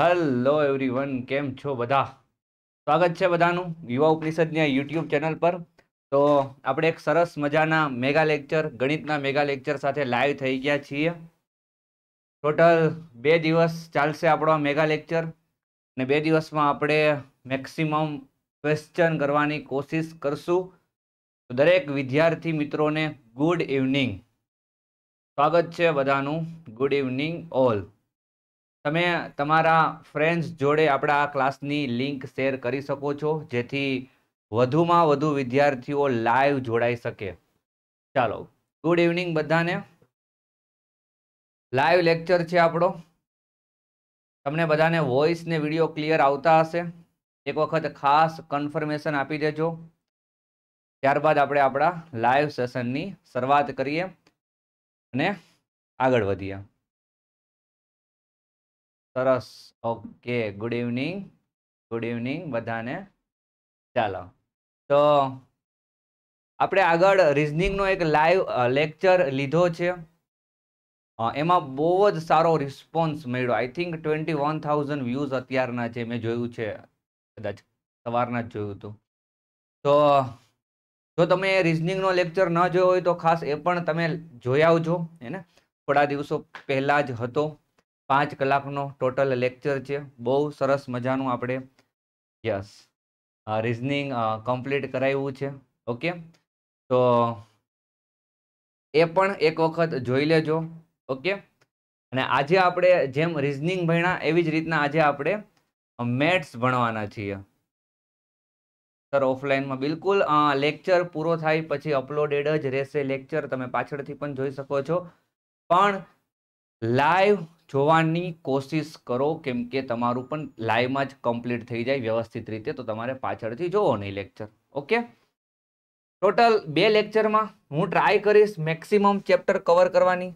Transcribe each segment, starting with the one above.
Hello everyone કેમ છો બધા સ્વાગત છે બધાનું યુવા ઉપનિષદની યુટ્યુબ ચેનલ પર તો આપણે એક સરસ મજાના મેગા લેક્ચર ગણિતના મેગા લેક્ચર સાથે લાઈવ થઈ ગયા છીએ ટોટલ બે દિવસ ચાલશે આપણો મેગા લેક્ચર અને બે દિવસમાં આપણે મેક્સિમમ ક્વેશ્ચન કરવાની કોશિશ કરશું દરેક વિદ્યાર્થી મિત્રોને ગુડ ઇવનિંગ સ્વાગત છે બધાનું ગુડ ઇવનિંગ ઓલ તમે તમારા ફ્રેન્ડ્સ જોડે આપણા આ ક્લાસની લિંક શેર કરી શકો છો જેથી વધુમાં વધુ વિદ્યાર્થીઓ લાઈવ જોડાઈ શકે ચાલો ગુડ ઇવનિંગ બધાને લાઈવ લેક્ચર છે આપણો તમને બધાને વોઇસ ને વિડીયો ક્લિયર આવતા હશે એક વખત ખાસ કન્ફર્મેશન આપી દેજો ત્યારબાદ આપણે આપણા લાઈવ સેશનની શરૂઆત કરીએ અને આગળ વધીએ સરસ okay good evening good evening બધાને ચાલો તો આપણે આગળ રિઝનિંગનો એક લાઈવ લેક્ચર લીધો છે એમાં બહુ જ સારો રિસ્પોન્સ મળ્યો I think twenty one thousand views અત્યારના છે મેં જોયું છે કદાચ સવારના જ જોયું હતું તો જો તમે રિઝનિંગનો લેક્ચર ન જોયો હોય તો ખાસ એ પણ તમે જોયા આવજો હે ને થોડા દિવસો પહેલાં જ હતો પાંચ કલાકનો ટોટલ લેક્ચર છે બહુ સરસ મજાનું આપણે યસ રિઝનિંગ કમ્પ્લીટ કરાવ્યું છે ઓકે તો એ પણ એક વખત જોઈ લેજો ઓકે અને આજે આપણે જેમ રિઝનિંગ ભણ્યા એવી જ રીતના આજે આપણે મેથ્સ ભણવાના છીએ સર ઓફલાઈનમાં બિલકુલ લેક્ચર પૂરો થાય પછી અપલોડેડ જ રહેશે લેક્ચર તમે પાછળથી પણ જોઈ શકો છો પણ લાઈવ જોવાની કોશિશ કરો કેમ કે તમારું પણ લાઈવમાં જ કમ્પ્લીટ થઈ જાય વ્યવસ્થિત રીતે તો તમારે પાછળથી જોવો નહીં લેક્ચર ઓકે ટોટલ બે લેક્ચરમાં હું ટ્રાય કરીશ મેક્સિમમ ચેપ્ટર કવર કરવાની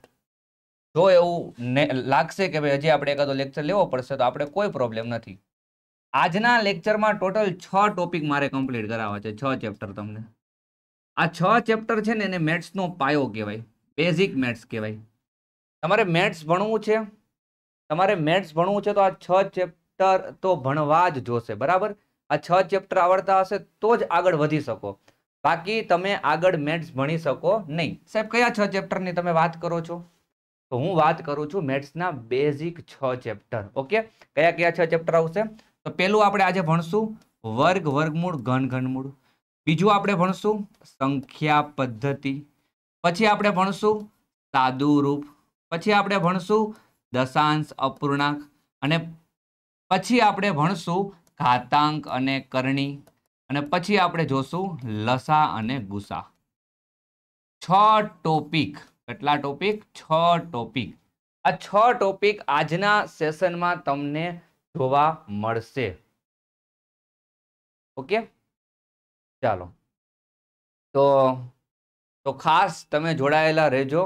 જો એવું લાગશે કે ભાઈ હજી આપણે એકાદો લેક્ચર લેવો પડશે તો આપણે કોઈ પ્રોબ્લેમ નથી આજના લેક્ચરમાં ટોટલ છ ટોપિક મારે કમ્પ્લીટ કરાવવા છે છ ચેપ્ટર તમને આ છ ચેપ્ટર છે ને એને મેથ્સનો પાયો કહેવાય બેઝિક મેથ્સ કહેવાય તમારે મેથ્સ ભણવું છે તમારે મેથ્સ ભણવું છે તો આ છ ચેપ્ટર તો ભણવા જ જોશે બરાબર આ છ ચેપ્ટર આવડતા હશે તો જ આગળ વધી શકો બાકી તમે આગળ મેથ્સ ભણી શકો નહીં સાહેબ કયા છ ચેપ્ટરની તમે વાત કરો છો તો હું વાત કરું છું મેથ્સના બેઝિક છ ચેપ્ટર ઓકે કયા કયા છ ચેપ્ટર આવશે તો પહેલું આપણે આજે ભણશું વર્ગ વર્ગમૂળ ઘન ઘનમૂળ બીજું આપણે ભણશું સંખ્યા પદ્ધતિ પછી આપણે ભણશું સાદુરૂપ પછી આપણે ભણશું દશાંશ અપૂર્ણાંક અને પછી આપણે ભણશું ઘાતાંક અને કરણી અને પછી આપણે જોશું લસા અને ગુસા છ ટોપિક કેટલા ટોપિક છ ટોપિક આ છ ટોપિક આજના સેશનમાં તમને જોવા મળશે ઓકે ચાલો તો તો ખાસ તમે જોડાયેલા રહેજો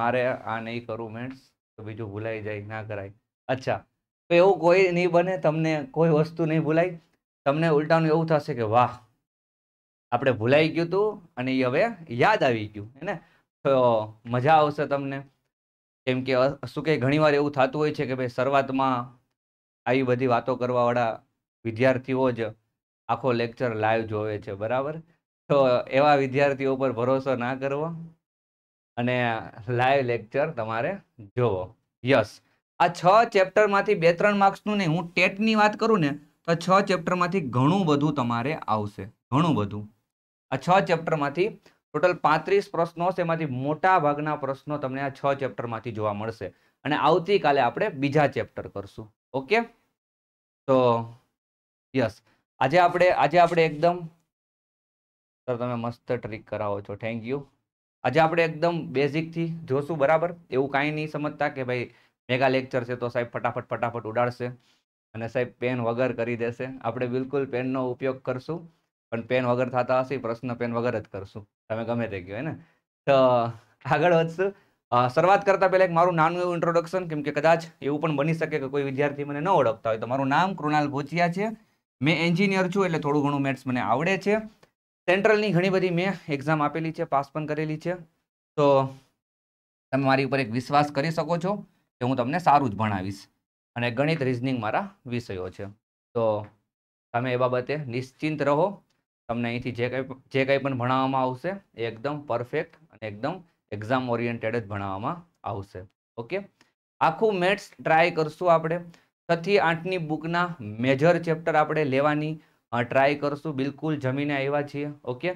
મારે આ નહીં કરું મેટ્સ તો બીજું ભૂલાઈ જાય ના કરાય અચ્છા તો એવું કોઈ નહીં બને તમને કોઈ વસ્તુ નહીં ભૂલાય તમને ઉલટાનું એવું થશે કે વાહ આપણે ભૂલાઈ ગયું હતું અને એ હવે યાદ આવી ગયું હે ને તો મજા આવશે તમને કેમ કે શું કે ઘણીવાર એવું થતું હોય છે કે ભાઈ શરૂઆતમાં આવી બધી વાતો કરવાવાળા વિદ્યાર્થીઓ જ આખો લેક્ચર લાઈવ જોવે છે બરાબર તો એવા વિદ્યાર્થીઓ પર ભરોસો ના કરવો અને લાઈવ લેક્ચર તમારે જોવો યસ આ છ ચેપ્ટરમાંથી બે ત્રણ માર્ક્સનું નહીં હું ટેટની વાત કરું ને તો છ ચેપ્ટરમાંથી ઘણું બધું તમારે આવશે ઘણું બધું આ છ ચેપ્ટરમાંથી ટોટલ પાંત્રીસ પ્રશ્નો છે એમાંથી મોટા ભાગના પ્રશ્નો તમને આ છ ચેપ્ટરમાંથી જોવા મળશે અને આવતીકાલે આપણે બીજા ચેપ્ટર કરશું ઓકે તો યસ આજે આપણે આજે આપણે એકદમ સર તમે મસ્ત ટ્રીક કરાવો છો થેન્ક યુ આજે આપણે એકદમ બેઝિકથી જોશું બરાબર એવું કાંઈ નહીં સમજતા કે ભાઈ મેગા લેક્ચર છે તો સાહેબ ફટાફટ ફટાફટ ઉડાડશે અને સાહેબ પેન વગર કરી દેશે આપણે બિલકુલ પેનનો ઉપયોગ કરશું પણ પેન વગર થતા હશે પ્રશ્ન પેન વગર જ કરશું તમે ગમે તે કહો ને તો આગળ વધશું શરૂઆત કરતાં પહેલાં એક મારું નાનું એવું ઇન્ટ્રોડક્શન કેમ કે કદાચ એવું પણ બની શકે કે કોઈ વિદ્યાર્થી મને ન ઓળખતા હોય તો મારું નામ કૃણાલ ભોચિયા છે મેં એન્જિનિયર છું એટલે થોડું ઘણું મેથ્સ મને આવડે છે સેન્ટ્રલની ઘણી બધી મેં એક્ઝામ આપેલી છે પાસ પણ કરેલી છે તો તમે મારી ઉપર એક વિશ્વાસ કરી શકો છો કે હું તમને સારું જ ભણાવીશ અને ગણિત રિઝનિંગ મારા વિષયો છે તો તમે એ બાબતે નિશ્ચિંત રહો તમને અહીંથી જે કંઈ જે કંઈ પણ ભણાવવામાં આવશે એ એકદમ પરફેક્ટ અને એકદમ એક્ઝામ ઓરિએન્ટેડ જ ભણાવવામાં આવશે ઓકે આખું મેથ્સ ટ્રાય કરશું આપણે છથી આઠની બુકના મેજર ચેપ્ટર આપણે લેવાની ટ્રાય કરશું બિલકુલ જમીને આવ્યા છીએ ઓકે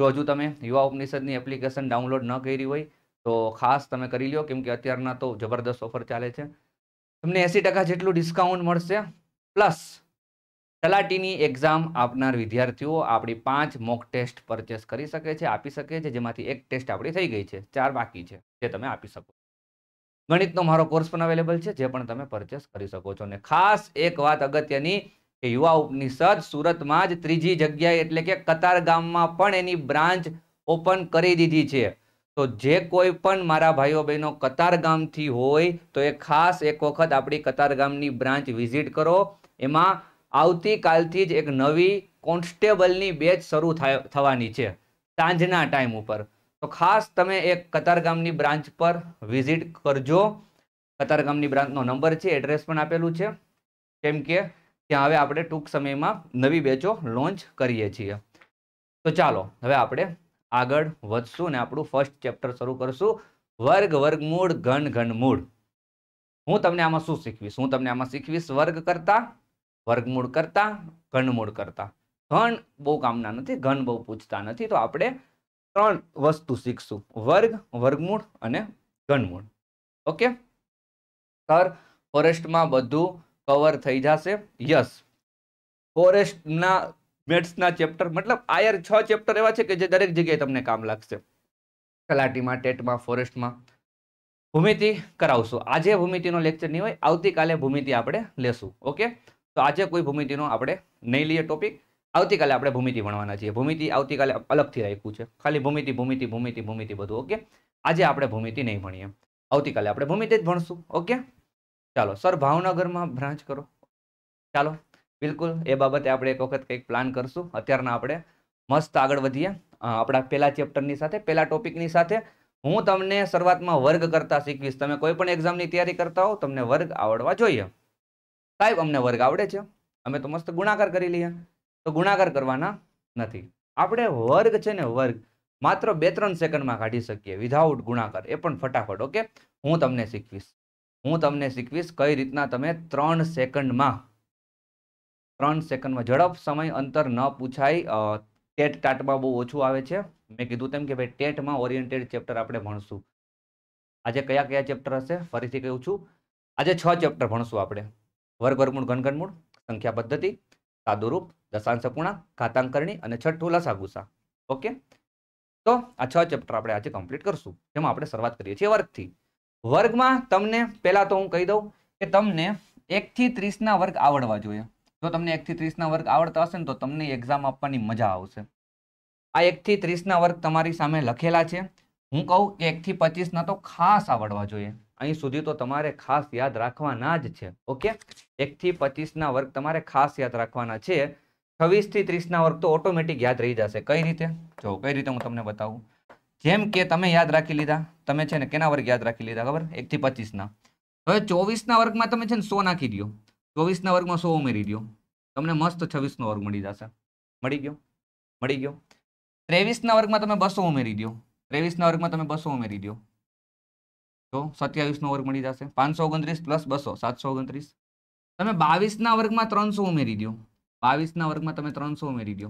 જો હજુ તમે યુવા ઉપનિષદની એપ્લિકેશન ડાઉનલોડ ન કરી હોય તો ખાસ તમે કરી લો કેમકે અત્યારના તો જબરદસ્ત ઓફર ચાલે છે તમને એંસી ટકા જેટલું ડિસ્કાઉન્ટ મળશે પ્લસ તલાટીની એક્ઝામ આપનાર વિદ્યાર્થીઓ આપણી પાંચ મોક ટેસ્ટ પરચેસ કરી શકે છે આપી શકે છે જેમાંથી એક ટેસ્ટ આપણી થઈ ગઈ છે ચાર બાકી છે જે તમે આપી શકો ગણિતનો મારો કોર્સ પણ અવેલેબલ છે જે પણ તમે પરચેસ કરી શકો છો અને ખાસ એક વાત અગત્યની કે યુવા ઉપનિષદ સુરતમાં જ ત્રીજી જગ્યાએ એટલે કે કતાર ગામમાં પણ એની બ્રાન્ચ ઓપન કરી દીધી છે તો જે કોઈ પણ મારા ભાઈઓ બહેનો કતાર ગામથી હોય તો એ ખાસ એક વખત આપણી કતાર ગામની બ્રાન્ચ વિઝિટ કરો એમાં આવતીકાલથી જ એક નવી કોન્સ્ટેબલની બેચ શરૂ થવાની છે સાંજના ટાઈમ ઉપર તો ખાસ તમે એક કતાર ગામની બ્રાન્ચ પર વિઝિટ કરજો કતાર ગામની બ્રાન્ચનો નંબર છે એડ્રેસ પણ આપેલું છે કેમ કે ત્યાં હવે આપણે ટૂંક સમયમાં નવી બેચો લોન્ચ કરીએ છીએ તો ચાલો હવે આપણે આગળ વધશું ને આપણું ફર્સ્ટ ચેપ્ટર શરૂ કરશું વર્ગ વર્ગમૂળ ઘન ઘનમૂળ હું તમને આમાં શું શીખવીશ હું તમને આમાં શીખવીશ વર્ગ કરતા વર્ગમૂળ કરતા ઘનમૂળ કરતા ઘન બહુ કામના નથી ઘન બહુ પૂછતા નથી તો આપણે ત્રણ વસ્તુ શીખશું વર્ગ વર્ગમૂળ અને ઘનમૂળ ઓકે સર ફોરેસ્ટમાં બધું કવર થઈ જશે યસ ફોરેસ્ટના મેથ્સના ચેપ્ટર મતલબ આયર છ ચેપ્ટર એવા છે કે જે દરેક જગ્યાએ તમને કામ લાગશે કલાટીમાં ટેટમાં ફોરેસ્ટમાં ભૂમિતિ કરાવશું આજે ભૂમિતિનો લેક્ચર નહીં હોય આવતીકાલે ભૂમિતિ આપણે લેશું ઓકે તો આજે કોઈ ભૂમિતિનો આપણે નહીં લઈએ ટોપિક આવતીકાલે આપણે ભૂમિતિ ભણવાના છીએ ભૂમિતિ આવતીકાલે અલગથી રાખ્યું છે ખાલી ભૂમિતિ ભૂમિતિ ભૂમિતિ ભૂમિતિ બધું ઓકે આજે આપણે ભૂમિતિ નહીં ભણીએ આવતીકાલે આપણે ભૂમિતિ જ ભણશું ઓકે ચાલો સર ભાવનગરમાં બ્રાન્ચ કરો ચાલો બિલકુલ એ બાબતે આપણે એક વખત કંઈક પ્લાન કરશું અત્યારના આપણે મસ્ત આગળ વધીએ આપણા પહેલા ચેપ્ટરની સાથે પહેલા ટોપિકની સાથે હું તમને શરૂઆતમાં વર્ગ કરતા શીખવીશ તમે કોઈ પણ એક્ઝામની તૈયારી કરતા હો તમને વર્ગ આવડવા જોઈએ સાહેબ અમને વર્ગ આવડે છે અમે તો મસ્ત ગુણાકાર કરી લઈએ તો ગુણાકાર કરવાના નથી આપણે વર્ગ છે ને વર્ગ માત્ર બે ત્રણ સેકન્ડમાં કાઢી શકીએ વિધાઉટ ગુણાકાર એ પણ ફટાફટ ઓકે હું તમને શીખવીશ હું તમને શીખવીશ કઈ રીતના તમે ત્રણ સેકન્ડમાં ત્રણ સેકન્ડમાં ઝડપ સમય અંતર ન પૂછાય ટેટ ટાટમાં બહુ ઓછું આવે છે મેં કીધું તેમ કે ભાઈ ટેટમાં ઓરિએન્ટેડ ચેપ્ટર આપણે ભણશું આજે કયા કયા ચેપ્ટર હશે ફરીથી કહું છું આજે છ ચેપ્ટર ભણશું આપણે વર્ગ વર્ગમૂળ ઘનઘનમૂળ સંખ્યા પદ્ધતિ સાદુરૂપ દશાંશ પૂર્ણા ઘાતાંકરણી અને છઠ્ઠું લસાગુસા ઓકે તો આ છ ચેપ્ટર આપણે આજે કમ્પ્લીટ કરશું જેમાં આપણે શરૂઆત કરીએ છીએ વર્ગથી વર્ગમાં તમને પહેલાં તો હું કહી દઉં કે તમને એકથી ત્રીસના વર્ગ આવડવા જોઈએ જો તમને એકથી ત્રીસના વર્ગ આવડતા હશે ને તો તમને એક્ઝામ આપવાની મજા આવશે આ એકથી ત્રીસના વર્ગ તમારી સામે લખેલા છે હું કહું કે એકથી પચીસના તો ખાસ આવડવા જોઈએ અહીં સુધી તો તમારે ખાસ યાદ રાખવાના જ છે ઓકે એકથી પચીસના વર્ગ તમારે ખાસ યાદ રાખવાના છે છવ્વીસથી ત્રીસના વર્ગ તો ઓટોમેટિક યાદ રહી જશે કઈ રીતે જો કઈ રીતે હું તમને બતાવું જેમ કે તમે યાદ રાખી લીધા તમે છે ને કેના વર્ગ યાદ રાખી લીધા ખબર એકથી પચીસના હવે ચોવીસના વર્ગમાં તમે છે ને સો નાખી દો ચોવીસના વર્ગમાં સો ઉમેરી દો તમને મસ્ત છવ્વીસનો વર્ગ મળી જશે મળી ગયો મળી ગયો ત્રેવીસના વર્ગમાં તમે બસો ઉમેરી દો ત્રેવીસના વર્ગમાં તમે બસો ઉમેરી દો તો સત્યાવીસનો વર્ગ મળી જશે પાંચસો ઓગણત્રીસ પ્લસ બસો સાતસો ઓગણત્રીસ તમે બાવીસના વર્ગમાં ત્રણસો ઉમેરી દો બાવીસના વર્ગમાં તમે ત્રણસો ઉમેરી દો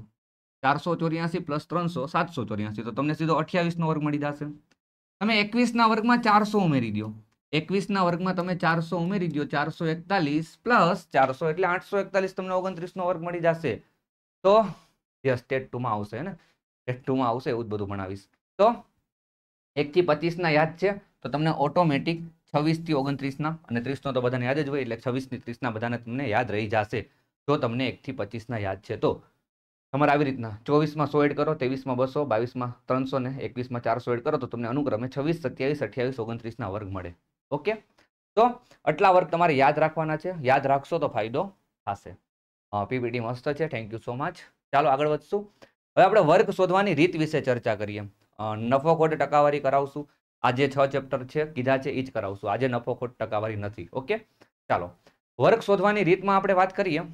ચારસો ચોર્યાસી પ્લસ ત્રણસો સાતસો ચોર્યાસી તો તમને સીધો અઠ્યાવીસનો વર્ગ મળી જશે તમે એકવીસના વર્ગમાં ચારસો ઉમેરી દો એકવીસના વર્ગમાં તમે ચારસો ઉમેરી દો ચારસો એકતાલીસ પ્લસ ચારસો એટલે આઠસો એકતાલીસ તમને ઓગણત્રીસનો વર્ગ મળી જશે તો જે સ્ટેટ ટુમાં આવશે ને સ્ટેટ ટુમાં આવશે એવું જ બધું ભણાવીશ તો એકથી પચીસના યાદ છે તો તમને ઓટોમેટિક છવ્વીસથી ઓગણત્રીસના અને ત્રીસનો તો બધાને યાદ જ હોય એટલે છવ્વીસથી ત્રીસના બધાને તમને યાદ રહી જશે જો તમને એકથી પચીસના યાદ છે તો તમારે આવી રીતના ચોવીસમાં સો એડ કરો ત્રેવીસમાં બસો બાવીસમાં ત્રણસો ને એકવીસમાં ચારસો એડ કરો તો તમને અનુક્રમે છવ્વીસ સત્યાવીસ અઠ્યાવીસ ઓગણત્રીસના વર્ગ મળે ઓકે તો આટલા વર્ગ તમારે યાદ રાખવાના છે યાદ રાખશો તો ફાયદો થશે પીપીટી મસ્ત છે થેન્ક યુ સો મચ ચાલો આગળ વધશું હવે આપણે વર્ગ શોધવાની રીત વિશે ચર્ચા કરીએ નફો ખોટ ટકાવારી કરાવશું આજે છ ચેપ્ટર છે કીધા છે એ જ કરાવશું આજે નફો ખોટ ટકાવારી નથી ઓકે ચાલો વર્ગ શોધવાની રીતમાં આપણે વાત કરીએ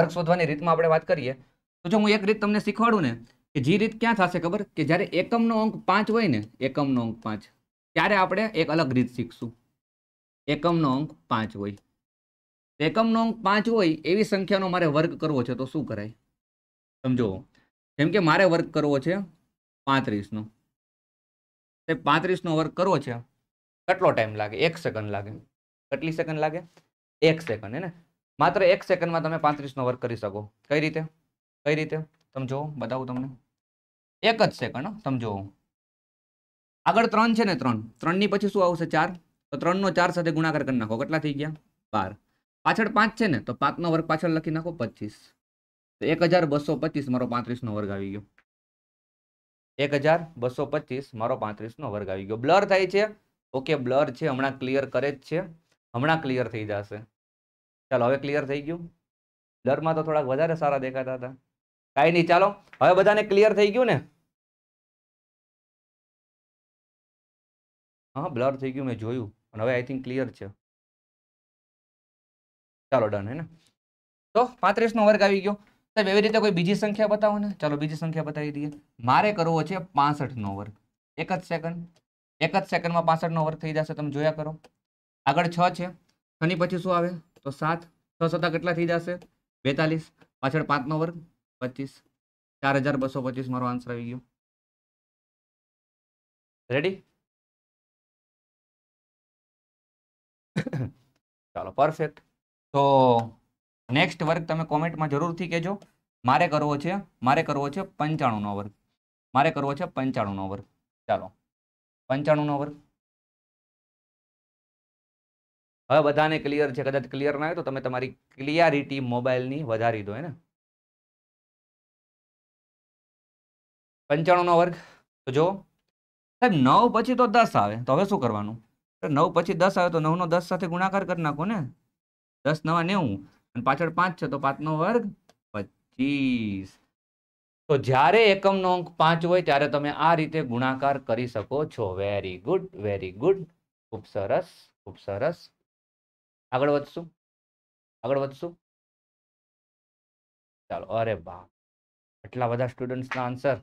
વર્ગ શોધવાની રીતમાં આપણે વાત કરીએ તો જો હું એક રીત તમને શીખવાડું ને કે જે રીત ક્યાં થશે ખબર કે જ્યારે એકમનો અંક પાંચ હોય ને એકમનો અંક પાંચ ત્યારે આપણે એક અલગ રીત શીખશું એકમનો અંક પાંચ હોય એકમનો અંક પાંચ હોય એવી સંખ્યાનો મારે વર્ગ કરવો છે તો શું કરાય સમજો જેમ કે મારે વર્ગ કરવો છે પાંત્રીસનો તે પાંત્રીસનો વર્ગ કરવો છે કેટલો ટાઈમ લાગે એક સેકન્ડ લાગે કેટલી સેકન્ડ લાગે એક સેકન્ડ હે ને માત્ર એક સેકન્ડમાં તમે પાંત્રીસનો વર્ગ કરી શકો કઈ રીતે કઈ રીતે તમે બતાવું તમને એક જ સેકન્ડ તમે જોવો આગળ ત્રણ છે ને ત્રણ ત્રણની પછી શું આવશે ચાર તો ત્રણનો ચાર સાથે ગુણાકાર કરી નાખો કેટલા થઈ ગયા બાર પાછળ પાંચ છે ને તો પાંચનો વર્ગ પાછળ લખી નાખો પચીસ તો એક હજાર બસો પચીસ મારો પાંત્રીસનો વર્ગ આવી ગયો એક હજાર બસો પચીસ મારો પાંત્રીસનો વર્ગ આવી ગયો બ્લર થાય છે ઓકે બ્લર છે હમણાં ક્લિયર કરે જ છે હમણાં ક્લિયર થઈ જશે ચાલો હવે ક્લિયર થઈ ગયું બ્લરમાં તો થોડાક વધારે સારા દેખાતા હતા કાંઈ નહીં ચાલો હવે બધાને ક્લિયર થઈ ગયું ને હા બ્લર થઈ ગયું મેં જોયું અને હવે આઈ થિંક ક્લિયર છે ચાલો ડન હે ને તો પાંત્રીસનો વર્ગ આવી ગયો સાહેબ એવી રીતે કોઈ બીજી સંખ્યા બતાવો ને ચાલો બીજી સંખ્યા બતાવી દઈએ મારે કરવો છે પાસઠનો વર્ગ એક જ સેકન્ડ એક જ સેકન્ડમાં પાસઠનો વર્ગ થઈ જશે તમે જોયા કરો આગળ છ છે છની પછી શું આવે તો સાત છ સત્તા કેટલા થઈ જશે બેતાલીસ પાછળ પાંચનો વર્ગ પચીસ ચાર હજાર બસો પચીસ મારો આન્સર આવી ગયો રેડી ચાલો પરફેક્ટ તો નેક્સ્ટ વર્ગ તમે કોમેન્ટમાં જરૂરથી કહેજો મારે કરવો છે મારે કરવો છે પંચાણુંનો વર્ગ મારે કરવો છે પંચાણુંનો વર્ગ ચાલો પંચાણુંનો વર્ગ હવે બધાને ક્લિયર છે કદાચ ક્લિયર ના આવે તો તમે તમારી ક્લિયરિટી મોબાઈલની વધારી દો એને પંચાણુંનો વર્ગ તો જો સાહેબ નવ પછી તો દસ આવે તો હવે શું કરવાનું નવ પછી દસ આવે તો નવનો દસ સાથે ગુણાકાર કરી નાખો ને દસ નવા નેવું અને પાછળ પાંચ છે તો પાંચનો વર્ગ પચીસ તો જ્યારે નો અંક પાંચ હોય ત્યારે તમે આ રીતે ગુણાકાર કરી શકો છો વેરી ગુડ વેરી ગુડ ખૂબ સરસ ખૂબ સરસ આગળ વધશું આગળ વધશું ચાલો અરે બા આટલા બધા સ્ટુડન્ટ્સના આન્સર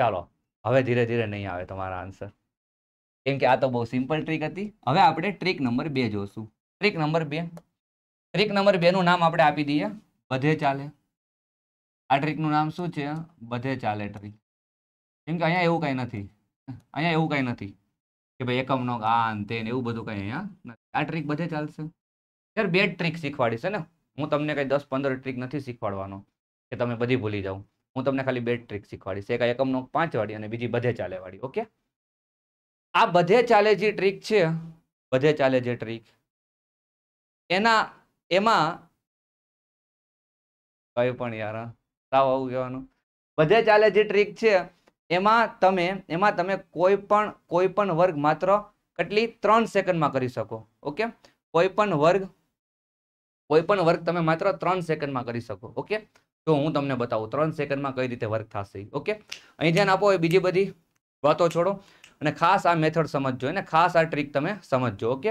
ચાલો હવે ધીરે ધીરે નહીં આવે તમારા આન્સર કેમ કે આ તો બહુ સિમ્પલ ટ્રીક હતી હવે આપણે ટ્રીક નંબર બે જોશું ટ્રીક નંબર બે ટ્રીક નંબર બેનું નામ આપણે આપી દઈએ બધે ચાલે આ ટ્રીકનું નામ શું છે બધે ચાલે ટ્રીક કેમ કે અહીંયા એવું કંઈ નથી અહીંયા એવું કાંઈ નથી કે ભાઈ એકમનો આ અંતે એવું બધું કંઈ અહીંયા નથી આ ટ્રીક બધે ચાલશે યાર બે ટ્રીક શીખવાડીશ ને હું તમને કંઈ દસ પંદર ટ્રીક નથી શીખવાડવાનો કે તમે બધી ભૂલી જાઓ હું તમને ખાલી બે ટ્રીક શીખવાડીશ એક એકમનો પાંચ વાળી અને બીજી બધે ચાલે વાળી ઓકે આ બધે ચાલે જે ટ્રીક છે બધે ચાલે જે ટ્રીક એના એમાં કયું પણ યાર સાવ આવું કહેવાનું બધે ચાલે જે ટ્રીક છે એમાં તમે એમાં તમે કોઈ પણ કોઈ પણ વર્ગ માત્ર કેટલી ત્રણ સેકન્ડમાં કરી શકો ઓકે કોઈ પણ વર્ગ કોઈ પણ વર્ગ તમે માત્ર ત્રણ સેકન્ડમાં કરી શકો ઓકે તો હું તમને બતાવું ત્રણ સેકન્ડમાં કઈ રીતે વર્ક થશે ઓકે અહીં ધ્યાન આપો એ બીજી બધી વાતો છોડો અને ખાસ આ મેથડ સમજજો અને ખાસ આ ટ્રીક તમે સમજજો ઓકે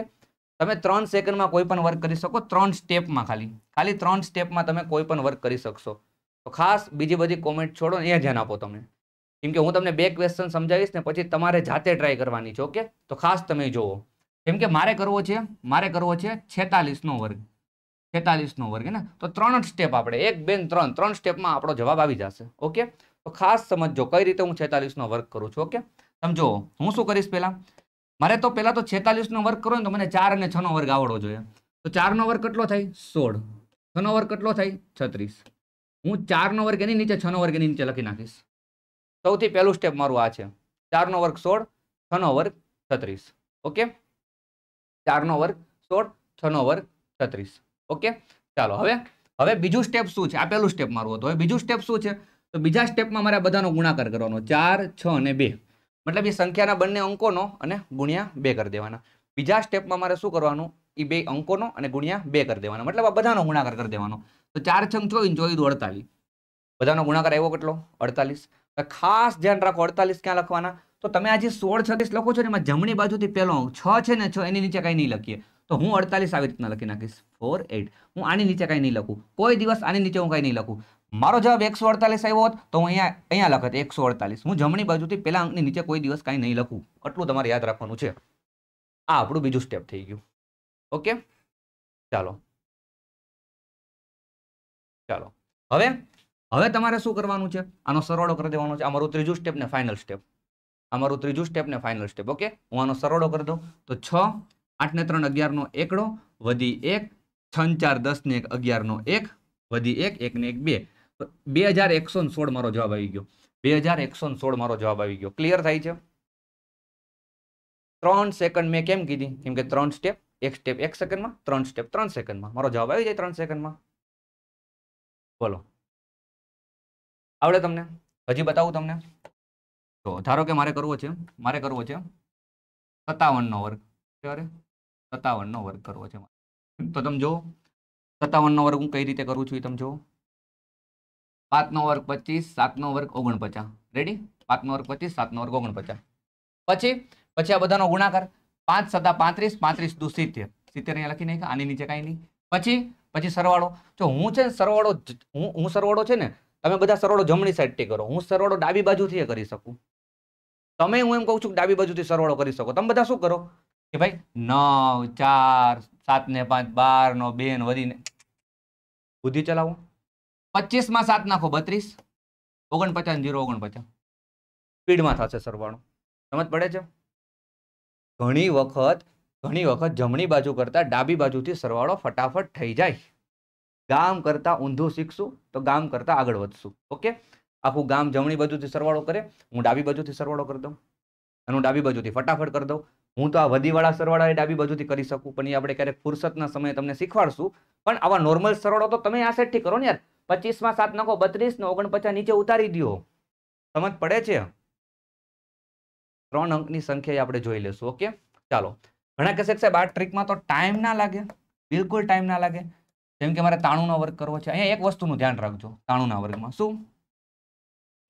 તમે ત્રણ સેકન્ડમાં કોઈ પણ વર્ક કરી શકો ત્રણ સ્ટેપમાં ખાલી ખાલી ત્રણ સ્ટેપમાં તમે કોઈ પણ વર્ક કરી શકશો તો ખાસ બીજી બધી કોમેન્ટ છોડો અહીંયા ધ્યાન આપો તમે કેમ કે હું તમને બે ક્વેશ્ચન સમજાવીશ ને પછી તમારે જાતે ટ્રાય કરવાની છે ઓકે તો ખાસ તમે જુઓ કેમ કે મારે કરવો છે મારે કરવો છે છેતાલીસનો વર્ગ તેતાલીસનો વર્ગ ને તો ત્રણ સ્ટેપ આપણે એક બેન ત્રણ ત્રણ સ્ટેપમાં આપણો જવાબ આવી જશે ઓકે તો ખાસ સમજો કઈ રીતે હું છેતાલીસનો વર્ગ કરું છું ઓકે સમજો હું શું કરીશ પહેલાં મારે તો પહેલાં તો છેતાલીસનો વર્ગ કરો ને તો મને ચાર અને છનો વર્ગ આવડવો જોઈએ તો ચારનો વર્ગ કેટલો થાય સોળ છનો વર્ગ કેટલો થાય છત્રીસ હું ચારનો વર્ગ એની નીચે છનો વર્ગ એની નીચે લખી નાખીશ સૌથી પહેલું સ્ટેપ મારું આ છે ચારનો વર્ગ સોળ છનો વર્ગ છત્રીસ ઓકે ચારનો વર્ગ સોળ છનો વર્ગ છત્રીસ ઓકે ચાલો હવે હવે બીજું સ્ટેપ શું છે આ પહેલું સ્ટેપ મારું હતું હવે બીજું સ્ટેપ શું છે તો બીજા સ્ટેપમાં મારે બધાનો ગુણાકાર કરવાનો ચાર છ અને બે મતલબ એ સંખ્યાના બંને અંકોનો અને ગુણ્યા બે કરી દેવાના બીજા સ્ટેપમાં મારે શું કરવાનું એ બે અંકોનો અને ગુણ્યા બે કરી દેવાના મતલબ આ બધાનો ગુણાકાર કરી દેવાનો તો ચાર છંગ ચોવીસ ચોવીસ અડતાલીસ બધાનો ગુણાકાર આવ્યો કેટલો અડતાલીસ ખાસ ધ્યાન રાખો અડતાલીસ ક્યાં લખવાના તો તમે આજે સોળ છત્રીસ લખો છો ને એમાં જમણી બાજુથી પહેલો અંક છ છે ને છ એની નીચે કંઈ નહીં લખીએ તો હું અડતાલીસ આવી રીતના લખી નાખીશ ફોર એટ હું આની નીચે કંઈ નહીં લખું કોઈ દિવસ આની નીચે હું કંઈ નહીં લખું મારો જવાબ એકસો અડતાલીસ આવ્યો હોત તો હું અહીંયા અહીંયા લખત એકસો અડતાલીસ હું જમણી બાજુથી પહેલા અંકની નીચે કોઈ દિવસ કાંઈ નહીં લખું આટલું તમારે યાદ રાખવાનું છે આ આપણું બીજું સ્ટેપ થઈ ગયું ઓકે ચાલો ચાલો હવે હવે તમારે શું કરવાનું છે આનો સરવાળો કરી દેવાનો છે અમારું ત્રીજું સ્ટેપ ને ફાઇનલ સ્ટેપ અમારું ત્રીજું સ્ટેપ ને ફાઇનલ સ્ટેપ ઓકે હું આનો સરવાળો કરી દઉં તો છ આઠને ત્રણ અગિયારનો એકડો વધી એક છ ચાર દસને એક અગિયારનો એક વધી એક એકને એક બે બે હજાર એકસો સોળ મારો જવાબ આવી ગયો બે હજાર એકસો સોળ મારો જવાબ આવી ગયો ક્લિયર થાય છે ત્રણ સેકન્ડ મેં કેમ કીધી કેમ કે ત્રણ સ્ટેપ એક સ્ટેપ એક સેકન્ડમાં ત્રણ સ્ટેપ ત્રણ સેકન્ડમાં મારો જવાબ આવી જાય ત્રણ સેકન્ડમાં બોલો આવડે તમને હજી બતાવું તમને તો ધારો કે મારે કરવો છે મારે કરવો છે સત્તાવનનો વર્ગ ત્યારે સત્તાવનનો વર્ગ કરવો છે તો તમે જો સત્તાવનનો વર્ગ હું કઈ રીતે કરું છું એ તમે જો નો વર્ગ પચીસ સાતનો વર્ગ ઓગણપચાસ રેડી નો વર્ગ પચીસ સાતનો વર્ગ ઓગણપચાસ પછી પછી આ બધાનો ગુણાકાર પાંચ સત્તા પાંત્રીસ પાંત્રીસ દુ સિત્તેર સિત્તેર અહીંયા લખી નાખ્યા આની નીચે કાંઈ નહીં પછી પછી સરવાળો જો હું છે ને સરવાળો હું હું સરવાળો છે ને તમે બધા સરવાળો જમણી સાઈડથી કરો હું સરવાળો ડાબી બાજુથી કરી શકું તમે હું એમ કહું છું કે ડાબી બાજુથી સરવાળો કરી શકો તમે બધા શું કરો કે ભાઈ નવ ચાર સાત ને પાંચ બાર નો બે નો વધીને બુદ્ધિ ચલાવો પચીસમાં સાત નાખો બત્રીસ ઓગણપચાસ જીરો ઓગણપચાસ સ્પીડમાં થશે સરવાળો સમજ પડે છે ઘણી વખત ઘણી વખત જમણી બાજુ કરતાં ડાબી બાજુથી સરવાળો ફટાફટ થઈ જાય ગામ કરતાં ઊંધું શીખશું તો ગામ કરતાં આગળ વધશું ઓકે આખું ગામ જમણી બાજુથી સરવાળો કરે હું ડાબી બાજુથી સરવાળો કરી દઉં એનું ડાબી બાજુથી ફટાફટ કરી દઉં હું તો આ વધીવાળા સરવાળા ડાબી બાજુથી કરી શકું પણ એ આપણે ક્યારેક ફુરસતના સમયે તમને શીખવાડશું પણ આવા નોર્મલ સરવાળો તો તમે આ સેટથી કરો ને યાર પચીસમાં સાત નાખો બત્રીસ ને ઓગણપચાસ નીચે ઉતારી દો સમજ પડે છે ત્રણ અંકની સંખ્યા આપણે જોઈ લેશું ઓકે ચાલો ઘણા કહેશે સાહેબ આ ટ્રીકમાં તો ટાઈમ ના લાગે બિલકુલ ટાઈમ ના લાગે જેમ કે મારે તાણુંનો વર્ગ કરવો છે અહીંયા એક વસ્તુનું ધ્યાન રાખજો તાણુંના વર્ગમાં શું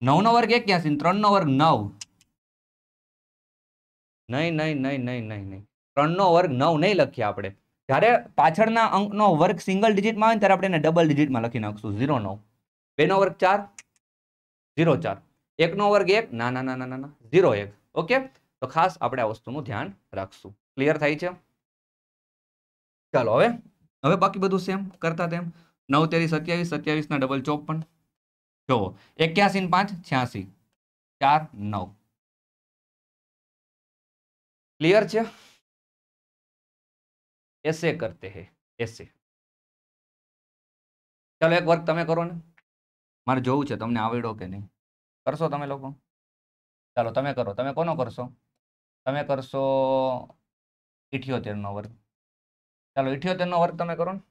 નવનો વર્ગ એક ક્યાં છે ત્રણનો વર્ગ નવ નહીં નહીં નહીં નહીં નહીં નહીં ત્રણનો વર્ગ નવ નહીં લખીએ આપણે જ્યારે પાછળના અંકનો વર્ગ સિંગલ ડિજિટમાં આવે ને ત્યારે આપણે એને ડબલ ડિજિટમાં લખી નાખશું ઝીરો નવ બેનો વર્ગ ચાર ઝીરો ચાર એકનો વર્ગ એક ના ના ના ના ના ઝીરો એક ઓકે તો ખાસ આપણે આ વસ્તુનું ધ્યાન રાખશું ક્લિયર થાય છે ચાલો હવે હવે બાકી બધું સેમ કરતા તેમ નવ તેરી સત્યાવીસ સત્યાવીસના ડબલ ચોપન જુઓ એક્યાસી ને પાંચ છ્યાસી ચાર નવ ક્લિયર છે એસે કરતે हैं એસે ચાલો એક વર્ક તમે કરો ને મારે જોવું છે તમને આવડ્યો કે નહીં કરશો તમે લોકો ચાલો તમે કરો તમે કોનો કરશો તમે કરશો ઇઠ્યોતેરનો વર્ગ ચાલો ઇઠ્યોતેરનો વર્ગ તમે કરો ને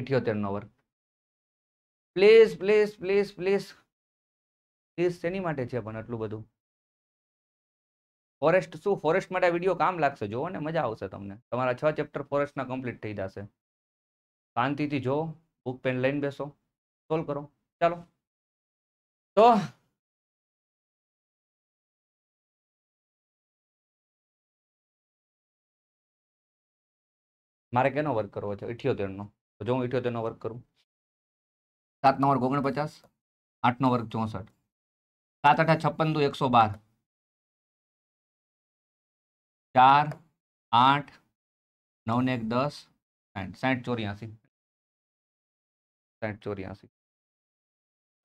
ઇઠ્યોતેરનો વર્ગ please please please please please શેની માટે છે પણ આટલું બધું ફોરેસ્ટ શું ફોરેસ્ટ માટે વિડીયો કામ લાગશે જોવો ને મજા આવશે તમને તમારા છ ચેપ્ટર ફોરેસ્ટના કમ્પ્લીટ થઈ જશે શાંતિથી જો બુક પેન લઈને બેસો સોલ્વ કરો ચાલો તો મારે કેનો વર્ક કરવો છે ઇઠ્યોતેરનો તો જો હું ઇઠ્યોતેરનો વર્ક કરું સાતનો વર્ગ ઓગણપચાસ આઠનો વર્ગ ચોસઠ સાત અઠા છપ્પન દુ એકસો બાર ચાર આઠ નવ ને એક દસ સાઠ સાઠ ચોર્યાસી સાઠ ચોર્યાસી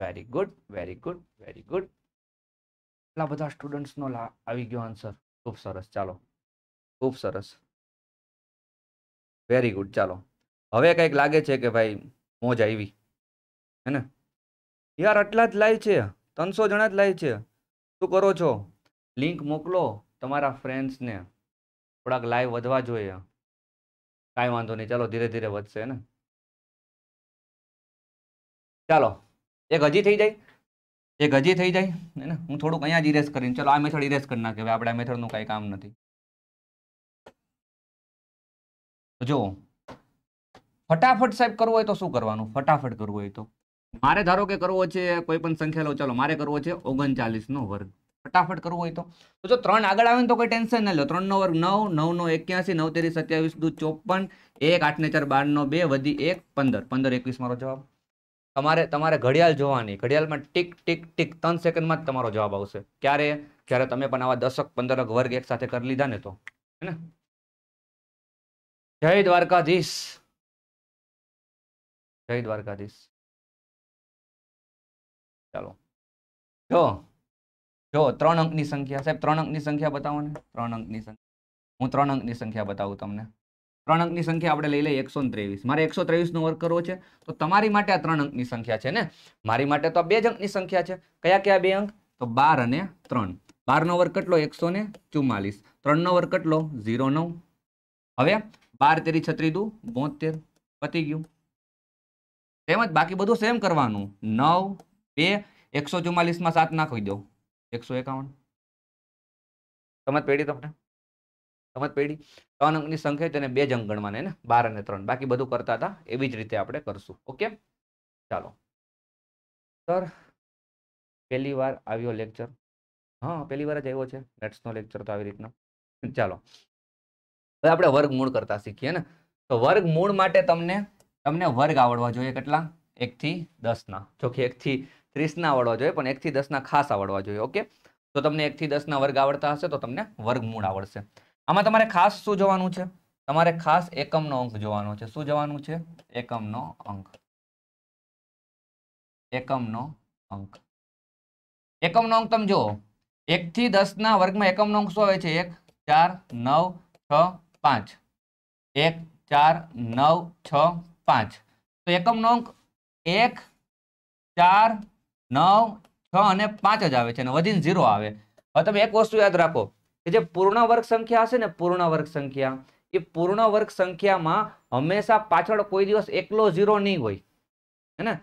very good very good very good એટલા બધા સ્ટુડન્ટ્સનો આવી ગયો આન્સર ખૂબ સરસ ચાલો ખૂબ સરસ વેરી ગુડ ચાલો હવે કંઈક લાગે છે કે ભાઈ મોજ આવી હે ને યાર આટલા જ લાય છે ત્રણસો જણા જ લાય છે શું કરો છો લિંક મોકલો તમારા ફ્રેન્ડ્સને થોડાક લાઈવ વધવા જોઈએ કાંઈ વાંધો નહીં ચાલો ધીરે ધીરે વધશે ને ચાલો એક હજી થઈ જાય એક હજી થઈ જાય હે ને હું થોડુંક અહીંયા જ ઇરેઝ કરીને ચાલો આ મેથડ ઇરેઝ કરી નાખે આપણે આ મેથડનું કાંઈ કામ નથી જો ફટાફટ સાહેબ કરવું હોય તો શું કરવાનું ફટાફટ કરવું હોય તો મારે ધારો કે કરવો છે કોઈ પણ સંખ્યા લો ચાલો મારે કરવો છે ઓગણચાલીસ નો વર્ગ ફટાફટ કરવું હોય તો જો ત્રણ આગળ આવે ને તો કોઈ ટેન્શન નહીં લો ત્રણનો વર્ગ નવ નવનો એક્યાસી નવ તેરી સત્યાવીસ દુ ચોપન એક આઠને ચાર બારનો બે વધી એક પંદર પંદર એકવીસ મારો જવાબ તમારે તમારે ઘડિયાળ જોવાની ઘડિયાળમાં ટીક ટીક ટીક ત્રણ સેકન્ડમાં જ તમારો જવાબ આવશે ક્યારે જ્યારે તમે પણ આવા દશક પંદરક વર્ગ એક સાથે કરી લીધા ને તો હે ને જય દ્વારકાધીશ જય દ્વારકાધીશ ચાલો જો જો ત્રણ અંકની સંખ્યા સાહેબ ત્રણ અંકની સંખ્યા બતાવો ને ત્રણ અંકની સંખ્યા હું ત્રણ અંકની સંખ્યા બતાવું તમને ત્રણ અંકની સંખ્યા આપણે લઈ લઈએ એકસો ત્રેવીસ મારે એકસો ત્રેવીસનો વર્ક કરવો છે તો તમારી માટે આ ત્રણ અંકની સંખ્યા છે ને મારી માટે તો આ બે જ અંકની સંખ્યા છે કયા કયા બે અંક તો બાર અને ત્રણ બારનો વર્ગ કેટલો એકસો ને ચુમ્માલીસ ત્રણનો વર્ગ કેટલો ઝીરો નવ હવે બાર તેરી છત્રી દુ બોતેર પતી ગયું તેમજ બાકી બધું સેમ કરવાનું નવ બે એકસો ચુમ્માલીસમાં સાત નાખી દો એકસો એકાવન સમજ પેઢી તમને સમજ પેઢી ત્રણ અંકની સંખ્યા તેને બે જ અંક ગણવાને બાર અને ત્રણ બાકી બધું કરતા હતા એવી જ રીતે આપણે કરશું ઓકે ચાલો સર પહેલી વાર આવ્યો લેક્ચર હા પહેલી વાર જ આવ્યો છે નેટ્સનો લેક્ચર તો આવી રીતનો ચાલો હવે આપણે વર્ગ મૂળ કરતા શીખીએ ને તો વર્ગ મૂળ માટે તમને તમને વર્ગ આવડવા જોઈએ કેટલા એકથી દસના જો કે એકથી ત્રીસના આવડવા જોઈએ પણ એકથી દસના ખાસ આવડવા જોઈએ ઓકે તો તમને એકથી દસના વર્ગ આવડતા હશે તો તમને વર્ગમૂળ આવડશે આમાં તમારે ખાસ શું જોવાનું છે તમારે ખાસ એકમનો અંક જોવાનો છે શું જોવાનું છે એકમનો અંક એકમનો અંક એકમનો અંક તમે જુઓ એકથી દસના વર્ગમાં એકમનો અંક શું આવે છે એક ચાર નવ છ પાંચ એક ચાર નવ છ પાંચ તો એકમનો અંક એક ચાર નવ છ અને પાંચ જ આવે છે અને વધીને ઝીરો આવે હવે તમે એક વસ્તુ યાદ રાખો કે જે પૂર્ણ વર્ગ સંખ્યા હશે ને પૂર્ણ વર્ગ સંખ્યા એ પૂર્ણ વર્ગ સંખ્યામાં હંમેશા પાછળ કોઈ દિવસ એકલો ઝીરો નહીં હોય હે ને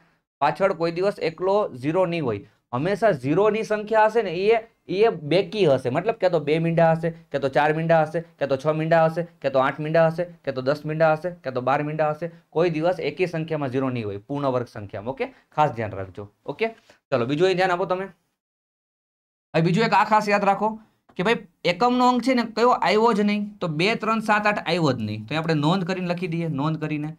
પાછળ કોઈ દિવસ એકલો ઝીરો નહીં હોય હંમેશા ઝીરોની સંખ્યા હશે ને એ એ બેકી હશે મતલબ કે તો બે મીંડા હશે કે તો ચાર મીંડા હશે કે તો છ મીંડા હશે કે તો આઠ મીંડા હશે કે તો દસ મીંડા હશે કે તો બાર મીંડા હશે કોઈ દિવસ એકી સંખ્યામાં ઝીરો નહીં હોય પૂર્ણ વર્ગ સંખ્યામાં ઓકે ખાસ ધ્યાન રાખજો ઓકે ચલો બીજું એ ધ્યાન આપો તમે હવે બીજું એક આ ખાસ યાદ રાખો કે ભાઈ એકમનો અંક છે ને કયો આવ્યો જ નહીં તો બે ત્રણ સાત આઠ આવ્યો જ નહીં તો આપણે નોંધ કરીને લખી દઈએ નોંધ કરીને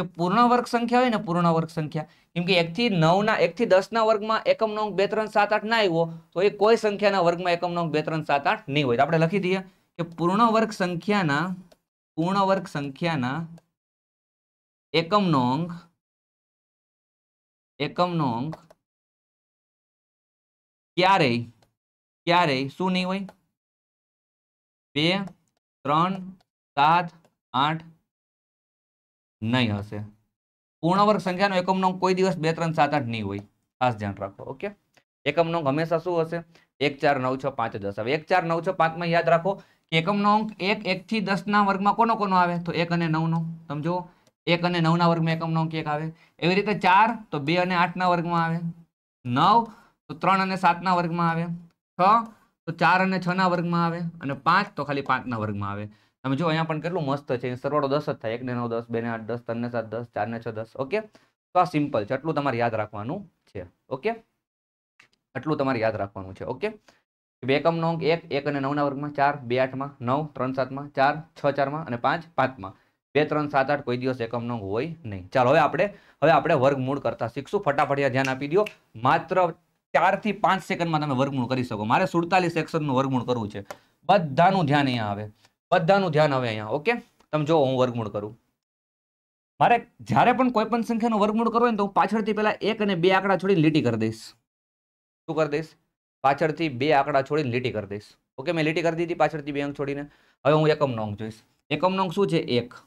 કે પૂર્ણ વર્ગ સંખ્યા હોય ને પૂર્ણ વર્ગ સંખ્યા કેમ કે એકથી નવના એકથી દસના વર્ગમાં એકમ અંક બે ત્રણ સાત આઠ ના આવ્યો તો એ કોઈ સંખ્યાના વર્ગમાં એકમ અંક બે ત્રણ સાત આઠ નહીં હોય આપણે લખી દઈએ કે પૂર્ણ વર્ગ સંખ્યાના પૂર્ણ વર્ગ સંખ્યાના એકમનો અંક એકમનો અંક ક્યારેય ક્યારેય શું નહીં હોય બે ત્રણ સાત આઠ નહીં હશે પૂર્ણવર્ગ સંખ્યાનો એકમનો કોઈ દિવસ બે ત્રણ સાત આઠ નહીં હોય ખાસ ધ્યાન રાખો ઓકે એકમનો અંક હંમેશા શું હશે એક ચાર નવ છ પાંચ દસ આવે એક ચાર નવ છ પાંચમાં યાદ રાખો એકમનો અંક એક એકથી દસના વર્ગમાં કોનો કોનો આવે તો એક અને નવનો સમજો એક અને નવના વર્ગમાં એકમનો અંક એક આવે એવી રીતે ચાર તો બે અને આઠના વર્ગમાં આવે નવ તો ત્રણ અને સાતના વર્ગમાં આવે છ તો ચાર અને છના વર્ગમાં આવે અને પાંચ તો ખાલી પાંચના વર્ગમાં આવે તમે જો અહીંયા પણ કેટલું મસ્ત છે સરવાળો દસ જ થાય એક ને નવ દસ બે ને આઠ દસ ત્રણને સાત દસ ચારને છ દસ ઓકે તો આ સિમ્પલ છે આટલું તમારે યાદ રાખવાનું છે ઓકે આટલું તમારે યાદ રાખવાનું છે ઓકે બે કમનો અંક એક એક અને નવના વર્ગમાં ચાર બે આઠમાં નવ ત્રણ સાતમાં ચાર છ ચારમાં અને પાંચ પાંચમાં બે ત્રણ સાત આઠ કોઈ દિવસ એકમ અંક હોય નહીં ચાલો હવે આપણે હવે આપણે વર્ગમૂળ કરતા શીખશું ફટાફટ ધ્યાન આપી દો માત્ર ચાર થી પાંચ સેકન્ડમાં તમે વર્ગમૂળ કરી શકો મારે સુડતાલીસ સેક્શનનું વર્ગમૂળ કરવું છે બધાનું ધ્યાન અહીંયા આવે બધાનું ધ્યાન આવે અહીંયા ઓકે તમે જો હું વર્ગમૂળ કરું મારે જ્યારે પણ કોઈ પણ સંખ્યાનું વર્ગમૂળ કરવો હોય ને તો હું પાછળથી પહેલાં એક અને બે આંકડા છોડીને લીટી કરી દઈશ શું કરી દઈશ પાછળથી બે આંકડા છોડીને લીટી કરી દઈશ ઓકે મેં લીટી કરી દીધી પાછળથી બે અંક છોડીને હવે હું એકમનો અંક જોઈશ એકમનો અંક શું છે એક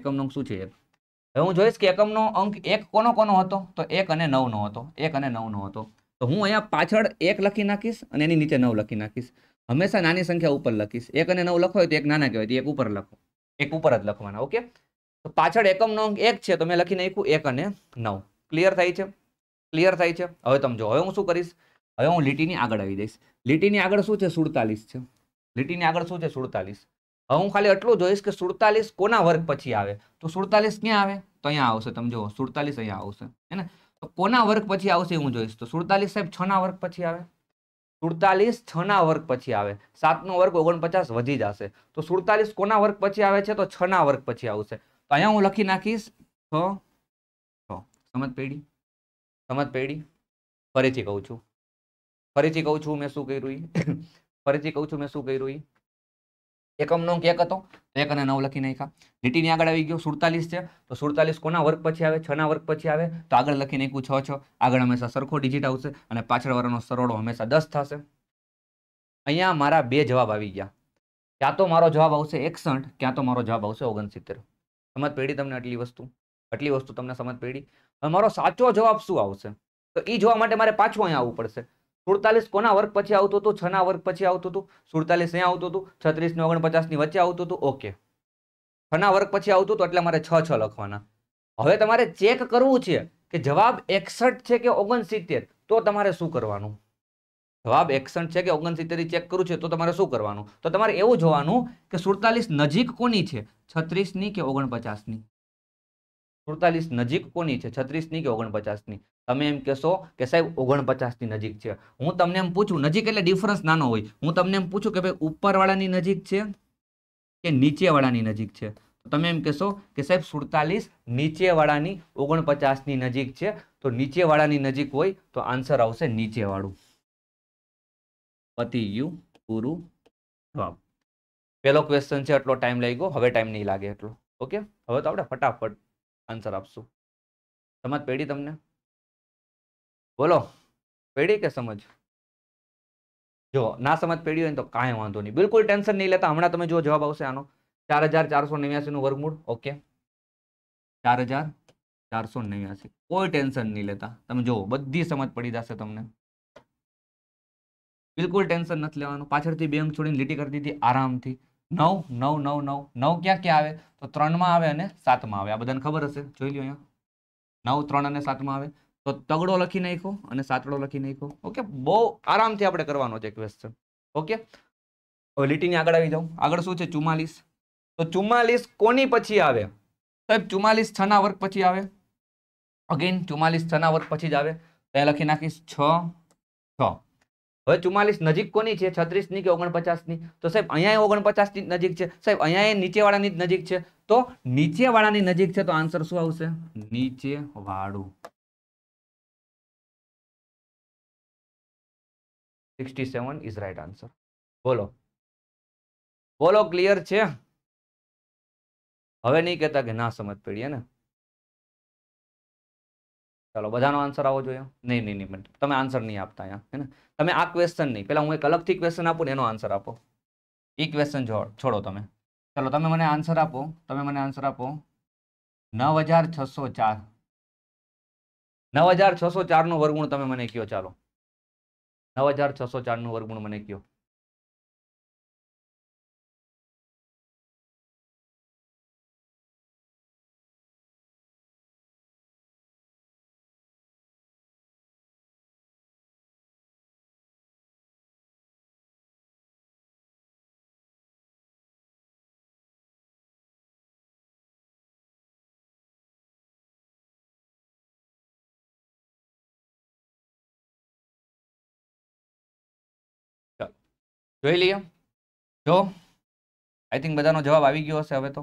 એકમનો અંક શું છે એક હવે હું જોઈશ કે એકમનો અંક એક કોનો કોનો હતો તો એક અને નવનો હતો એક અને નવનો હતો તો હું અહીંયા પાછળ એક લખી નાખીશ અને એની નીચે નવ લખી નાખીશ હંમેશા નાની સંખ્યા ઉપર લખીશ એક અને નવ લખો તો એક નાના કહેવાય તો એક ઉપર લખો એક ઉપર જ લખવાના ઓકે તો પાછળ એકમનો અંક એક છે તો મેં લખી નાખ્યું એક અને નવ ક્લિયર થાય છે ક્લિયર થાય છે હવે તમે જો હવે હું શું કરીશ હવે હું લીટીની આગળ આવી જઈશ લીટીની આગળ શું છે સુડતાલીસ છે લીટીની આગળ શું છે સુડતાલીસ હવે હું ખાલી એટલું જોઈશ કે સુડતાલીસ કોના વર્ગ પછી આવે તો સુડતાલીસ ક્યાં આવે તો અહીંયા આવશે તમે જુઓ સુડતાલીસ અહીંયા આવશે હે ને તો કોના વર્ગ પછી આવશે હું જોઈશ તો સુડતાલીસ સાહેબ છના વર્ગ પછી આવે સુડતાલીસ છના વર્ગ પછી આવે સાતનો વર્ગ ઓગણપચાસ વધી જશે તો સુડતાલીસ કોના વર્ગ પછી આવે છે તો છના વર્ગ પછી આવશે તો અહીંયા હું લખી નાખીશ છ છ સમજ પેઢી સમજ પેઢી ફરીથી કહું છું ફરીથી કહું છું મેં શું કર્યું ફરીથી કહું છું મેં શું કર્યું એકમનો અંક એક હતો એક અને નવ લખી નાખ્યા લીટીની આગળ આવી ગયો સુડતાલીસ છે તો સુડતાલીસ કોના વર્ગ પછી આવે છના વર્ગ પછી આવે તો આગળ લખી નાખ્યું છ છ આગળ હંમેશા સરખો ડિજિટ આવશે અને પાછળ પાછળવાળાનો સરવાળો હંમેશા દસ થશે અહીંયા મારા બે જવાબ આવી ગયા ક્યાં તો મારો જવાબ આવશે એકસઠ ક્યાં તો મારો જવાબ આવશે ઓગણસિત્તેર સમજ પેઢી તમને આટલી વસ્તુ આટલી વસ્તુ તમને સમજ પેઢી મારો સાચો જવાબ શું આવશે તો એ જોવા માટે મારે પાછું અહીંયા આવવું પડશે સુડતાલીસ કોના વર્ગ પછી આવતું હતું છના વર્ગ પછી આવતું હતું સુડતાલીસ અહીંયા આવતું હતું છત્રીસ ને ઓગણપચાસની વચ્ચે આવતું હતું ઓકે છના વર્ગ પછી આવતું હતું એટલે મારે છ છ લખવાના હવે તમારે ચેક કરવું છે કે જવાબ એકસઠ છે કે ઓગણસિત્તેર તો તમારે શું કરવાનું જવાબ એકસઠ છે કે ઓગણસિત્તેર ચેક કરવું છે તો તમારે શું કરવાનું તો તમારે એવું જોવાનું કે સુડતાલીસ નજીક કોની છે છત્રીસની કે ઓગણપચાસની સુડતાલીસ નજીક કોની છે છત્રીસની કે ઓગણપચાસની તમે એમ કહેશો કે સાહેબ ઓગણપચાસની નજીક છે હું તમને એમ પૂછું નજીક એટલે ડિફરન્સ નાનો હોય હું તમને એમ પૂછું કે ભાઈ ઉપરવાળાની નજીક છે કે નીચેવાળાની નજીક છે તમે એમ કહેશો કે સાહેબ સુડતાલીસ નીચેવાળાની ઓગણપચાસની નજીક છે તો નીચેવાળાની નજીક હોય તો આન્સર આવશે નીચેવાળું પતિ યુ પૂરું જવાબ પહેલો ક્વેશ્ચન છે એટલો ટાઈમ લઈ ગયો હવે ટાઈમ નહીં લાગે એટલો ઓકે હવે તો આપણે ફટાફટ આન્સર આપશું સમજ પેઢી તમને બોલો પેઢી કે સમજ જો ના સમજ પેઢી હોય તો કાંઈ વાંધો નહીં બિલકુલ ટેન્શન નહીં લેતા હમણાં તમે જો જવાબ આવશે આનો ચાર હજાર ચારસો નું વર્ગમૂળ ઓકે ચાર હજાર ચારસો નેવ્યાસી કોઈ ટેન્શન નહીં લેતા તમે જુઓ બધી સમજ પડી જશે તમને બિલકુલ ટેન્શન નથી લેવાનું પાછળથી બે બેંક છોડીને લીટી કરી દીધી આરામથી નવ નવ નવ નવ નવ ક્યાં ક્યાં આવે તો ત્રણમાં આવે અને સાતમાં આવે આ બધાને ખબર હશે જોઈ લો અહીંયા નવ ત્રણ અને સાતમાં આવે તો તગડો લખી નાખો અને સાતડો લખી નાખો ઓકે બહુ આરામથી આપણે કરવાનો છે ક્વેશ્ચન ઓકે હવે લીટીની આગળ આવી જાઉં આગળ શું છે ચુમ્માલીસ તો ચુમ્માલીસ કોની પછી આવે સાહેબ ચુમ્માલીસ છના વર્ગ પછી આવે અગેન ચુમ્માલીસ છના વર્ગ પછી જ આવે ત્યાં લખી નાખીશ છ છ હવે ચુમ્માલીસ નજીક કોની છે છત્રીસની કે ઓગણપચાસની તો સાહેબ અહીંયા ઓગણપચાસની નજીક છે સાહેબ અહીંયા નીચેવાળાની જ નજીક છે તો નીચેવાળાની નજીક છે તો આન્સર શું આવશે નીચેવાળું sixty seven is right answer બોલો બોલો ક્લિયર છે હવે નહીં કહેતા કે ના સમજ પડીએ ને ચાલો બધાનો આન્સર આવો જોઈએ નહીં નહીં નહીં તમે આન્સર નહીં આપતા અહીંયા હે ને તમે આ ક્વેશ્ચન નહીં પહેલાં હું એક અલગથી ક્વેશ્ચન આપું ને એનો આન્સર આપો એ ક્વેશ્ચન છોડો તમે ચાલો તમે મને આન્સર આપો તમે મને આન્સર આપો નવ હજાર છસો ચાર નવ હજાર છસો ચારનો વર્ગુણ તમે મને કહો ચાલો નવ હજાર છસો ચારનું વર્ગમૂળ મને કહો જોઈ લઈએ જો આઈ થિંક બધાનો જવાબ આવી ગયો હશે હવે તો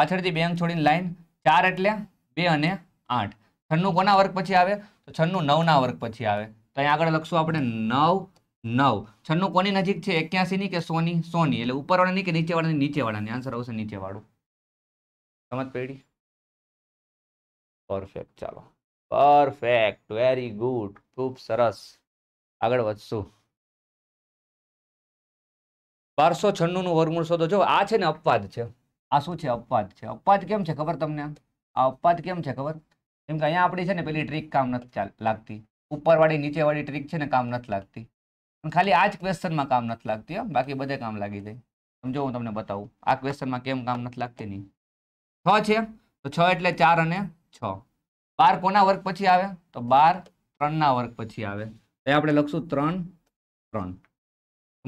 પાછળથી બે બેંક છોડીને લાઈન ચાર એટલે બે અને આઠ છન્નું કોના વર્ગ પછી આવે તો છન્નું નવના વર્ગ પછી આવે તો અહીંયા આગળ લખશું આપણે નવ નવ છન્નું કોની નજીક છે એક્યાસીની કે સોની સોની એટલે ઉપરવાળાની કે નીચેવાળાની નીચેવાળાની આન્સર આવશે નીચેવાળું સમજ પેઢી પરફેક્ટ ચાલો પરફેક્ટ વેરી ગુડ ખૂબ સરસ આગળ વધશું બારસો છન્નુંનું વર્ગમૂળ શોધો જો આ છે ને અપવાદ છે આ શું છે અપવાદ છે અપવાદ કેમ છે ખબર તમને આ અપવાદ કેમ છે ખબર કેમ કે અહીંયા આપણી છે ને પેલી ટ્રીક કામ નથી લાગતી ઉપરવાળી નીચેવાળી ટ્રીક છે ને કામ નથી લાગતી પણ ખાલી આ જ ક્વેશ્ચનમાં કામ નથી લાગતી બાકી બધે કામ લાગી જાય સમજો હું તમને બતાવું આ ક્વેશ્ચનમાં કેમ કામ નથી લાગતી નહીં છ છે તો છ એટલે ચાર અને છ બાર કોના વર્ગ પછી આવે તો બાર ત્રણના વર્ગ પછી આવે તો આપણે લખશું ત્રણ ત્રણ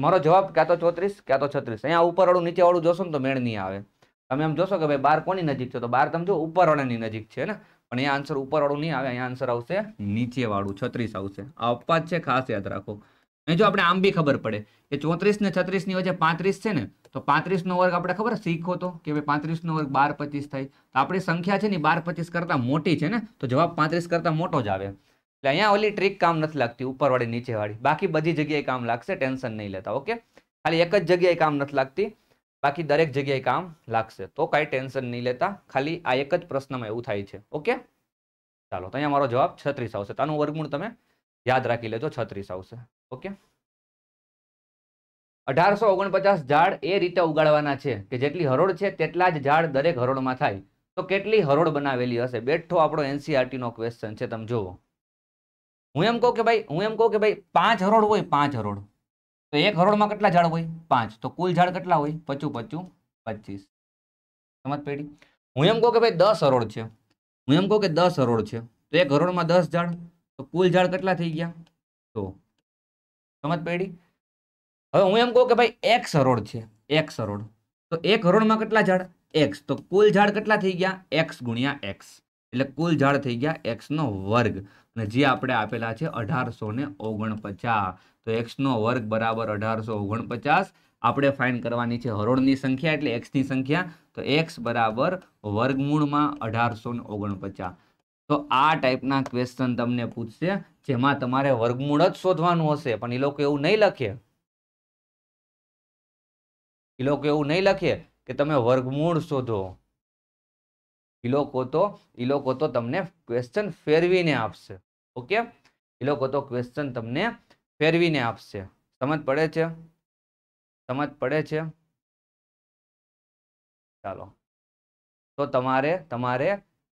મારો જવાબ ક્યાં તો ચોત્રીસ ક્યાં તો છત્રીસ અહીંયા ઉપરવાળું નીચેવાળું જોશો ને તો મેળ નહીં આવે તમે એમ જોશો કે ભાઈ બાર કોની નજીક છે તો બાર તમે જો ઉપરવાળાની નજીક છે ને પણ અહીંયા આન્સર ઉપરવાળું નહીં આવે અહીંયા આન્સર આવશે નીચેવાળું છત્રીસ આવશે આ અપવાદ છે ખાસ યાદ રાખો અહીં જો આપણે આમ બી ખબર પડે કે ચોત્રીસ ને છત્રીસની વચ્ચે પાંત્રીસ છે ને તો પાંત્રીસનો વર્ગ આપણે ખબર શીખો તો કે ભાઈ પાંત્રીસનો વર્ગ બાર પચીસ થાય તો આપણી સંખ્યા છે ને બાર પચીસ કરતાં મોટી છે ને તો જવાબ પાંત્રીસ કરતાં મોટો જ આવે એટલે અહીંયા ઓલી ટ્રીક કામ નથી લાગતી ઉપરવાળી નીચેવાળી બાકી બધી જગ્યાએ કામ લાગશે ટેન્શન નહીં લેતા ઓકે ખાલી એક જ જગ્યાએ કામ નથી લાગતી બાકી દરેક જગ્યાએ કામ લાગશે તો કાંઈ ટેન્શન નહીં લેતા ખાલી આ એક જ પ્રશ્નમાં એવું થાય છે ઓકે ચાલો તો અહીંયા મારો જવાબ છત્રીસ આવશે તો આનું વર્ગમૂળ તમે યાદ રાખી લેજો છત્રીસ આવશે ઓકે અઢારસો ઓગણપચાસ ઝાડ એ રીતે ઉગાડવાના છે કે જેટલી હરોળ છે તેટલા જ ઝાડ દરેક હરોળમાં થાય તો કેટલી હરોળ બનાવેલી હશે બેઠો આપણો એનસીઆરટીનો e ક્વેશ્ચન છે તમે જુઓ હું એમ કહું કે ભાઈ હું એમ કહું કે ભાઈ પાંચ હરોળ હોય પાંચ હરોડ તો એક હરોડમાં કેટલા ઝાડ હોય પાંચ તો કુલ ઝાડ કેટલા હોય પચું પચું પચીસ સમજ પેઢી હું એમ કહું કે ભાઈ દસ હરોડ છે હું એમ કહું કે દસ હરોળ છે તો એક હરોડમાં દસ ઝાડ તો કુલ ઝાડ કેટલા થઈ ગયા તો સમજ પેઢી હવે હું એમ કહું કે ભાઈ એક સરોળ છે એક સરોળ તો એક હરોળમાં કેટલા ઝાડ એક્સ તો કુલ ઝાડ કેટલા થઈ ગયા એક્સ ગુણ્યા એક્સ એટલે કુલ ઝાડ થઈ ગયા એક્સનો વર્ગ અને જે આપણે આપેલા છે અઢારસો ને ઓગણપચાસ તો એક્સનો વર્ગ બરાબર અઢારસો ઓગણપચાસ આપણે ફાઇન કરવાની છે હરોળની સંખ્યા એટલે એક્સની સંખ્યા તો એક્સ બરાબર વર્ગમૂળમાં અઢારસો ને ઓગણપચાસ તો આ ટાઈપના ક્વેશ્ચન તમને પૂછશે જેમાં તમારે વર્ગમૂળ જ શોધવાનું હશે પણ એ લોકો એવું નહીં લખે એ લોકો એવું નહીં લખે કે તમે વર્ગમૂળ શોધો એ લોકો તો એ લોકો તો તમને ક્વેશ્ચન ફેરવીને આપશે ઓકે એ લોકો તો ક્વેશ્ચન તમને ફેરવીને આપશે સમજ પડે છે સમજ પડે છે ચાલો તો તમારે તમારે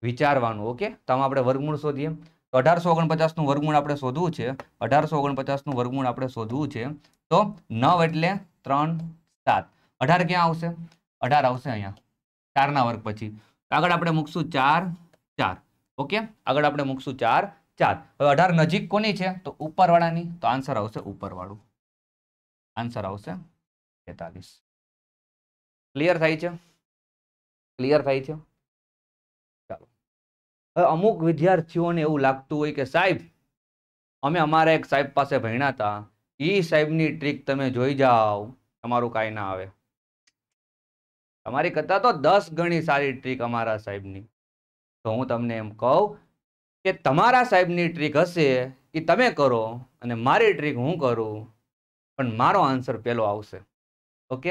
વિચારવાનું ઓકે તો આપણે વર્ગમૂળ શોધીએ તો અઢારસો ઓગણપચાસનું વર્ગમૂળ આપણે શોધવું છે અઢારસો ઓગણપચાસનું વર્ગમૂળ આપણે શોધવું છે તો નવ એટલે ત્રણ સાત અઢાર ક્યાં આવશે અઢાર આવશે અહીંયા ચારના વર્ગ પછી આગળ આપણે મૂકશું ચાર ચાર ઓકે આગળ આપણે મૂકશું ચાર ચાર હવે અઢાર નજીક કોની છે તો ઉપરવાળાની તો આન્સર આવશે ઉપરવાળું આન્સર આવશે તેતાલીસ ક્લિયર થાય છે ક્લિયર થાય છે ચાલો હવે અમુક વિદ્યાર્થીઓને એવું લાગતું હોય કે સાહેબ અમે અમારા એક સાહેબ પાસે ભણ્યા હતા એ સાહેબની ટ્રીક તમે જોઈ જાઓ તમારું કાંઈ ના આવે તમારી કરતાં તો દસ ગણી સારી ટ્રીક અમારા સાહેબની તો હું તમને એમ કહું કે તમારા સાહેબની ટ્રીક હશે એ તમે કરો અને મારી ટ્રીક હું કરું પણ મારો આન્સર પહેલો આવશે ઓકે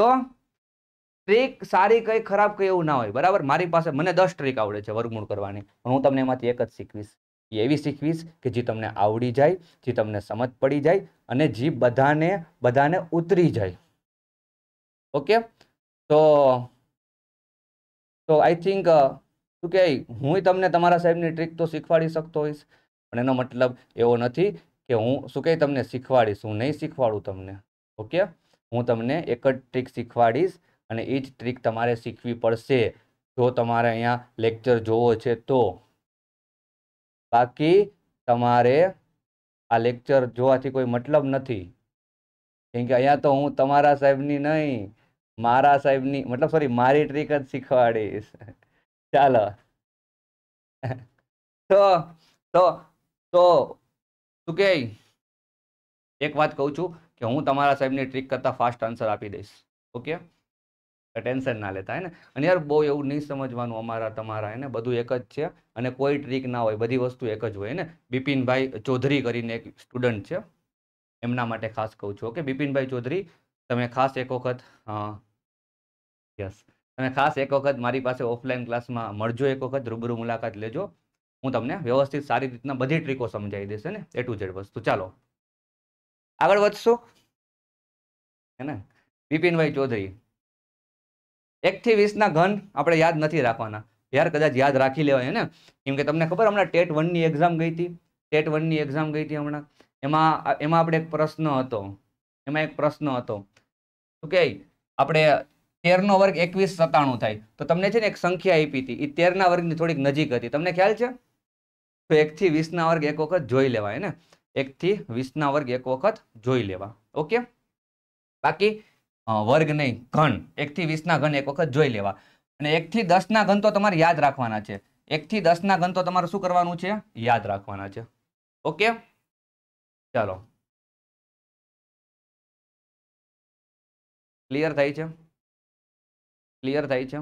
તો ટ્રીક સારી કંઈ ખરાબ કંઈ એવું ના હોય બરાબર મારી પાસે મને દસ ટ્રીક આવડે છે વર્ગમૂળ કરવાની પણ હું તમને એમાંથી એક જ શીખવીશ એવી શીખવીશ કે જે તમને આવડી જાય જે તમને સમજ પડી જાય અને જે બધાને બધાને ઉતરી જાય ઓકે તો તો આઈ થિંક શું કે હું તમને તમારા સાહેબની ટ્રીક તો શીખવાડી શકતો હોઈશ પણ એનો મતલબ એવો નથી કે હું શું કહે તમને શીખવાડીશ હું નહીં શીખવાડું તમને ઓકે હું તમને એક જ ટ્રીક શીખવાડીશ અને એ જ ટ્રીક તમારે શીખવી પડશે જો તમારે અહીંયા લેક્ચર જોવો છે તો બાકી તમારે આ લેક્ચર જોવાથી કોઈ મતલબ નથી કેમ કે અહીંયા તો હું તમારા સાહેબની નહીં મારા સાહેબની મતલબ સોરી મારી ટ્રીક જ શીખવાડીશ ચાલો તો તો તો શું કે એક વાત કહું છું કે હું તમારા સાહેબની ટ્રીક કરતા ફાસ્ટ આન્સર આપી દઈશ ઓકે ટેન્શન ના લેતા હે ને અને યાર બહુ એવું નહીં સમજવાનું અમારા તમારા એને બધું એક જ છે અને કોઈ ટ્રીક ના હોય બધી વસ્તુ એક જ હોય ને બિપિનભાઈ ચૌધરી કરીને એક સ્ટુડન્ટ છે એમના માટે ખાસ કહું છું ઓકે બિપિનભાઈ ચૌધરી તમે ખાસ એક વખત યસ તમે ખાસ એક વખત મારી પાસે ઓફલાઈન ક્લાસમાં મળજો એક વખત રૂબરૂ મુલાકાત લેજો હું તમને વ્યવસ્થિત સારી રીતના બધી ટ્રીકો સમજાવી દેશે ને એ ટુ ઝેડ વસ્તુ ચાલો આગળ વધશો હે ને બિપિનભાઈ ચૌધરી એકથી વીસના ઘન આપણે યાદ નથી રાખવાના યાર કદાચ યાદ રાખી લેવાય ને કેમ કે તમને ખબર હમણાં ટેટ વનની એક્ઝામ ગઈ હતી ટેટ વનની એક્ઝામ ગઈ હતી હમણાં એમાં એમાં આપણે એક પ્રશ્ન હતો એમાં એક પ્રશ્ન હતો શું કે આપણે તેરનો વર્ગ એકવીસ સત્તાણું થાય તો તમને છે ને એક સંખ્યા આપી હતી એ તેરના વર્ગની થોડીક નજીક હતી તમને ખ્યાલ છે તો એકથી વીસના વર્ગ એક વખત જોઈ લેવા એને એકથી વીસના વર્ગ એક વખત જોઈ લેવા ઓકે બાકી વર્ગ નહીં ઘન એકથી વીસના ઘન એક વખત જોઈ લેવા અને એકથી દસના ઘન તો તમારે યાદ રાખવાના છે એકથી દસના ઘન તો તમારે શું કરવાનું છે યાદ રાખવાના છે ઓકે ચાલો ક્લિયર થાય છે ક્લિયર થાય છે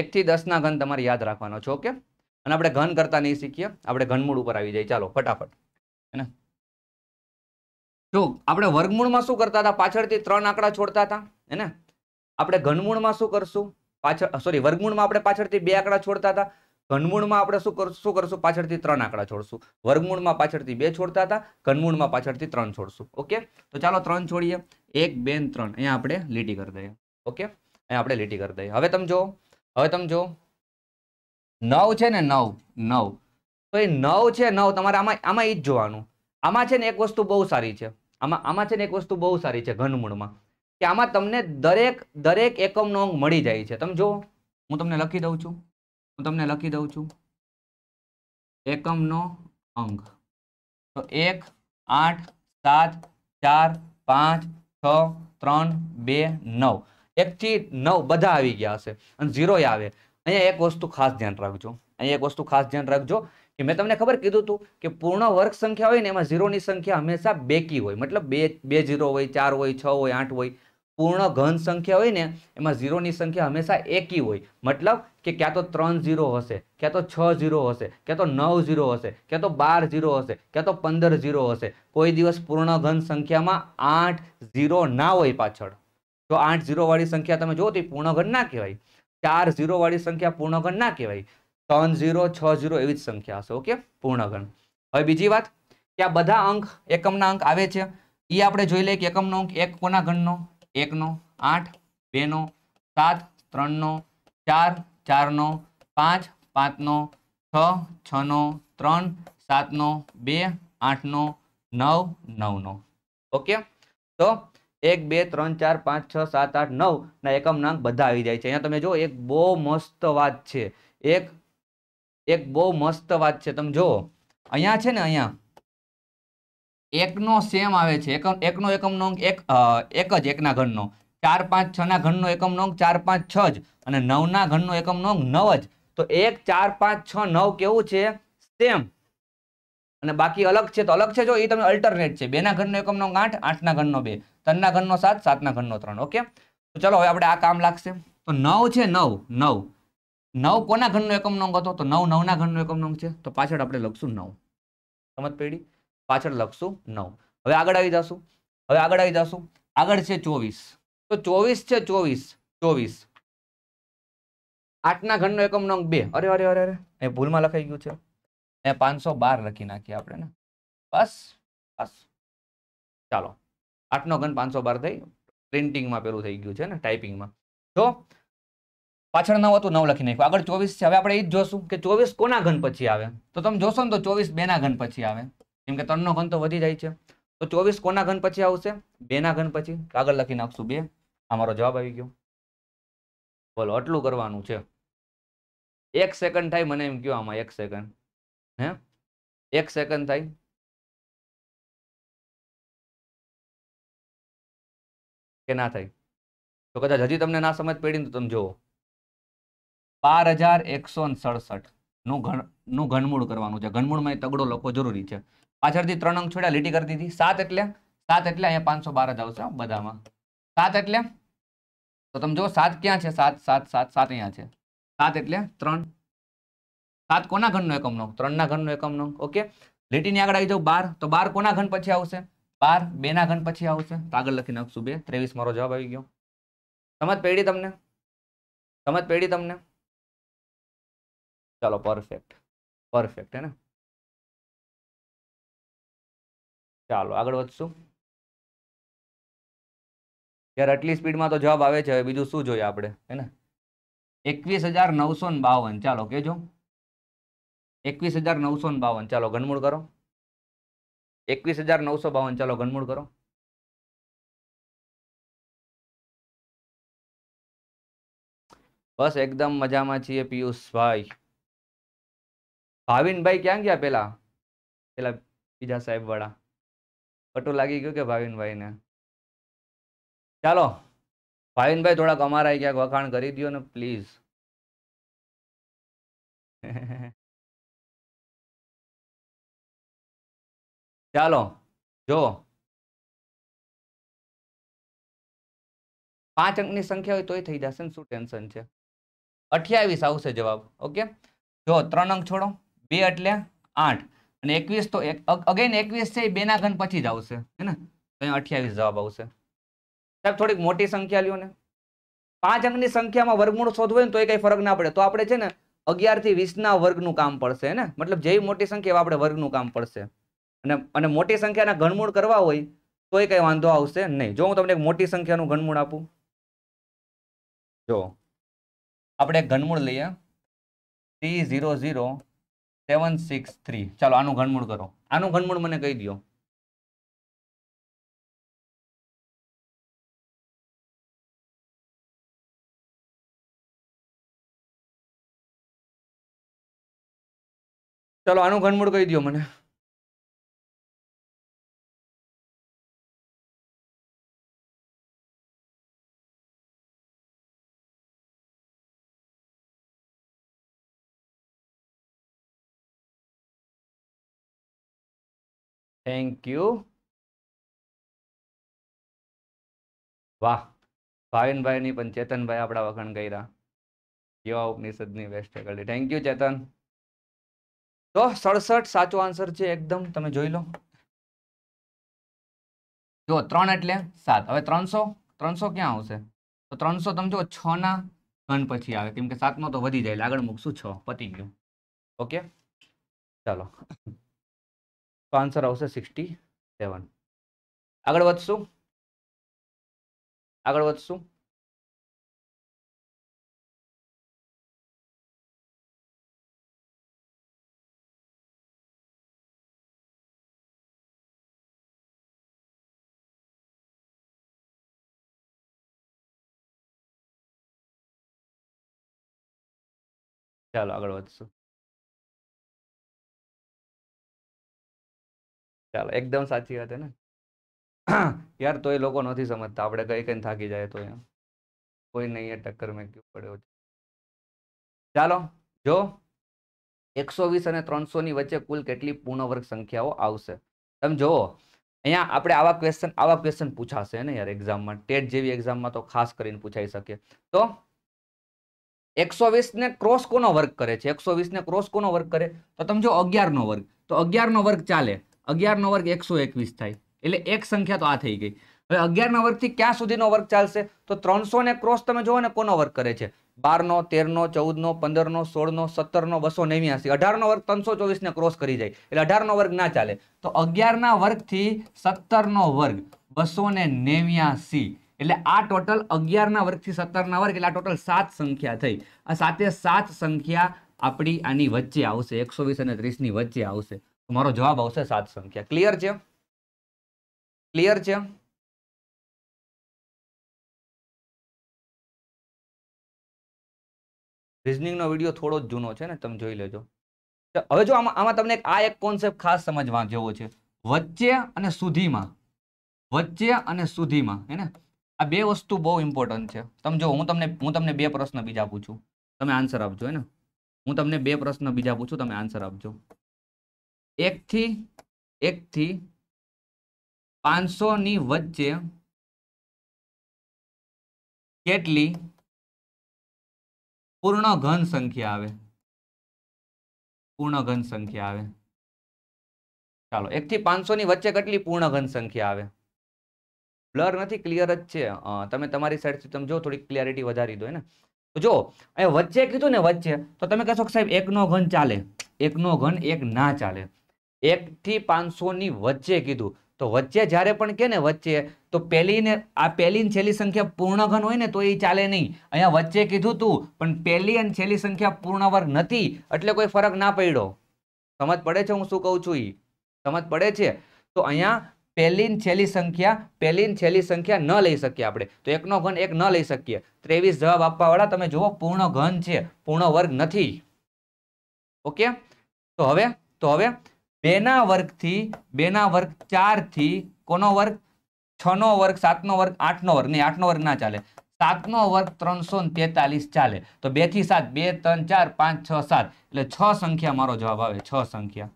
એકથી દસના ઘન તમારે યાદ રાખવાનો છે ઓકે અને આપણે ઘન કરતા નહીં શીખીએ આપણે ઘનમૂળ ઉપર આવી જાય ચાલો ફટાફટ હે જો આપણે વર્ગમૂળમાં શું કરતા હતા પાછળથી ત્રણ આંકડા છોડતા હતા હે આપણે ઘનમૂળમાં શું કરશું પાછળ સોરી વર્ગમૂળમાં આપણે પાછળથી બે આંકડા છોડતા હતા ઘનમૂળમાં આપણે શું કરશું શું કરશું પાછળથી ત્રણ આંકડા છોડશું વર્ગમૂળમાં પાછળથી બે છોડતા હતા ઘનમૂળમાં પાછળથી ત્રણ છોડશું ઓકે તો ચાલો ત્રણ છોડીએ એક બે ત્રણ અહીંયા આપણે લીટી કરી દઈએ ઓકે અહીંયા આપણે લીટી કરી દઈએ હવે તમે જો હવે તમે જો નવ છે ને નવ નવ તો એ નવ છે નવ તમારે આમાં આમાં એ જ જોવાનું આમાં છે ને એક વસ્તુ બહુ સારી છે આમાં આમાં છે ને એક વસ્તુ બહુ સારી છે ઘનમૂળમાં કે આમાં તમને દરેક દરેક એકમનો અંગ મળી જાય છે તમે જો હું તમને લખી દઉં છું હું તમને લખી દઉં છું એકમનો અંક તો એક આઠ સાત ચાર પાંચ છ ત્રણ બે નવ એકથી નવ બધા આવી ગયા હશે અને ઝીરો આવે અહીંયા એક વસ્તુ ખાસ ધ્યાન રાખજો અહીંયા એક વસ્તુ ખાસ ધ્યાન રાખજો કે મેં તમને ખબર કીધું હતું કે પૂર્ણ વર્ગ સંખ્યા હોય ને એમાં ઝીરોની સંખ્યા હંમેશા બેકી હોય મતલબ બે બે ઝીરો હોય ચાર હોય છ હોય આઠ હોય પૂર્ણ ઘન સંખ્યા હોય ને એમાં ઝીરોની સંખ્યા હંમેશા એકી હોય મતલબ કે ક્યાં તો ત્રણ ઝીરો હશે ક્યાં તો છ ઝીરો હશે ક્યાં તો નવ ઝીરો હશે ક્યાં તો બાર ઝીરો હશે ક્યાં તો પંદર ઝીરો હશે કોઈ દિવસ પૂર્ણ ઘન સંખ્યામાં આઠ ઝીરો ના હોય પાછળ જો આઠ ઝીરોવાળી સંખ્યા તમે જુઓ તો એ પૂર્ણઘન ના કહેવાય ચાર ઝીરોવાળી સંખ્યા પૂર્ણઘન ના કહેવાય ત્રણ ઝીરો છ ઝીરો એવી જ સંખ્યા હશે ઓકે પૂર્ણઘન હવે બીજી વાત કે આ બધા અંક એકમના અંક આવે છે એ આપણે જોઈ લઈએ કે એકમનો અંક એક કોના ઘનનો એકનો આઠ બેનો સાત ત્રણનો ચાર ચારનો પાંચ પાંચનો છ છનો ત્રણ સાતનો બે આઠનો નવ નવનો ઓકે તો એક બે ત્રણ ચાર પાંચ છ સાત આઠ નવ ના એકમ નાંક બધા આવી જાય છે અહીંયા તમે જો એક બહુ મસ્ત વાત છે એક એક બહુ મસ્ત વાત છે તમે જુઓ અહીંયા છે ને અહીંયા એકનો સેમ આવે છે એકમ એકનો એકમનો અંક એક એક જ એકના ઘનનો ચાર પાંચ છના ઘનનો એકમનો નોંગ ચાર પાંચ છ જ અને નવના ઘનનો એકમનો અંક નવ જ તો એક ચાર પાંચ છ નવ કેવું છે સેમ અને બાકી અલગ છે તો અલગ છે જો એ તમે અલ્ટરનેટ છે બેના ઘરનો એકમનો આઠ આઠના ઘરનો બે ત્રણના ઘરનો સાત સાતના ઘરનો ત્રણ ઓકે તો ચલો હવે આપણે આ કામ લાગશે તો નવ છે નવ નવ નવ કોના ઘરનો એકમનો નોંગ હતો તો નવ નવના ઘરનો એકમનો અંક છે તો પાછળ આપણે લખશું નવ સમજ પેઢી પાછળ લખશું નવ હવે આગળ આવી જશું હવે આગળ આવી જશું આગળ છે ચોવીસ તો ચોવીસ છે ચોવીસ ચોવીસ આઠના ઘરનો એકમ નંગ બે અરે અરે અરે અરે એ ભૂલમાં લખાઈ ગયું છે એ પાંચસો બાર લખી નાખીએ આપણે ને બસ બસ ચાલો આઠનો ઘન પાંચસો બાર થઈ પ્રિન્ટિંગમાં પેલું થઈ ગયું છે ને ટાઈપિંગમાં તો પાછળ નવ હતું નવ લખી નાખ્યું આગળ ચોવીસ છે હવે આપણે એ જ જોશું કે ચોવીસ કોના ઘન પછી આવે તો તમે જોશો ને તો ચોવીસ બેના ઘન પછી આવે કેમ કે ત્રણનો ઘન તો વધી જાય છે તો ચોવીસ કોના ઘન પછી આવશે બેના ઘન પછી કાગળ લખી નાખશું બે અમારો જવાબ આવી ગયો બોલો આટલું કરવાનું છે એક સેકન્ડ થાય મને એમ કયો આમાં એક સેકન્ડ હે એક સેકન્ડ થાય કે ના થાય તો કદાચ હજી તમને ના સમજ પડી ને તમે જુઓ બાર હજાર એકસો સડસઠ નું ઘન નું ઘનમૂળ કરવાનું છે ઘનમૂળમાં તગડો લખો જરૂરી છે પાછળથી ત્રણ અંક છોડ્યા લીટી કરી દીધી સાત એટલે સાત એટલે અહીંયા પાંચસો બાર જ આવશે બધામાં સાત એટલે તો તમે જુઓ સાત ક્યાં છે સાત સાત સાત સાત અહીંયા છે સાત એટલે ત્રણ સાત કોના ઘનનો એકમનો ત્રણના ઘનનો એકમનો ઓકે લીટીની આગળ આવી જાવ બાર તો બાર કોના ઘન પછી આવશે બાર બેના ઘન પછી આવશે આગળ લખી નાખશું બે ત્રેવીસ મારો જવાબ આવી ગયો સમજ પેઢી તમને સમજ પેઢી તમને ચાલો પરફેક્ટ પરફેક્ટ હે ને ચાલો આગળ વધશું યાર આટલી સ્પીડમાં તો જવાબ આવે છે હવે બીજું શું જોઈએ આપણે હે ને એકવીસ હજાર નવસો ને બાવન ચાલો કેજો એકવીસ હજાર નવસો ને બાવન ચાલો ઘનમૂળ કરો એકવીસ હજાર નવસો બાવન ચાલો ઘનમૂળ કરો બસ એકદમ મજામાં છીએ પિયુષભાઈ ભાવિનભાઈ ક્યાં ગયા પેલા પેલા બીજા સાહેબ વાળા પટ્ટો લાગી ગયો કે ભાવિનભાઈને ચાલો ભાવિનભાઈ થોડાક અમારા ક્યાંક વખાણ કરી દો ને પ્લીઝ ચાલો જો પાંચ અંકની સંખ્યા હોય તોય થઈ જશે ને શું ટેન્શન છે અઠ્યાવીસ આવશે જવાબ ઓકે જો ત્રણ અંક છોડો બે એટલે આઠ અને એકવીસ તો અગેન એકવીસ છે એ બેના ઘન પછી જ આવશે હે ને તો અઠ્યાવીસ જવાબ આવશે સાહેબ થોડીક મોટી સંખ્યા લ્યો ને પાંચ અંકની સંખ્યામાં વર્ગમૂળ શોધવું હોય ને તો એ કંઈ ફરક ના પડે તો આપણે છે ને અગિયારથી વીસના વર્ગનું કામ પડશે ને મતલબ જેવી મોટી સંખ્યા આપણે વર્ગનું કામ પડશે અને અને મોટી સંખ્યાના ઘનમૂળ કરવા હોય તો એ કંઈ વાંધો આવશે નહીં જો હું તમને એક મોટી સંખ્યાનું ઘનમૂળ આપું જો આપણે એક ઘનમૂળ લઈએ three zero zero seven six three ચાલો આનું ઘનમૂળ કરો આનું ઘનમૂળ મને કહી દો ચાલો આનું ઘનમૂળ કહી દો મને થેન્ક યુ વાહ ભાવિનભાઈની પણ ચેતનભાઈ આપણા વખાણ કર્યા યુવા ઉપનિષદની વેસ્ટ કરી થેન્ક યુ ચેતન તો સડસઠ સાચો આન્સર છે એકદમ તમે જોઈ લો જો ત્રણ એટલે સાત હવે ત્રણસો ત્રણસો ક્યાં આવશે તો ત્રણસો તમે જો છ ના ઘન પછી આવે કેમ કે સાતનો તો વધી જાય આગળ મૂકશું છ પતી ગયું ઓકે ચાલો તો આન્સર આવશે સિક્સટી સેવન આગળ વધશું આગળ વધશું ચાલો આગળ વધશું ચાલો એકદમ સાચી વાત ને યાર તો એ લોકો નથી સમજતા આપણે કઈ કઈ થાકી જાય તો કોઈ નહીં ટક્કર મેં ક્યુ પડ્યો છે ચાલો જો એકસો વીસ અને ત્રણસો ની વચ્ચે કુલ કેટલી પૂર્ણવર્ગ સંખ્યાઓ આવશે તમે જુઓ અહીંયા આપણે આવા ક્વેશ્ચન આવા ક્વેશ્ચન પૂછાશે ને યાર એક્ઝામમાં ટેટ જેવી એક્ઝામમાં તો ખાસ કરીને પૂછાઈ શકીએ તો એકસો વીસ ને ક્રોસ કોનો વર્ગ કરે છે એકસો વીસ ને ક્રોસ કોનો વર્ગ કરે તો તમે જો અગિયારનો વર્ગ તો અગિયારનો વર્ગ ચાલે અગિયારનો વર્ગ એકસો એકવીસ થાય એટલે એક સંખ્યા તો આ થઈ ગઈ હવે અગિયારના વર્ગથી ક્યાં સુધીનો વર્ગ ચાલશે તો ત્રણસો ને ક્રોસ તમે જુઓ ને કોનો વર્ગ કરે છે બારનો તેરનો ચૌદનો પંદરનો સોળનો સત્તરનો બસો નેવ્યાસી અઢારનો વર્ગ ત્રણસો ચોવીસને ક્રોસ કરી જાય એટલે અઢારનો વર્ગ ના ચાલે તો અગિયારના વર્ગથી સત્તરનો વર્ગ બસો ને નેવ્યાસી એટલે આ ટોટલ અગિયારના વર્ગથી સત્તરના વર્ગ એટલે આ ટોટલ સાત સંખ્યા થઈ આ સાતે સાત સંખ્યા આપણી આની વચ્ચે આવશે એકસો વીસ અને ત્રીસની વચ્ચે આવશે મારો જવાબ આવશે સાત સંખ્યા ક્લિયર છે ક્લિયર છે રિઝનિંગનો વિડીયો થોડો જ જૂનો છે ને તમે જોઈ લેજો હવે જો આમાં આમાં તમને આ એક કોન્સેપ્ટ ખાસ સમજવા જેવો છે વચ્ચે અને સુધીમાં વચ્ચે અને સુધીમાં હે ને આ બે વસ્તુ બહુ ઇમ્પોર્ટન્ટ છે તમે જો હું તમને હું તમને બે પ્રશ્ન બીજા પૂછું તમે આન્સર આપજો હે ને હું તમને બે પ્રશ્ન બીજા પૂછું તમે આન્સર આપજો એક થી એકથી એકથી પાંચસોની વચ્ચે કેટલી પૂર્ણ ઘન સંખ્યા આવે પૂર્ણ ઘન સંખ્યા આવે ચાલો એક એકથી પાંચસોની વચ્ચે કેટલી પૂર્ણ ઘન સંખ્યા આવે બ્લર નથી ક્લિયર જ છે તમે તમારી સાઈડથી તમે જો થોડી ક્લિયરિટી વધારી દો ને તો જો અહીંયા વચ્ચે કીધું ને વચ્ચે તો તમે કહેશો કે સાહેબ એકનો ઘન ચાલે એકનો ઘન એક ના ચાલે એકથી પાંચસોની વચ્ચે કીધું તો વચ્ચે જ્યારે પણ કે ને વચ્ચે તો પહેલીને આ પહેલી ને છેલ્લી સંખ્યા પૂર્ણઘન હોય ને તો એ ચાલે નહીં અહીંયા વચ્ચે કીધું તું પણ પેલી અને છેલ્લી સંખ્યા પૂર્ણ વર્ગ નથી એટલે કોઈ ફરક ના પડ્યો સમજ પડે છે હું શું કહું છું એ સમજ પડે છે તો અહીંયા પહેલી છેલ્લી સંખ્યા પહેલી છેલ્લી સંખ્યા ન લઈ શકીએ આપણે તો એકનો ઘન એક ન લઈ શકીએ ત્રેવીસ જવાબ આપવાવાળા તમે જુઓ પૂર્ણ ઘન છે પૂર્ણ વર્ગ નથી ઓકે તો હવે તો હવે બેના વર્ગથી બેના વર્ગ ચારથી કોનો વર્ગ છનો વર્ગ સાતનો વર્ગ આઠનો વર્ગ નહીં આઠનો વર્ગ ના ચાલે સાતનો વર્ગ ત્રણસો તેતાલીસ ચાલે તો બે થી સાત બે ત્રણ ચાર પાંચ છ સાત એટલે છ સંખ્યા મારો જવાબ આવે છ સંખ્યા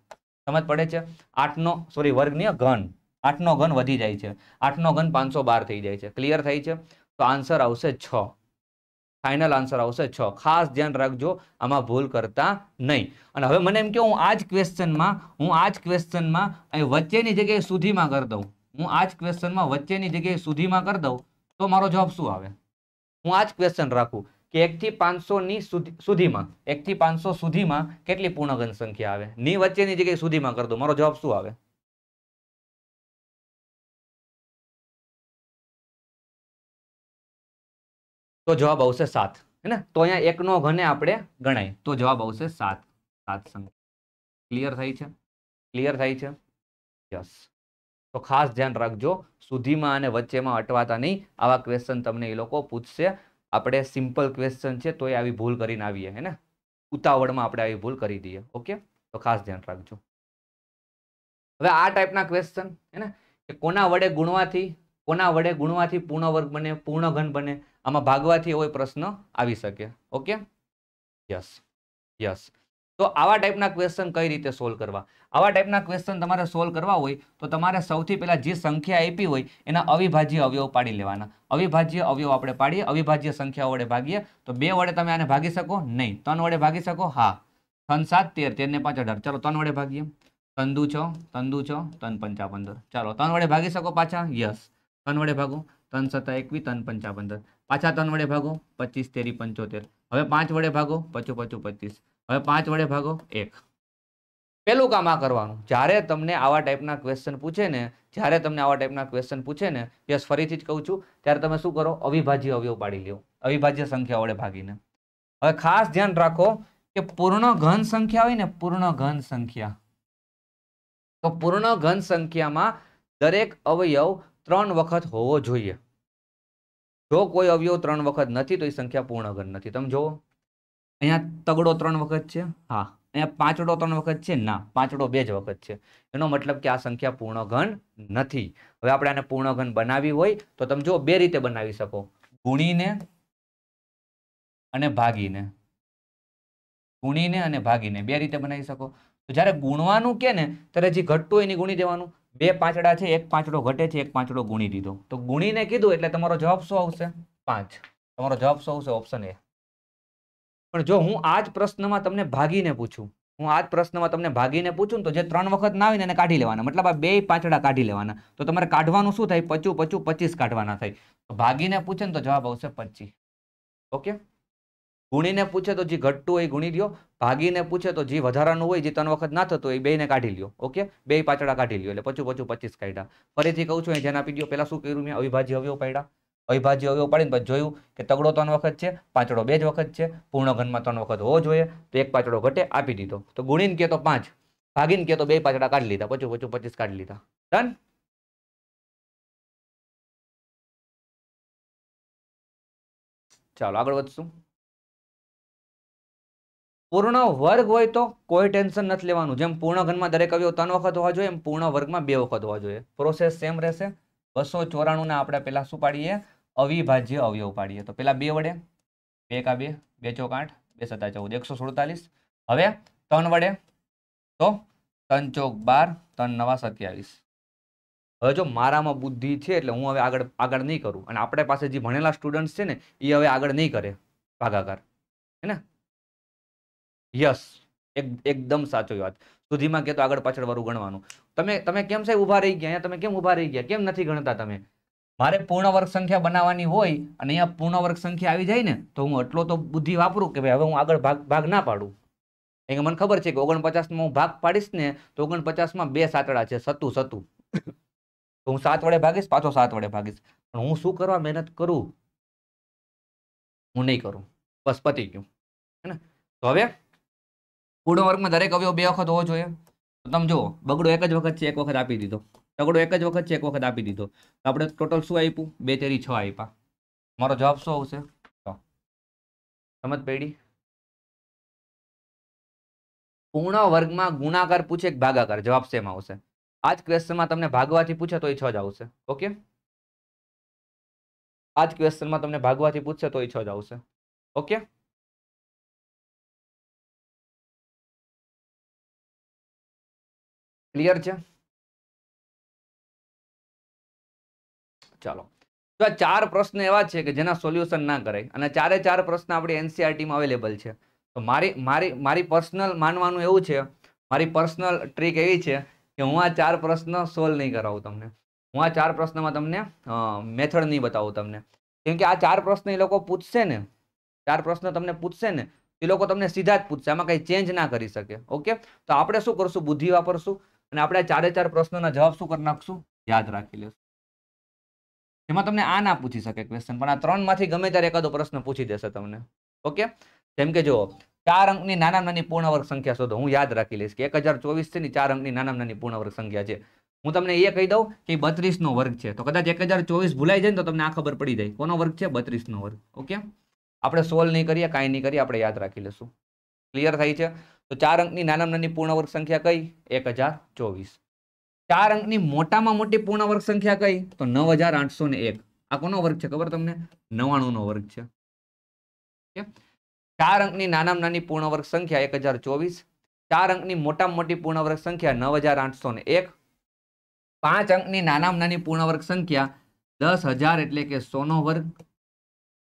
સમજ પડે છે આઠનો સોરી વર્ગની ઘન આઠનો ઘન વધી જાય છે આઠનો ઘન પાંચસો બાર થઈ જાય છે ક્લિયર થઈ છે તો આન્સર આવશે છ ફાઇનલ આન્સર આવશે છ ખાસ ધ્યાન રાખજો આમાં ભૂલ કરતા નહીં અને હવે મને એમ કે હું આ જ ક્વેશ્ચનમાં હું આ જ ક્વેશ્ચનમાં અહીં વચ્ચેની જગ્યાએ સુધીમાં કરી દઉં હું આ જ ક્વેશ્ચનમાં વચ્ચેની જગ્યાએ સુધીમાં કરી દઉં તો મારો જવાબ શું આવે હું આ જ ક્વેશ્ચન રાખું કે એકથી પાંચસોની સુધીમાં એકથી પાંચસો સુધીમાં કેટલી પૂર્ણગન સંખ્યા આવે ની વચ્ચેની જગ્યાએ સુધીમાં કરી દઉં મારો જવાબ શું આવે તો જવાબ આવશે સાત હે ને તો અહીંયા એકનો ઘને આપણે ગણાય તો જવાબ આવશે સાત સાત સંખ્યા ક્લિયર થઈ છે ક્લિયર થઈ છે યસ તો ખાસ ધ્યાન રાખજો સુધીમાં અને વચ્ચેમાં અટવાતા નહીં આવા ક્વેશ્ચન તમને એ લોકો પૂછશે આપણે સિમ્પલ ક્વેશ્ચન છે તો એ આવી ભૂલ કરીને આવીએ હે ને ઉતાવળમાં આપણે આવી ભૂલ કરી દઈએ ઓકે તો ખાસ ધ્યાન રાખજો હવે આ ટાઈપના ક્વેશ્ચન હે ને કોના વડે ગુણવાથી કોના વડે ગુણવાથી પૂર્ણ વર્ગ બને પૂર્ણ ઘન બને આમાં ભાગવાથી એવો પ્રશ્ન આવી શકે ઓકે યસ યસ તો આવા ટાઈપના ક્વેશ્ચન કઈ રીતે સોલ્વ કરવા આવા ટાઈપના ક્વેશ્ચન તમારે સોલ્વ કરવા હોય તો તમારે સૌથી પહેલાં જે સંખ્યા આપી હોય એના અવિભાજ્ય અવયવ પાડી લેવાના અવિભાજ્ય અવયવ આપણે પાડીએ અવિભાજ્ય સંખ્યા વડે ભાગીએ તો બે વડે તમે આને ભાગી શકો નહીં ત્રણ વડે ભાગી શકો હા ત્રણ સાત તેર તેરને પાંચ અઢાર ચાલો ત્રણ વડે ભાગીએ તંદુ છો તંદુ છો તન પંચા પંદર ચાલો ત્રણ વડે ભાગી શકો પાછા યસ ત્રણ વડે ભાગો ત્રણ સત્તા એકવીસ ત્રણ પંચા પંદર પાછા ત્રણ વડે ભાગો પચીસ તેરી પંચોતેર હવે પાંચ વડે ભાગો પચું પચું પચીસ હવે પાંચ વડે ભાગો એક પેલું કામ આ કરવાનું જ્યારે તમને આવા ટાઈપના ક્વેશ્ચન પૂછે ને જ્યારે તમને આવા ટાઈપના ક્વેશ્ચન પૂછે ને યસ ફરીથી જ કહું છું ત્યારે તમે શું કરો અવિભાજ્ય અવયવ પાડી લો અવિભાજ્ય સંખ્યા વડે ભાગીને હવે ખાસ ધ્યાન રાખો કે પૂર્ણ ઘન સંખ્યા હોય ને પૂર્ણ ઘન સંખ્યા તો પૂર્ણ ઘન સંખ્યામાં દરેક અવયવ ત્રણ વખત હોવો જોઈએ જો કોઈ અવયવ ત્રણ વખત નથી તો એ સંખ્યા પૂર્ણ ઘન નથી તમે જુઓ અહીંયા તગડો ત્રણ વખત છે હા અહીંયા પાંચડો ત્રણ વખત છે ના પાંચડો બે જ વખત છે એનો મતલબ કે આ સંખ્યા પૂર્ણ ઘન નથી હવે આપણે આને પૂર્ણ ઘન બનાવી હોય તો તમે જુઓ બે રીતે બનાવી શકો ગુણીને અને ભાગીને ગુણીને અને ભાગીને બે રીતે બનાવી શકો તો જ્યારે ગુણવાનું કે ને ત્યારે જે ઘટતું હોય એને ગુણી દેવાનું બે પાંચડા છે એક પાંચડો ઘટે છે એક પાંચડો ગુણી દીધો તો ગુણીને કીધું એટલે તમારો જવાબ શું આવશે પાંચ તમારો જવાબ શું આવશે ઓપ્શન એ પણ જો હું આ જ પ્રશ્નમાં તમને ભાગીને પૂછું હું આ જ પ્રશ્નમાં તમને ભાગીને પૂછું તો જે ત્રણ વખત ના આવીને એને કાઢી લેવાના મતલબ આ બે પાંચડા કાઢી લેવાના તો તમારે કાઢવાનું શું થાય પચું પચું પચીસ કાઢવાના થાય તો ભાગીને પૂછે ને તો જવાબ આવશે પચીસ ઓકે ગુણીને પૂછે તો જે ઘટતું હોય એ ગુણી લ્યો ભાગીને પૂછે તો જે વધારાનું હોય જે ત્રણ વખત ના થતો એ બેને કાઢી લ્યો ઓકે બે પાછળ કાઢી લ્યો એટલે પછી પછી પચીસ કાઢ્યા ફરીથી કહું છું જેના પી દો પહેલાં શું કર્યું મેં અવિભાજ્ય અવયવ પાડ્યા અવિભાજ્ય અવયવ પાડીને પછી જોયું કે તગડો ત્રણ વખત છે પાંચડો બે જ વખત છે પૂર્ણ ઘનમાં ત્રણ વખત હોવો જોઈએ તો એક પાંચડો ઘટે આપી દીધો તો ગુણીને કહે તો પાંચ ભાગીને કહે તો બે પાછળ કાઢી લીધા પછી પછી પચીસ કાઢી લીધા ડન ચાલો આગળ વધશું પૂર્ણ વર્ગ હોય તો કોઈ ટેન્શન નથી લેવાનું જેમ પૂર્ણ ઘનમાં દરેક અવયવ ત્રણ વખત હોવા જોઈએ એમ પૂર્ણ વર્ગમાં બે વખત હોવા જોઈએ પ્રોસેસ સેમ રહેશે બસો ચોરાણુંના આપણે પહેલાં શું પાડીએ અવિભાજ્ય અવયવ પાડીએ તો પહેલાં બે વડે બે કા બે બે ચોક આઠ બે સત્તા ચૌદ એકસો સુડતાલીસ હવે ત્રણ વડે તો ત્રણ ચોક બાર ત્રણ નવા સત્યાવીસ હવે જો મારામાં બુદ્ધિ છે એટલે હું હવે આગળ આગળ નહીં કરું અને આપણે પાસે જે ભણેલા સ્ટુડન્ટ છે ને એ હવે આગળ નહીં કરે ભાગાકાર હે ને યસ એક એકદમ સાચો વાત સુધીમાં કે તો આગળ પાછળ વાળું ગણવાનું તમે તમે કેમ સાહેબ ઊભા રહી ગયા તમે કેમ ઉભા રહી ગયા કેમ નથી ગણતા તમે મારે પૂર્ણવર્ગ સંખ્યા બનાવવાની હોય અને અહીંયા પૂર્ણવર્ગ સંખ્યા આવી જાય ને તો હું એટલો તો બુદ્ધિ વાપરું કે ભાઈ હવે હું આગળ ભાગ ભાગ ના પાડું કે મને ખબર છે કે ઓગણપચાસમાં હું ભાગ પાડીશ ને તો ઓગણપચાસમાં બે સાતડા છે સતું સતું તો હું સાત વડે ભાગીશ પાછો સાત વડે ભાગીશ પણ હું શું કરવા મહેનત કરું હું નહીં કરું બસ પતી ગયું હે ને તો હવે પૂર્ણ વર્ગમાં દરેક અવયવ બે વખત હોવો જોઈએ તો તમે જુઓ બગડો એક જ વખત છે એક વખત આપી દીધો તગડો એક જ વખત છે એક વખત આપી દીધો તો આપણે ટોટલ શું આપ્યું બે તેરી છ આપ્યા મારો જવાબ શું આવશે સમજ પડી પૂર્ણ વર્ગમાં ગુણાકાર પૂછે એક ભાગાકાર જવાબ સેમ આવશે આજ ક્વેશ્ચનમાં તમને ભાગવાથી પૂછે તો એ છ જ આવશે ઓકે આજ ક્વેશ્ચનમાં તમને ભાગવાથી પૂછશે તો એ છ જ આવશે ઓકે ક્લિયર છે ચાલો તો આ ચાર પ્રશ્ન એવા છે કે જેના સોલ્યુશન ના કરાય અને ચારે ચાર પ્રશ્ન આપણી એનસીઆરટીમાં e અવેલેબલ છે તો મારી મારી મારી પર્સનલ માનવાનું એવું છે મારી પર્સનલ ટ્રીક એવી છે કે હું આ ચાર પ્રશ્ન સોલ્વ નહીં કરાવું તમને હું આ ચાર પ્રશ્નમાં તમને મેથડ નહીં બતાવું તમને કેમ કે આ ચાર પ્રશ્ન એ લોકો પૂછશે ને ચાર પ્રશ્ન તમને પૂછશે ને એ લોકો તમને સીધા જ પૂછશે આમાં કંઈ ચેન્જ ના કરી શકે ઓકે તો આપણે શું કરશું બુદ્ધિ વાપરશું અને આપણે ચારે ચાર પ્રશ્નોના જવાબ શું કરી નાખશું યાદ રાખી લેશું એમાં તમને આ ના પૂછી શકે ક્વેશ્ચન પણ આ ત્રણમાંથી ગમે ત્યારે એકાદો પ્રશ્ન પૂછી દેશે તમને ઓકે જેમ કે જુઓ ચાર અંકની નાના નાની પૂર્ણવર્ગ સંખ્યા શોધો હું યાદ રાખી લઈશ કે એક હજાર ચોવીસ છે ને ચાર અંકની નાના નાની પૂર્ણવર્ગ સંખ્યા છે હું તમને એ કહી દઉં કે બત્રીસનો વર્ગ છે તો કદાચ એક હજાર ચોવીસ ભૂલાઈ જાય ને તો તમને આ ખબર પડી જાય કોનો વર્ગ છે બત્રીસનો વર્ગ ઓકે આપણે સોલ્વ નહીં કરીએ કાંઈ નહીં કરીએ આપણે યાદ રાખી લઈશું ક્લિયર થાય છે તો ચાર અંકની નાનામાં નાની પૂર્ણ વર્ગ સંખ્યા કઈ એક ચાર અંકની મોટામાં મોટી પૂર્ણ વર્ગ સંખ્યા કઈ તો નવ આ કોનો વર્ગ છે ખબર તમને નવાણું નો વર્ગ છે ચાર અંકની નાનામાં નાની પૂર્ણવર્ગ સંખ્યા એક હજાર ચોવીસ ચાર અંકની મોટામાં મોટી પૂર્ણવર્ગ સંખ્યા નવ હજાર આઠસો ને એક પાંચ અંકની નાનામાં નાની પૂર્ણવર્ગ સંખ્યા દસ હજાર એટલે કે સોનો વર્ગ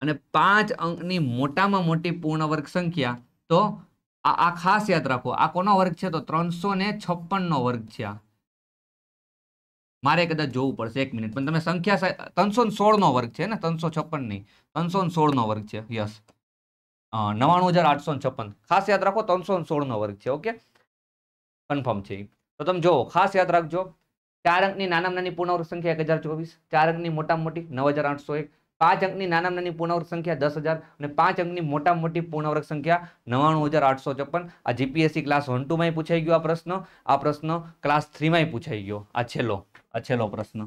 અને પાંચ અંકની મોટામાં મોટી પૂર્ણવર્ગ સંખ્યા તો આ આ ખાસ યાદ રાખો આ કોનો વર્ગ છે તો ત્રણસો ને છપ્પનનો વર્ગ છે આ મારે કદાચ જોવું પડશે એક મિનિટ પણ તમે સંખ્યા ત્રણસો સોળનો વર્ગ છે ને ત્રણસો છપ્પન નહીં ત્રણસો સોળનો વર્ગ છે યસ નવાણું હજાર આઠસો છપ્પન ખાસ યાદ રાખો ત્રણસો સોળનો વર્ગ છે ઓકે કન્ફર્મ છે તો તમે જુઓ ખાસ યાદ રાખજો ચાર અંકની નાનામાં નાની પૂર્ણાવૃત સંખ્યા એક હજાર ચોવીસ ચાર અંકની મોટામાં મોટી નવ હજાર આઠસો એક પાંચ અંકની નાના નાની પૂર્ણાવર્ત સંખ્યા દસ હજાર અને પાંચ અંકની મોટા મોટી પૂર્ણાવર્ત સંખ્યા નવાણું હજાર આઠસો ચોપન આ જીપીએસસી ક્લાસ વન ટુમાંય પૂછાઈ ગયો આ પ્રશ્ન આ પ્રશ્ન ક્લાસ થ્રીમાંય પૂછાઈ ગયો આ છેલ્લો આ છેલ્લો પ્રશ્ન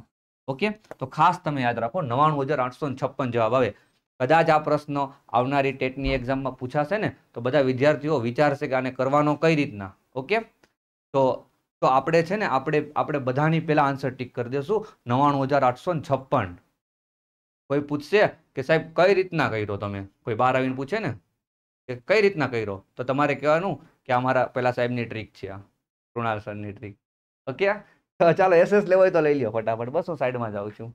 ઓકે તો ખાસ તમે યાદ રાખો નવાણું હજાર આઠસો છપ્પન જવાબ આવે કદાચ આ પ્રશ્ન આવનારી ટેટની એક્ઝામમાં પૂછાશે ને તો બધા વિદ્યાર્થીઓ વિચારશે કે આને કરવાનો કઈ રીતના ઓકે તો તો આપણે છે ને આપણે આપણે બધાની પહેલાં આન્સર ટીક કરી દઈશું નવાણું હજાર આઠસો છપ્પન કોઈ પૂછશે કે સાહેબ કઈ રીતના કર્યો તમે કોઈ બહાર આવીને પૂછે ને કે કઈ રીતના કર્યો તો તમારે કહેવાનું કે અમારા પેલા સાહેબની ટ્રીક છે આ કૃણાલ સરની ટ્રીક ઓકે ચાલો એસએસ લેવો હોય તો લઈ લ્યો ફટાફટ બસ હું સાઈડમાં જાઉં છું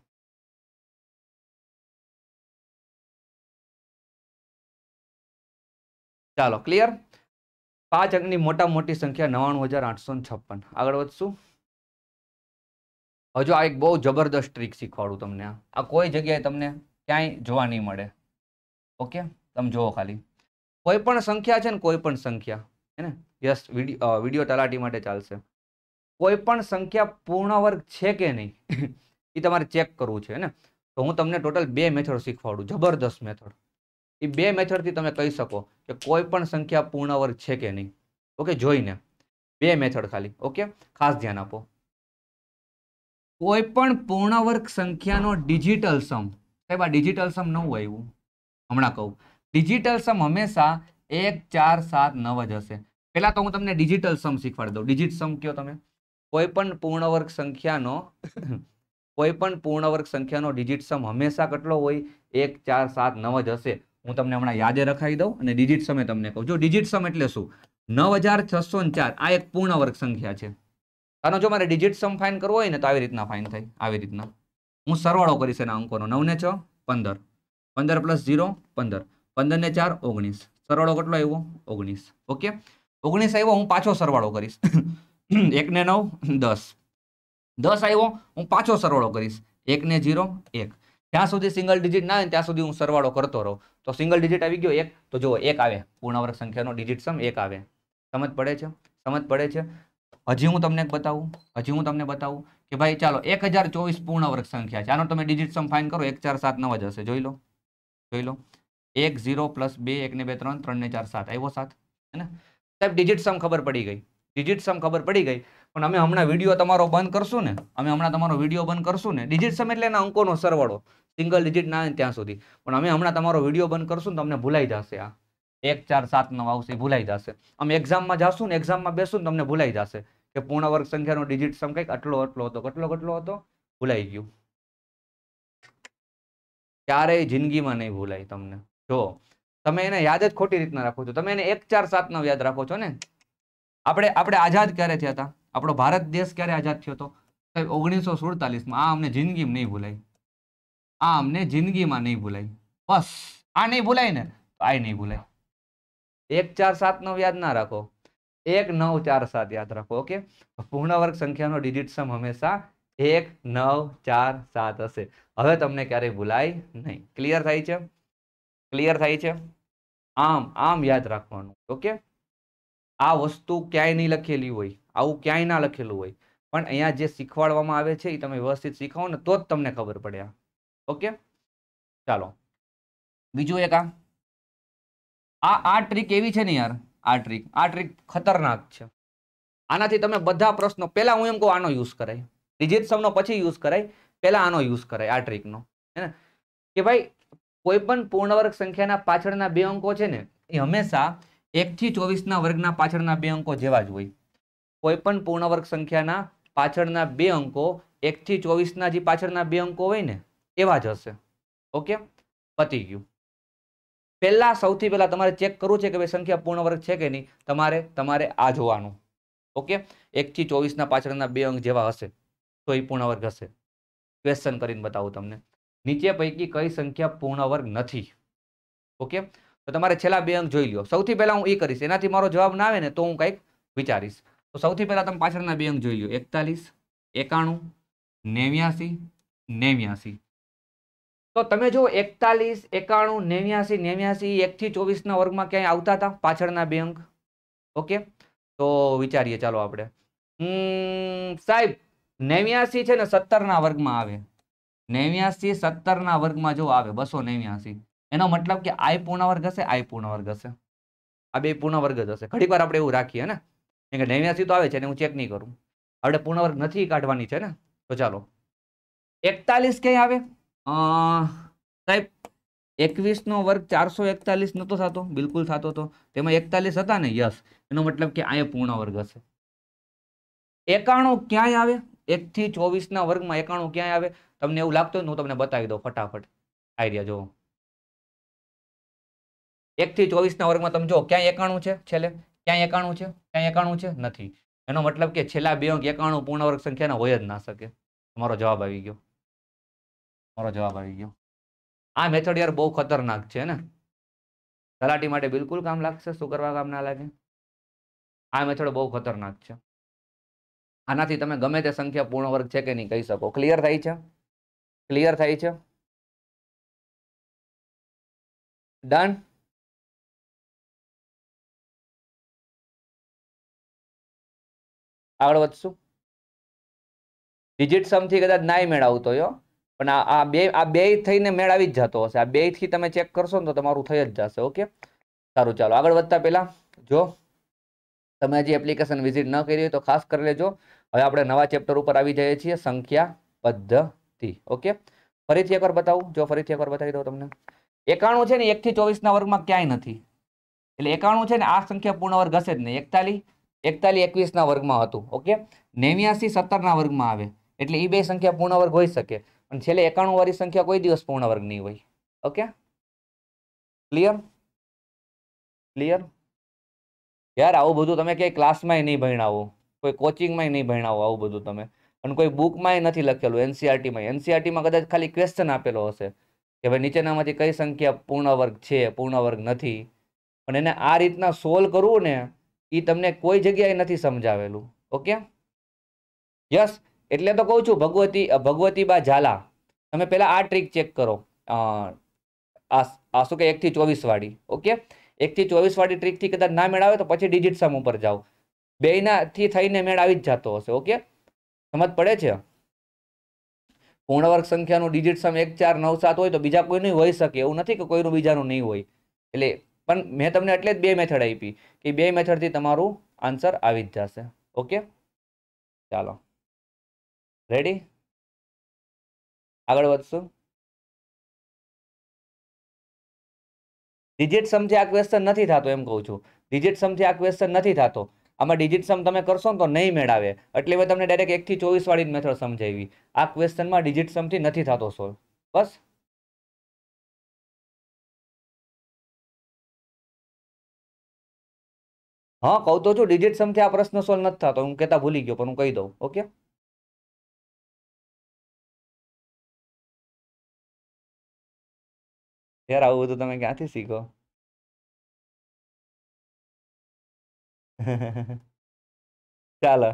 ચાલો ક્લિયર પાંચ અંકની મોટા મોટી સંખ્યા નવાણું હજાર આઠસો છપ્પન આગળ વધશું હજુ આ એક બહુ જબરદસ્ત ટ્રીક શીખવાડું તમને આ કોઈ જગ્યાએ તમને ક્યાંય જોવા નહીં મળે ઓકે તમે જુઓ ખાલી કોઈ પણ સંખ્યા છે ને કોઈ પણ સંખ્યા હે યસ વિડીયો વિડીયો તલાટી માટે ચાલશે કોઈ પણ સંખ્યા પૂર્ણ છે કે નહીં એ તમારે ચેક કરવું છે ને તો હું તમને ટોટલ બે મેથડ શીખવાડું જબરદસ્ત મેથડ એ બે મેથડથી તમે કહી શકો કે કોઈ પણ સંખ્યા પૂર્ણ છે કે નહીં ઓકે જોઈને બે મેથડ ખાલી ઓકે ખાસ ધ્યાન આપો કોઈ પણ પૂર્ણવર્ગ સંખ્યાનો ડિજિટલ સમ સાહેબ આ ડિજિટલ સમ નવું આવ્યું હમણાં કહું ડિજિટલ સમ હંમેશા એક ચાર સાત નવ જ હશે પહેલાં તો હું તમને ડિજિટલ સમ શીખવાડી દઉં ડિજિટ સમ કયો તમે કોઈ પણ પૂર્ણવર્ગ સંખ્યાનો કોઈ પણ પૂર્ણવર્ગ સંખ્યાનો ડિજિટ સમ હંમેશા કેટલો હોય એક ચાર સાત નવ જ હશે હું તમને હમણાં યાદે રખાવી દઉં અને ડિજિટ સમય તમને કહું જો ડિજિટ સમ એટલે શું નવ હજાર છસો ચાર આ એક પૂર્ણવર્ગ સંખ્યા છે આનો જો મારે ડિજિટ સમ ફાઇન કરવો હોય ને તો આવી રીતના ફાઇન થાય આવી રીતના હું સરવાળો કરીશ એના અંકોનો નવને છ પંદર પંદર પ્લસ ઝીરો પંદર પંદર ને ચાર ઓગણીસ સરવાળો કેટલો આવ્યો ઓગણીસ ઓકે ઓગણીસ આવ્યો હું પાછો સરવાળો કરીશ એકને નવ દસ દસ આવ્યો હું પાછો સરવાળો કરીશ એક ને ઝીરો એક જ્યાં સુધી સિંગલ ડિજિટ ના આવે ત્યાં સુધી હું સરવાળો કરતો રહું તો સિંગલ ડિજિટ આવી ગયો એક તો જુઓ એક આવે પૂર્ણવર્ગ સંખ્યાનો ડિજિટ સમ એક આવે સમજ પડે છે સમજ પડે છે હજી હું તમને બતાવું હજી હું તમને બતાવું કે ભાઈ ચાલો એક હજાર ચોવીસ પૂર્ણ વર્ગ સંખ્યા છે આનો તમે ડિજિટ સમ ફાઇન કરો એક ચાર સાત નવ જ હશે જોઈ લો જોઈ લો એક ઝીરો પ્લસ બે એકને બે ત્રણ ત્રણ ને ચાર સાત આવ્યો સાત હે ને સાહેબ ડિજિટ સમ ખબર પડી ગઈ ડિજિટ સમ ખબર પડી ગઈ પણ અમે હમણાં વિડીયો તમારો બંધ કરશું ને અમે હમણાં તમારો વિડીયો બંધ કરશું ને ડિજિટ સમ એટલે એના અંકોનો સરવાળો સિંગલ ડિજિટ ના ત્યાં સુધી પણ અમે હમણાં તમારો વિડીયો બંધ કરશું ને તમને ભૂલાઈ જશે આ એક ચાર સાત નવ આવશે ભૂલાઈ જશે આમ એક્ઝામમાં જશું ને એક્ઝામમાં બેસું ને તમને ભૂલાઈ જશે કે પૂર્ણ વર્ગ સંખ્યાનો ડિજિટ સમ કંઈક આટલો આટલો હતો કેટલો કેટલો હતો ભૂલાઈ ગયું ક્યારેય જિંદગીમાં નહીં ભૂલાય તમને જો તમે એને યાદ જ ખોટી રીતના રાખો છો તમે એને એક ચાર સાત નવ યાદ રાખો છો ને આપણે આપણે આઝાદ ક્યારે થયા હતા આપણો ભારત દેશ ક્યારે આઝાદ થયો હતો સાહેબ ઓગણીસો સુડતાલીસમાં આ અમને જિંદગીમાં નહીં ભૂલાય આ અમને જિંદગીમાં નહીં ભૂલાય બસ આ નહીં ભૂલાય ને આ નહીં ભૂલાય એક ચાર સાતનો યાદ ના રાખો એક નવ ચાર સાત યાદ રાખો ઓકે પૂર્ણવર્ગ સંખ્યાનો ડિજિટ સમ હંમેશા એક નવ ચાર સાત હશે હવે તમને ક્યારેય ભૂલાય નહીં ક્લિયર થાય છે ક્લિયર થાય છે આમ આમ યાદ રાખવાનું ઓકે આ વસ્તુ ક્યાંય નહીં લખેલી હોય આવું ક્યાંય ના લખેલું હોય પણ અહીંયા જે શીખવાડવામાં આવે છે એ તમે વ્યવસ્થિત શીખવો ને તો જ તમને ખબર પડે ઓકે ચાલો બીજું એક આ આ આ ટ્રીક એવી છે ને યાર આ ટ્રીક આ ટ્રીક ખતરનાક છે આનાથી તમે બધા પ્રશ્નો પહેલાં હું એમ કહું આનો યુઝ કરાય ત્રીજી સમનો પછી યુઝ કરાય પહેલાં આનો યુઝ કરાય આ ટ્રીકનો હે ને કે ભાઈ કોઈ પણ પૂર્ણવર્ગ સંખ્યાના પાછળના બે અંકો છે ને એ હંમેશા એકથી ચોવીસના વર્ગના પાછળના બે અંકો જેવા જ હોય કોઈપણ પૂર્ણવર્ગ સંખ્યાના પાછળના બે અંકો એકથી ચોવીસના જે પાછળના બે અંકો હોય ને એવા જ હશે ઓકે પતી ગયું પહેલાં સૌથી પહેલાં તમારે ચેક કરવું છે કે ભાઈ સંખ્યા પૂર્ણવર્ગ છે કે નહીં તમારે તમારે આ જોવાનું ઓકે એકથી ચોવીસના પાછળના બે અંક જેવા હશે તો એ પૂર્ણવર્ગ હશે ક્વેશ્ચન કરીને બતાવું તમને નીચે પૈકી કઈ સંખ્યા પૂર્ણ વર્ગ નથી ઓકે તો તમારે છેલ્લા બે અંક જોઈ લો સૌથી પહેલાં હું એ કરીશ એનાથી મારો જવાબ ના આવે ને તો હું કંઈક વિચારીશ તો સૌથી પહેલાં તમે પાછળના બે અંક જોઈ લો એકતાલીસ એકાણું નેવ્યાસી નેવ્યાસી તો તમે જો એકતાલીસ એકાણું નેવ્યાસી નેવ્યાસી એકથી ચોવીસના વર્ગમાં ક્યાંય આવતા હતા પાછળના બે અંક ઓકે તો વિચારીએ ચાલો આપણે સાહેબ નેવ્યાસી છે ને સત્તરના વર્ગમાં આવે નેવ્યાસી સત્તરના વર્ગમાં જો આવે બસો નેવ્યાસી એનો મતલબ કે આઈ પૂર્ણ વર્ગ હશે આઈ પૂર્ણ વર્ગ હશે આ બે પૂર્ણ વર્ગ જ હશે ઘણી આપણે એવું રાખીએ ને કે નેવ્યાસી તો આવે છે ને હું ચેક નહીં કરું આપણે પૂર્ણ વર્ગ નથી કાઢવાની છે ને તો ચાલો એકતાલીસ ક્યાંય આવે સાહેબ એકવીસનો વર્ગ ચારસો એકતાલીસ નહોતો થતો બિલકુલ થતો હતો તેમાં એકતાલીસ હતા ને યસ એનો મતલબ કે અહીંયા પૂર્ણ વર્ગ હશે એકાણું ક્યાંય આવે એકથી ચોવીસના વર્ગમાં એકાણું ક્યાંય આવે તમને એવું લાગતું હોય હું તમને બતાવી દઉં ફટાફટ આઈડિયા જુઓ એકથી ચોવીસના વર્ગમાં તમે જો ક્યાંય એકાણું છે છેલ્લે ક્યાંય એકાણું છે ક્યાંય એકાણું છે નથી એનો મતલબ કે છેલ્લા બે અંક એકાણું પૂર્ણ વર્ગ સંખ્યાના હોય જ ના શકે તમારો જવાબ આવી ગયો મારો જવાબ આવી ગયો આ મેથડ યાર બહુ ખતરનાક છે ને તલાટી માટે બિલકુલ કામ લાગશે શું કરવા કામ ના લાગે આ મેથડ બહુ ખતરનાક છે આનાથી તમે ગમે તે સંખ્યા પૂર્ણ વર્ગ છે કે નહીં કહી શકો ક્લિયર થાય છે ક્લિયર થાય છે ડન આગળ વધશું ડિજિટ સમથી કદાચ નાય મેળવતો યો પણ આ બે આ બે થઈને મેળાવી જ જતો હશે આ બે થી તમે ચેક કરશો ને તો તમારું થઈ જ જશે ઓકે સારું ચાલો આગળ વધતા પહેલા જો તમે હજી એપ્લિકેશન વિઝિટ ન કરી તો ખાસ કરી લેજો હવે આપણે નવા ચેપ્ટર ઉપર આવી જઈએ છીએ સંખ્યા પદ્ધતિ ઓકે ફરીથી એકવાર બતાવું જો ફરીથી એકવાર બતાવી દઉં તમને એકાણું છે ને એકથી ચોવીસના વર્ગમાં ક્યાંય નથી એટલે એકાણું છે ને આ સંખ્યા પૂર્ણ વર્ગ હશે જ નહીં એકતાલીસ એકતાલીસ એકવીસના વર્ગમાં હતું ઓકે નેવ્યાસી સત્તરના વર્ગમાં આવે એટલે એ બે સંખ્યા પૂર્ણ વર્ગ હોઈ શકે અને છેલ્લે એકાણું વાળી સંખ્યા કોઈ દિવસ પૂર્ણ વર્ગ નહીં હોય ઓકે ક્લિયર ક્લિયર યાર આવું બધું તમે ક્યાંય ક્લાસમાંય નહીં ભણાવો કોઈ કોચિંગમાંય નહીં ભણાવો આવું બધું તમે અને કોઈ બુકમાંય નથી લખેલું એનસીઆરટીમાં e e એનસીઆરટીમાં કદાચ ખાલી ક્વેશ્ચન આપેલો હશે કે ભાઈ નીચેનામાંથી કઈ સંખ્યા પૂર્ણ વર્ગ છે પૂર્ણ વર્ગ નથી પણ એને આ રીતના સોલ્વ કરવું ને એ તમને કોઈ જગ્યાએ નથી સમજાવેલું ઓકે યસ એટલે તો કહું છું ભગવતી ભગવતી બા ઝાલા તમે પહેલાં આ ટ્રીક ચેક કરો આ શું કે એકથી ચોવીસવાળી ઓકે એકથી ચોવીસવાળી ટ્રીકથી કદાચ ના મેળાવે તો પછી ડિજિટ સમ ઉપર જાઓ બેનાથી થઈને મેળ આવી જ જતો હશે ઓકે સમજ પડે છે પૂર્ણવર્ગ સંખ્યાનું ડિજિટ સમ એક ચાર નવ સાત હોય તો બીજા કોઈનું હોઈ શકે એવું નથી કે કોઈનું બીજાનું નહીં હોય એટલે પણ મેં તમને એટલે જ બે મેથડ આપી કે બે મેથડથી તમારું આન્સર આવી જ જશે ઓકે ચાલો રેડી આગળ વધશું ડિજિટ સમથી આ ક્વેશ્ચન નથી થતો એમ કહું છું ડિજિટ સમથી આ ક્વેશ્ચન નથી થતો આમાં ડિજિટ સમ તમે કરશો ને તો નહીં મેળાવે એટલે મેં તમને ડાયરેક્ટ એકથી ચોવીસ વાળી મેથડ સમજાવી આ ક્વેશ્ચનમાં ડિજિટ સમથી નથી થતો સોલ્વ બસ હા કહું તો છું ડિજિટ સમથી આ પ્રશ્ન સોલ્વ નથી થતો હું કહેતા ભૂલી ગયો પણ હું કહી દઉં ઓકે યાર આવું બધું તમે ક્યાંથી શીખો ચાલો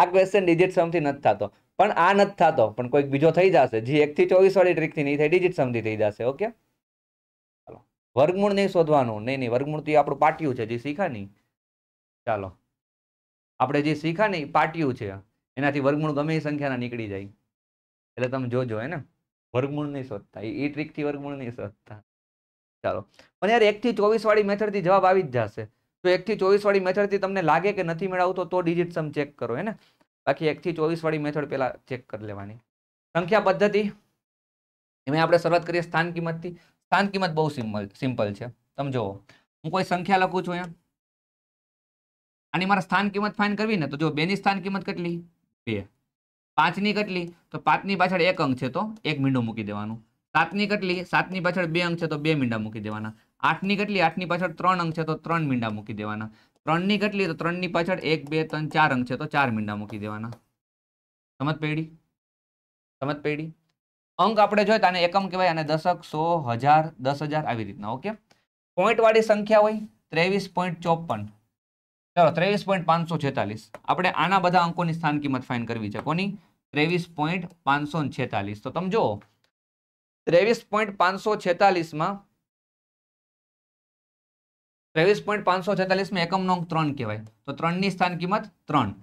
આ ક્વેશ્ચન ડિજિટ સમથી નથી થતો પણ આ નથી થતો પણ કોઈક બીજો થઈ જશે જે એકથી ચોવીસ વાળી ટ્રીકથી નહીં થાય ડિજિટ સમથી થઈ જશે ઓકે ચાલો વર્ગમૂળ નહીં શોધવાનું નહીં નહીં વર્ગમૂળ તો આપણું પાટિયું છે જે શીખા નહીં ચાલો આપણે જે શીખા નહીં પાટિયું છે એનાથી વર્ગમૂળ ગમે એ સંખ્યાના નીકળી જાય એટલે તમે જોજો હે ને વર્ગમૂળ નહીં શોધતા એ ટ્રીકથી વર્ગમૂળ નહીં શોધતા ચાલો પણ યાર એકથી ચોવીસ વાળી મેથડથી જવાબ આવી જ જશે તો એકથી ચોવીસ વાળી મેથડથી તમને લાગે કે નથી મેળવતો તો ડિજિટ સમ ચેક કરો એને બાકી એકથી ચોવીસ વાળી મેથડ પહેલાં ચેક કરી લેવાની સંખ્યા પદ્ધતિ એમાં આપણે શરૂઆત કરીએ સ્થાન કિંમતથી સ્થાન કિંમત બહુ સિમ્પલ સિમ્પલ છે તમે જુઓ હું કોઈ સંખ્યા લખું છું અહીંયા આની મારે સ્થાન કિંમત ફાઇન કરવી ને તો જો બેની સ્થાન કિંમત કેટલી બે પાંચની કેટલી તો પાંચની પાછળ એક અંક છે તો એક મીંડો મૂકી દેવાનું સાતની કેટલી સાતની પાછળ બે અંક છે તો બે મીંડા મૂકી દેવાના આઠની કેટલી આઠની પાછળ ત્રણ અંક છે તો ત્રણ મીંડા મૂકી દેવાના ત્રણની કેટલી તો ત્રણની પાછળ એક બે ત્રણ ચાર અંક છે તો ચાર મીંડા મૂકી દેવાના સમજ પેઢી સમજ પેઢી અંક આપણે જોઈએ તો આને એકમ કહેવાય અને દશક સો હજાર દસ હજાર આવી રીતના ઓકે પોઈન્ટવાળી સંખ્યા હોય ત્રેવીસ પોઈન્ટ ચોપન ચાલો ત્રેવીસ પોઈન્ટ પાંચસો છેતાલીસ આપણે આના બધા અંકોની સ્થાન કિંમત ફાઇન કરવી છે કોની ત્રેવીસ પોઈન્ટ પાંચસો છેતાલીસ તો તમે જુઓ ત્રેવીસ પોઈન્ટ પાંચસો છેતાલીસમાં ત્રેવીસ પોઈન્ટ પાંચસો છેતાલીસમાં એકમનો અંક ત્રણ કહેવાય તો ત્રણની સ્થાન કિંમત ત્રણ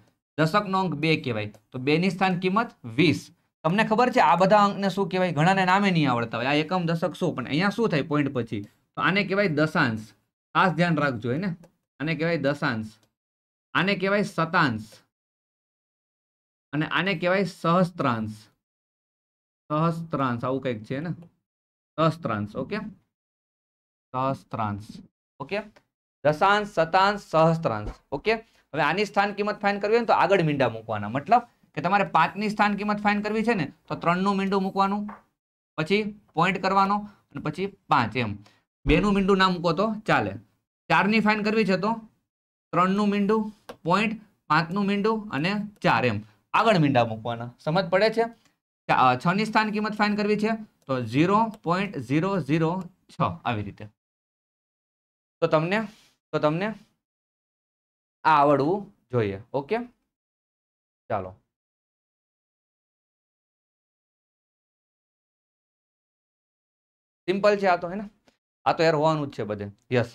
દશકનો અંક બે કહેવાય તો બેની સ્થાન કિંમત વીસ તમને ખબર છે આ બધા અંકને શું કહેવાય ઘણાને નામે નહીં આવડતા હોય આ એકમ દશક શું પણ અહીંયા શું થાય પોઈન્ટ પછી તો આને કહેવાય દશાંશ ખાસ ધ્યાન રાખજો હોય ને આને કહેવાય દશાંશ આને કહેવાય શતાંશ અને આને કહેવાય સહસ્ત્રાંશ સહસ્ત્રાંશ આવું કંઈક છે ને સહસ્ત્રાંશ ઓકે સહસ્ત્રાંશ ઓકે દશાંશ શતાંશ સહસ્ત્રાંશ ઓકે હવે આની સ્થાન કિંમત ફાઇન કરવી હોય ને તો આગળ મીંડા મૂકવાના મતલબ કે તમારે પાંચની સ્થાન કિંમત ફાઇન કરવી છે ને તો ત્રણનું મીંડું મૂકવાનું પછી પોઈન્ટ કરવાનો અને પછી પાંચ એમ બેનું મીંડું ના મૂકો તો ચાલે ચારની ફાઇન કરવી છે તો ત્રણનું મીંડું પોઈન્ટ પાંચનું મીંડું અને ચાર એમ આગળ મીંડા મૂકવાના સમજ પડે છે છ ની સ્થાન કિંમત ફાઇન કરવી છે તો ઝીરો પોઈન્ટ ઝીરો ઝીરો છ આવી રીતે તો તમને તો તમને આ આવડવું જોઈએ ઓકે ચાલો સિમ્પલ છે આ તો હે ને આ તો યાર હોવાનું જ છે બધે યસ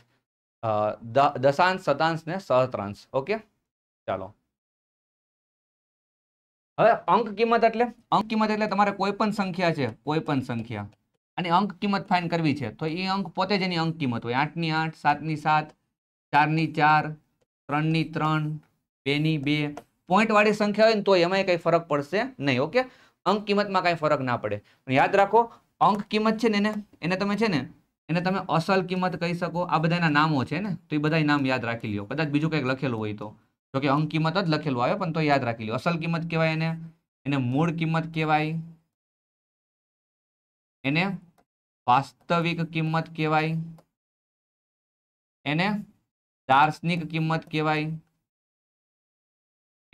દશાંશ શતાંશ ને સહત્રાંશ ઓકે ચાલો હવે અંક કિંમત એટલે અંક કિંમત એટલે તમારે કોઈ પણ સંખ્યા છે કોઈ પણ સંખ્યા અને અંક કિંમત ફાઇન કરવી છે તો એ અંક પોતે જ એની અંક કિંમત હોય આઠની આઠ સાતની સાત ચારની ચાર ત્રણની ત્રણ બેની બે પોઈન્ટવાળી સંખ્યા હોય ને તો એમાં કંઈ ફરક પડશે નહીં ઓકે અંક કિંમતમાં કાંઈ ફરક ના પડે યાદ રાખો અંક કિંમત છે ને એને એને તમે છે ને એને તમે અસલ કિંમત કહી શકો આ બધાના નામો છે ને તો એ બધા નામ યાદ રાખી લો કદાચ બીજું કંઈક લખેલું હોય તો જો કે અંક કિંમત જ લખેલું આવે પણ તો યાદ રાખી લો અસલ કિંમત કહેવાય એને એને મૂળ કિંમત કહેવાય એને વાસ્તવિક કિંમત કહેવાય એને દાર્શનિક કિંમત કહેવાય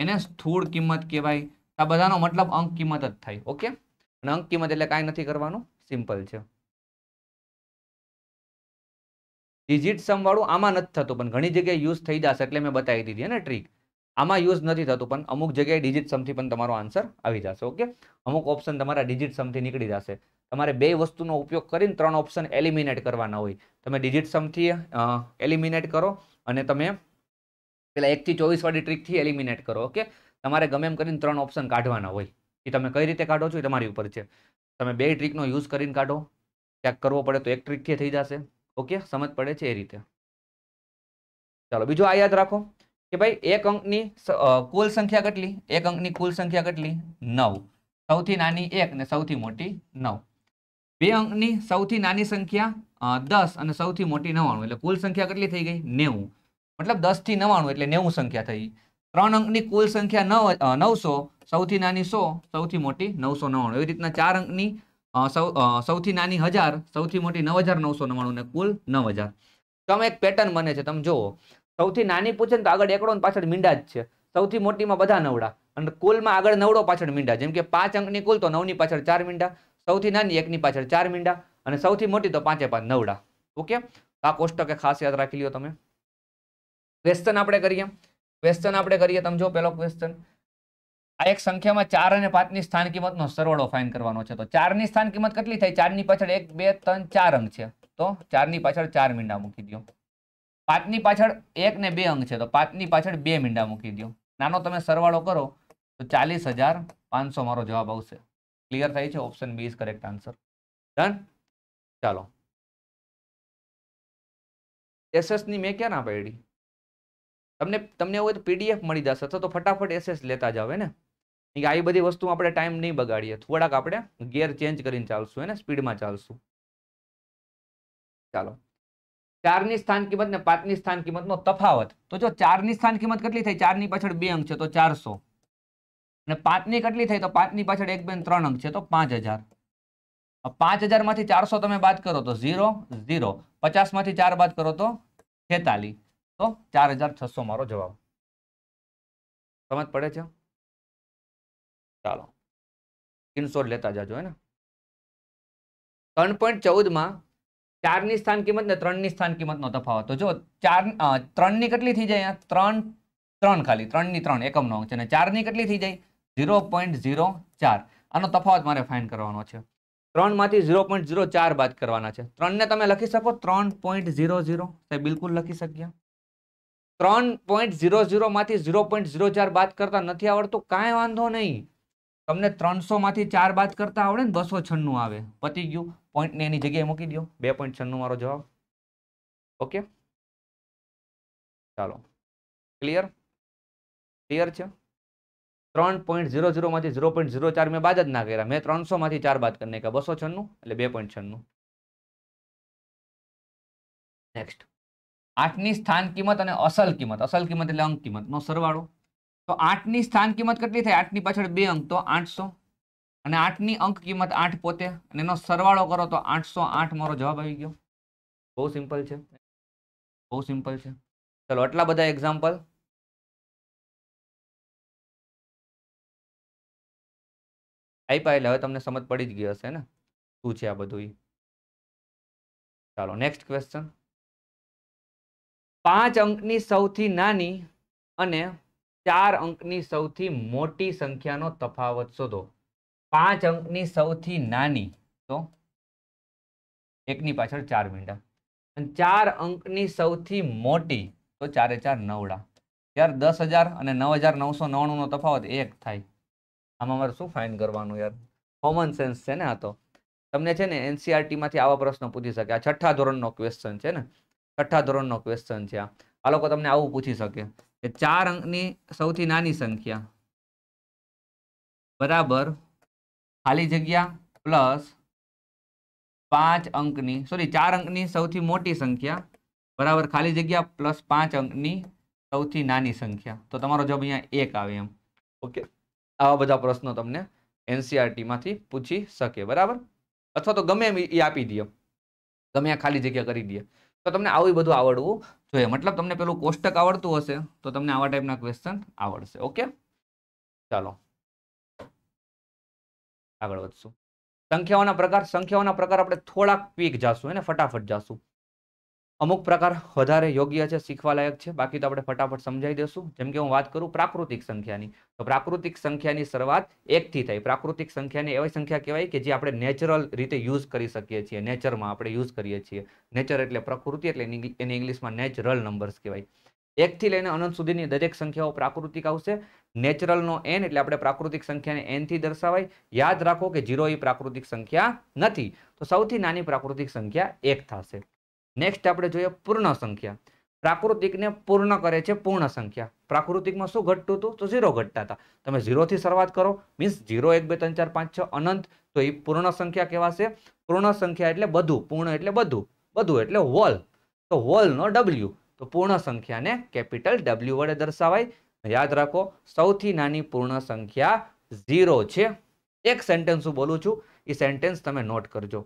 એને સ્થૂળ કિંમત કહેવાય આ બધાનો મતલબ અંક કિંમત જ થાય ઓકે અને અંક કિંમત એટલે કાંઈ નથી કરવાનું સિમ્પલ છે ડિજિટ સમ વાળું આમાં નથી થતું પણ ઘણી જગ્યાએ યુઝ થઈ જશે એટલે મેં બતાવી દીધી ને ટ્રીક આમાં યુઝ નથી થતું પણ અમુક જગ્યાએ ડિજિટ સમથી પણ તમારો આન્સર આવી જશે ઓકે અમુક ઓપ્શન તમારા ડિજિટ સમથી નીકળી જશે તમારે બે વસ્તુનો ઉપયોગ કરીને ત્રણ ઓપ્શન એલિમિનેટ કરવાના હોય તમે ડિજિટ સમથી એલિમિનેટ કરો અને તમે પેલા એકથી ચોવીસવાળી ટ્રીકથી એલિમિનેટ કરો ઓકે તમારે ગમે એમ કરીને ત્રણ ઓપ્શન કાઢવાના હોય એ તમે કઈ રીતે કાઢો છો એ તમારી ઉપર છે તમે બે ટ્રીકનો યુઝ કરીને કાઢો ચેક કરવો પડે તો એક ટ્રીકથી થઈ જશે ઓકે સમજ પડે છે એ રીતે ચાલો બીજું આ યાદ રાખો કે ભાઈ એક અંકની કુલ સંખ્યા કેટલી એક અંકની કુલ સંખ્યા કેટલી નવ સૌથી નાની એક ને સૌથી મોટી નવ બે અંકની સૌથી નાની સંખ્યા દસ અને સૌથી મોટી નવાણું એટલે કુલ સંખ્યા કેટલી થઈ ગઈ નેવું મતલબ દસથી નવાણું એટલે નેવું સંખ્યા થઈ ત્રણ અંકની કુલ સંખ્યા નવ નવસો સૌથી નાની સો સૌથી મોટી નવસો નવ્વાણું એવી રીતના ચાર અંકની સૌ સૌથી નાની હજાર સૌથી મોટી નવ હજાર નવસો નવ્વાણું ને કુલ નવ હજાર તમે એક પેટર્ન બને છે તમે જુઓ સૌથી નાની પૂછે ને તો આગળ એકડો ને પાછળ મીંડા જ છે સૌથી મોટીમાં બધા નવડા અને કુલમાં આગળ નવડો પાછળ મીંડા જેમ કે પાંચ અંકની કુલ તો નવની પાછળ ચાર મીંડા સૌથી નાની એકની પાછળ ચાર મીંડા અને સૌથી મોટી તો પાંચે પાંચ નવડા ઓકે આ કોષ્ટકે ખાસ યાદ રાખી લો તમે ક્વેશ્ચન આપણે કરીએ ક્વેશ્ચન આપણે કરીએ તમે જો પેલો ક્વેશ્ચન આ એક સંખ્યામાં ચાર અને પાંચની સ્થાન કિંમતનો સરવાળો ફાઇન કરવાનો છે તો ચારની સ્થાન કિંમત કેટલી થાય ચારની પાછળ એક બે ત્રણ ચાર અંક છે તો ચારની પાછળ ચાર મીંડા મૂકી દો પાંચની પાછળ એક ને બે અંક છે તો પાંચની પાછળ બે મીંડા મૂકી દો નાનો તમે સરવાળો કરો તો ચાલીસ હજાર પાંચસો મારો જવાબ આવશે ક્લિયર થાય છે option B is correct answer done ચાલો એસએસની મેં ક્યાં ના પાડી તમને તમને એવું હોય તો પીડીએફ મળી જશે તો ફટાફટ એસએસ લેતા જાવ ને આવી બધી વસ્તુ આપણે ટાઈમ નહીં બગાડીએ થોડાક આપણે ગેર ચેન્જ કરીને ચાલશું એને સ્પીડમાં ચાલશું ચાલો ચારની સ્થાન કિંમત ને પાંચની સ્થાન કિંમતનો તફાવત તો જો ચારની સ્થાન કિંમત કેટલી થઈ ચારની પાછળ બે અંક છે તો ચારસો અને પાંચની કેટલી થઈ તો પાંચની પાછળ એક બે ત્રણ અંક છે તો પાંચ હજાર પાંચ હજારમાંથી ચારસો તમે બાદ કરો તો ઝીરો ઝીરો પચાસમાંથી ચાર બાદ કરો તો છેતાલીસ તો ચાર હજાર છસો મારો જવાબ સમજ પડે છે ચાલો સ્ક્રીનશોટ લેતા જજો હે ને ત્રણ પોઈન્ટ ચૌદમાં ચારની સ્થાન કિંમત ને ત્રણની સ્થાન કિંમતનો તફાવત તો જો ચાર ત્રણની કેટલી થઈ જાય અહીંયા ત્રણ ત્રણ ખાલી ત્રણની ત્રણ એકમનો અંક છે અને ચારની કેટલી થઈ જાય ઝીરો પોઈન્ટ ઝીરો ચાર આનો તફાવત મારે ફાઇન કરવાનો છે ત્રણમાંથી ઝીરો પોઈન્ટ ઝીરો ચાર બાદ કરવાના છે ત્રણને તમે લખી શકો ત્રણ પોઈન્ટ ઝીરો ઝીરો તે બિલકુલ લખી શક્યા ત્રણ પોઈન્ટ ઝીરો ઝીરોમાંથી ઝીરો પોઈન્ટ ઝીરો ચાર બાદ કરતા નથી આવડતું કાંઈ વાંધો નહીં તમને ત્રણસોમાંથી ચાર બાદ કરતા આવડે ને બસો છન્નું આવે પતી ગયું ને એની જગ્યાએ મૂકી દો બે પોઈન્ટ છન્નું મારો જવાબ ઓકે ચાલો ક્લિયર ક્લિયર છે ત્રણ પોઈન્ટ ઝીરો ઝીરોમાંથી ઝીરો પોઈન્ટ ઝીરો ચાર મેં બાદ જ ના કર્યા મેં ત્રણસોમાંથી ચાર બાદ કરી નાખ્યા બસો છન્નું એટલે બે પોઈન્ટ છન્નું નેક્સ્ટ આઠની સ્થાન કિંમત અને અસલ કિંમત અસલ કિંમત એટલે અંક કિંમતનો સરવાળો તો આઠની સ્થાન કિંમત કેટલી થાય આઠની પાછળ બે અંક તો આઠસો અને આઠની અંક કિંમત આઠ પોતે અને એનો સરવાળો કરો તો આઠસો આઠ મારો જવાબ આવી ગયો બહુ સિમ્પલ છે બહુ સિમ્પલ છે ચલો આટલા બધા એક્ઝામ્પલ આપ્યા એટલે હવે તમને સમજ પડી જ ગઈ હશે ને શું છે આ બધું ચાલો નેક્સ્ટ ક્વેશ્ચન પાંચ અંકની સૌથી નાની અને ચાર અંકની સૌથી મોટી સંખ્યાનો તફાવત શોધો પાંચ અંકની સૌથી નાની તો એકની પાછળ ચાર મીંડા ચાર અંકની સૌથી મોટી તો ચારે ચાર નવડા ત્યારે દસ હજાર અને નવ હજાર નવસો નવ્વાણુંનો તફાવત એક થાય આમાં મારે શું ફાઇન કરવાનું યાર કોમન સેન્સ છે ને આ તો તમને છે ને એનસીઆરટીમાંથી e આવા પ્રશ્ન પૂછી શકે આ છઠ્ઠા ધોરણનો ક્વેશ્ચન છે ને છઠ્ઠા ધોરણનો ક્વેશ્ચન છે આ લોકો તમને આવું પૂછી શકે કે ચાર અંકની સૌથી નાની સંખ્યા બરાબર ખાલી જગ્યા પ્લસ પાંચ અંકની સોરી ચાર અંકની સૌથી મોટી સંખ્યા બરાબર ખાલી જગ્યા પ્લસ પાંચ અંકની સૌથી નાની સંખ્યા તો તમારો જવાબ અહીંયા એક આવે એમ ઓકે આવા બધા પ્રશ્નો તમને એનસીઆરટીમાંથી પૂછી શકે બરાબર અથવા તો ગમે એમ એ આપી દઈએ ગમે ખાલી જગ્યા કરી દઈએ તો તમને આવું બધું આવડવું જોઈએ મતલબ તમને પેલું કોષ્ટક આવડતું હશે તો તમને આવા ટાઈપના ક્વેશ્ચન આવડશે ઓકે ચાલો આગળ વધશું સંખ્યાઓના પ્રકાર સંખ્યાઓના પ્રકાર આપણે થોડાક પીક જાશું એને ફટાફટ જાશું અમુક પ્રકાર વધારે યોગ્ય છે શીખવાલાયક છે બાકી તો આપણે ફટાફટ સમજાવી દઈશું જેમ કે હું વાત કરું પ્રાકૃતિક સંખ્યાની તો પ્રાકૃતિક સંખ્યાની શરૂઆત એકથી થાય પ્રાકૃતિક સંખ્યાની એવી સંખ્યા કહેવાય કે જે આપણે નેચરલ રીતે યુઝ કરી શકીએ છીએ નેચરમાં આપણે યુઝ કરીએ છીએ નેચર એટલે પ્રકૃતિ એટલે એને ઇંગ્લિશમાં નેચરલ નંબર્સ કહેવાય એકથી લઈને અનંત સુધીની દરેક સંખ્યાઓ પ્રાકૃતિક આવશે નેચરલનો એન એટલે આપણે પ્રાકૃતિક સંખ્યાને એનથી દર્શાવાય યાદ રાખો કે જીરો એ પ્રાકૃતિક સંખ્યા નથી તો સૌથી નાની પ્રાકૃતિક સંખ્યા એક થશે નેક્સ્ટ આપણે જોઈએ પૂર્ણ સંખ્યા પ્રાકૃતિકને પૂર્ણ કરે છે પૂર્ણ સંખ્યા પ્રાકૃતિકમાં શું ઘટતું હતું તો ઝીરો ઘટતા હતા તમે ઝીરોથી શરૂઆત કરો મીન્સ ઝીરો એક બે ત્રણ ચાર પાંચ છ અનંત તો એ પૂર્ણ સંખ્યા કહેવાશે પૂર્ણ સંખ્યા એટલે બધું પૂર્ણ એટલે બધું બધું એટલે વોલ તો વોલનો ડબલ્યુ તો પૂર્ણ સંખ્યાને કેપિટલ ડબલ્યુ વડે દર્શાવાય યાદ રાખો સૌથી નાની પૂર્ણ સંખ્યા ઝીરો છે એક સેન્ટેન્સ હું બોલું છું એ સેન્ટેન્સ તમે નોટ કરજો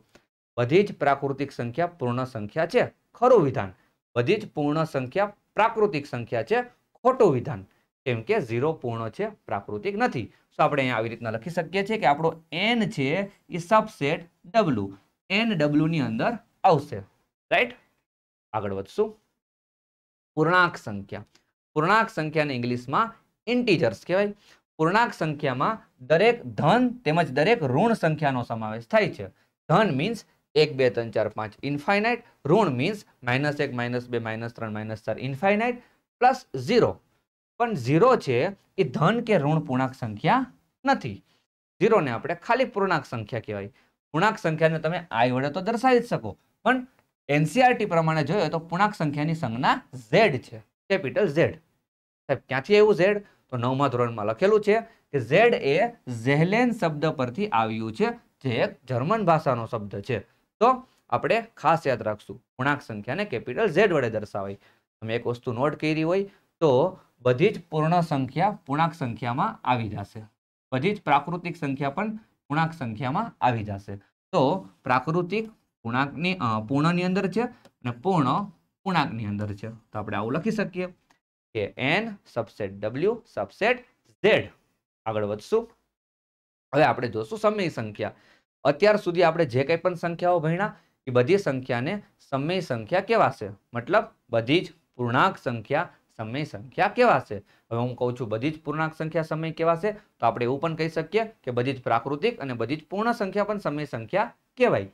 બધી જ પ્રાકૃતિક સંખ્યા પૂર્ણ સંખ્યા છે ખરું વિધાન બધી જ પૂર્ણ સંખ્યા પ્રાકૃતિક સંખ્યા છે ખોટું વિધાન કેમ કે ઝીરો પૂર્ણ છે પ્રાકૃતિક નથી તો આપણે અહીંયા આવી રીતના લખી શકીએ છીએ કે આપણો એન છે એ સબસેટ ડબલ્યુ એન ડબલ્યુની અંદર આવશે રાઈટ આગળ વધશું પૂર્ણાંક સંખ્યા પૂર્ણાંક સંખ્યાને ઇંગ્લિશમાં ઇન્ટીજર્સ કહેવાય પૂર્ણાંક સંખ્યામાં દરેક ધન તેમજ દરેક ઋણ સંખ્યાનો સમાવેશ થાય છે ધન મીન્સ એક બે ત્રણ ચાર પાંચ ઇન્ફાઇનાઇટ ઋણ મીન્સ માઇનસ એક માઇનસ બે માઇનસ ત્રણ માઇનસ ચાર ઇન્ફાઇનાઇટ પ્લસ ઝીરો પણ ઝીરો છે એ ધન કે ઋણ પૂર્ણાંક સંખ્યા નથી ઝીરોને આપણે ખાલી પૂર્ણાંક સંખ્યા કહેવાય પૂર્ણાંક સંખ્યાને તમે આઈ વડે તો દર્શાવી જ શકો પણ એનસીઆરટી e પ્રમાણે જોયો તો પૂર્ણાંક સંખ્યાની સંજ્ઞા ઝેડ છે કેપિટલ ઝેડ સાહેબ ક્યાંથી એવું ઝેડ તો નવમા ધોરણમાં લખેલું છે કે ઝેડ એ ઝેહલેન શબ્દ પરથી આવ્યું છે જે એક જર્મન ભાષાનો શબ્દ છે તો આપણે ખાસ યાદ રાખશું પૂર્ણાંક સંખ્યાને કેપિટલ ઝેડ વડે દર્શાવાય તમે એક વસ્તુ નોટ કરી હોય તો બધી જ પૂર્ણ સંખ્યા પૂર્ણાંક સંખ્યામાં આવી જશે બધી જ પ્રાકૃતિક સંખ્યા પણ પૂર્ણાંક સંખ્યામાં આવી જશે તો પ્રાકૃતિક પૂર્ણાંકની પૂર્ણની અંદર છે અને પૂર્ણ પૂર્ણાંકની અંદર છે તો આપણે આવું લખી શકીએ કે N subset W subset Z આગળ વધશું હવે આપણે જોશું સમય સંખ્યા અત્યાર સુધી આપણે જે કંઈ પણ સંખ્યાઓ ભણ્યા એ બધી સંખ્યાને સમય સંખ્યા કહેવાશે મતલબ બધી જ પૂર્ણાંક સંખ્યા સમય સંખ્યા કહેવાશે હવે હું કહું છું બધી જ પૂર્ણાંક સંખ્યા સમય કહેવાશે તો આપણે એવું પણ કહી શકીએ કે બધી જ પ્રાકૃતિક અને બધી જ પૂર્ણ સંખ્યા પણ સમય સંખ્યા કહેવાય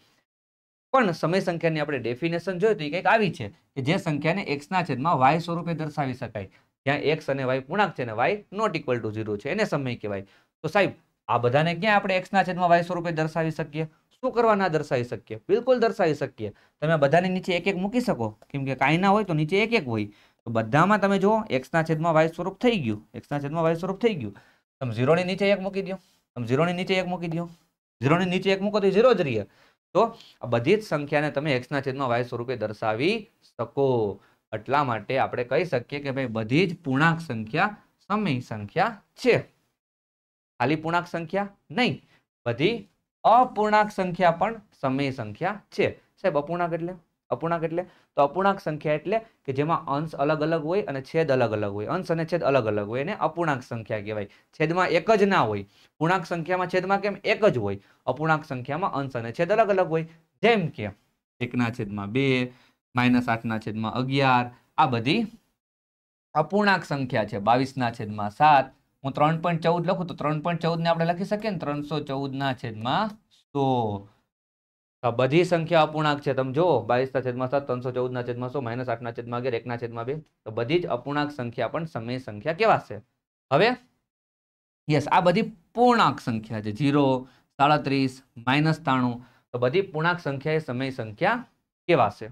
પણ સમય સંખ્યાની આપણે ડેફિનેશન જોઈએ તો એ કંઈક આવી છે કે જે સંખ્યાને એક્સના છેદમાં વાય સ્વરૂપે દર્શાવી શકાય જ્યાં એક્સ અને વાય પૂર્ણાંક છે અને Y not equal to zero છે એને સમય કહેવાય તો સાહેબ આ બધાને ક્યાં આપણે એક્સના છેદમાં વાય સ્વરૂપે દર્શાવી શકીએ શું કરવા ના દર્શાવી શકીએ બિલકુલ દર્શાવી શકીએ તમે બધાને નીચે એક એક મૂકી શકો કેમ કે કાંઈ ના હોય તો નીચે એક એક હોય તો બધામાં તમે જુઓ એક્સના છેદમાં વાય સ્વરૂપ થઈ ગયું એક્સના છેદમાં વાય સ્વરૂપ થઈ ગયું તમે ઝીરોની નીચે એક મૂકી દો તમે ઝીરોની નીચે એક મૂકી દો ઝીરોની નીચે એક મૂકો તો ઝીરો જ રહીએ તો આ બધી જ સંખ્યાને તમે એક્સના છેદમાં વાય સ્વરૂપે દર્શાવી શકો એટલા માટે આપણે કહી શકીએ કે ભાઈ બધી જ પૂર્ણાંક સંખ્યા સમય સંખ્યા છે ખાલી પૂર્ણાંક સંખ્યા નહીં બધી અપૂર્ણાંક સંખ્યા પણ સમય સંખ્યા છે સાહેબ અપૂર્ણાંક એટલે અપૂર્ણાંક એટલે તો અપૂર્ણાંક સંખ્યા એટલે કે જેમાં અંશ અલગ અલગ હોય અને છેદ અલગ અલગ હોય અંશ અને છેદ અલગ અલગ હોય એને અપૂર્ણાંક સંખ્યા કહેવાય છેદમાં એક જ ના હોય પૂર્ણાંક સંખ્યામાં છેદમાં કેમ એક જ હોય અપૂર્ણાંક સંખ્યામાં અંશ અને છેદ અલગ અલગ હોય જેમ કે એકના છેદમાં બે માઇનસ આઠના છેદમાં અગિયાર આ બધી અપૂર્ણાંક સંખ્યા છે બાવીસના છેદમાં સાત હું ત્રણ પોઈન્ટ ચૌદ લખું તો ત્રણ પોઈન્ટ ને આપણે લખી શકીએ ને ત્રણસો ચૌદના છેદમાં સો બધી સંખ્યા અપૂર્ણાંક છે તમે જુઓ બાવીસના છેદમાં સાત ત્રણસો ચૌદના છેદમાં સો માઇનસ આઠના છેદમાં અગિયાર એકના છેદમાં બે તો બધી જ અપૂર્ણાંક સંખ્યા પણ સમય સંખ્યા કેવા છે હવે યસ આ બધી પૂર્ણાંક સંખ્યા છે જીરો સાડત્રીસ માઇનસ ત્રાણું તો બધી પૂર્ણાંક સંખ્યા એ સમય સંખ્યા કેવાશે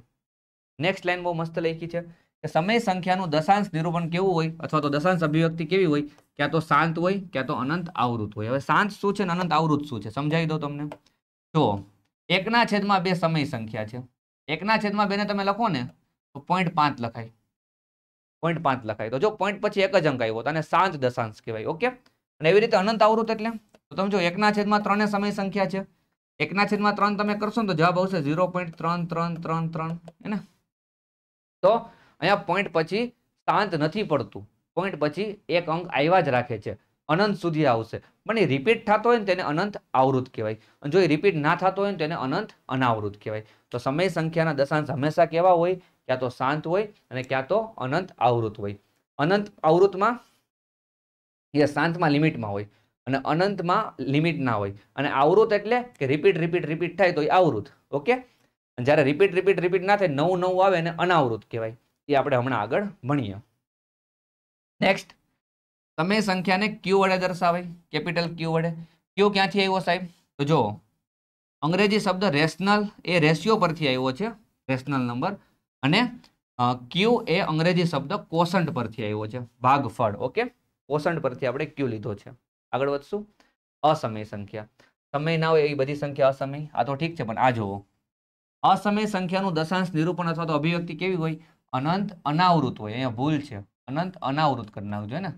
નેક્સ્ટ લાઈન બહુ મસ્ત લખી છે કે સમય સંખ્યાનું દશાંશ નિરૂપણ કેવું હોય અથવા તો દશાંશ અભિવ્યક્તિ કેવી હોય ક્યાં તો શાંત હોય ક્યાં તો અનંત આવૃત હોય હવે શાંત શું છે ને અનંત આવૃત શું છે સમજાવી દો તમને જો એકના છેદમાં બે સમય સંખ્યા છે એકના છેદમાં બેને તમે લખો ને તો પોઈન્ટ પાંચ લખાય પોઈન્ટ પાંચ લખાય તો જો પોઈન્ટ પછી એક જ અંક આવ્યો અને શાંત દશાંશ કહેવાય ઓકે અને એવી રીતે અનંત આવૃત એટલે તો તમે જો એકના છેદમાં ત્રણે સમય સંખ્યા છે એકના છેદમાં ત્રણ તમે કરશો ને તો જવાબ આવશે ઝીરો પોઈન્ટ ત્રણ ત્રણ ત્રણ ત્રણ હે ને તો અહીંયા પોઈન્ટ પછી શાંત નથી પડતું પોઈન્ટ પછી એક અંક આવ્યા જ રાખે છે અનંત સુધી આવશે પણ એ રિપીટ થતો હોય ને તેને અનંત આવૃત કહેવાય અને જો એ રિપીટ ના થતો હોય ને તેને અનંત અનાવૃત કહેવાય તો સમય સંખ્યાના દશાંશ હંમેશા કેવા હોય ક્યાં તો શાંત હોય અને ક્યાં તો અનંત આવૃત હોય અનંત આવૃતમાં એ શાંતમાં લિમિટમાં હોય અને અનંતમાં લિમિટ ના હોય અને આવૃત એટલે કે રિપીટ રિપીટ રિપીટ થાય તો એ આવૃત ઓકે જ્યારે રિપીટ રિપીટ રિપીટ ના થાય નવું નવું આવે એને અનાવૃત કહેવાય એ આપણે હમણાં આગળ ભણીએ નેક્સ્ટ તમે સંખ્યાને ક્યુ વડે દર્શાવી કેપિટલ ક્યુ વડે ક્યુ ક્યાંથી આવ્યો સાહેબ તો જો અંગ્રેજી શબ્દ રેશનલ એ રેશિયો પરથી આવ્યો છે રેશનલ નંબર અને ક્યુ એ અંગ્રેજી શબ્દ કોસન્ટ પરથી આવ્યો છે ભાગફળ ઓકે કોસન્ટ પરથી આપણે ક્યુ લીધો છે આગળ વધશું અસમય સંખ્યા સમય ના હોય એવી બધી સંખ્યા અસમય આ તો ઠીક છે પણ આ જુઓ અસમય સંખ્યાનું દશાંશ નિરૂપણ અથવા તો અભિવ્યક્તિ કેવી હોય અનંત અનાવૃત હોય અહીંયા ભૂલ છે અનંત અનાવૃત કરી નાખજો ને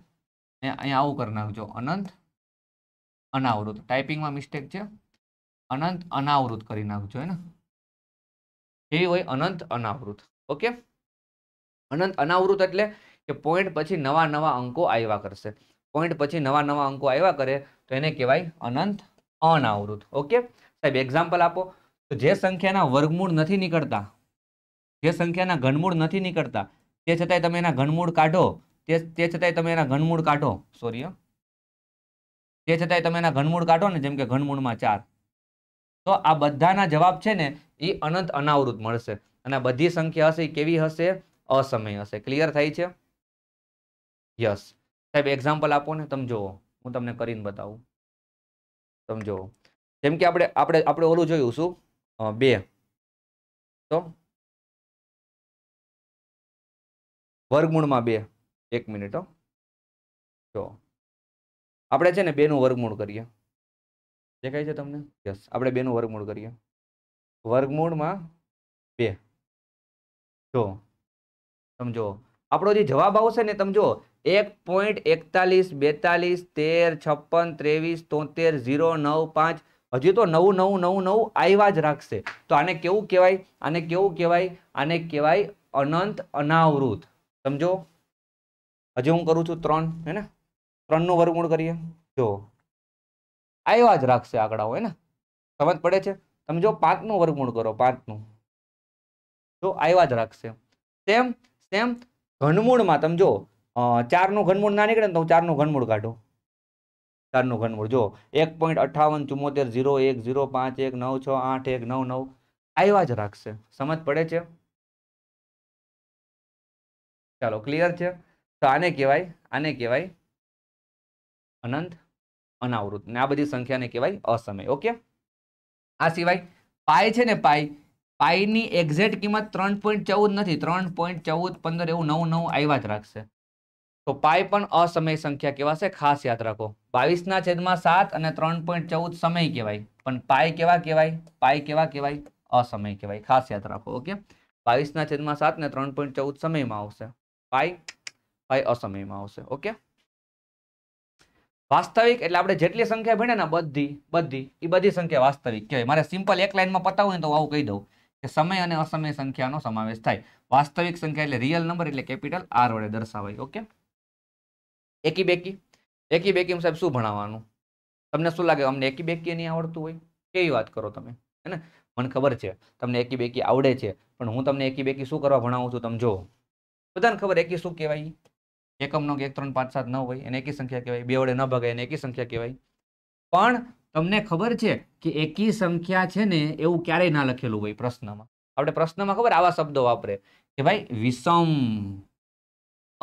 અહીંયા આવું કરી નાખજો અનંત અનાવૃત ટાઈપિંગમાં મિસ્ટેક છે અનંત અનાવૃત કરી નાખજો હે ને એ હોય અનંત અનાવૃત ઓકે અનંત અનાવૃત એટલે કે પોઈન્ટ પછી નવા નવા અંકો આવ્યા કરશે પોઈન્ટ પછી નવા નવા અંકો આવ્યા કરે તો એને કહેવાય અનંત અનાવૃત ઓકે સાહેબ એક્ઝામ્પલ આપો તો જે સંખ્યાના વર્ગમૂળ નથી નીકળતા જે સંખ્યાના ઘનમૂળ નથી નીકળતા તે છતાંય તમે એના ઘનમૂળ કાઢો તે તે છતાંય તમે એના ઘનમૂળ કાઢો સોરી તે છતાંય તમે એના ઘનમૂળ કાઢો ને જેમ કે ઘનમૂળમાં ચાર તો આ બધાના જવાબ છે ને એ અનંત અનાવૃત મળશે અને બધી સંખ્યા હશે એ કેવી હશે અસમય હશે ક્લિયર થાય છે યસ સાહેબ એક્ઝામ્પલ આપો ને તમે જુઓ હું તમને કરીને બતાવું તમે જુઓ જેમ કે આપણે આપણે આપણે ઓલું જોયું શું બે તો વર્ગમૂળમાં બે એક મિનિટ હો જો આપણે છે ને બેનું વર્ગમૂળ કરીએ દેખાય છે તમને યસ આપણે બેનું વર્ગમૂળ કરીએ વર્ગમૂળમાં બે જો સમજો આપણો જે જવાબ આવશે ને તમે એક પોઈન્ટ એકતાલીસ બેતાલીસ તેર છપ્પન ત્રેવીસ તોતેર ઝીરો નવ પાંચ હજી તો નવું નવું નવું નવું આવ્યા જ રાખશે તો આને કેવું કહેવાય આને કેવું કહેવાય આને કહેવાય અનંત અનાવૃત સમજો હજી હું કરું છું ત્રણ હે ને ત્રણનું વર્ગમૂળ કરીએ જો આવ્યા જ રાખશે આંકડાઓ હે ને સમજ પડે છે તમે જો પાંચનું વર્ગમૂળ કરો પાંચનું જો આવ્યા જ રાખશે તેમ તેમ ઘનમૂળમાં તમે જો ચારનું ઘનમૂળ ના નીકળે ને તો ચારનું ઘનમૂળ કાઢો ચારનું ઘનમૂળ જો એક પોઈન્ટ અઠાવન ચુમ્મોતેર ઝીરો એક ઝીરો પાંચ એક નવ છ આઠ એક નવ નવ આવ્યા જ રાખશે સમજ પડે છે ચાલો ક્લિયર છે તો આને કહેવાય આને કહેવાય અનંત અનાવૃત ને આ બધી સંખ્યાને કહેવાય અસમય ઓકે આ સિવાય પાય છે ને પાય પાયની એક્ઝેક્ટ કિંમત ત્રણ પોઈન્ટ ચૌદ નથી ત્રણ પોઈન્ટ ચૌદ પંદર એવું નવ નવ આવ્યા જ રાખશે તો પાય પણ અસમય સંખ્યા કહેવાશે ખાસ યાદ રાખો બાવીસના છેદમાં સાત અને ત્રણ પોઈન્ટ ચૌદ સમય કહેવાય પણ પાય કેવા કહેવાય પાય કેવા કહેવાય અસમય કહેવાય ખાસ યાદ રાખો ઓકે બાવીસના છેદમાં સાત ને ત્રણ પોઈન્ટ ચૌદ સમયમાં આવશે પાઈ પાઈ અસમયમાં આવશે ઓકે વાસ્તવિક એટલે આપણે જેટલી સંખ્યા ભણે ને બધી બધી એ બધી સંખ્યા વાસ્તવિક કહેવાય મારે સિમ્પલ એક લાઈનમાં પતાવું ને તો આવું કહી દઉં કે સમય અને અસમય સંખ્યાનો સમાવેશ થાય વાસ્તવિક સંખ્યા એટલે રિયલ નંબર એટલે કેપિટલ આર વડે દર્શાવાય ઓકે એકી બેકી એકી બેકી સાહેબ શું ભણાવવાનું તમને શું લાગે અમને એકી બેકી નહીં આવડતું હોય કેવી વાત કરો તમે હે ને મને ખબર છે તમને એકી બેકી આવડે છે પણ હું તમને એકી બેકી શું કરવા ભણાવું છું તમે જુઓ બધાને ખબર એકી શું કહેવાય એકમ નો એક ત્રણ પાંચ સાત નવ હોય એને એકી સંખ્યા કહેવાય બે વડે ન ભગાય એને એકી સંખ્યા કહેવાય પણ તમને ખબર છે કે એકી સંખ્યા છે ને એવું ક્યારેય ના લખેલું હોય પ્રશ્નમાં આપણે પ્રશ્નમાં ખબર આવા શબ્દો વાપરે કે ભાઈ વિષમ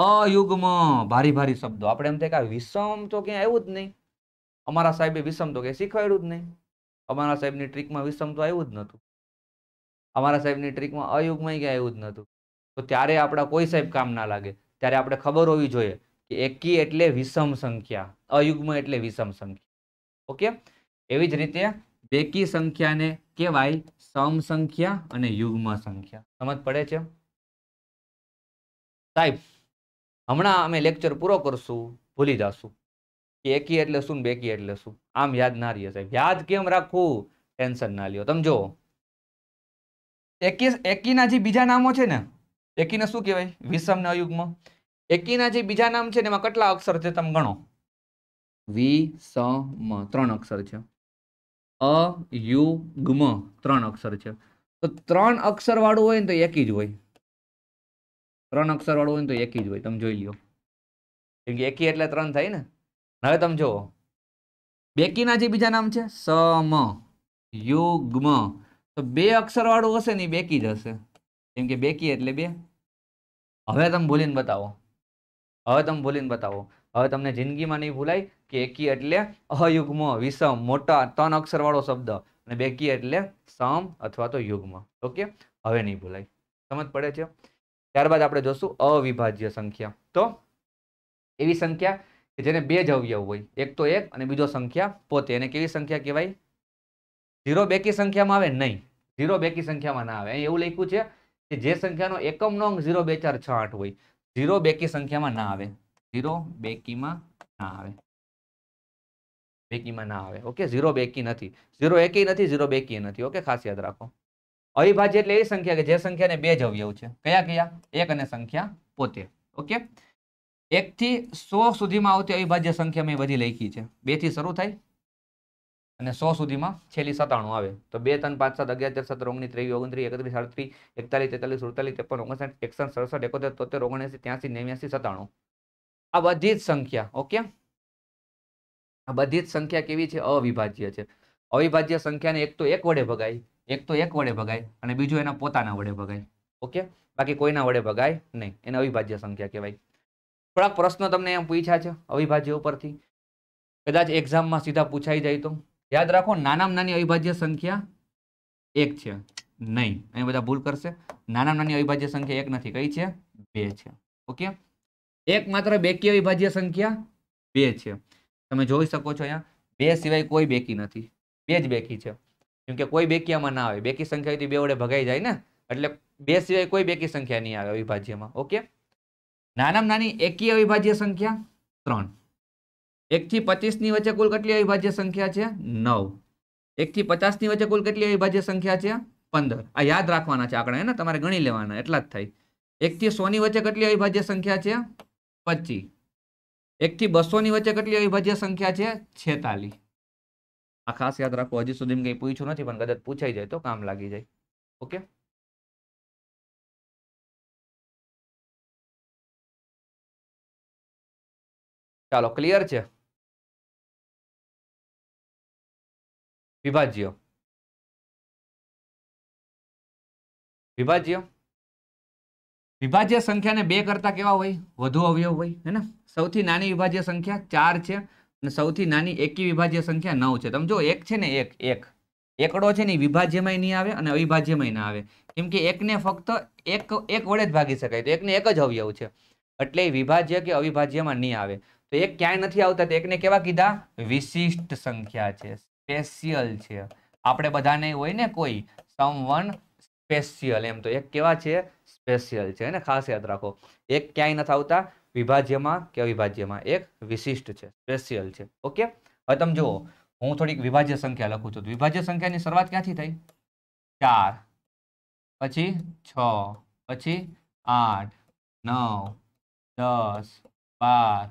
અયુગ્મ ભારી ભારી શબ્દો આપણે એમ થાય કે વિષમ તો ક્યાંય આવ્યું જ નહીં અમારા સાહેબે વિષમ તો ક્યાંય શીખવાડ્યું જ નહીં અમારા સાહેબની ટ્રીકમાં વિષમ તો આવ્યું જ નહોતું અમારા સાહેબની ટ્રીકમાં અયુગમાં ક્યાંય આવ્યું જ નહોતું તો ત્યારે આપણા કોઈ સાહેબ કામ ના લાગે ત્યારે આપણે ખબર હોવી જોઈએ કે એકી એટલે વિષમ સંખ્યા અયુગ્મ એટલે વિષમ સંખ્યા ઓકે એવી જ રીતે બેકી સંખ્યાને કહેવાય સમ સંખ્યા અને યુગ્મ સંખ્યા સમજ પડે છે સાહેબ હમણાં અમે લેક્ચર પૂરો કરશું ભૂલી જશું કે એકી એટલે શું બેકી એટલે શું આમ યાદ ના રહીએ સાહેબ યાદ કેમ રાખવું ટેન્શન ના લ્યો તમે જો એકી એકીના જે બીજા નામો છે ને એકીને શું કહેવાય વિષમ ને અયુગ્મ એકીના જે બીજા નામ છે એમાં કેટલા અક્ષર છે તમે ગણો વિસમ ત્રણ અક્ષર છે અયુગ્મ ત્રણ અક્ષર છે તો ત્રણ અક્ષરવાળું હોય ને તો એકી જ હોય ત્રણ અક્ષરવાળું હોય ને તો એકી જ હોય તમે જોઈ લો કેમ કે એકી એટલે ત્રણ થાય ને હવે તમે જુઓ બેકીના જે બીજા નામ છે સમ યુગ્મ તો બે અક્ષરવાળું હશે ને એ બેકી જ હશે કેમ કે બેકી એટલે બે હવે તમે બોલીને બતાવો હવે તમે બોલીને બતાવો હવે તમને જિંદગીમાં નહીં ભૂલાય કે એકી એટલે અયુગ્મ વિષમ મોટા ત્રણ અક્ષરવાળો શબ્દ અને બેકી એટલે સમ અથવા તો યુગ્મ ઓકે હવે નહીં ભૂલાય સમજ પડે છે ત્યારબાદ આપણે જોશું અવિભાજ્ય સંખ્યા તો એવી સંખ્યા કે જેને બે જ અવયવ હોય એક તો એક અને બીજો સંખ્યા પોતે એને કેવી સંખ્યા કહેવાય ઝીરો બેકી સંખ્યામાં આવે નહીં ઝીરો બેકી સંખ્યામાં ના આવે એવું લખ્યું છે કે જે સંખ્યાનો એકમનો અંક ઝીરો બે ચાર છ આઠ હોય ઝીરો બેકી સંખ્યામાં ના આવે ઝીરો બેકીમાં ના આવે બેકીમાં ના આવે ઓકે ઝીરો બેકી નથી ઝીરો એકી નથી ઝીરો બેકી નથી ઓકે ખાસ યાદ રાખો અવિભાજ્ય એટલે એ સંખ્યા કે જે સંખ્યાને બે જ અવયવ છે કયા કયા એક અને સંખ્યા પોતે ઓકે એકથી સો સુધીમાં આવતી અવિભાજ્ય સંખ્યા મેં બધી લખી છે બેથી શરૂ થાય અને સો સુધીમાં છેલ્લી સત્તાણું આવે તો બે ત્રણ પાંચ સાત અગિયાર તેર સત્તર ઓગણીસ ત્રેવીસ ઓગણત્રીસ એકત્રીસ સાડત્રીસ એકતાલીસ તેતાલીસ સુડતાલીસ ત્રેપન ઓગણસાઠ એકસઠ સડસઠ એકોતેર તોતેર ઓગણએસી ત્યાંસી નેવ્યાસી સત્તાણું આ બધી જ સંખ્યા ઓકે આ બધી જ સંખ્યા કેવી છે અવિભાજ્ય છે અવિભાજ્ય સંખ્યાને એક તો એક વડે ભગાય એક તો એક વડે ભગાય અને બીજું એના પોતાના વડે ભગાય ઓકે બાકી કોઈના વડે ભગાય નહીં એને અવિભાજ્ય સંખ્યા કહેવાય થોડાક પ્રશ્નો તમને એમ પૂછ્યા છે અવિભાજ્ય ઉપરથી કદાચ એક્ઝામમાં સીધા પૂછાઈ જાય તો યાદ રાખો નાનામાં નાની અવિભાજ્ય સંખ્યા એક છે નહીં અહીં બધા ભૂલ કરશે નાનામાં નાની અવિભાજ્ય સંખ્યા એક નથી કઈ છે બે છે ઓકે એક માત્ર બેકી અવિભાજ્ય સંખ્યા બે છે તમે જોઈ શકો છો અહીંયા બે સિવાય કોઈ બેકી નથી બે જ બેકી છે કેમ કે કોઈ બેકીયામાં ના આવે બેકી સંખ્યાથી બે વડે ભગાઈ જાય ને એટલે બે સિવાય કોઈ બેકી સંખ્યા નહીં આવે અવિભાજ્યમાં ઓકે નાનામાં નાની એકી અવિભાજ્ય સંખ્યા ત્રણ એકથી પચીસની વચ્ચે કુલ કેટલી અવિભાજ્ય સંખ્યા છે નવ એકથી પચાસની વચ્ચે કુલ કેટલી અવિભાજ્ય સંખ્યા છે પંદર આ યાદ રાખવાના છે આંકડા એને તમારે ગણી લેવાના એટલા જ થાય એકથી સોની વચ્ચે કેટલી અવિભાજ્ય સંખ્યા છે પચીસ એકથી બસોની વચ્ચે કેટલી અવિભાજ્ય સંખ્યા છે છેતાલીસ આ ખાસ યાદ રાખો હજી સુધી કંઈ પૂછ્યું નથી પણ કદાચ પૂછાઈ જાય તો કામ લાગી જાય ઓકે ચાલો ક્લિયર છે વિભાજ્ય વિભાજ્ય વિભાજ્ય સંખ્યાને બે કરતા કેવા હોય વધુ અવયવ હોય હે ને સૌથી નાની વિભાજ્ય સંખ્યા ચાર છે અને સૌથી નાની એકી વિભાજ્ય સંખ્યા નવ છે તમે જો એક છે ને એક એક એકડો છે ને વિભાજ્યમાં નહીં આવે અને અવિભાજ્યમાં ના આવે કેમ કે એકને ફક્ત એક એક વડે જ ભાગી શકાય તો એકને એક જ અવયવ છે એટલે વિભાજ્ય કે અવિભાજ્યમાં નહીં આવે તો એક ક્યાંય નથી આવતા તો એકને કેવા કીધા વિશિષ્ટ સંખ્યા છે સ્પેશિયલ છે આપણે બધાને હોય ને કોઈ સમવન સ્પેશિયલ એમ તો એક કેવા છે સ્પેશિયલ છે ને ખાસ યાદ રાખો એક ક્યાંય નથી આવતા વિભાજ્યમાં કે અવિભાજ્યમાં એક વિશિષ્ટ છે સ્પેશિયલ છે ઓકે હવે તમે જુઓ હું થોડીક વિભાજ્ય સંખ્યા લખું છું વિભાજ્ય સંખ્યાની શરૂઆત ક્યાંથી થઈ ચાર પછી છ પછી આઠ નવ દસ બાર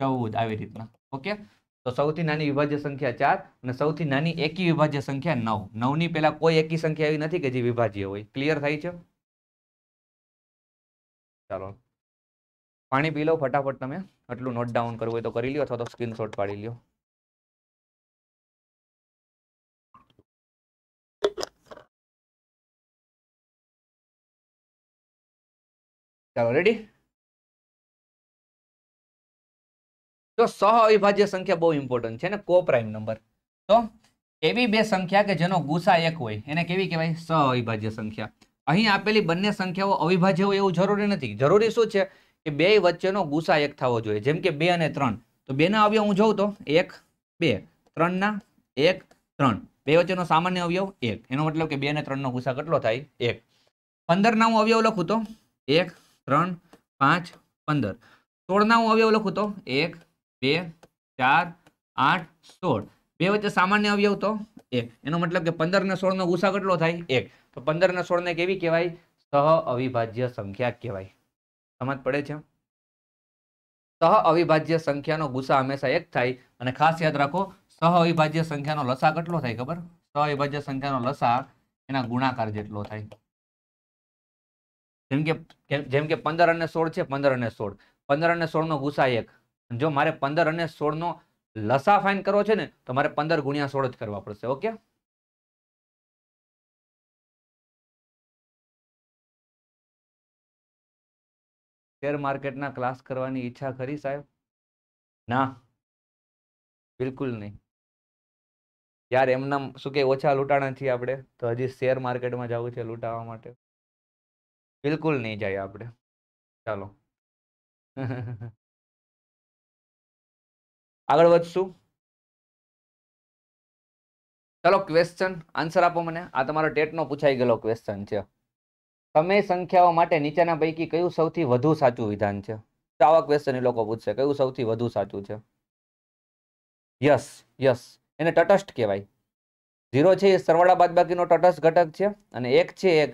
ચૌદ આવી રીતના ઓકે તો સૌથી નાની વિભાજ્ય સંખ્યા ચાર અને સૌથી નાની એકી વિભાજ્ય સંખ્યા નવ નવની પહેલા કોઈ એકી સંખ્યા એવી નથી કે જે વિભાજ્ય હોય ક્લિયર થાય છે ચાલો પાણી પી લો ફટાફટ તમે આટલું નોટ ડાઉન કરવું હોય તો કરી લો અથવા તો સ્ક્રીનશોટ પાડી લ્યો ચાલો રેડી તો સહ અવિભાજ્ય સંખ્યા બહુ ઇમ્પોર્ટન્ટ છે ને કો પ્રાઇમ નંબર તો એવી બે સંખ્યા કે જેનો ગુસા એક હોય એને કેવી કહેવાય સહ અવિભાજ્ય સંખ્યા અહીં આપેલી બંને સંખ્યાઓ અવિભાજ્ય હોય એવું જરૂરી નથી જરૂરી શું છે કે બે વચ્ચેનો ગુસા એક થવો જોઈએ જેમ કે બે અને ત્રણ તો બેના અવયવ હું જોઉં તો એક બે ત્રણના એક ત્રણ બે વચ્ચેનો સામાન્ય અવયવ એક એનો મતલબ કે બે અને ત્રણનો ગુસા કેટલો થાય એક પંદરના હું અવયવ લખું તો એક ત્રણ પાંચ પંદર સોળના હું અવયવ લખું તો એક બે ચાર આઠ સોળ બે વચ્ચે સામાન્ય અવયવ તો એક એનો મતલબ કે પંદર ને સોળનો ગુસા કેટલો થાય એક તો પંદર ને સોળને કેવી કહેવાય સહ અવિભાજ્ય સંખ્યા કહેવાય સમજ પડે છે સહ અવિભાજ્ય સંખ્યાનો ગુસા હંમેશા એક થાય અને ખાસ યાદ રાખો સહ અવિભાજ્ય સંખ્યાનો લસા કેટલો થાય ખબર સહ અવિભાજ્ય સંખ્યાનો લસા એના ગુણાકાર જેટલો થાય જેમ કે જેમ કે પંદર અને સોળ છે પંદર અને સોળ પંદર અને સોળનો ગુસા એક જો મારે પંદર અને સોળનો લસા ફાઇન કરવો છે ને તો મારે પંદર ગુણ્યા સોળ જ કરવા પડશે ઓકે શેર માર્કેટના ક્લાસ કરવાની ઈચ્છા ખરી સાહેબ ના બિલકુલ નહીં યાર એમના શું કે ઓછા લૂંટાણા છીએ આપણે તો હજી શેર માર્કેટમાં જવું છે લૂંટાવા માટે બિલકુલ નહીં જાય આપણે ચાલો આગળ વધશું ચલો ક્વેશ્ચન આન્સર આપો મને આ તમારો ટેટનો પૂછાઈ ગયેલો ક્વેશ્ચન છે તમે સંખ્યાઓ માટે નીચેના પૈકી કયું સૌથી વધુ સાચું વિધાન છે તો આવા ક્વેશ્ચન એ લોકો પૂછશે કયું સૌથી વધુ સાચું છે યસ યસ એને તટસ્થ કહેવાય ઝીરો છે એ સરવાળા બાદબાકીનો તટસ્થ ઘટક છે અને એક છે એક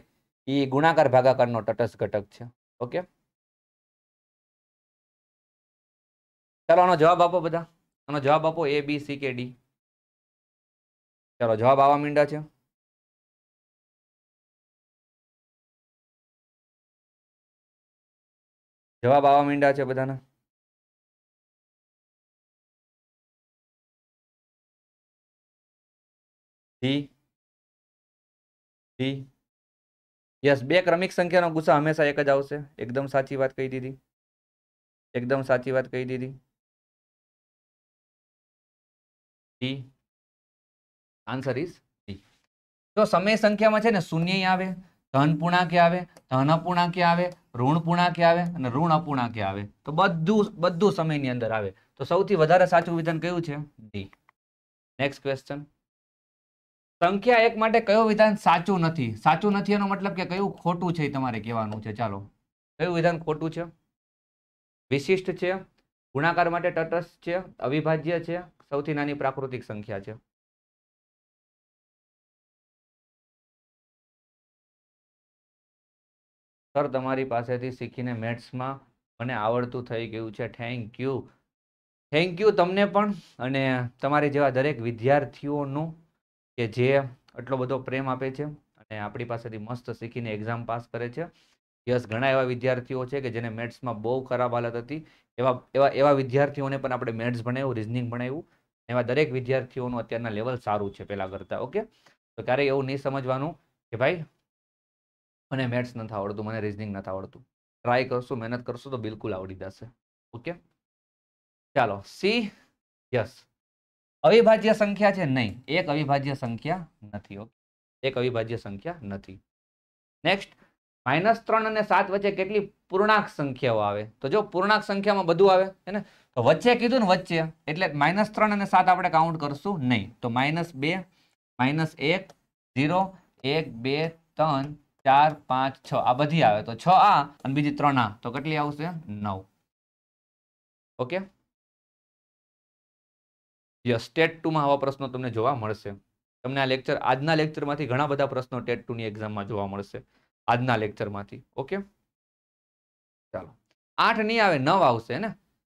એ ગુણાકાર ભાગાકારનો તટસ્થ ઘટક છે ઓકે ચાલો જવાબ આપો બધા આનો જવાબ આપો એ બી સી કે ડી ચાલો જવાબ આવવા મીંડા છે જવાબ આવા મીંડા છે બધાના યસ બે ક્રમિક સંખ્યાનો ગુસ્સા હંમેશા એક જ આવશે એકદમ સાચી વાત કહી દીધી એકદમ સાચી વાત કહી દીધી આન્સર ઇઝ ડી જો સમય સંખ્યામાં છે ને શૂન્ય આવે ધન પૂર્ણાંકે આવે ધન અપૂર્ણાંકે આવે ઋણ પૂર્ણાંકે આવે અને ઋણ અપૂર્ણાંકે આવે તો બધું બધું સમયની અંદર આવે તો સૌથી વધારે સાચું વિધાન કયું છે ડી નેક્સ્ટ ક્વેશ્ચન સંખ્યા એક માટે કયો વિધાન સાચું નથી સાચું નથી એનો મતલબ કે કયું ખોટું છે એ તમારે કહેવાનું છે ચાલો કયું વિધાન ખોટું છે વિશિષ્ટ છે ગુણાકાર માટે તટસ્થ છે અવિભાજ્ય છે સૌથી નાની પ્રાકૃતિક સંખ્યા છે સર તમારી પાસેથી શીખીને મેથ્સમાં મને આવડતું થઈ ગયું છે થેન્ક યુ થેન્ક યુ તમને પણ અને તમારી જેવા દરેક વિદ્યાર્થીઓનું કે જે આટલો બધો પ્રેમ આપે છે અને આપણી પાસેથી મસ્ત શીખીને એક્ઝામ પાસ કરે છે યસ ઘણા એવા વિદ્યાર્થીઓ છે કે જેને મેથ્સમાં બહુ ખરાબ હાલત હતી એવા એવા એવા વિદ્યાર્થીઓને પણ આપણે મેથ્સ ભણાવ્યું રિઝનિંગ ભણાવ્યું એવા દરેક વિદ્યાર્થીઓનું અત્યારના લેવલ સારું છે પહેલાં કરતાં ઓકે તો ક્યારેય એવું નહીં સમજવાનું કે ભાઈ મને મેથ્સ નથી આવડતું મને રિઝનિંગ નથી આવડતું ટ્રાય કરશું મહેનત કરશું તો બિલકુલ આવડી જશે ઓકે ચાલો સી યસ અવિભાજ્ય સંખ્યા છે નહીં એક અવિભાજ્ય સંખ્યા નથી ઓકે એક અવિભાજ્ય સંખ્યા નથી નેક્સ્ટ માઇનસ ત્રણ અને સાત વચ્ચે કેટલી પૂર્ણાંક સંખ્યાઓ આવે તો જો પૂર્ણાંક સંખ્યામાં બધું આવે હે ને તો વચ્ચે કીધું ને વચ્ચે એટલે માઇનસ ત્રણ અને સાત આપણે કાઉન્ટ કરશું નહીં તો માઇનસ બે માઇનસ એક ઝીરો એક બે ત્રણ ચાર પાંચ છ આ બધી આવે તો છ આ અને બીજી ત્રણ આ તો કેટલી આવશે નવ ઓકે યસ ટેટ ટુમાં આવા પ્રશ્નો તમને જોવા મળશે તમને આ લેક્ચર આજના લેક્ચરમાંથી ઘણા બધા પ્રશ્નો ટેટ ટુ ની એક્ઝામમાં જોવા મળશે આજના લેક્ચરમાંથી ઓકે ચાલો આઠ નહીં આવે નવ આવશે ને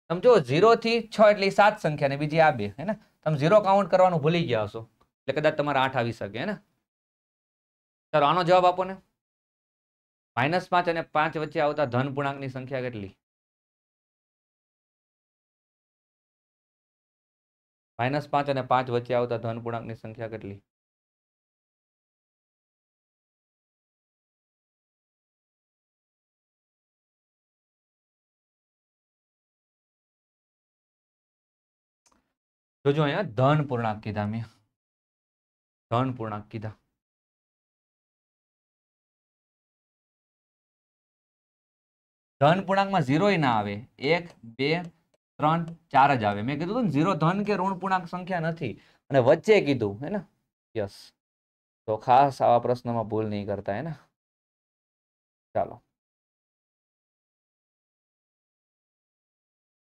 તમે જો ઝીરો થી છ એટલે સાત સંખ્યા ને બીજી આ બે હે ને તમે ઝીરો કાઉન્ટ કરવાનું ભૂલી ગયા હશો એટલે કદાચ તમારે આઠ આવી શકે હે ને ચાલો આનો જવાબ આપો ને માઇનસ પાંચ અને પાંચ વચ્ચે આવતા ધન પૂર્ણાંકની સંખ્યા કેટલી માઇનસ પાંચ અને પાંચ વચ્ચે આવતા ધન પૂર્ણાંકની સંખ્યા કેટલી જોજો અહીંયા ધન પૂર્ણાંક કીધા મેં ધન પૂર્ણાંક કીધા ધન પૂર્ણાંકમાં ઝીરો ના આવે એક બે ત્રણ ચાર જ આવે મેં કીધું ઝીરો ધન કે ઋણ પૂર્ણાંક સંખ્યા નથી અને વચ્ચે કીધું હે ને યસ તો ખાસ આવા પ્રશ્નમાં ભૂલ નહીં કરતા હે ને ચાલો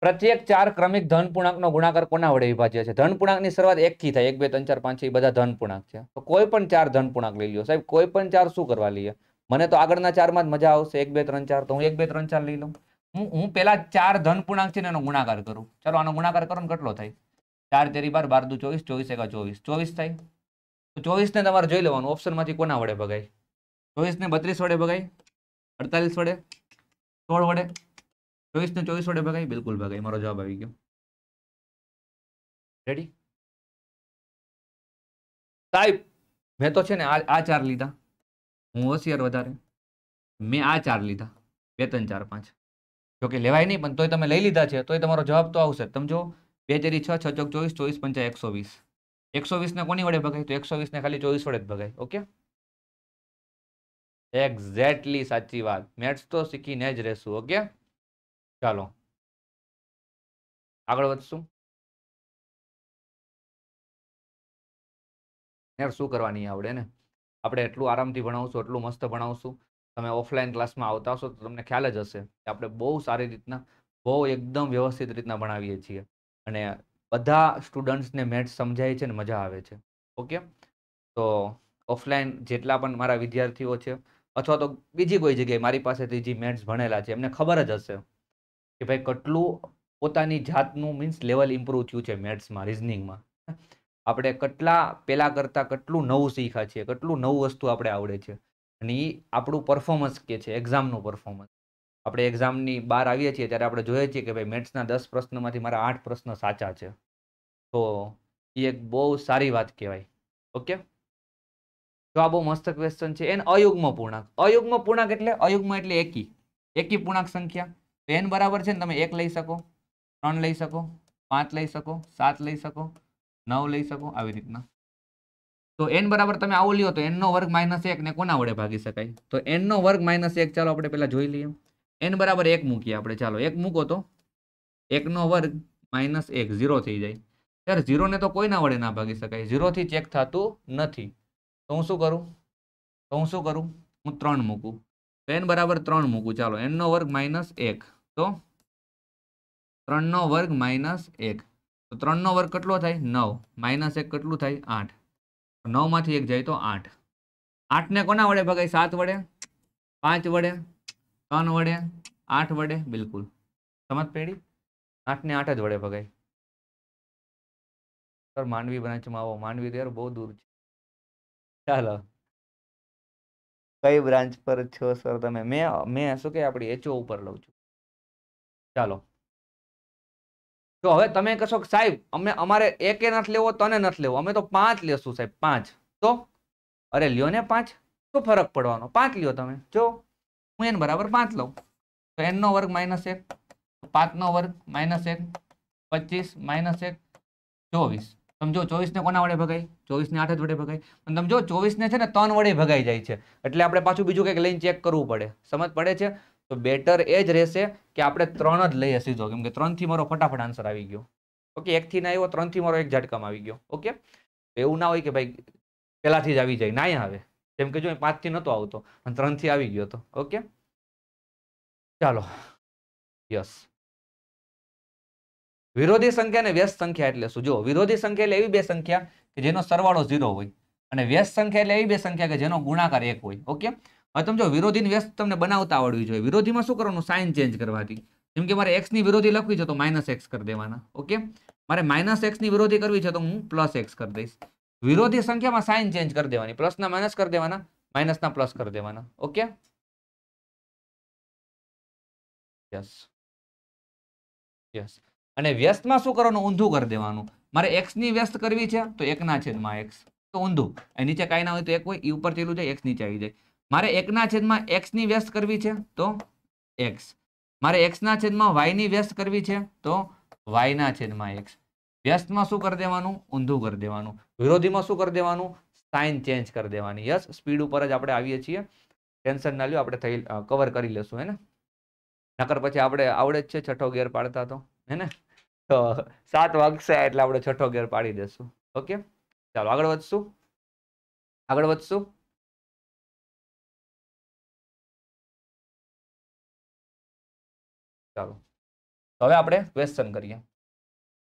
પ્રત્યેક ચાર ક્રમિક ધન પૂર્ણાંકનો ગુણાકાર કોના વડે વિભાજ્ય છે ધન પૂર્ણાંકની શરૂઆત થી થાય એક બે ત્રણ ચાર પાંચ એ બધા ધન પૂર્ણાંક છે તો કોઈ પણ ચાર ધન પૂર્ણાંક લઈ લો સાહેબ કોઈ પણ ચાર શું કરવા લઈએ મને તો આગળના ચારમાં જ મજા આવશે એક બે ત્રણ ચાર તો હું એક બે ત્રણ ચાર લઈ લઉં હું હું પેલા ચાર ધન પૂર્ણાંક છે ને એનો ગુણાકાર કરું ચાલો આનો ગુણાકાર કરો ને કેટલો થાય ચાર તેરી બાર બાર દુ ચોવીસ ચોવીસ એકા ચોવીસ ચોવીસ થાય તો ચોવીસને તમારે જોઈ લેવાનું ઓપ્શનમાંથી કોના વડે ભગાય ચોવીસને બત્રીસ વડે ભગાય અડતાલીસ વડે સોળ વડે 24 ने 24 વડે ભાગાઈ બિલકુલ ભાગાઈ મારો જવાબ આવી ગયો રેડી સાઈપ મે તો છેને આ આ ચાર લીધા હું હોશિયાર વધારે મે આ ચાર લીધા બે તન ચાર પાંચ જો કે લેવાય નઈ પણ તોય તમે લઈ લીધા છે તોય તમારો જવાબ તો આવશે તમે જો 2 * 3 = 6 6 * 4 = 24 24 * 5 = 120 120 ને કોની વડે ભાગાઈ તો 120 ને ખાલી 24 વડે જ ભાગાઈ ઓકે એક્ઝેક્ટલી સાચી વાત મેથ્સ તો શીખીને જ રહેસુ ઓકે ચાલો આગળ વધશું યાર શું કરવાની આવડે ને આપણે એટલું આરામથી ભણાવશું એટલું મસ્ત ભણાવશું તમે ઓફલાઈન ક્લાસમાં આવતા હશો તો તમને ખ્યાલ જ હશે કે આપણે બહુ સારી રીતના બહુ એકદમ વ્યવસ્થિત રીતના ભણાવીએ છીએ અને બધા સ્ટુડન્ટ્સને મેથ્સ સમજાય છે ને મજા આવે છે ઓકે તો ઓફલાઈન જેટલા પણ મારા વિદ્યાર્થીઓ છે અથવા તો બીજી કોઈ જગ્યાએ મારી પાસેથી જે મેથ્સ ભણેલા છે એમને ખબર જ હશે કે ભાઈ કેટલું પોતાની જાતનું મીન્સ લેવલ ઇમ્પ્રુવ થયું છે મેથ્સમાં રિઝનિંગમાં આપણે કેટલા પેલા કરતાં કેટલું નવું શીખ્યા છીએ કેટલું નવું વસ્તુ આપણે આવડે છે અને એ આપણું પરફોર્મન્સ કે છે એક્ઝામનું પરફોર્મન્સ આપણે એક્ઝામની બહાર આવીએ છીએ ત્યારે આપણે જોઈએ છીએ કે ભાઈ મેથ્સના દસ પ્રશ્નમાંથી મારા આઠ પ્રશ્ન સાચા છે તો એ એક બહુ સારી વાત કહેવાય ઓકે તો આ બહુ મસ્ત ક્વેશ્ચન છે એન અયુગ્મ પૂર્ણાંક અયુગ્મ પૂર્ણાંક એટલે અયુગ્મ એટલે એકી એકી પૂર્ણાંક સંખ્યા તો એન બરાબર છે ને તમે એક લઈ શકો ત્રણ લઈ શકો પાંચ લઈ શકો સાત લઈ શકો નવ લઈ શકો આવી રીતના તો એન બરાબર તમે આવું લ્યો તો એનનો વર્ગ માઇનસ એક ને કોના વડે ભાગી શકાય તો એનનો વર્ગ માઇનસ એક ચાલો આપણે પહેલાં જોઈ લઈએ એન બરાબર એક મૂકીએ આપણે ચાલો એક મૂકો તો એકનો વર્ગ માઇનસ એક ઝીરો થઈ જાય ત્યારે ઝીરોને તો કોઈના વડે ના ભાગી શકાય ઝીરોથી ચેક થતું નથી તો હું શું કરું તો હું શું કરું હું ત્રણ મૂકું તો એન બરાબર ત્રણ મૂકું ચાલો એનનો વર્ગ માઇનસ એક તો ત્રણનો વર્ગ માઇનસ એક તો ત્રણનો વર્ગ કેટલો થાય નવ માઇનસ એક કેટલું થાય આઠ નવમાંથી એક જાય તો આઠ આઠને કોના વડે ભગાય સાત વડે પાંચ વડે ત્રણ વડે આઠ વડે બિલકુલ સમજ પેઢી આઠને આઠ જ વડે ભગાય સર માંડવી બ્રાંચમાં આવો માંડવી દેર બહુ દૂર છે ચાલો કઈ બ્રાન્ચ પર છો સર તમે મેં મેં શું કે આપણી એચઓ ઉપર લઉં છું ચાલો તો હવે તમે કશો સાહેબ અમે અમારે એકે નથી લેવો તને નથી લેવો અમે તો પાંચ લેશું સાહેબ પાંચ તો અરે લ્યો ને પાંચ શું ફરક પડવાનો પાંચ લ્યો તમે જો હું એન બરાબર પાંચ લઉં તો એનનો વર્ગ માઇનસ એક પાંચનો વર્ગ માઇનસ એક પચીસ માઇનસ એક ચોવીસ સમજો ચોવીસને કોના વડે ભગાય ચોવીસને આઠ જ વડે ભગાય પણ સમજો ચોવીસને છે ને ત્રણ વડે ભગાઈ જાય છે એટલે આપણે પાછું બીજું કંઈક લઈને ચેક કરવું પડે સમજ પડે છે તો બેટર એ જ રહેશે કે આપણે ત્રણ જ લઈએ સીધો કેમ કે ત્રણથી મારો ફટાફટ આન્સર આવી ગયો ઓકે એકથી ના આવ્યો ત્રણથી મારો એક ઝટકામાં આવી ગયો ઓકે એવું ના હોય કે ભાઈ પહેલાંથી જ આવી જાય ના આવે જેમ કે જો પાંચથી નહોતો આવતો પણ ત્રણથી આવી ગયો હતો ઓકે ચાલો યસ વિરોધી સંખ્યા અને વ્યસ્ત સંખ્યા એટલે શું જો વિરોધી સંખ્યા એટલે એવી બે સંખ્યા કે જેનો સરવાળો ઝીરો હોય અને વ્યસ્ત સંખ્યા એટલે એવી બે સંખ્યા કે જેનો ગુણાકાર એક હોય ઓકે હવે તમે જો વિરોધી વ્યસ્ત તમને બનાવતા આવડવી જોઈએ વિરોધીમાં શું કરવાનું સાઇન ચેન્જ કરવાથી જેમ કે મારે એક્સની વિરોધી લખવી છે તો માઇનસ એક્સ કરી દેવાના ઓકે મારે માઇનસ એક્સની વિરોધી કરવી છે તો હું પ્લસ એક્સ કરી દઈશ વિરોધી સંખ્યામાં સાઇન ચેન્જ કરી દેવાની પ્લસના માઇનસ કરી દેવાના માઇનસના પ્લસ કરી દેવાના ઓકે યસ યસ અને વ્યસ્તમાં શું કરવાનું ઊંધું કરી દેવાનું મારે એક્સની વ્યસ્ત કરવી છે તો એકના છેદમાં એક્સ તો ઊંધું એ નીચે કાંઈ ના હોય તો એક હોય એ ઉપર ચેલું જાય એક્સ નીચે આવી જાય મારે એકના છેદમાં એક્સની વ્યસ્ત કરવી છે તો એક્સ મારે એક્સના છેદમાં વાયની વ્યસ્ત કરવી છે તો વાયના છેદમાં એક્સ વ્યસ્તમાં શું કરી દેવાનું ઊંધું કરી દેવાનું વિરોધીમાં શું કરી દેવાનું સાઇન ચેન્જ કરી દેવાની યસ સ્પીડ ઉપર જ આપણે આવીએ છીએ ટેન્શન ના લ્યો આપણે થઈ કવર કરી લેશું હે ને નકર પછી આપણે આવડે જ છે છઠ્ઠો ગેર પાડતા તો હે ને તો સાત વાગશે એટલે આપણે છઠ્ઠો ગેર પાડી દેશું ઓકે ચાલો આગળ વધશું આગળ વધશું ચાલો હવે આપણે ક્વેશ્ચન કરીએ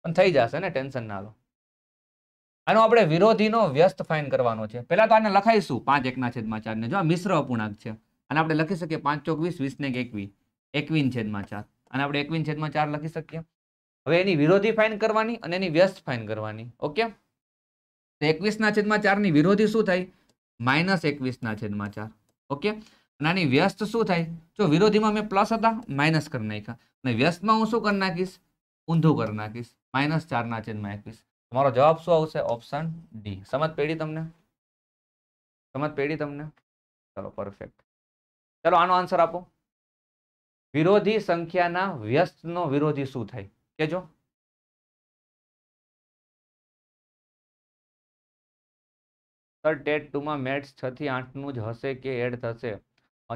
પણ થઈ જશે ને ટેન્શન ના લો આનો આપણે વિરોધીનો વ્યસ્ત ફાઇન કરવાનો છે પહેલા તો આને લખાઈશું પાંચ એકના છેદમાં ને જો આ મિશ્ર અપૂર્ણાંક છે અને આપણે લખી શકીએ પાંચ ચોક વીસ ને એકવી એકવીન છેદમાં ચાર અને આપણે એકવીન છેદમાં ચાર લખી શકીએ હવે એની વિરોધી ફાઇન કરવાની અને એની વ્યસ્ત ફાઇન કરવાની ઓકે તો એકવીસના છેદમાં ચારની વિરોધી શું થાય માઇનસ એકવીસના છેદમાં ચાર ઓકે અને આની વ્યસ્ત શું થાય જો વિરોધીમાં મેં પ્લસ હતા માઇનસ કરી નાખ્યા અને વ્યસ્તમાં હું શું કરી નાખીશ ઊંધું કરી નાખીશ માઇનસ ચારના છેદમાં એકવીસ તમારો જવાબ શું આવશે ઓપ્શન ડી સમજ પેઢી તમને સમજ પેઢી તમને ચલો પરફેક્ટ ચલો આનો આન્સર આપો વિરોધી સંખ્યાના વ્યસ્તનો વિરોધી શું થાય કેજો સર ટેટ ટુમાં મેથ્સ છ થી આઠનું જ હશે કે એડ થશે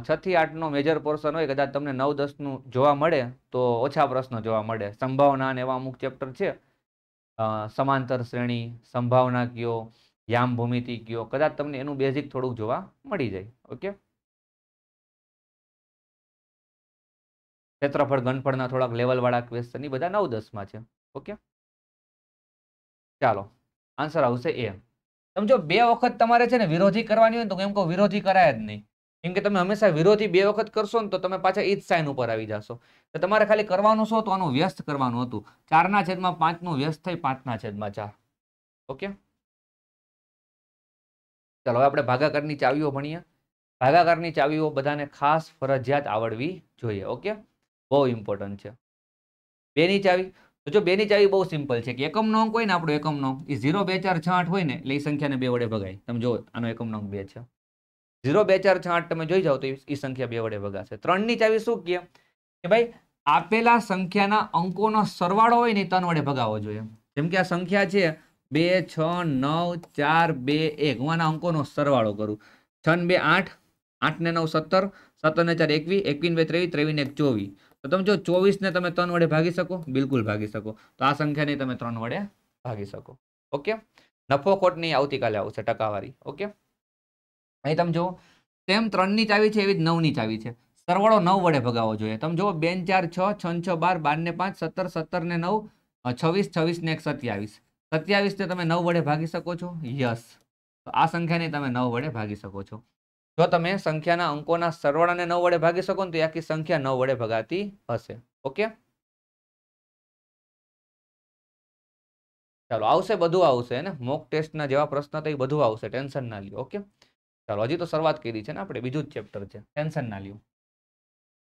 છ થી મેજર પોર્શન હોય કદાચ તમને નવ દસનું જોવા મળે તો ઓછા પ્રશ્નો જોવા મળે સંભાવના અને એવા અમુક ચેપ્ટર છે સમાંતર શ્રેણી સંભાવના કયો યામ ભૂમિતિ કયો કદાચ તમને એનું બેઝિક થોડુંક જોવા મળી જાય ઓકે ક્ષેત્રફળ ઘનફળના થોડાક લેવલવાળા ક્વેશ્ચન એ બધા નવ દસમાં છે ઓકે ચાલો આન્સર આવશે એ સમજો બે વખત તમારે છે ને વિરોધી કરવાની હોય તો એમ કહો વિરોધી કરાય જ નહીં કેમ કે તમે હંમેશા વિરોધી બે વખત કરશો ને તો તમે પાછા એ જ સાઇન ઉપર આવી જશો તો તમારે ખાલી કરવાનું શું હતું આનું વ્યસ્ત કરવાનું હતું ચારના છેદમાં પાંચનું વ્યસ્ત થઈ પાંચના છેદમાં ચાર ઓકે ચાલો હવે આપણે ભાગાકારની ચાવીઓ ભણીએ ભાગાકારની ચાવીઓ બધાને ખાસ ફરજિયાત આવડવી જોઈએ ઓકે બહુ ઇમ્પોર્ટન્ટ છે બેની ચાવી તો જો બેની ચાવી બહુ સિમ્પલ છે કે એકમનો અંક હોય ને આપણો એકમનો એ ઝીરો બે ચાર છ આઠ હોય ને એટલે એ સંખ્યાને બે વડે ભગાય તમે જો આનો એકમનો અંક બે છે ઝીરો બે ચાર છ આઠ તમે જોઈ જાઓ તો એ સંખ્યા બે વડે ભગાશે ત્રણની ચાવી શું કહે કે ભાઈ આપેલા સંખ્યાના અંકોનો સરવાળો હોય ને ત્રણ વડે ભગાવવો જોઈએ જેમ કે આ સંખ્યા છે બે છ નવ ચાર બે એક હું આના અંકોનો સરવાળો કરું છ ને બે આઠ આઠ ને નવ સત્તર સત્તર ને ચાર એકવીસ એકવીસ બે ત્રેવીસ ત્રેવીસ એક ચોવીસ તો તમે જો ચોવીસને તમે ત્રણ વડે ભાગી શકો બિલકુલ ભાગી શકો તો આ સંખ્યાને તમે ત્રણ વડે ભાગી શકો ઓકે નફો ખોટની આવતીકાલે આવશે ટકાવારી ઓકે અહીં તમે જુઓ સેમ ત્રણની ચાવી છે એવી જ નવની ચાવી છે સરવાળો નવ વડે ભગાવવો જોઈએ તમે જુઓ બેન ચાર છ છ છ બાર બાર ને પાંચ સત્તર સત્તર ને નવ છવ્વીસ છવ્વીસ ને એક સત્યાવીસ સત્યાવીસને તમે નવ વડે ભાગી શકો છો યસ આ સંખ્યાને તમે નવ વડે ભાગી શકો છો જો તમે સંખ્યાના અંકોના સરવાળાને નવ વડે ભાગી શકો ને તો આખી સંખ્યા નવ વડે ભગાતી હશે ઓકે ચાલો આવશે બધું આવશે ને મોક ટેસ્ટના જેવા પ્રશ્ન તો એ બધું આવશે ટેન્શન ના લ્યો ઓકે ચાલો હજી તો શરૂઆત કરી છે ને આપણે બીજું જ ચેપ્ટર છે ટેન્શન ના લ્યો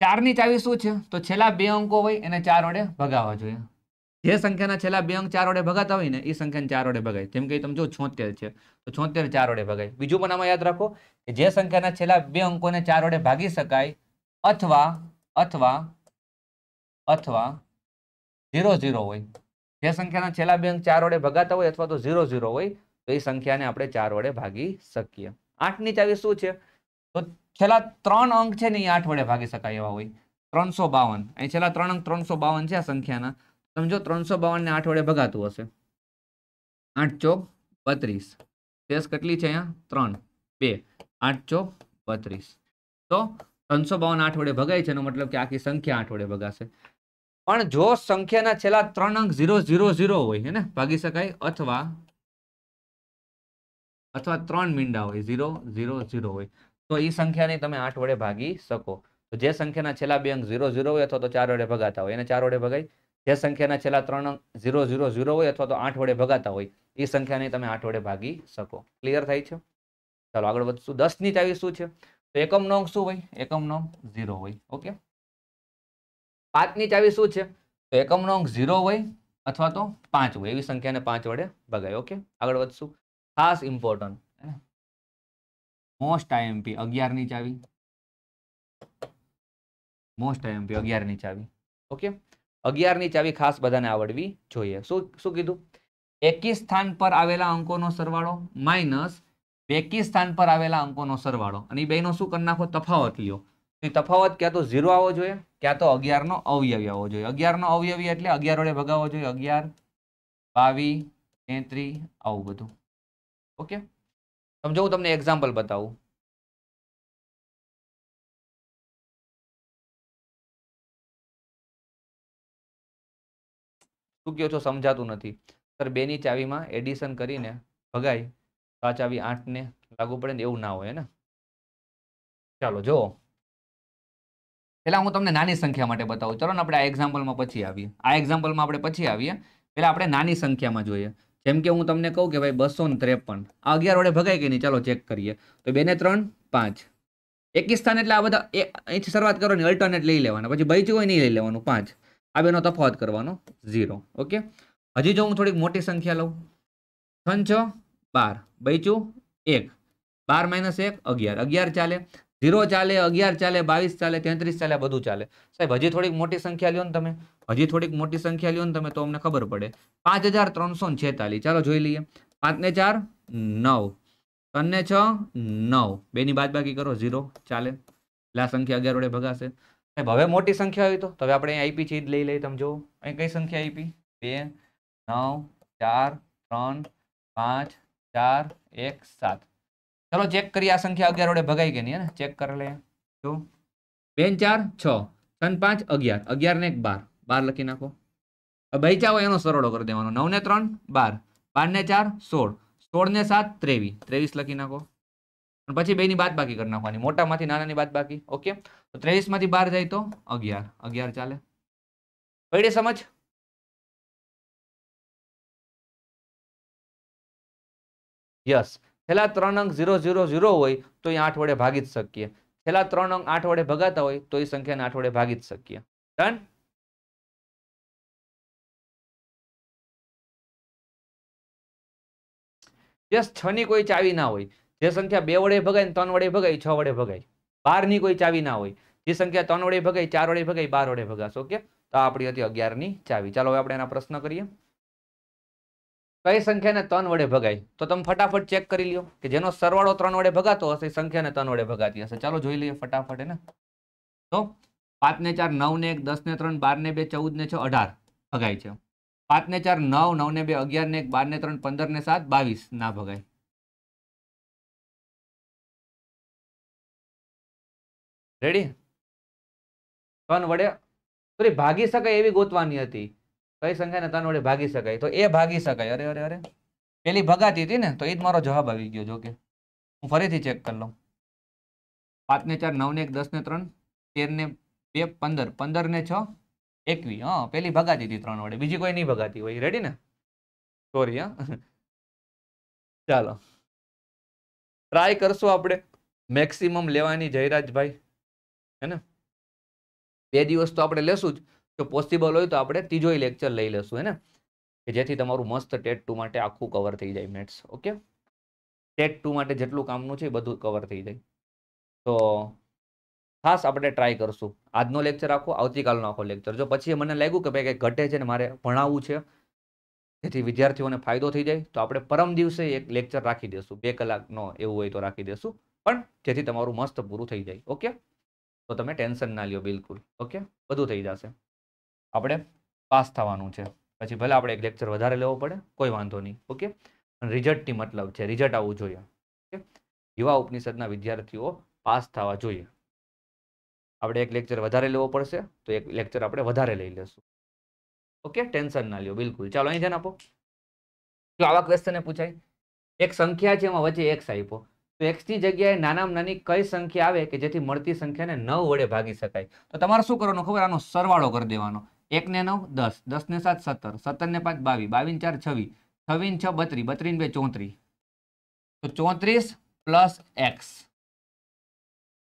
ચારની ચાવી શું છે તો છેલ્લા બે અંકો હોય એને ચાર વડે ભગાવવા જોઈએ જે સંખ્યાના છેલ્લા બે અંક ચાર વડે ભગાતા હોય ને એ સંખ્યાને ચાર વડે ભગાય જેમ કે તમે જો છોતેર છે તો છોતેર ચાર વડે ભગાય બીજું પણ આમાં યાદ રાખો કે જે સંખ્યાના છેલ્લા બે અંકોને ચાર વડે ભાગી શકાય અથવા અથવા અથવા ઝીરો ઝીરો હોય જે સંખ્યાના છેલ્લા બે અંક ચાર વડે ભગાતા હોય અથવા તો ઝીરો ઝીરો હોય તો એ સંખ્યાને આપણે ચાર વડે ભાગી શકીએ આઠની ચાવી શું છે તો છેલ્લા ત્રણ અંક છે ને એ આઠ વડે ભાગી શકાય એવા હોય ત્રણસો બાવન અહીં છેલ્લા ત્રણ અંક ત્રણસો બાવન છે આ સંખ્યાના સમજો ત્રણસો બાવનને આઠ વડે ભગાતું હશે આઠ ચોક બત્રીસ શેષ કેટલી છે અહીંયા ત્રણ બે આઠ ચોક બત્રીસ તો ત્રણસો બાવન આઠ વડે ભગાય છે એનો મતલબ કે આખી સંખ્યા આઠ વડે ભગાશે પણ જો સંખ્યાના છેલ્લા ત્રણ અંક ઝીરો ઝીરો ઝીરો હોય હે ને ભાગી શકાય અથવા અથવા ત્રણ મીંડા હોય ઝીરો ઝીરો ઝીરો હોય તો એ સંખ્યાને તમે આઠ વડે ભાગી શકો જે સંખ્યાના છેલ્લા બે અંક ઝીરો ઝીરો હોય અથવા તો ચાર વડે ભગાતા હોય એને ચાર વડે ભગાય જે સંખ્યાના છેલ્લા ત્રણ ઝીરો ઝીરો ઝીરો હોય અથવા તો આઠ વડે ભગાતા હોય એ સંખ્યાને તમે આઠ વડે ભાગી શકો ક્લિયર થાય છે ચાલો આગળ વધશું દસની ચાવી શું છે તો એકમનો અંક શું હોય એકમ નોંગ ઝીરો હોય ઓકે પાંચની ચાવી શું છે તો એકમનો અંક ઝીરો હોય અથવા તો પાંચ હોય એવી સંખ્યાને પાંચ વડે ભગાય ઓકે આગળ વધશું ખાસ ઇમ્પોર્ટન્ટ મોસ્ટ આઈએમપી અગિયારની ચાવી મોસ્ટ આઈએમપી અગિયારની ચાવી ઓકે અગિયારની ચાવી ખાસ બધાને આવડવી જોઈએ શું શું કીધું એકવીસ સ્થાન પર આવેલા અંકોનો સરવાળો માઇનસ બેકી સ્થાન પર આવેલા અંકોનો સરવાળો અને એ બેનો શું કરી નાખો તફાવત લ્યો એ તફાવત ક્યાં તો ઝીરો આવવો જોઈએ ક્યાં તો અગિયારનો અવયવી આવવો જોઈએ અગિયારનો અવયવી એટલે અગિયાર વડે ભગાવવો જોઈએ અગિયાર બાવીસ તેત્રીસ આવું બધું ઓકે સમજો હું તમને એક્ઝામ્પલ બતાવું શું કહો છો સમજાતું નથી સર બેની ચાવીમાં એડિશન કરીને ભગાય તો આ ચાવી આઠને લાગુ પડે ને એવું ના હોય ને ચાલો જો પહેલાં હું તમને નાની સંખ્યા માટે બતાવું ચલો ને આપણે આ એક્ઝામ્પલમાં પછી આવીએ આ એક્ઝામ્પલમાં આપણે પછી આવીએ પહેલાં આપણે નાની સંખ્યામાં જોઈએ જેમ કે હું તમને કહું કે ભાઈ બસો ને ત્રેપન આ અગિયાર વડે ભગાય કે નહીં ચાલો ચેક કરીએ તો બેને ત્રણ પાંચ એકી સ્થાન એટલે આ બધા અહીંથી શરૂઆત ને અલ્ટરનેટ લઈ લેવાના પછી બચ્યું હોય નહીં લઈ લેવાનું પાંચ આ બેનો તફાવત કરવાનો ઝીરો ઓકે હજી જો હું થોડીક મોટી સંખ્યા લઉં છ છ બાર બૈચું એક બાર માઇનસ એક અગિયાર અગિયાર ચાલે ઝીરો ચાલે અગિયાર ચાલે બાવીસ ચાલે તેત્રીસ ચાલે બધું ચાલે સાહેબ હજી થોડીક મોટી સંખ્યા લો ને તમે હજી થોડીક મોટી સંખ્યા લ્યો ને તમે તો અમને ખબર પડે પાંચ હજાર ત્રણસો છેતાલીસ ચાલો જોઈ લઈએ પાંચને ચાર નવ ત્રણને છ નવ બેની બાદ બાકી કરો ઝીરો ચાલે એટલે સંખ્યા અગિયાર વડે ભગાશે હવે મોટી સંખ્યા આવી તો હવે આપણે અહીં આઈપી છે જ લઈ લઈએ તમે જો અહીં કઈ સંખ્યા આઈપી બે નવ ચાર ત્રણ પાંચ ચાર એક સાત ચલો ચેક કરીએ આ સંખ્યા અગિયાર વડે ભગાઈ ગઈ નહીં ચેક કરી લે જો બેન ચાર છ ત્રણ પાંચ અગિયાર અગિયાર ને એક બાર બાર લખી નાખો બૈચા હોય એનો સરળો કરી દેવાનો નવ ને ત્રણ બાર બાર ને ચાર સોળ સોળ ને સાત ત્રેવીસ ત્રેવીસ લખી નાખો પછી બેની બાદ બાકી કરી નાખવાની મોટામાંથી નાનાની બાદ બાકી ઓકે તો ત્રેવીસ માંથી બાર જાય તો અગિયાર અગિયાર ચાલે પડે સમજ યસ છેલ્લા ત્રણ અંક ઝીરો ઝીરો ઝીરો હોય તો એ આઠ વડે ભાગી જ શકીએ છેલ્લા ત્રણ અંક આઠ વડે ભગાતા હોય તો એ સંખ્યાને આઠ વડે ભાગી જ શકીએ ડન યસ છ ની કોઈ ચાવી ના હોય જે સંખ્યા બે વડે ભગાય ત્રણ વડે ભગાય છ વડે ભગાય બારની કોઈ ચાવી ના હોય જે સંખ્યા ત્રણ વડે ભગાય ચાર વડે ભગાય બાર વડે ભગાશે ઓકે તો આપણી હતી અગિયારની ચાવી ચાલો હવે આપણે એના પ્રશ્ન કરીએ કઈ સંખ્યાને ત્રણ વડે ભગાય તો તમે ફટાફટ ચેક કરી લ્યો કે જેનો સરવાળો ત્રણ વડે ભગાતો હશે એ સંખ્યાને ત્રણ વડે ભગાતી હશે ચાલો જોઈ લઈએ ફટાફટ એને તો પાંચને ચાર નવને એક દસ ને ત્રણ બારને બે ચૌદને છ અઢાર ભગાય છે પાંચને ચાર નવ નવને બે અગિયાર ને એક બારને ત્રણ પંદરને સાત બાવીસ ના ભગાય રેડી ત્રણ વડે સોરી ભાગી શકાય એવી ગોતવાની હતી કઈ સંખ્યા ને ત્રણ વડે ભાગી શકાય તો એ ભાગી શકાય અરે અરે અરે પેલી ભગાતી હતી ને તો એ જ મારો જવાબ આવી ગયો જોકે હું ફરીથી ચેક કરી લઉં પાંચને ચાર નવ ને એક દસ ને ત્રણ તેર ને બે પંદર પંદર ને છ એકવી હા પેલી ભગાતી હતી ત્રણ વડે બીજી કોઈ નહીં ભગાતી હોય રેડી ને સોરી હા ચાલો ટ્રાય કરશું આપણે મેક્સિમમ લેવાની જયરાજભાઈ હે ને બે દિવસ તો આપણે લેશું જ જો પોસિબલ હોય તો આપણે ત્રીજોય લેક્ચર લઈ લેશું હે ને કે જેથી તમારું મસ્ત ટેટ ટુ માટે આખું કવર થઈ જાય મેથ્સ ઓકે ટેટ ટુ માટે જેટલું કામનું છે એ બધું કવર થઈ જાય તો ખાસ આપણે ટ્રાય કરશું આજનો લેક્ચર આખો આવતીકાલનો આખો લેક્ચર જો પછી મને લાગ્યું કે ભાઈ કંઈ ઘટે છે ને મારે ભણાવવું છે જેથી વિદ્યાર્થીઓને ફાયદો થઈ જાય તો આપણે પરમ દિવસે એક લેક્ચર રાખી દઈશું બે કલાકનો એવું હોય તો રાખી દઈશું પણ જેથી તમારું મસ્ત પૂરું થઈ જાય ઓકે તો તમે ટેન્શન ના લ્યો બિલકુલ ઓકે બધું થઈ જશે આપણે પાસ થવાનું છે પછી ભલે આપણે એક લેક્ચર વધારે લેવો પડે કોઈ વાંધો નહીં ઓકે રિઝલ્ટની મતલબ છે રિઝલ્ટ આવવું જોઈએ ઓકે યુવા ઉપનિષદના વિદ્યાર્થીઓ પાસ થવા જોઈએ આપણે એક લેક્ચર વધારે લેવો પડશે તો એક લેક્ચર આપણે વધારે લઈ લેશું ઓકે ટેન્શન ના લ્યો બિલકુલ ચાલો અહીં ધ્યાન આપો જો આવા ક્વેશ્ચન પૂછાય એક સંખ્યા છે એમાં વચ્ચે એક્સ આપ્યો તો એક્સની જગ્યાએ નાનામાં નાની કઈ સંખ્યા આવે કે જેથી મળતી સંખ્યાને નવ વડે ભાગી શકાય તો તમારે શું કરવાનું ખબર આનો સરવાળો કરી દેવાનો એકને નવ દસ દસને સાત સત્તર સત્તરને પાંચ બાવીસ બાવીને ચાર છવ્વીસ છવ્વીને છ બત્રીસ બત્રીને બે ચોત્રીસ તો ચોત્રીસ પ્લસ એક્સ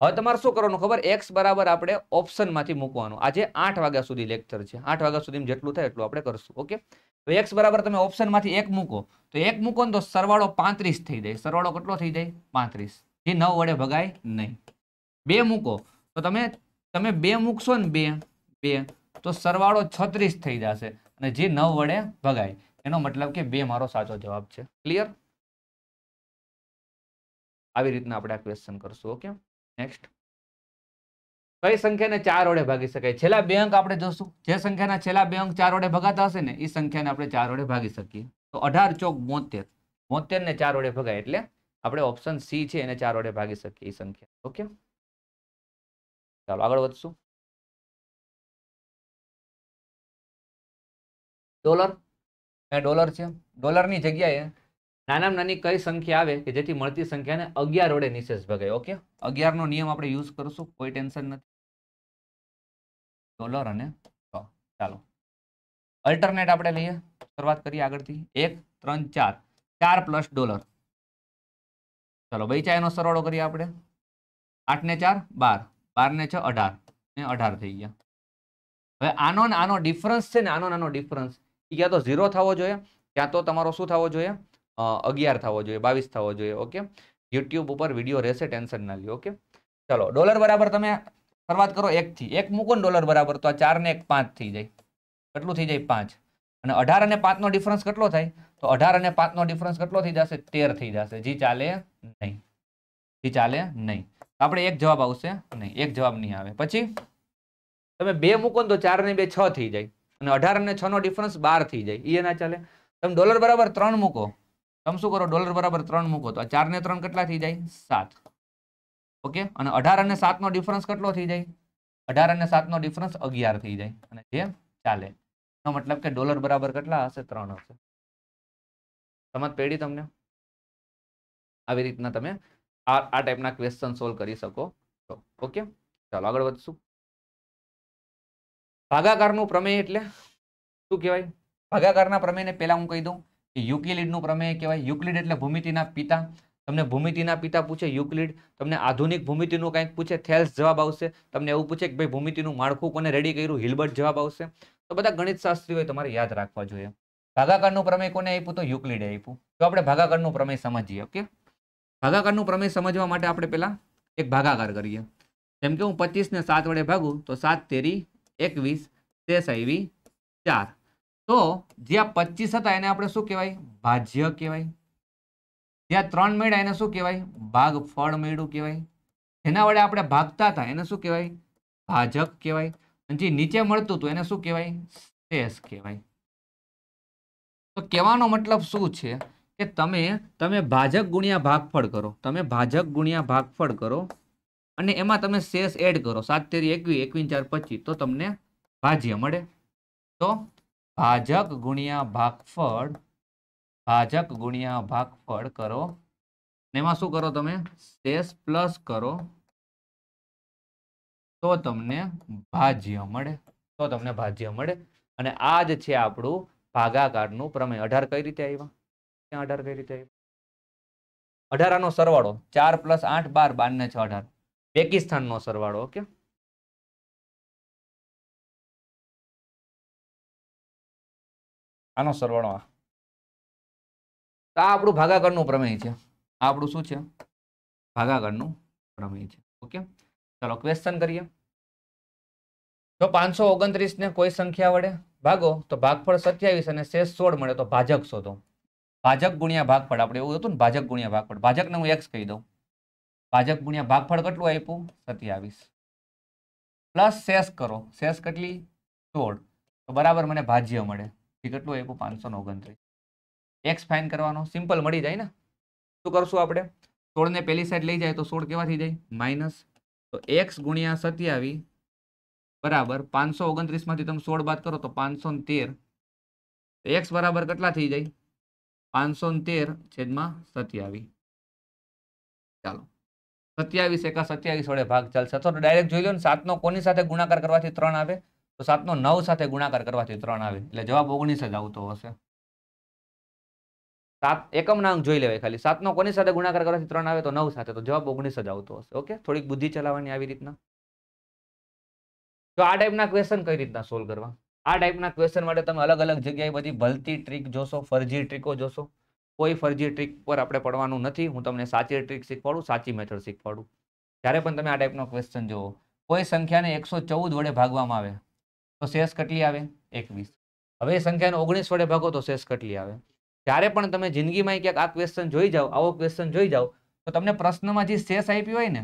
હવે તમારે શું કરવાનું ખબર એક્સ બરાબર આપણે ઓપ્શનમાંથી મૂકવાનું આજે આઠ વાગ્યા સુધી લેક્ચર છે આઠ વાગ્યા સુધી જેટલું થાય એટલું આપણે કરશું ઓકે તો એક્સ બરાબર તમે ઓપ્શનમાંથી એક મૂકો તો એક મૂકો ને તો સરવાળો પાંત્રીસ થઈ જાય સરવાળો કેટલો થઈ જાય પાંત્રીસ જે નવ વડે ભગાય નહીં બે મૂકો તો તમે તમે બે મૂકશો ને બે બે તો સરવાળો છત્રીસ થઈ જશે અને જે નવ વડે ભગાય એનો મતલબ કે બે મારો સાચો જવાબ છે ક્લિયર આવી રીતના આપણે આ ક્વેશ્ચન કરશું ઓકે નેક્સ્ટ કઈ સંખ્યાને ચાર વડે ભાગી શકાય છેલ્લા બે અંક આપણે જોશું જે સંખ્યાના છેલ્લા બે અંક ચાર વડે ભગાતા હશે ને એ સંખ્યાને આપણે ચાર વડે ભાગી શકીએ તો અઢાર ચોક બોતેર ને ચાર વડે ભગાય એટલે આપણે ઓપ્શન સી છે એને ચાર વડે ભાગી શકીએ એ સંખ્યા ઓકે ચાલો આગળ વધશું ડોલર ડોલર છે ડોલરની જગ્યાએ નાનામાં નાની કઈ સંખ્યા આવે કે જેથી મળતી સંખ્યાને અગિયાર વડે નિશેષ ભગાય ઓકે અગિયારનો નિયમ આપણે યુઝ કરશું કોઈ ટેન્શન નથી સોલર અને છ ચાલો અલ્ટરનેટ આપણે લઈએ શરૂઆત કરીએ આગળથી એક ત્રણ ચાર ચાર પ્લસ ડોલર ચલો બૈચા એનો સરવાળો કરીએ આપણે આઠને ચાર બાર બારને છ અઢાર ને અઢાર થઈ ગયા હવે આનો ને આનો ડિફરન્સ છે ને આનો નાનો ડિફરન્સ ક્યાં તો ઝીરો થવો જોઈએ ક્યાં તો તમારો શું થવો જોઈએ અગિયાર થવો જોઈએ બાવીસ થવો જોઈએ ઓકે યુટ્યુબ ઉપર વિડીયો રહેશે ટેન્શન ના લ્યો ઓકે ચલો ડોલર બરાબર તમે શરૂઆત કરો એકથી એક મૂકો ને ડોલર બરાબર તો આ ચાર ને એક પાંચ થઈ જાય કેટલું થઈ જાય પાંચ અને અઢાર અને પાંચનો ડિફરન્સ કેટલો થાય તો અઢાર અને પાંચનો ડિફરન્સ કેટલો થઈ જશે તેર થઈ જશે જે ચાલે નહીં જે ચાલે નહીં આપણે એક જવાબ આવશે નહીં એક જવાબ નહીં આવે પછી તમે બે મૂકો ને તો ચાર ને બે છ થઈ જાય અને અઢાર અને છ નો ડિફરન્સ બાર થઈ જાય એ ના ચાલે તમે ડોલર બરાબર ત્રણ મૂકો તમે શું કરો ડોલર બરાબર ત્રણ મૂકો તો ચાર ને ત્રણ કેટલા થઈ જાય સાત ઓકે અને અઢાર અને સાતનો ડિફરન્સ કેટલો થઈ જાય અઢાર અને સાતનો ડિફરન્સ અગિયાર થઈ જાય અને જે ચાલે એનો મતલબ કે ડોલર બરાબર કેટલા હશે ત્રણ હશે સમજ પેઢી તમને આવી રીતના તમે આ આ ટાઈપના ક્વેશ્ચન સોલ્વ કરી શકો છો ઓકે ચાલો આગળ વધશું ભાગાકારનું પ્રમેય એટલે શું કહેવાય ભાગાકારના પ્રમેયને પહેલા હું કહી દઉં કે યુક્લિડનું પ્રમેય કહેવાય યુક્લિડ એટલે ભૂમિતિના પિતા તમને ભૂમિતિના પિતા પૂછે યુક્લિડ તમને આધુનિક ભૂમિતિનું કંઈક પૂછે થેલ્સ જવાબ આવશે તમને એવું પૂછે કે ભાઈ ભૂમિતિનું માળખું કોને રેડી કર્યું હિલબર્ટ જવાબ આવશે તો બધા ગણિતશાસ્ત્રીઓએ તમારે યાદ રાખવા જોઈએ ભાગાકારનું પ્રમેય કોને આપ્યું તો યુક્લિડે આપ્યું તો આપણે ભાગાકારનું પ્રમેય સમજીએ ઓકે ભાગાકારનું પ્રમેય સમજવા માટે આપણે પહેલાં એક ભાગાકાર કરીએ જેમ કે હું પચીસને સાત વડે ભાગું તો સાત તેરી એકવીસ તેસ આવી ચાર તો જે આ પચીસ હતા એને આપણે શું કહેવાય ભાજ્ય કહેવાય ત્યાં ત્રણ મેળા એને શું કહેવાય ભાગ ફળ મેળું કહેવાય એના વડે આપણે ભાગતા હતા એને શું કહેવાય ભાજક કહેવાય જે નીચે મળતું હતું એને શું કહેવાય શેષ કહેવાય તો કહેવાનો મતલબ શું છે કે તમે તમે ભાજક ગુણ્યા ભાગફળ કરો તમે ભાજક ગુણ્યા ભાગફળ કરો અને એમાં તમે શેષ એડ કરો સાત તેરી એકવીસ એકવીસ ચાર પચીસ તો તમને ભાજ્ય મળે તો ભાજક ગુણ્યા ભાગફળ ભાજક ગુણ્યા ભાગફળ કરો એમાં શું કરો તમે શેષ પ્લસ કરો તો તમને ભાજ્ય મળે તો તમને ભાજ્ય મળે અને આ જ છે આપણું ભાગાકારનું પ્રમેય અઢાર કઈ રીતે આવ્યા ક્યાં અઢાર કઈ રીતે આવ્યા અઢાર આનો સરવાળો ચાર પ્લસ આઠ બાર બાર ને છ અઢાર પાકિસ્તાનનો સરવાળો ઓકે આનો સરવાળો આ તો આ આપણું ભાગાકારનું પ્રમેય છે આ આપણું શું છે ભાગાકારનું પ્રમેય છે ઓકે ચલો ક્વેશ્ચન કરીએ જો પાંચસો ઓગણત્રીસને કોઈ સંખ્યા વડે ભાગો તો ભાગફળ સત્યાવીસ અને શેષ સોળ મળે તો ભાજક શોધો ભાજક ગુણ્યા ભાગફળ આપણે એવું હતું ને ભાજક ગુણ્યા ભાગફળ ભાજકને હું એક્સ કહી દઉં ભાજક ગુણ્યા ભાગફળ કેટલું આપ્યું સત્યાવીસ પ્લસ શેષ કરો શેષ કેટલી સોળ તો બરાબર મને ભાજ્ય મળે એ કેટલું આપ્યું પાંચસો ઓગણત્રીસ એક્સ ફાઇન કરવાનો સિમ્પલ મળી જાય ને શું કરશું આપણે સોળને પહેલી સાઈડ લઈ જાય તો સોળ કેવાથી જાય માઇનસ તો એક્સ ગુણ્યા સત્યાવી બરાબર પાંચસો ઓગણત્રીસમાંથી તમે સોળ બાદ કરો તો પાંચસો તેર એક્સ બરાબર કેટલા થઈ જાય પાંચસો તેર છેદમાં સત્યાવી ચાલો સત્યાવીસ એકા સત્યાવીસ વડે ભાગ ચાલશે અથવા ડાયરેક્ટ જોઈ લો ને સાતનો કોની સાથે ગુણાકાર કરવાથી ત્રણ આવે તો સાતનો નવ સાથે ગુણાકાર કરવાથી ત્રણ આવે એટલે જવાબ ઓગણીસ જ આવતો હશે સાત એકમ અંક જોઈ લેવાય ખાલી સાતનો કોની સાથે ગુણાકાર કરવાથી ત્રણ આવે તો નવ સાથે તો જવાબ ઓગણીસ જ આવતો હશે ઓકે થોડીક બુદ્ધિ ચલાવવાની આવી રીતના તો આ ટાઈપના ક્વેશ્ચન કઈ રીતના સોલ્વ કરવા આ ટાઈપના ક્વેશ્ચન માટે તમે અલગ અલગ જગ્યાએ બધી ભલતી ટ્રીક જોશો ફરજી ટ્રીકો જોશો કોઈ ફરજી ટ્રીક પર આપણે પડવાનું નથી હું તમને સાચી ટ્રીક શીખવાડું સાચી મેથડ શીખવાડું જ્યારે પણ તમે આ ટાઈપનો ક્વેશ્ચન જુઓ કોઈ સંખ્યાને એકસો ચૌદ વડે ભાગવામાં આવે તો શેષ કેટલી આવે એકવીસ હવે સંખ્યાને ઓગણીસ વડે ભાગો તો શેષ કેટલી આવે જ્યારે પણ તમે જિંદગીમાં ક્યાંક આ ક્વેશ્ચન જોઈ જાઓ આવો ક્વેશ્ચન જોઈ જાઓ તો તમને પ્રશ્નમાં જે શેષ આપી હોય ને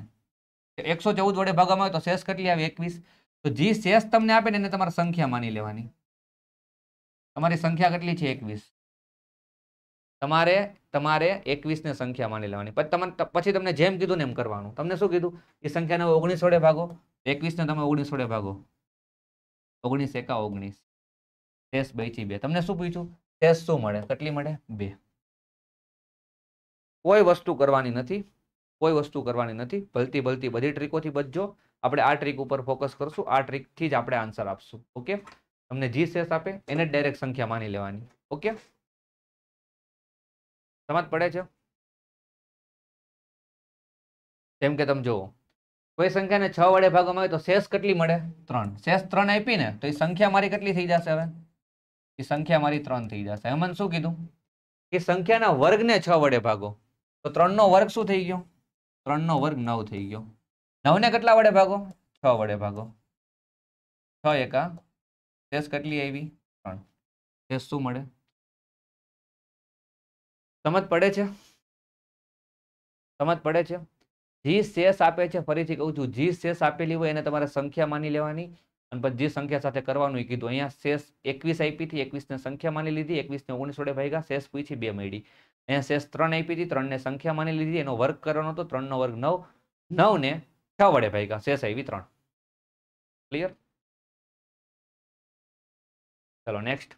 એકસો ચૌદ વડે ભાગવામાં આવે તો શેષ કેટલી આવે એકવીસ તો જે શેષ તમને આપે ને એને તમારે સંખ્યા માની લેવાની તમારી સંખ્યા કેટલી છે એકવીસ તમારે તમારે એકવીસને સંખ્યા માની લેવાની પછી તમને પછી તમને જેમ કીધું ને એમ કરવાનું તમને શું કીધું એ સંખ્યાને ઓગણીસ વડે ભાગો એકવીસને તમે ઓગણીસ વડે ભાગો ઓગણીસ એકા ઓગણીસ શેષ બેચી બે તમને શું પૂછ્યું સેસ શું મળે કેટલી મળે બે કોઈ વસ્તુ કરવાની નથી કોઈ વસ્તુ કરવાની નથી ભલતી ભલતી બધી ટ્રીકોથી બચજો આપણે આ ટ્રીક ઉપર ફોકસ કરશું આ ટ્રીકથી જ આપણે આન્સર આપશું ઓકે તમને જી શેષ આપે એને જ ડાયરેક્ટ સંખ્યા માની લેવાની ઓકે સમજ પડે છે જેમ કે તમે જુઓ કોઈ સંખ્યાને છ વડે ભાગવામાં આવે તો શેષ કેટલી મળે ત્રણ શેષ ત્રણ આપીને તો એ સંખ્યા મારી કેટલી થઈ જશે હવે એ સંખ્યા મારી ત્રણ થઈ જશે હેમંત શું કીધું કે સંખ્યાના વર્ગને છ વડે ભાગો તો ત્રણનો વર્ગ શું થઈ ગયો ત્રણનો વર્ગ નવ થઈ ગયો નવને કેટલા વડે ભાગો છ વડે ભાગો છ એકા શેષ કેટલી આવી ત્રણ શેષ શું મળે સમજ પડે છે સમજ પડે છે જી શેષ આપે છે ફરીથી કહું છું જી શેષ આપેલી હોય એને તમારે સંખ્યા માની લેવાની અને પછી જે સંખ્યા સાથે કરવાનું એ કીધું અહીંયા શેષ એકવીસ આપી હતી એકવીસને સંખ્યા માની લીધી એકવીસ ને ઓગણીસ વડે ભાગ્યા શેષ પૂછી બે મળી અહીંયા શેષ ત્રણ આપી હતી ત્રણને સંખ્યા માની લીધી એનો વર્ગ કરવાનો હતો ત્રણનો વર્ગ નવ નવ ને છ વડે ભાગ્યા શેષ આવી ત્રણ ક્લિયર ચલો નેક્સ્ટ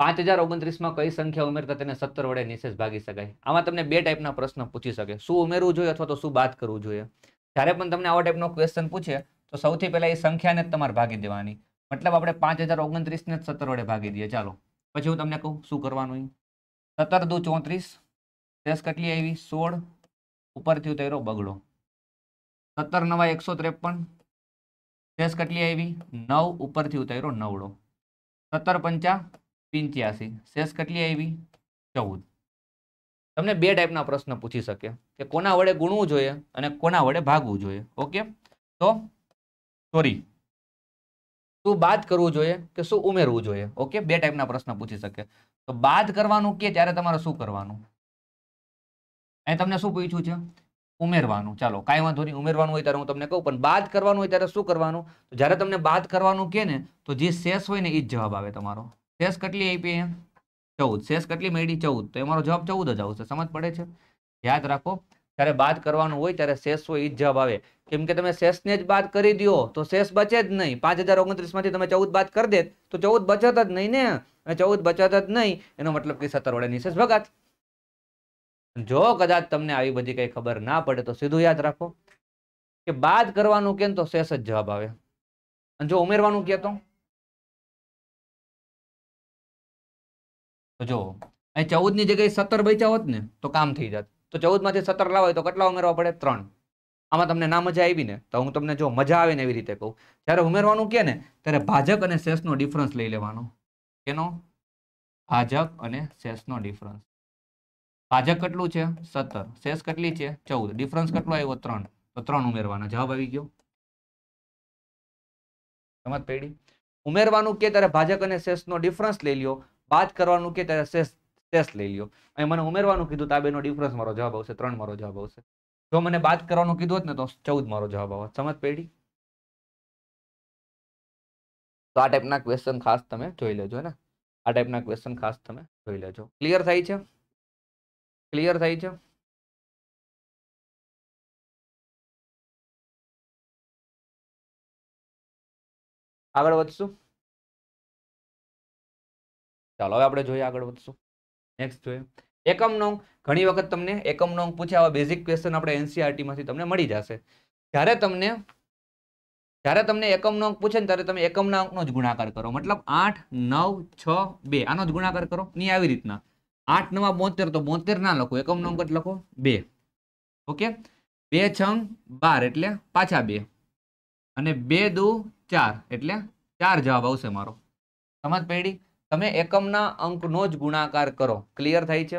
પાંચ હજાર ઓગણત્રીસમાં કઈ સંખ્યા ઉમેરતા તેને સત્તર વડે નિશેષ ભાગી શકાય આમાં તમને બે ટાઈપના પ્રશ્ન પૂછી શકે શું ઉમેરવું જોઈએ અથવા તો શું બાદ કરવું જોઈએ જ્યારે પણ તમને આવા ટાઈપનો ક્વેશ્ચન પૂછે તો સૌથી પહેલાં એ સંખ્યાને જ તમારે ભાગી દેવાની મતલબ આપણે પાંચ હજાર ઓગણત્રીસને જ સત્તર વડે ભાગી દઈએ ચાલો પછી હું તમને કહું શું કરવાનું સત્તર દુ ચોત્રીસ દસ કેટલી આવી સોળ ઉપરથી ઉતર્યો બગડો સત્તર નવા એકસો ત્રેપન દસ કેટલી આવી નવ ઉપરથી ઉતર્યો નવડો સત્તર પંચા પંચ્યાસી શેષ કેટલી આવી ચૌદ તમને બે ટાઈપના પ્રશ્ન પૂછી શકે કે કોના વડે ગુણવું જોઈએ અને કોના વડે ભાગવું જોઈએ ઓકે તો સોરી શું બાદ કરવું જોઈએ કે શું ઉમેરવું જોઈએ ઓકે બે ટાઈપના પ્રશ્ન પૂછી શકે તો બાદ કરવાનું કે ત્યારે તમારે શું કરવાનું અહીં તમને શું પૂછ્યું છે ઉમેરવાનું ચાલો કાંઈ વાંધો નહીં ઉમેરવાનું હોય ત્યારે હું તમને કહું પણ બાદ કરવાનું હોય ત્યારે શું કરવાનું તો જ્યારે તમને બાદ કરવાનું કે ને તો જે શેષ હોય ને એ જ જવાબ આવે તમારો શેષ કેટલી આપી ચૌદ શેષ કેટલી મેળી ચૌદ તો એ મારો જવાબ ચૌદ જ આવશે સમજ પડે છે યાદ રાખો જ્યારે બાદ કરવાનું હોય ત્યારે શેષ હોય એ જ જવાબ આવે કેમ કે તમે શેષને જ બાદ કરી દો તો શેષ બચે જ નહીં પાંચ હજાર ઓગણત્રીસમાંથી તમે ચૌદ બાદ કરી દે તો ચૌદ બચત જ નહીં ને અને ચૌદ બચત જ નહીં એનો મતલબ કે સત્તર વડે નિશેષ ભગાત જો કદાચ તમને આવી બધી કંઈ ખબર ના પડે તો સીધું યાદ રાખો કે બાદ કરવાનું કેમ તો શેષ જ જવાબ આવે અને જો ઉમેરવાનું કે તો જો અહીં ચૌદની જગ્યાએ સત્તર બચ્યા હોત ને તો કામ થઈ જાત તો ચૌદમાંથી સત્તર લાવો તો કેટલા ઉમેરવા પડે ત્રણ આમાં તમને ના મજા આવી ને તો હું તમને જો મજા આવે ને એવી રીતે કહું જ્યારે ઉમેરવાનું કે ને ત્યારે ભાજક અને શેષનો ડિફરન્સ લઈ લેવાનો કેનો ભાજક અને શેષનો ડિફરન્સ ભાજક કેટલું છે સત્તર શેષ કેટલી છે ચૌદ ડિફરન્સ કેટલો આવ્યો ત્રણ તો ત્રણ ઉમેરવાનો જવાબ આવી ગયો સમજ પેઢી ઉમેરવાનું કે ત્યારે ભાજક અને શેષનો ડિફરન્સ લઈ લ્યો બાદ કરવાનું કે ત્યારે શેષ ટેસ્ટ લઈ લ્યો અહીં મને ઉમેરવાનું કીધું તો આ બેનો ડિફરન્સ મારો જવાબ આવશે ત્રણ મારો જવાબ આવશે જો મને બાદ કરવાનું કીધું હોત ને તો ચૌદ મારો જવાબ આવત સમજ પેઢી તો આ ટાઈપના ક્વેશ્ચન ખાસ તમે જોઈ લેજો ને આ ટાઈપના ક્વેશ્ચન ખાસ તમે જોઈ લેજો ક્લિયર થાય છે ક્લિયર થાય છે આગળ વધશું ચાલો હવે આપણે જોઈએ આગળ વધશું નેક્સ્ટ જોઈએ એકમ નોંગ ઘણી વખત તમને એકમ નોંગ પૂછ્યા આવા બેઝિક ક્વેશ્ચન આપણે એનસીઆરટીમાંથી e તમને મળી જશે જ્યારે તમને જ્યારે તમને એકમ નોંગ પૂછે ને ત્યારે તમે એકમના અંકનો જ ગુણાકાર કરો મતલબ આઠ નવ છ બે આનો જ ગુણાકાર કરો નહીં આવી રીતના આઠ નવા બોતેર તો બોતેર ના લખો એકમ નોંગ જ લખો બે ઓકે બે છંગ બાર એટલે પાછા બે અને બે દુ ચાર એટલે ચાર જવાબ આવશે મારો સમજ પડી તમે એકમના અંકનો જ ગુણાકાર કરો ક્લિયર થાય છે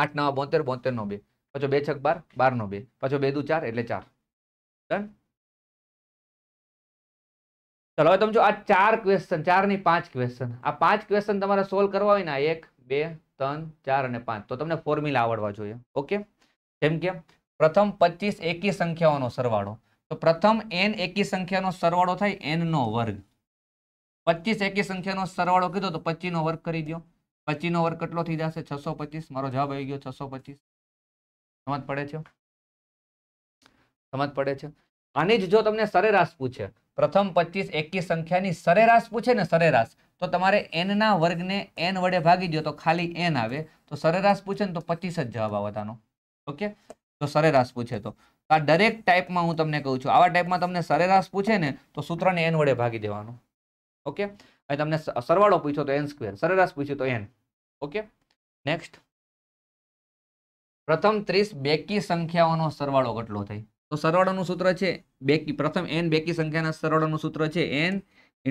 આઠ નવા બોતેર બોતેર નો બે પાછો બે છક બાર બાર નો બે પાછો બે દુ ચાર એટલે ચાર ડન ચલો હવે તમે જો આ ચાર ક્વેશ્ચન ચાર ની પાંચ ક્વેશ્ચન આ પાંચ ક્વેશ્ચન તમારે સોલ્વ કરવા હોય ને એક બે ત્રણ ચાર અને પાંચ તો તમને ફોર્મ્યુલા આવડવા જોઈએ ઓકે જેમ કે પ્રથમ પચીસ એકી સંખ્યાઓનો સરવાળો તો પ્રથમ એન એકી સંખ્યાનો સરવાળો થાય એનનો વર્ગ પચીસ એકી સંખ્યાનો સરવાળો કીધો તો પચીનો વર્ક કરી દો પચીનો વર્ક કેટલો થઈ જશે છસો પચીસ મારો જવાબ આવી ગયો છસો પચીસ સમજ પડે છે સમજ પડે છે આની જ જો તમને સરેરાશ પૂછે પ્રથમ પચીસ એકી સંખ્યાની સરેરાશ પૂછે ને સરેરાશ તો તમારે એનના વર્ગને એન વડે ભાગી દો તો ખાલી એન આવે તો સરેરાશ પૂછે ને તો પચીસ જ જવાબ આવતાનો ઓકે તો સરેરાશ પૂછે તો આ દરેક ટાઈપમાં હું તમને કહું છું આવા ટાઈપમાં તમને સરેરાશ પૂછે ને તો સૂત્રને એન વડે ભાગી દેવાનું ઓકે અને તમને સરવાળો પૂછો તો એન સ્ક્વેર સરેરાશ પૂછ્યો તો એન ઓકે નેક્સ્ટ પ્રથમ ત્રીસ બેકી સંખ્યાઓનો સરવાળો કેટલો થઈ તો સરવાળોનું સૂત્ર છે બેકી પ્રથમ એન બેકી સંખ્યાના સરવાળાનું સૂત્ર છે N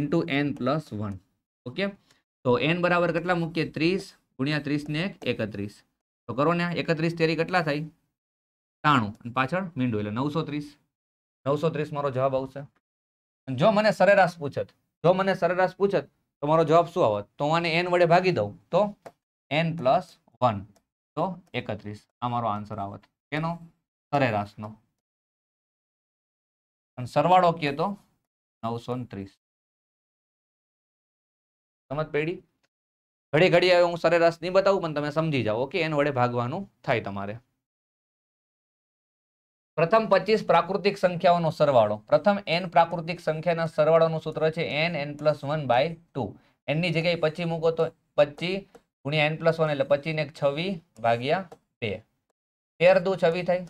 into N plus one okay તો એન બરાબર કેટલા મૂકીએ ત્રીસ ગુણ્યા ત્રીસને એકત્રીસ તો કરો ને એકત્રીસ તેરી કેટલા થાય ત્રાણું અને પાછળ મીંડું એટલે નવસો ત્રીસ નવસો ત્રીસ મારો જવાબ આવશે જો મને સરેરાશ પૂછત જો મને સરેરાશ પૂછત તો મારો જવાબ શું આવત તો હું આને એન વડે ભાગી દઉં તો એન પ્લસ વન તો એકત્રીસ આ મારો આન્સર આવત કેનો સરેરાશનો અને સરવાળો કહીએ તો નવસો ત્રીસ સમજ પેઢી ઘડી ઘડી આવે હું સરેરાશ નહીં બતાવું પણ તમે સમજી જાઓ કે એન વડે ભાગવાનું થાય તમારે પ્રથમ પચીસ પ્રાકૃતિક સંખ્યાઓનો સરવાળો પ્રથમ એન પ્રાકૃતિક સંખ્યાના સરવાળોનું સૂત્ર છે N N plus one by two એનની જગ્યાએ પચી મૂકો તો પચી ગુણ્યા એન પ્લસ વન એટલે પચી ને છવ્વી ભાગ્યા બે તેર દુ છવી થાય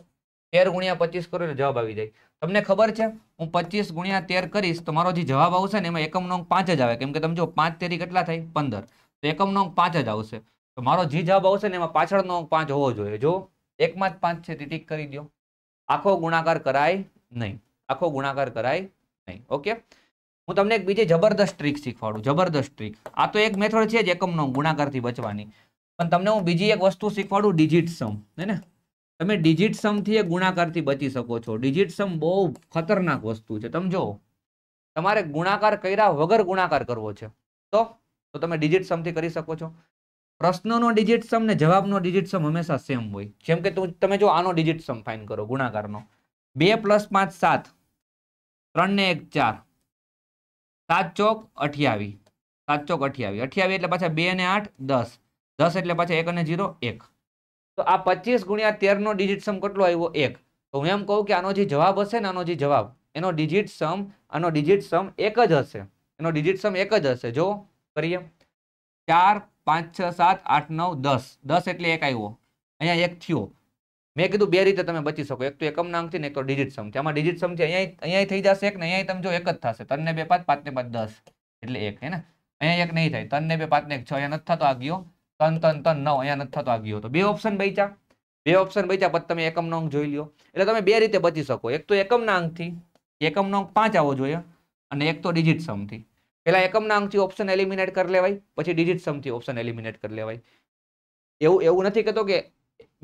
તેર ગુણ્યા પચીસ કરો એટલે જવાબ આવી જાય તમને ખબર છે હું પચીસ ગુણ્યા તેર કરીશ તો મારો જે જવાબ આવશે ને એમાં એકમનો અંક પાંચ જ આવે કેમ કે તમે જો પાંચ તેરી કેટલા થાય પંદર તો એકમનો અંક પાંચ જ આવશે તો મારો જે જવાબ આવશે ને એમાં પાછળનો અંક પાંચ હોવો જોઈએ જો એકમાં જ પાંચ છે તે ટીક કરી દો આખો ગુણાકાર કરાય નહીં આખો ગુણાકાર કરાય નહીં ઓકે હું તમને એક બીજી જબરદસ્ત ટ્રીક શીખવાડું જબરદસ્ત ટ્રીક આ તો એક મેથડ છે જ એકમનો ગુણાકારથી બચવાની પણ તમને હું બીજી એક વસ્તુ શીખવાડું ડિજિટ સમ હે ને તમે ડિજિટ સમથી એ ગુણાકારથી બચી શકો છો ડિજિટ સમ બહુ ખતરનાક વસ્તુ છે તમે જુઓ તમારે ગુણાકાર કર્યા વગર ગુણાકાર કરવો છે તો તો તમે ડિજિટ સમથી કરી શકો છો પ્રશ્નોનો ડિજિટ સમ ને જવાબનો ડિજિટ સમ હંમેશા સેમ હોય જેમ કે તમે જો આનો ડિજિટ સમ ફાઇન કરો ગુણાકારનો બે પ્લસ પાંચ સાત ત્રણ ને એક ચાર સાત ચોક અઠ્યાવી સાત ચોક અઠ્યાવી અઠ્યાવી એટલે પાછા બે અને આઠ દસ દસ એટલે પાછા એક અને જીરો એક તો આ પચીસ ગુણ્યા તેરનો ડિજિટ સમ કેટલો આવ્યો એક તો હું એમ કહું કે આનો જે જવાબ હશે ને આનો જે જવાબ એનો ડિજિટ સમ આનો ડિજિટ સમ એક જ હશે એનો ડિજિટ સમ એક જ હશે જો કરીએ ચાર પાંચ છ સાત આઠ નવ દસ દસ એટલે એક આવ્યો અહીંયા એક થયો મેં કીધું બે રીતે તમે બચી શકો એક તો એકમના અંકથી ને એક તો ડિજિટ સમથી આમાં ડિજિટ સમથી અહીંયા અહીંયા થઈ જશે એક ને અહીંયા તમે જો એક જ થશે ત્રણને બે પાંચ પાંચ ને પાંચ દસ એટલે એક હે ને અહીંયા એક નહીં થાય ત્રણને બે પાંચને એક છ અહીંયા નથી થતો આ ગયો ત્રણ ત્રણ ત્રણ નવ અહીંયા નથી થતો આ ગયો તો બે ઓપ્શન બચ્યા બે ઓપ્શન બચ્યા પછી તમે એકમનો અંક જોઈ લો એટલે તમે બે રીતે બચી શકો એક તો એકમના અંકથી એકમનો અંક પાંચ આવવો જોઈએ અને એક તો ડિજિટ સમથી પહેલાં એકમ અંકથી ઓપ્શન એલિમિનેટ કરી લેવાય પછી ડિજિટ સમથી ઓપ્શન એલિમિનેટ કરી લેવાય એવું એવું નથી કહેતો કે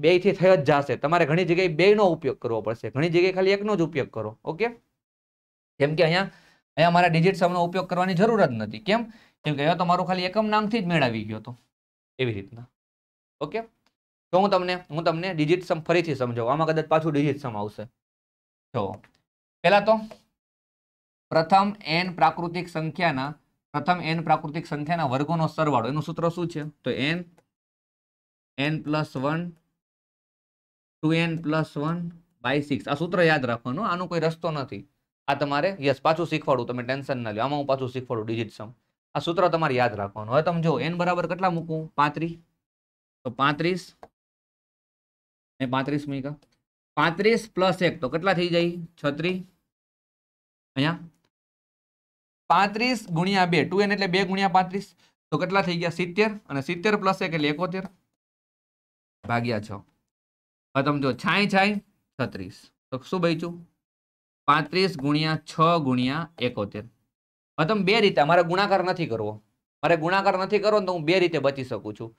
બેથી થઈ જ જશે તમારે ઘણી જગ્યાએ બેનો ઉપયોગ કરવો પડશે ઘણી જગ્યાએ ખાલી એકનો જ ઉપયોગ કરો ઓકે કેમ કે અહીંયા અહીંયા મારા ડિજિટ સમનો ઉપયોગ કરવાની જરૂર જ નથી કેમ કેમ કે અહીંયા તો મારું ખાલી એકમ નામથી જ મેળવી ગયો હતો એવી રીતના ઓકે તો હું તમને હું તમને ડિજિટ સમ ફરીથી સમજાવું આમાં કદાચ પાછું ડિજિટ સમ આવશે જો પહેલાં તો પ્રથમ એન પ્રાકૃતિક સંખ્યાના પ્રથમ એન પ્રાકૃતિક સંખ્યાના વર્ગોનો સરવાળો એનું સૂત્ર શું છે તો N N plus one two N plus one by six આ સૂત્ર યાદ રાખવાનું આનો કોઈ રસ્તો નથી આ તમારે યસ પાછું શીખવાડું તમે ટેન્શન ના લો આમાં હું પાછું શીખવાડું ડિજિટ સમ આ સૂત્ર તમારે યાદ રાખવાનું હવે તમે જો એન બરાબર કેટલા મૂકું પાંત્રીસ તો પાંત્રીસ એ પાંત્રીસ મીકા પાંત્રીસ પ્લસ એક તો કેટલા થઈ જાય છત્રીસ અહીંયા પાંત્રીસ ગુણ્યા બે ટુ એન એટલે બે ગુણ્યા પાંત્રીસ તો કેટલા થઈ ગયા સિત્તેર અને સિત્તેર પ્લસ એક એટલે એકોતેર ભાગ્યા છ હવે તમે જો છાંય છાંય છત્રીસ તો શું બચ્યું પાંત્રીસ ગુણ્યા છ ગુણ્યા એકોતેર હવે બે રીતે મારે ગુણાકાર નથી કરવો મારે ગુણાકાર નથી કરવો તો હું બે રીતે બચી શકું છું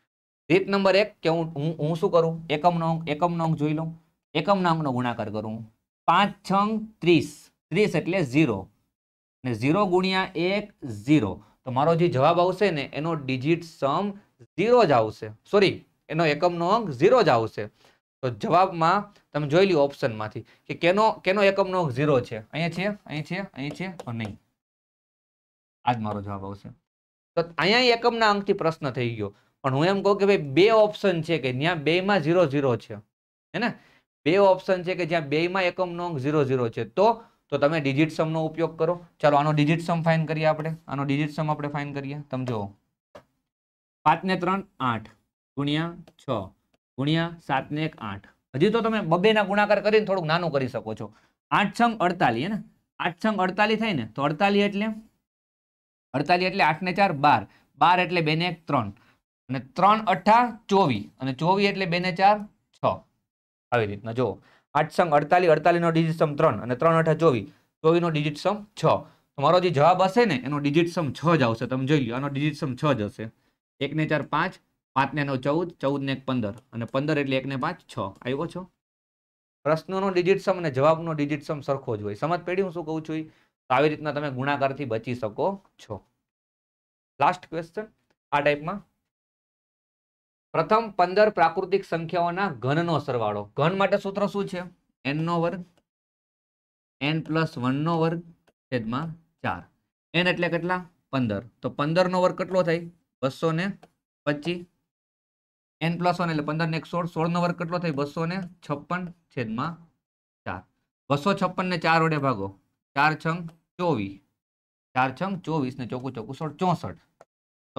રીત નંબર એક કે હું હું હું શું કરું એકમનો અંક એકમનો અંક જોઈ લઉં એકમના અંકનો ગુણાકાર કરું પાંચ છંગ ત્રીસ ત્રીસ એટલે ઝીરો ને ઝીરો ગુણ્યા એક ઝીરો તો મારો જે જવાબ આવશે ને એનો ડિજિટ સમ ઝીરો જ આવશે સોરી એનો એકમનો અંક ઝીરો જ આવશે તો જવાબમાં તમે જોઈ લ્યો ઓપ્શનમાંથી કે કેનો કેનો એકમનો અંક ઝીરો છે અહીંયા છે અહીં છે અહીં છે નહીં આજ મારો જવાબ આવશે તો અહીંયા એકમના અંકથી પ્રશ્ન થઈ ગયો પણ હું એમ કહું કે ભાઈ બે ઓપ્શન છે કે જ્યાં બેમાં ઝીરો ઝીરો છે હે ને બે ઓપ્શન છે કે જ્યાં બેમાં એકમનો અંક ઝીરો ઝીરો છે તો તો તમે ડિજિટ સમનો ઉપયોગ કરો ચાલો આનો ડિજિટ સમ ફાઇન કરીએ આપણે આનો ડિજિટ સમ આપણે ફાઇન કરીએ તમે જુઓ પાંચને ત્રણ આઠ ગુણ્યા છ ગુણ્યા સાતને એક આઠ હજી તો તમે બબેના ગુણાકાર કરીને થોડુંક નાનું કરી શકો છો આઠ છંગ અડતાલીસ ને આઠ છંગ અડતાલીસ થાય ને તો અડતાલીસ એટલે અડતાલીસ એટલે આઠ ને ચાર બાર બાર એટલે બે ને એક ત્રણ અને ત્રણ અઠા ચોવીસ અને ચોવીસ એટલે બે ને ચાર છ આવી રીતના જુઓ આઠ સંગ અડતાલીસ અડતાલીસનો ડિજિટ સમ ત્રણ અને ત્રણ અઠા ચોવીસ ચોવીસનો ડિજિટ સમ છ મારો જે જવાબ હશે ને એનો ડિજિટ સમ છ જ આવશે તમે જોઈ લો આનો ડિજિટ સમ છ જ હશે એકને ચાર પાંચ પાંચને નવ ચૌદ ચૌદને એક પંદર અને પંદર એટલે એકને પાંચ છ આવ્યો છો પ્રશ્નોનો ડિજિટ સમ અને જવાબનો ડિજિટ સમ સરખો જ હોય સમજ પેઢી હું શું કહું છું તો આવી રીતના તમે ગુણાકારથી બચી શકો છો લાસ્ટ ક્વેશ્ચન આ ટાઈપમાં પ્રથમ પંદર પ્રાકૃતિક સંખ્યાઓના ઘનનો સરવાળો ઘન માટે સૂત્ર શું છે એનનો વર્ગ એન પ્લસ વનનો વર્ગ છેદમાં ચાર એન એટલે કેટલા પંદર તો પંદરનો વર્ગ કેટલો થાય બસો ને પચીસ એન પ્લસ વન એટલે પંદર ને એક સોળ સોળનો વર્ગ કેટલો થાય બસો ને છપ્પન છેદમાં ચાર બસો છપ્પન ને ચાર વડે ભાગો ચાર છંગ ચોવીસ ચાર છંગ ચોવીસ ને ચોકું ચોકું સોળ ચોસઠ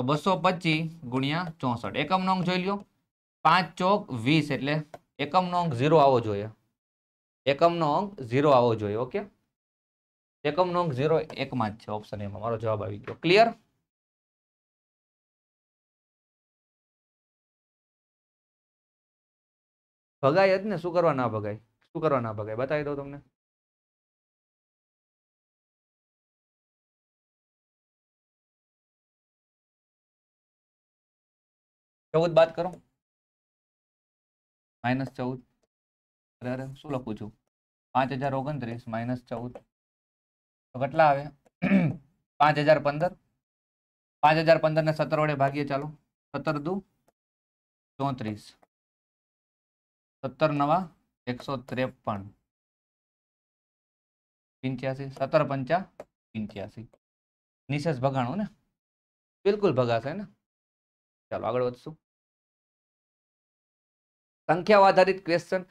તો બસો પચીસ ગુણ્યા ચોસઠ એકમનો અંક જોઈ લો પાંચ ચોક વીસ એટલે એકમનો અંક ઝીરો આવવો જોઈએ એકમનો અંક ઝીરો આવવો જોઈએ ઓકે એકમનો અંક ઝીરો એકમાં જ છે ઓપ્શન એમાં મારો જવાબ આવી ગયો ક્લિયર ભગાય જ ને શું કરવા ના ભગાય શું કરવા ના ભગાય બતાવી દઉં તમને ચૌદ બાદ કરો માઇનસ ચૌદ અરે અરે શું લખું છું પાંચ હજાર ઓગણત્રીસ માઇનસ ચૌદ તો કેટલા આવે પાંચ હજાર પંદર પાંચ હજાર પંદર ને સત્તર વડે ભાગીએ ચાલો સત્તર દુ ચોત્રીસ સત્તર નવા એકસો ત્રેપન પંચ્યાસી સત્તર પંચા પિંચ્યાસી નિશેષ ભગાણું ને બિલકુલ ભગાશે ને ચાલો આગળ વધશું સંખ્યા આધારિત ક્વેશ્ચન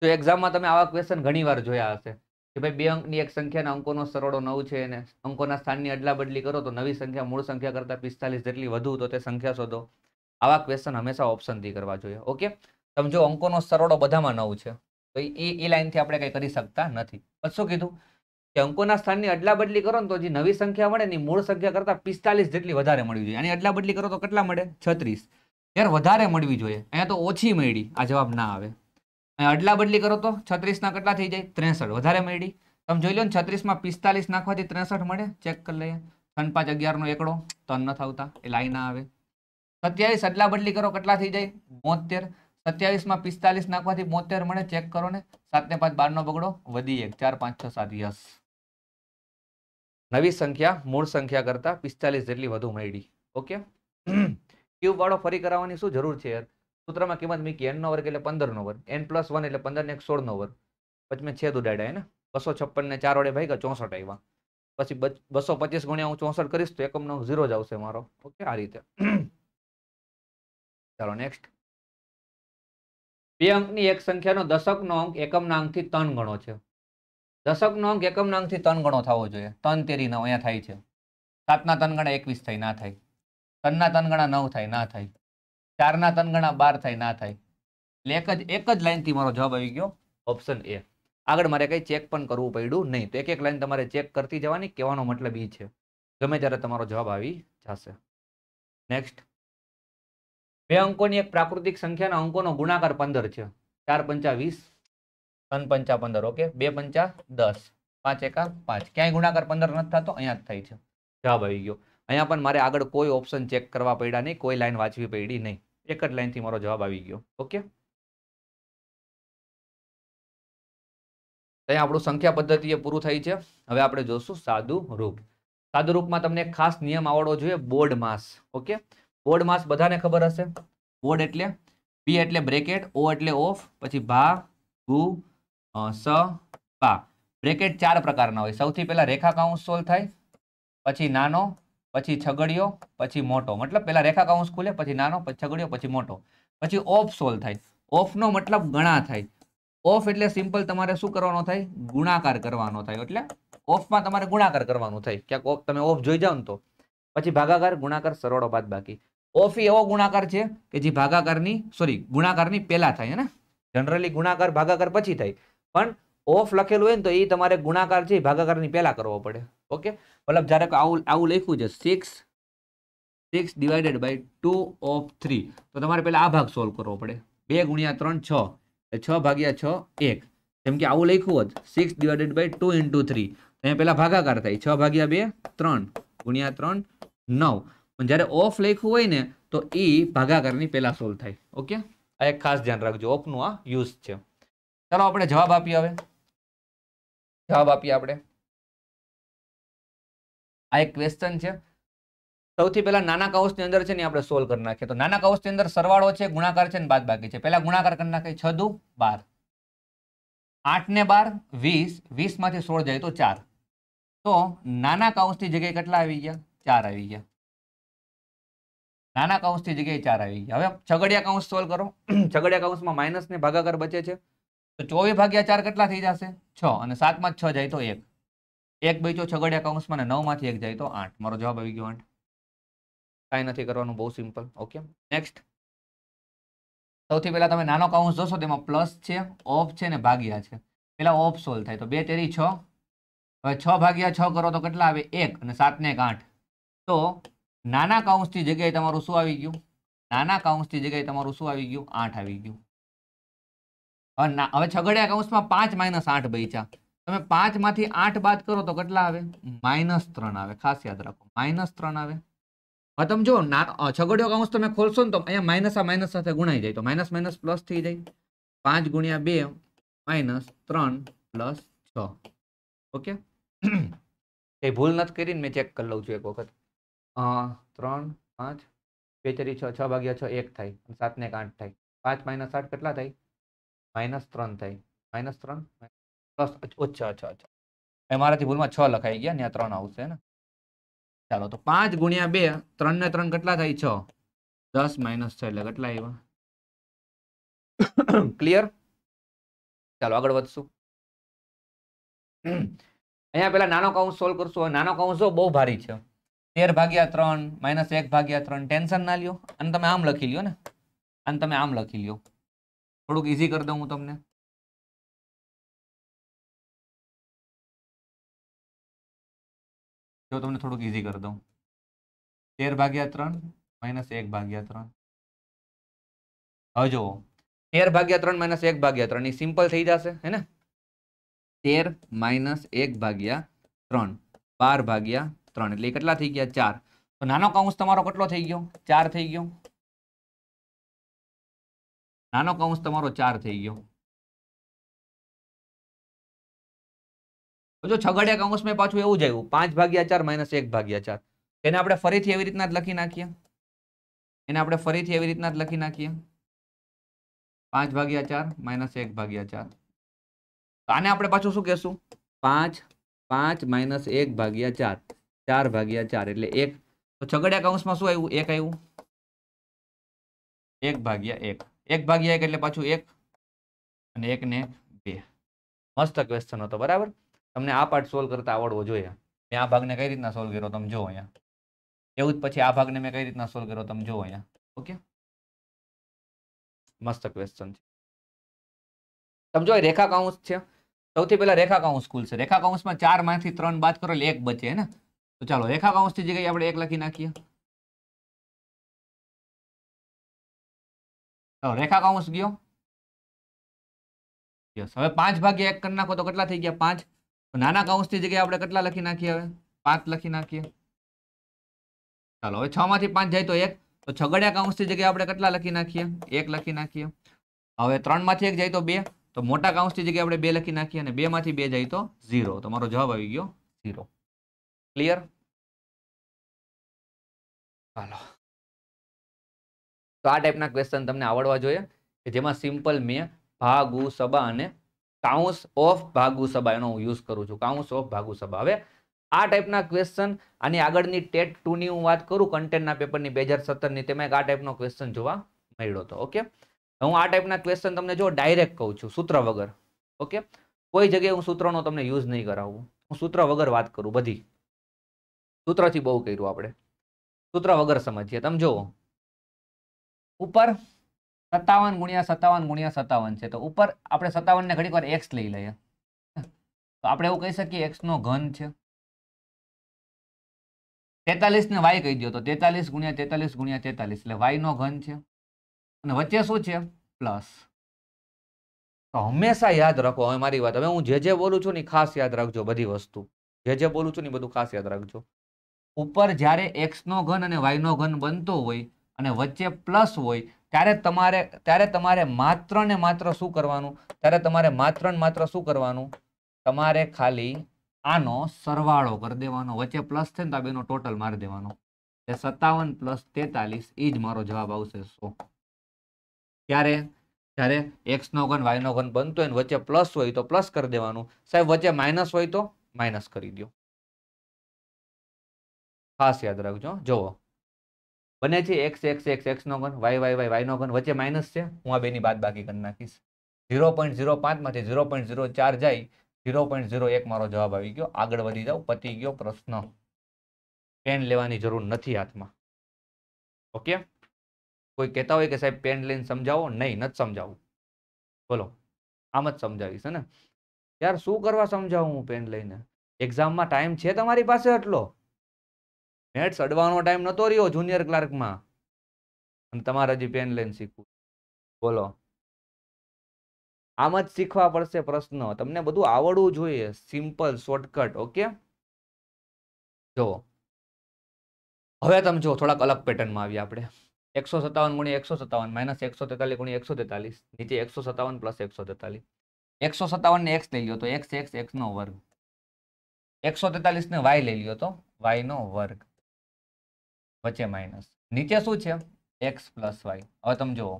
તો એક્ઝામમાં તમે આવા ક્વેશ્ચન ઘણીવાર જોયા હશે કે ભાઈ બે અંકની એક સંખ્યાના અંકોનો સરવાળો નવ છે અને અંકોના સ્થાનની અદલાબદલી કરો તો નવી સંખ્યા મૂળ સંખ્યા કરતાં પિસ્તાલીસ જેટલી વધુ તો તે સંખ્યા શોધો આવા ક્વેશ્ચન હંમેશા ઓપ્શનથી કરવા જોઈએ ઓકે તમે જો અંકોનો સરવાળો બધામાં નવ છે તો એ એ લાઈનથી આપણે કંઈ કરી શકતા નથી પછી શું કીધું કે અંકોના સ્થાનની અદલાબદલી કરો ને તો જે નવી સંખ્યા મળે ને મૂળ સંખ્યા કરતાં પિસ્તાલીસ જેટલી વધારે મળવી જોઈએ એની અદલાબદલી કરો તો કેટલા મળે છત્રીસ ત્યારે વધારે મળવી જોઈએ અહીંયા તો ઓછી મળી આ જવાબ ના આવે અહીંયા બદલી કરો તો છત્રીસના કેટલા થઈ જાય ત્રેસઠ વધારે મળી તમે જોઈ લો ને છત્રીસમાં પિસ્તાલીસ નાખવાથી ત્રેસઠ મળે ચેક કરી લઈએ ત્રણ પાંચ અગિયારનો એકડો તન ન આવતા એ લાઈ ના આવે સત્યાવીસ બદલી કરો કેટલા થઈ જાય બોતેર સત્યાવીસમાં પિસ્તાલીસ નાખવાથી બોતેર મળે ચેક કરો ને સાતને પાંચ બારનો બગડો વધી એક ચાર પાંચ છ સાત યસ નવી સંખ્યા મૂળ સંખ્યા કરતાં પિસ્તાલીસ જેટલી વધુ મળી ઓકે ક્યુબ વાળો ફરી કરાવવાની શું જરૂર છે યાર સૂત્રમાં કિંમત મૂકી એનનો વર્ગ એટલે પંદરનો વર્ગ એન પ્લસ વન એટલે પંદર ને એક સોળનો વર્ગ પછી મેં છેદ ઉડાડ્યા ને બસો છપ્પન ને ચાર વડે ભાઈ કે ચોસઠ આવ્યા પછી બસો પચીસ ગુણ્યા હું ચોસઠ કરીશ તો એકમનો ઝીરો જ આવશે મારો ઓકે આ રીતે ચાલો નેક્સ્ટ બે અંકની એક સંખ્યાનો દશકનો અંક એકમના અંકથી ત્રણ ગણો છે દશકનો અંક એકમના અંકથી ત્રણ ગણો થવો જોઈએ ત્રણ તેરી નવ અહીંયા થાય છે સાતના ત્રણ ગણા એકવીસ થાય ના થાય ત્રણના તનગણા નવ થાય ના થાય ચારના ત્રણ ગણા બાર થાય ના થાય એટલે એક જ એક જ લાઈનથી મારો જવાબ આવી ગયો ઓપ્શન એ આગળ મારે કંઈ ચેક પણ કરવું પડ્યું નહીં તો એક એક લાઈન તમારે ચેક કરતી જવાની કહેવાનો મતલબ એ છે ગમે ત્યારે તમારો જવાબ આવી જશે નેક્સ્ટ બે અંકોની એક પ્રાકૃતિક સંખ્યાના અંકોનો ગુણાકાર પંદર છે ચાર પંચા વીસ ત્રણ પંચા પંદર ઓકે બે પંચા દસ પાંચ એકા પાંચ ક્યાંય ગુણાકાર પંદર નથી થતો અહીંયા જ થાય છે જવાબ આવી ગયો અહીંયા પણ મારે આગળ કોઈ ઓપ્શન ચેક કરવા પડ્યા નહીં કોઈ લાઈન વાંચવી પડી નહીં એક જ લાઈનથી મારો જવાબ આવી ગયો ઓકે અહીંયા આપણું સંખ્યા પદ્ધતિ એ પૂરું થઈ છે હવે આપણે જોશું સાદું રૂપ સાદું રૂપમાં તમને ખાસ નિયમ આવડવો જોઈએ board marks okay board marks બધાને ખબર હશે બોર્ડ એટલે બી એટલે બ્રેકેટ ઓ એટલે ઓફ પછી ભા ગુ સપા બ્રેકેટ ચાર પ્રકારના હોય સૌથી પહેલા રેખા કાઉન્સ સોલ્વ થાય પછી નાનો પછી છગડીયો પછી મોટો મતલબ પહેલા રેખા કાઉન્સ ખુલે પછી નાનો પછી છગડીયો પછી મોટો પછી ઓફ સોલ્વ થાય ઓફનો મતલબ ગણા થાય ઓફ એટલે સિમ્પલ તમારે શું કરવાનો થાય ગુણાકાર કરવાનો થાય એટલે ઓફમાં તમારે ગુણાકાર કરવાનો થાય ક્યાંક ઓફ તમે ઓફ જોઈ જાવ ને તો પછી ભાગાકાર ગુણાકાર સરવાળો બાદ બાકી ઓફ એવો ગુણાકાર છે કે જે ભાગાકારની સોરી ગુણાકારની પહેલા થાય ને જનરલી ગુણાકાર ભાગાકાર પછી થાય પણ ઓફ લખેલું હોય ને તો એ તમારે ગુણાકાર છે ભાગાકારની પહેલાં કરવો પડે ઓકે મતલબ જ્યારે આવું આવું લખ્યું છે six six divided by two of three તો તમારે પહેલાં આ ભાગ સોલ્વ કરવો પડે બે ગુણ્યા ત્રણ છ એટલે છ ભાગ્યા છ એક જેમ કે આવું લખ્યું હોત six divided by two into three અહીંયા પહેલાં ભાગાકાર થાય છ ભાગ્યા બે ત્રણ ગુણ્યા ત્રણ નવ પણ જ્યારે ઓફ લખ્યું હોય ને તો એ ભાગાકારની પહેલાં સોલ્વ થાય ઓકે આ એક ખાસ ધ્યાન રાખજો ઓફનું આ યુઝ છે ચાલો આપણે જવાબ આપીએ હવે જવાબ આપીએ આપણે આ એક ક્વેશ્ચન છે સૌથી પહેલા નાના કૌશની અંદર છે ને આપણે સોલ્વ કરી નાખીએ તો નાના કૌશની અંદર સરવાળો છે ગુણાકાર છે ને બાદ બાકી છે પહેલા ગુણાકાર કરી નાખીએ છ દુ બાર આઠ ને બાર વીસ વીસ માંથી સોળ જાય તો ચાર તો નાના કૌશની જગ્યાએ કેટલા આવી ગયા ચાર આવી ગયા નાના કૌંસની જગ્યાએ ચાર આવી ગયા હવે છગડિયા કૌંસ સોલ્વ કરો છગડિયા કૌંસમાં માઇનસ ને ભાગાકાર બચે છે તો ચોવીસ ભાગ્યા ચાર કેટલા થઈ જશે છ અને સાતમાં છ જાય તો એક એક બીજો છગડિયા કૌંસમાં અને નવમાંથી એક જાય તો આઠ મારો જવાબ આવી ગયો આઠ કાંઈ નથી કરવાનું બહુ સિમ્પલ ઓકે નેક્સ્ટ સૌથી પહેલાં તમે નાનો કાઉન્સ જોશો તેમાં પ્લસ છે ઓફ છે ને ભાગ્યા છે પહેલાં ઓફ સોલ્વ થાય તો બે તેરી છ હવે છ ભાગ્યા છ કરો તો કેટલા આવે એક અને સાતને એક આઠ તો નાના કાઉન્સની જગ્યાએ તમારું શું આવી ગયું નાના કાઉન્સની જગ્યાએ તમારું શું આવી ગયું આઠ આવી ગયું હવે છગડિયા કૌંસમાં પાંચ માઇનસ આઠ બચ્યા તમે પાંચમાંથી આઠ બાદ કરો તો કેટલા આવે માઇનસ ત્રણ આવે ખાસ યાદ રાખો માઇનસ ત્રણ આવે હવે તમે જો છગડ્યો કૌંસ તમે ખોલશો ને તો અહીંયા માઇનસ આ માઇનસ સાથે ગુણાઈ જાય તો માઇનસ માઇનસ પ્લસ થઈ જાય પાંચ ગુણ્યા બે માઇનસ ત્રણ પ્લસ છ ઓકે એ ભૂલ નથી કરીને મેં ચેક કરી લઉં છું એક વખત ત્રણ પાંચ બે છ છ ભાગ્યા છ એક થાય સાતને એક આઠ થાય પાંચ માઇનસ આઠ કેટલા થાય માઇનસ ત્રણ થાય માઇનસ ત્રણ પ્લસ અચ્છા અચ્છા ઓછા એ મારાથી ભૂલમાં છ લખાઈ ગયા ત્યાં ત્રણ આવશે ને ચાલો તો પાંચ ગુણ્યા બે ત્રણ ને ત્રણ કેટલા થાય છ દસ માઇનસ છ એટલે કેટલા આવ્યા ક્લિયર ચાલો આગળ વધશું અહીંયા પેલા નાનો કાઉન્સ સોલ્વ કરશું નાનો કાઉન્સ બહુ ભારી છે તેર ભાગ્યા ત્રણ માઇનસ એક ભાગ્યા ત્રણ ટેન્શન ના લ્યો અને તમે આમ લખી લ્યો ને અને તમે આમ લખી લ્યો થોડુંક ઇઝી કરી દઉં હું તમને જો તમને થોડુંક ઇઝી કરી દઉં તેર ભાગ્યા ત્રણ માઇનસ એક ભાગ્યા ત્રણ હવે જુઓ તેર ભાગ્યા ત્રણ માઇનસ એક ભાગ્યા ત્રણ એ સિમ્પલ થઈ જશે હે ને તેર માઇનસ એક ભાગ્યા ત્રણ બાર ભાગ્યા ત્રણ એટલે કેટલા થઈ ગયા ચાર તો નાનો કાઉન્સ તમારો કેટલો થઈ ગયો ચાર થઈ ગયો નાનો કૌંસ તમારો ચાર થઈ ગયો જો છગડિયા કૌંસમાં પાછું એવું જ આવ્યું પાંચ ભાગ્યા ચાર માઇનસ એક ભાગ્યા ચાર એને આપણે ફરીથી એવી રીતના જ લખી નાખીએ એને આપણે ફરીથી એવી રીતના જ લખી નાખીએ પાંચ ભાગ્યા ચાર માઇનસ એક ભાગ્યા ચાર તો આને આપણે પાછું શું કહેશું પાંચ પાંચ માઇનસ એક ભાગ્યા ચાર ચાર ભાગ્યા ચાર એટલે એક તો છગડિયા કૌંસમાં શું આવ્યું એક આવ્યું એક ભાગ્યા એક 1/1 એટલે પાછું 1 અને 1 ને 2 મસ્ત ક્વેશ્ચન હો તો બરાબર તમે આ પાર્ટ સોલ્વ કરતા આવડવો જોઈએ આ ભાગને કઈ રીતના સોલ્વ કર્યો તમે જો અહીંયા એવું જ પછી આ ભાગને મે કઈ રીતના સોલ્વ કર્યો તમે જો અહીંયા ઓકે મસ્ત ક્વેશ્ચન સમજો રેખા કૌંસ છે સૌથી પહેલા રેખા કૌંસ કુલ છે રેખા કૌંસમાં 4 માંથી 3 બાદ કરો એટલે 1 બચે હે ને તો ચાલો રેખા કૌંસની જગ્યાએ આપણે 1 લખી નાખીએ અરે રેખા કૌંસ ગયો સર 5 ભાગ્યા 1 કરી નાખો તો કેટલા થઈ ગયા 5 તો નાના કૌંસ ની જગ્યાએ આપણે કેટલા લખી નાખી હવે 5 લખી નાખીએ ચાલ હવે 6 માંથી 5 જાય તો 1 તો છગડિયા કૌંસ ની જગ્યાએ આપણે કેટલા લખી નાખીએ 1 લખી નાખીએ હવે 3 માંથી 1 જાય તો 2 તો મોટા કૌંસ ની જગ્યાએ આપણે 2 લખી નાખી અને 2 માંથી 2 જાય તો 0 તમારો જવાબ આવી ગયો 0 ક્લિયર ચાલો તો આ ટાઈપના ક્વેશ્ચન તમને આવડવા જોઈએ કે જેમાં સિમ્પલ મેં ભાગુ સભા અને કાઉન્સ ઓફ ભાગુ સબા એનો હું યુઝ કરું છું કાઉન્સ ઓફ ભાગુ સબા હવે આ ટાઈપના ક્વેશ્ચન આની આગળની ટેટ ટુની હું વાત કરું કન્ટેન્ટના પેપરની બે હજાર સત્તરની તેમાં એક આ ટાઈપનો ક્વેશ્ચન જોવા મળ્યો હતો ઓકે હું આ ટાઈપના ક્વેશ્ચન તમને જો ડાયરેક્ટ કહું છું સૂત્ર વગર ઓકે કોઈ જગ્યાએ હું સૂત્રનો તમને યુઝ નહીં કરાવું હું સૂત્ર વગર વાત કરું બધી સૂત્રથી બહુ કર્યું આપણે સૂત્ર વગર સમજીએ તમે જુઓ ઉપર સત્તાવન ગુણ્યા સત્તાવન ગુણ્યા સત્તાવન છે તો ઉપર આપણે સત્તાવનને ઘડીક વાર એક્સ લઈ લઈએ તો આપણે એવું કહી શકીએ એક્સનો ઘન છે તેતાલીસને વાય કહી દો તો તેતાલીસ ગુણ્યા તેતાલીસ ગુણ્યા તેતાલીસ એટલે વાયનો ઘન છે અને વચ્ચે શું છે પ્લસ તો હંમેશા યાદ રાખો હવે મારી વાત હવે હું જે જે બોલું છું ને ખાસ યાદ રાખજો બધી વસ્તુ જે જે બોલું છું ને બધું ખાસ યાદ રાખજો ઉપર જ્યારે એક્સનો ઘન અને વાયનો ઘન બનતો હોય અને વચ્ચે પ્લસ હોય ત્યારે તમારે ત્યારે તમારે માત્ર ને માત્ર શું કરવાનું ત્યારે તમારે માત્ર ને માત્ર શું કરવાનું તમારે ખાલી આનો સરવાળો કરી દેવાનો વચ્ચે પ્લસ છે ને તો બેનો ટોટલ મારી દેવાનો એટલે સત્તાવન પ્લસ તેતાલીસ એ જ મારો જવાબ આવશે સો ત્યારે જ્યારે એક્સનો ઘન વાયનો ઘન બનતો હોય વચ્ચે પ્લસ હોય તો પ્લસ કરી દેવાનું સાહેબ વચ્ચે માઇનસ હોય તો માઇનસ કરી દો ખાસ યાદ રાખજો જુઓ બને છે એક્સ એક્સ એક્સ એક્સનો ઘન વાય વાય વાય નો ઘન વચ્ચે માઇનસ છે હું આ બેની બાદ બાકી કરી નાખીશ ઝીરો પોઈન્ટ ઝીરો પાંચમાંથી ઝીરો પોઈન્ટ ઝીરો ચાર જાય ઝીરો પોઈન્ટ ઝીરો એક મારો જવાબ આવી ગયો આગળ વધી જાઓ પતી ગયો પ્રશ્ન પેન લેવાની જરૂર નથી હાથમાં ઓકે કોઈ કહેતા હોય કે સાહેબ પેન લઈને સમજાવો નહીં નથી સમજાવું બોલો આમ જ સમજાવીશ ને યાર શું કરવા સમજાવું હું પેન લઈને એક્ઝામમાં ટાઈમ છે તમારી પાસે એટલો મેથ્સ અડવાનો ટાઈમ નહોતો રહ્યો જુનિયર ક્લાર્કમાં અને તમારે હજી પેન લઈને શીખવું બોલો આમ જ શીખવા પડશે પ્રશ્ન તમને બધું આવડવું જોઈએ સિમ્પલ શોર્ટકટ ઓકે જો હવે તમે જો થોડાક અલગ પેટર્નમાં આવીએ આપણે એકસો સત્તાવન ગુણ્યા એકસો સત્તાવન માઇનસ એકસો તેતાલીસ ગુણ્યા એકસો તેતાલીસ નીચે એકસો સત્તાવન પ્લસ એકસો તેતાલીસ એકસો સત્તાવન ને એક્સ લઈ લ્યો તો એક્સ એક્સ એક્સનો વર્ગ એકસો તેતાલીસ ને વાય લઈ લ્યો તો વાયનો વર્ગ વચ્ચે માઇનસ નીચે શું છે એક્સ પ્લસ વાય હવે તમે જુઓ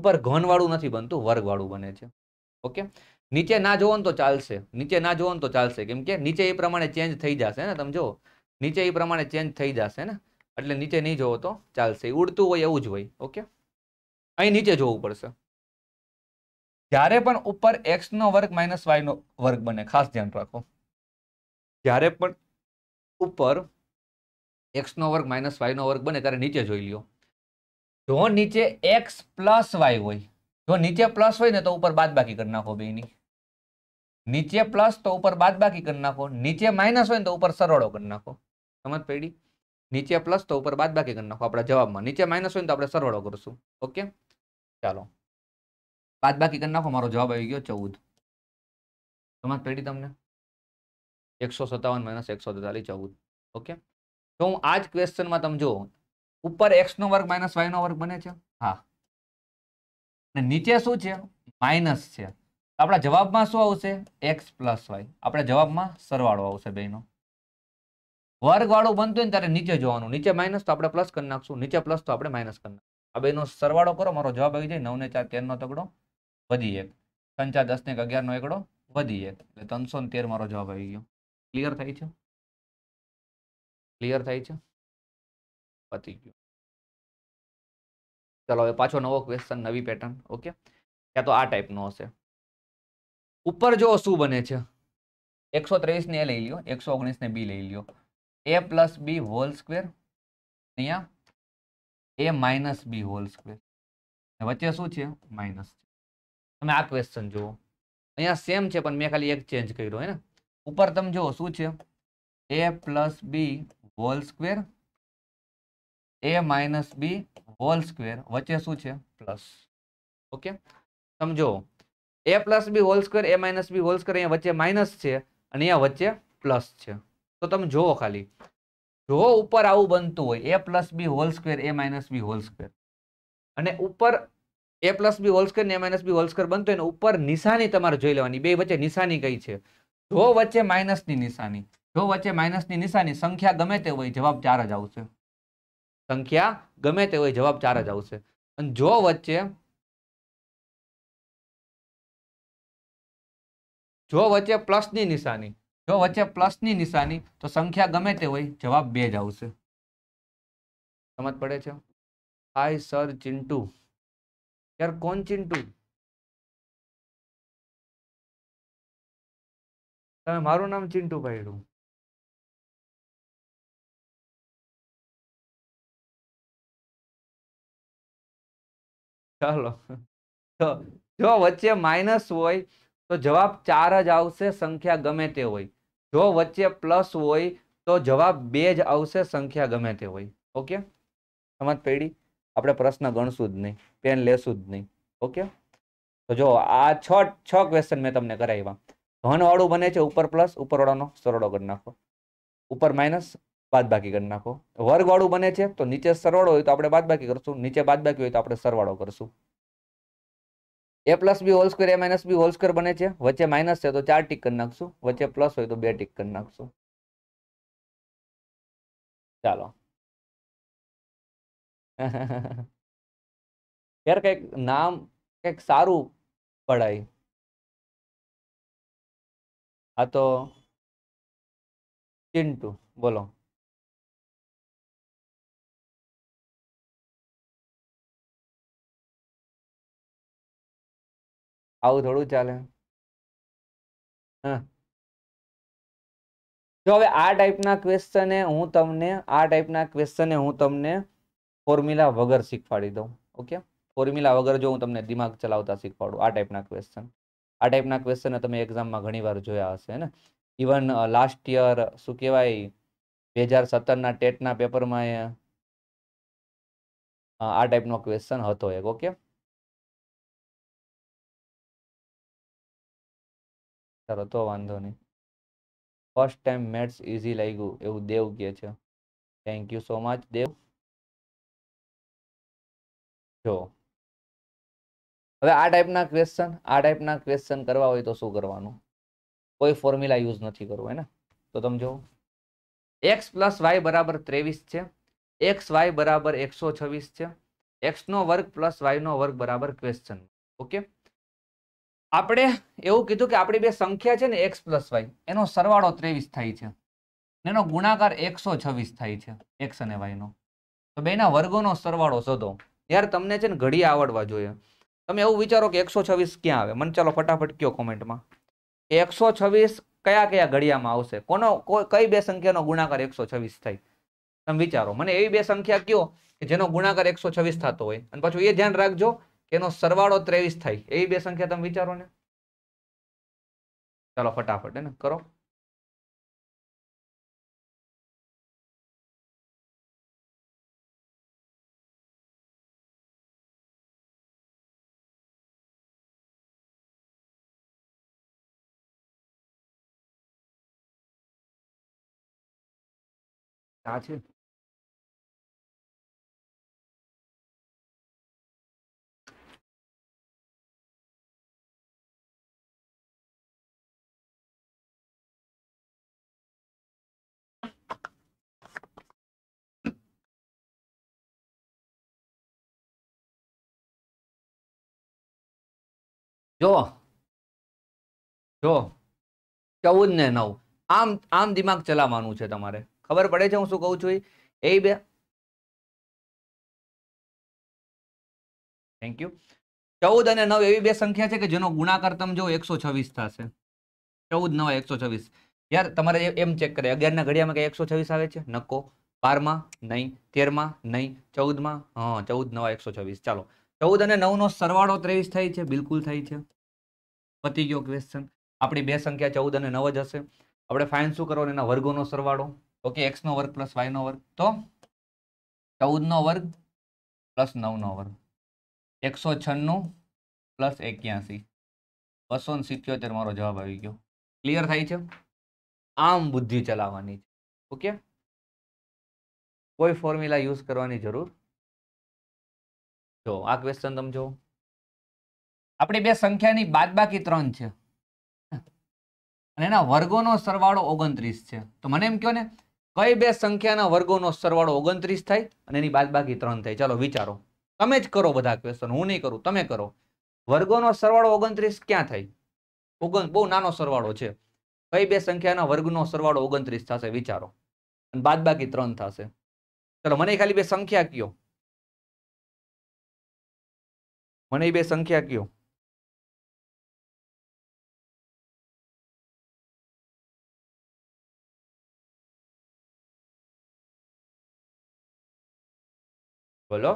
ઉપર ઘનવાળું નથી બનતું વર્ગવાળું બને છે ઓકે નીચે ના જોવો ને તો ચાલશે નીચે ના જોવો ને તો ચાલશે કેમ કે નીચે એ પ્રમાણે ચેન્જ થઈ જશે ને તમે જુઓ નીચે એ પ્રમાણે ચેન્જ થઈ જશે ને એટલે નીચે નહીં જોવો તો ચાલશે ઉડતું હોય એવું જ હોય ઓકે અહીં નીચે જોવું પડશે જ્યારે પણ ઉપર એક્સનો વર્ગ માઇનસ વાયનો વર્ગ બને ખાસ ધ્યાન રાખો જ્યારે પણ ઉપર એક્સનો વર્ગ માઇનસ વાયનો વર્ગ બને ત્યારે નીચે જોઈ લ્યો જો નીચે એક્સ પ્લસ વાય હોય જો નીચે પ્લસ હોય ને તો ઉપર બાદ બાકી કરી નાખો બેની નીચે પ્લસ તો ઉપર બાદ બાકી કરી નાખો નીચે માઇનસ હોય ને તો ઉપર સરવાળો કરી નાખો સમજ પડી નીચે પ્લસ તો ઉપર બાદ બાકી કરી નાખો આપણા જવાબમાં નીચે માઇનસ હોય ને તો આપણે સરવાળો કરશું ઓકે ચાલો બાદ બાકી કરી નાખો મારો જવાબ આવી ગયો ચૌદ સમજ પડી તમને એકસો સત્તાવન માઇનસ એકસો તેતાલીસ ચૌદ ઓકે તો હું આજ ક્વેશ્ચનમાં તમે જુઓ ઉપર એક્સ નો વર્ગ માઇનસ વાયનો વર્ગ બને છે હા અને નીચે શું છે માઇનસ છે આપણા જવાબમાં શું આવશે એક્સ પ્લસ વાય આપણા જવાબમાં સરવાળો આવશે બેનો વર્ગવાળું બનતું હોય ને ત્યારે નીચે જોવાનું નીચે માઇનસ તો આપણે પ્લસ કરી નાખશું નીચે પ્લસ તો આપણે માઇનસ કરી નાખશું આ બેનો સરવાળો કરો મારો જવાબ આવી જાય નવને ચાર તેરનો તગડો વધી એક ચાર દસ ને અગિયારનો એકડો વધી એક એટલે ત્રણસો તેર મારો જવાબ આવી ગયો ક્લિયર થઈ છે ક્લિયર થાય છે પતી ગયું ચલો હવે પાછો નવો ક્વેશ્ચન નવી પેટર્ન ઓકે ક્યાં તો આ ટાઈપનો હશે ઉપર જો શું બને છે એકસો ને એ લઈ લ્યો એકસો ને બી લઈ લ્યો A plus B whole square અહીંયા A minus B whole square વચ્ચે શું છે માઇનસ તમે આ ક્વેશ્ચન જુઓ અહીંયા સેમ છે પણ મેં ખાલી એક ચેન્જ કર્યો હોય ને ઉપર તમે જુઓ શું છે A plus B whole square A minus B whole square વચ્ચે શું છે પ્લસ ઓકે સમજો A plus B whole square A minus B whole square અહીંયા વચ્ચે માઇનસ છે અને અહીંયા વચ્ચે પ્લસ છે તો તમે જુઓ ખાલી જો ઉપર આવું બનતું હોય A plus B whole square A minus B whole square અને ઉપર A plus B whole square ને A minus B whole square બનતો હોય ને ઉપર નિશાની તમારે જોઈ લેવાની બે વચ્ચે નિશાની કઈ છે જો વચ્ચે માઇનસની નિશાની જો વચ્ચે માઇનસ ની નિશાની સંખ્યા ગમે તે હોય જવાબ ચાર જ આવશે સંખ્યા ગમે તે હોય જવાબ ચાર જ આવશે અને જો વચ્ચે જો વચ્ચે પ્લસ ની નિશાની જો વચ્ચે પ્લસ ની નિશાની તો સંખ્યા ગમે તે હોય જવાબ બે જ આવશે સમજ પડે છે હાય સર ચિંટુ યાર કોણ ચિંટુ તમે મારું નામ ચિંટુ પાડ્યું ચાલો તો જો વચ્ચે માઇનસ હોય તો જવાબ ચાર જ આવશે સંખ્યા ગમે તે હોય જો વચ્ચે પ્લસ હોય તો જવાબ બે જ આવશે સંખ્યા ગમે તે હોય ઓકે સમજ પેઢી આપણે પ્રશ્ન ગણશું જ નહીં પેન લેશું જ નહીં ઓકે તો જો આ છ છ ક્વેશ્ચન મેં તમને કરાવ્યા ધનવાળું બને છે ઉપર પ્લસ ઉપરવાળાનો સરળો કરી નાખો ઉપર માઇનસ બાદબાકી કરી નાખો વર્ગવાળું બને છે તો નીચે સરવાળો હોય તો આપણે બાદબાકી કરશું નીચે બાદબાકી હોય તો આપણે સરવાળો કરશું A plus B whole square A minus B whole square બને છે વચ્ચે માઇનસ છે તો ચાર ટીક કરી નાખશું વચ્ચે પ્લસ હોય તો બે ટીક કરી નાખશું ચાલો યાર કંઈક નામ કંઈક સારું પડાય આ તો ચિન્ટુ બોલો આવું થોડું ચાલે હા તો હવે આ ટાઈપના ક્વેશ્ચને હું તમને આ ટાઈપના ક્વેશ્ચને હું તમને ફોર્મ્યુલા વગર શીખવાડી દઉં ઓકે ફોર્મ્યુલા વગર જો હું તમને દિમાગ ચલાવતા શીખવાડું આ ટાઈપના ક્વેશ્ચન આ ટાઈપના ક્વેશ્ચન તમે એક્ઝામમાં ઘણીવાર જોયા હશે ને ઇવન લાસ્ટ યર શું કહેવાય બે હજાર સત્તરના ટેટના પેપરમાં આ ટાઈપનો ક્વેશ્ચન હતો એક ઓકે ચાલો તો વાંધો નહીં ફર્સ્ટ ટાઈમ મેથ્સ ઇઝી લાગ્યું એવું દેવ કહે છે thank you so much Dev જો હવે આ ટાઈપના ક્વેશ્ચન આ ટાઈપના ક્વેશ્ચન કરવા હોય તો શું કરવાનું કોઈ ફોર્મ્યુલા યુઝ નથી કરવું હે ને તો તમે જુઓ એક્સ પ્લસ વાય બરાબર ત્રેવીસ છે એક્સ વાય બરાબર એકસો છવ્વીસ છે એક્સનો વર્ગ પ્લસ વાયનો વર્ગ બરાબર ક્વેશ્ચન ઓકે આપણે એવું કીધું કે આપણી બે સંખ્યા છે ને એક્સ પ્લસ વાય એનો સરવાળો ત્રેવીસ થાય છે એનો ગુણાકાર એકસો છવ્વીસ થાય છે એક્સ અને વાયનો તો બેના વર્ગોનો સરવાળો શોધો યાર તમને છે ને ઘડી આવડવા જોઈએ તમે એવું વિચારો કે એકસો છવ્વીસ ક્યાં આવે મને ચાલો ફટાફટ કયો કોમેન્ટમાં કે એકસો છવ્વીસ કયા કયા ઘડિયામાં આવશે કોનો કઈ બે સંખ્યાનો ગુણાકાર એકસો છવ્વીસ થાય તમે વિચારો મને એવી બે સંખ્યા કયો કે જેનો ગુણાકાર એકસો છવ્વીસ થતો હોય અને પાછું એ ધ્યાન રાખજો એનો સરવાળો ત્રેવીસ થાય એવી બે સંખ્યા તમે વિચારો ને ચાલો ફટાફટ ને કરો આ છે જો જો ચૌદ ને નવ આમ આમ દિમાગ ચલાવવાનું છે તમારે ખબર પડે છે હું શું કહું છું એ બે થેન્ક યુ ચૌદ અને નવ એવી બે સંખ્યા છે કે જેનો ગુણાકાર તમે જો એકસો છવ્વીસ થશે ચૌદ નવ એકસો છવ્વીસ યાર તમારે એમ ચેક કરે અગિયારના ઘડિયામાં કઈ એકસો છવ્વીસ આવે છે નક્કો બારમાં નહીં તેરમાં નહીં ચૌદમાં હા ચૌદ નવા એકસો છવ્વીસ ચાલો ચૌદ અને નવનો સરવાળો ત્રેવીસ થાય છે બિલકુલ થાય છે પતી ગયો ક્વેશ્ચન આપણી બે સંખ્યા ચૌદ અને નવ જ હશે આપણે ફાઇન શું કરવાનું એના વર્ગોનો સરવાળો ઓકે એક્સનો વર્ગ પ્લસ વાયનો વર્ગ તો ચૌદનો વર્ગ પ્લસ નવનો વર્ગ એકસો છન્નું પ્લસ એક્યાસી બસો ને સિત્યોતેર મારો જવાબ આવી ગયો ક્લિયર થાય છે આમ બુદ્ધિ ચલાવવાની છે ઓકે કોઈ ફોર્મ્યુલા યુઝ કરવાની જરૂર જો આ ક્વેશ્ચન તમે જો આપણી બે સંખ્યાની બાદબાકી ત્રણ છે અને એના વર્ગોનો સરવાળો ઓગણત્રીસ છે તો મને એમ કહો ને કઈ બે સંખ્યાના વર્ગોનો સરવાળો ઓગણત્રીસ થાય અને એની બાદબાકી ત્રણ થાય ચાલો વિચારો તમે જ કરો બધા ક્વેશ્ચન હું નહીં કરું તમે કરો વર્ગોનો સરવાળો ઓગણત્રીસ ક્યાં થાય ઓગણ બહુ નાનો સરવાળો છે કઈ બે સંખ્યાના વર્ગનો સરવાળો ઓગણત્રીસ થશે વિચારો અને બાદબાકી ત્રણ થશે ચલો મને ખાલી બે સંખ્યા કયો મને બે સંખ્યા કયો બોલો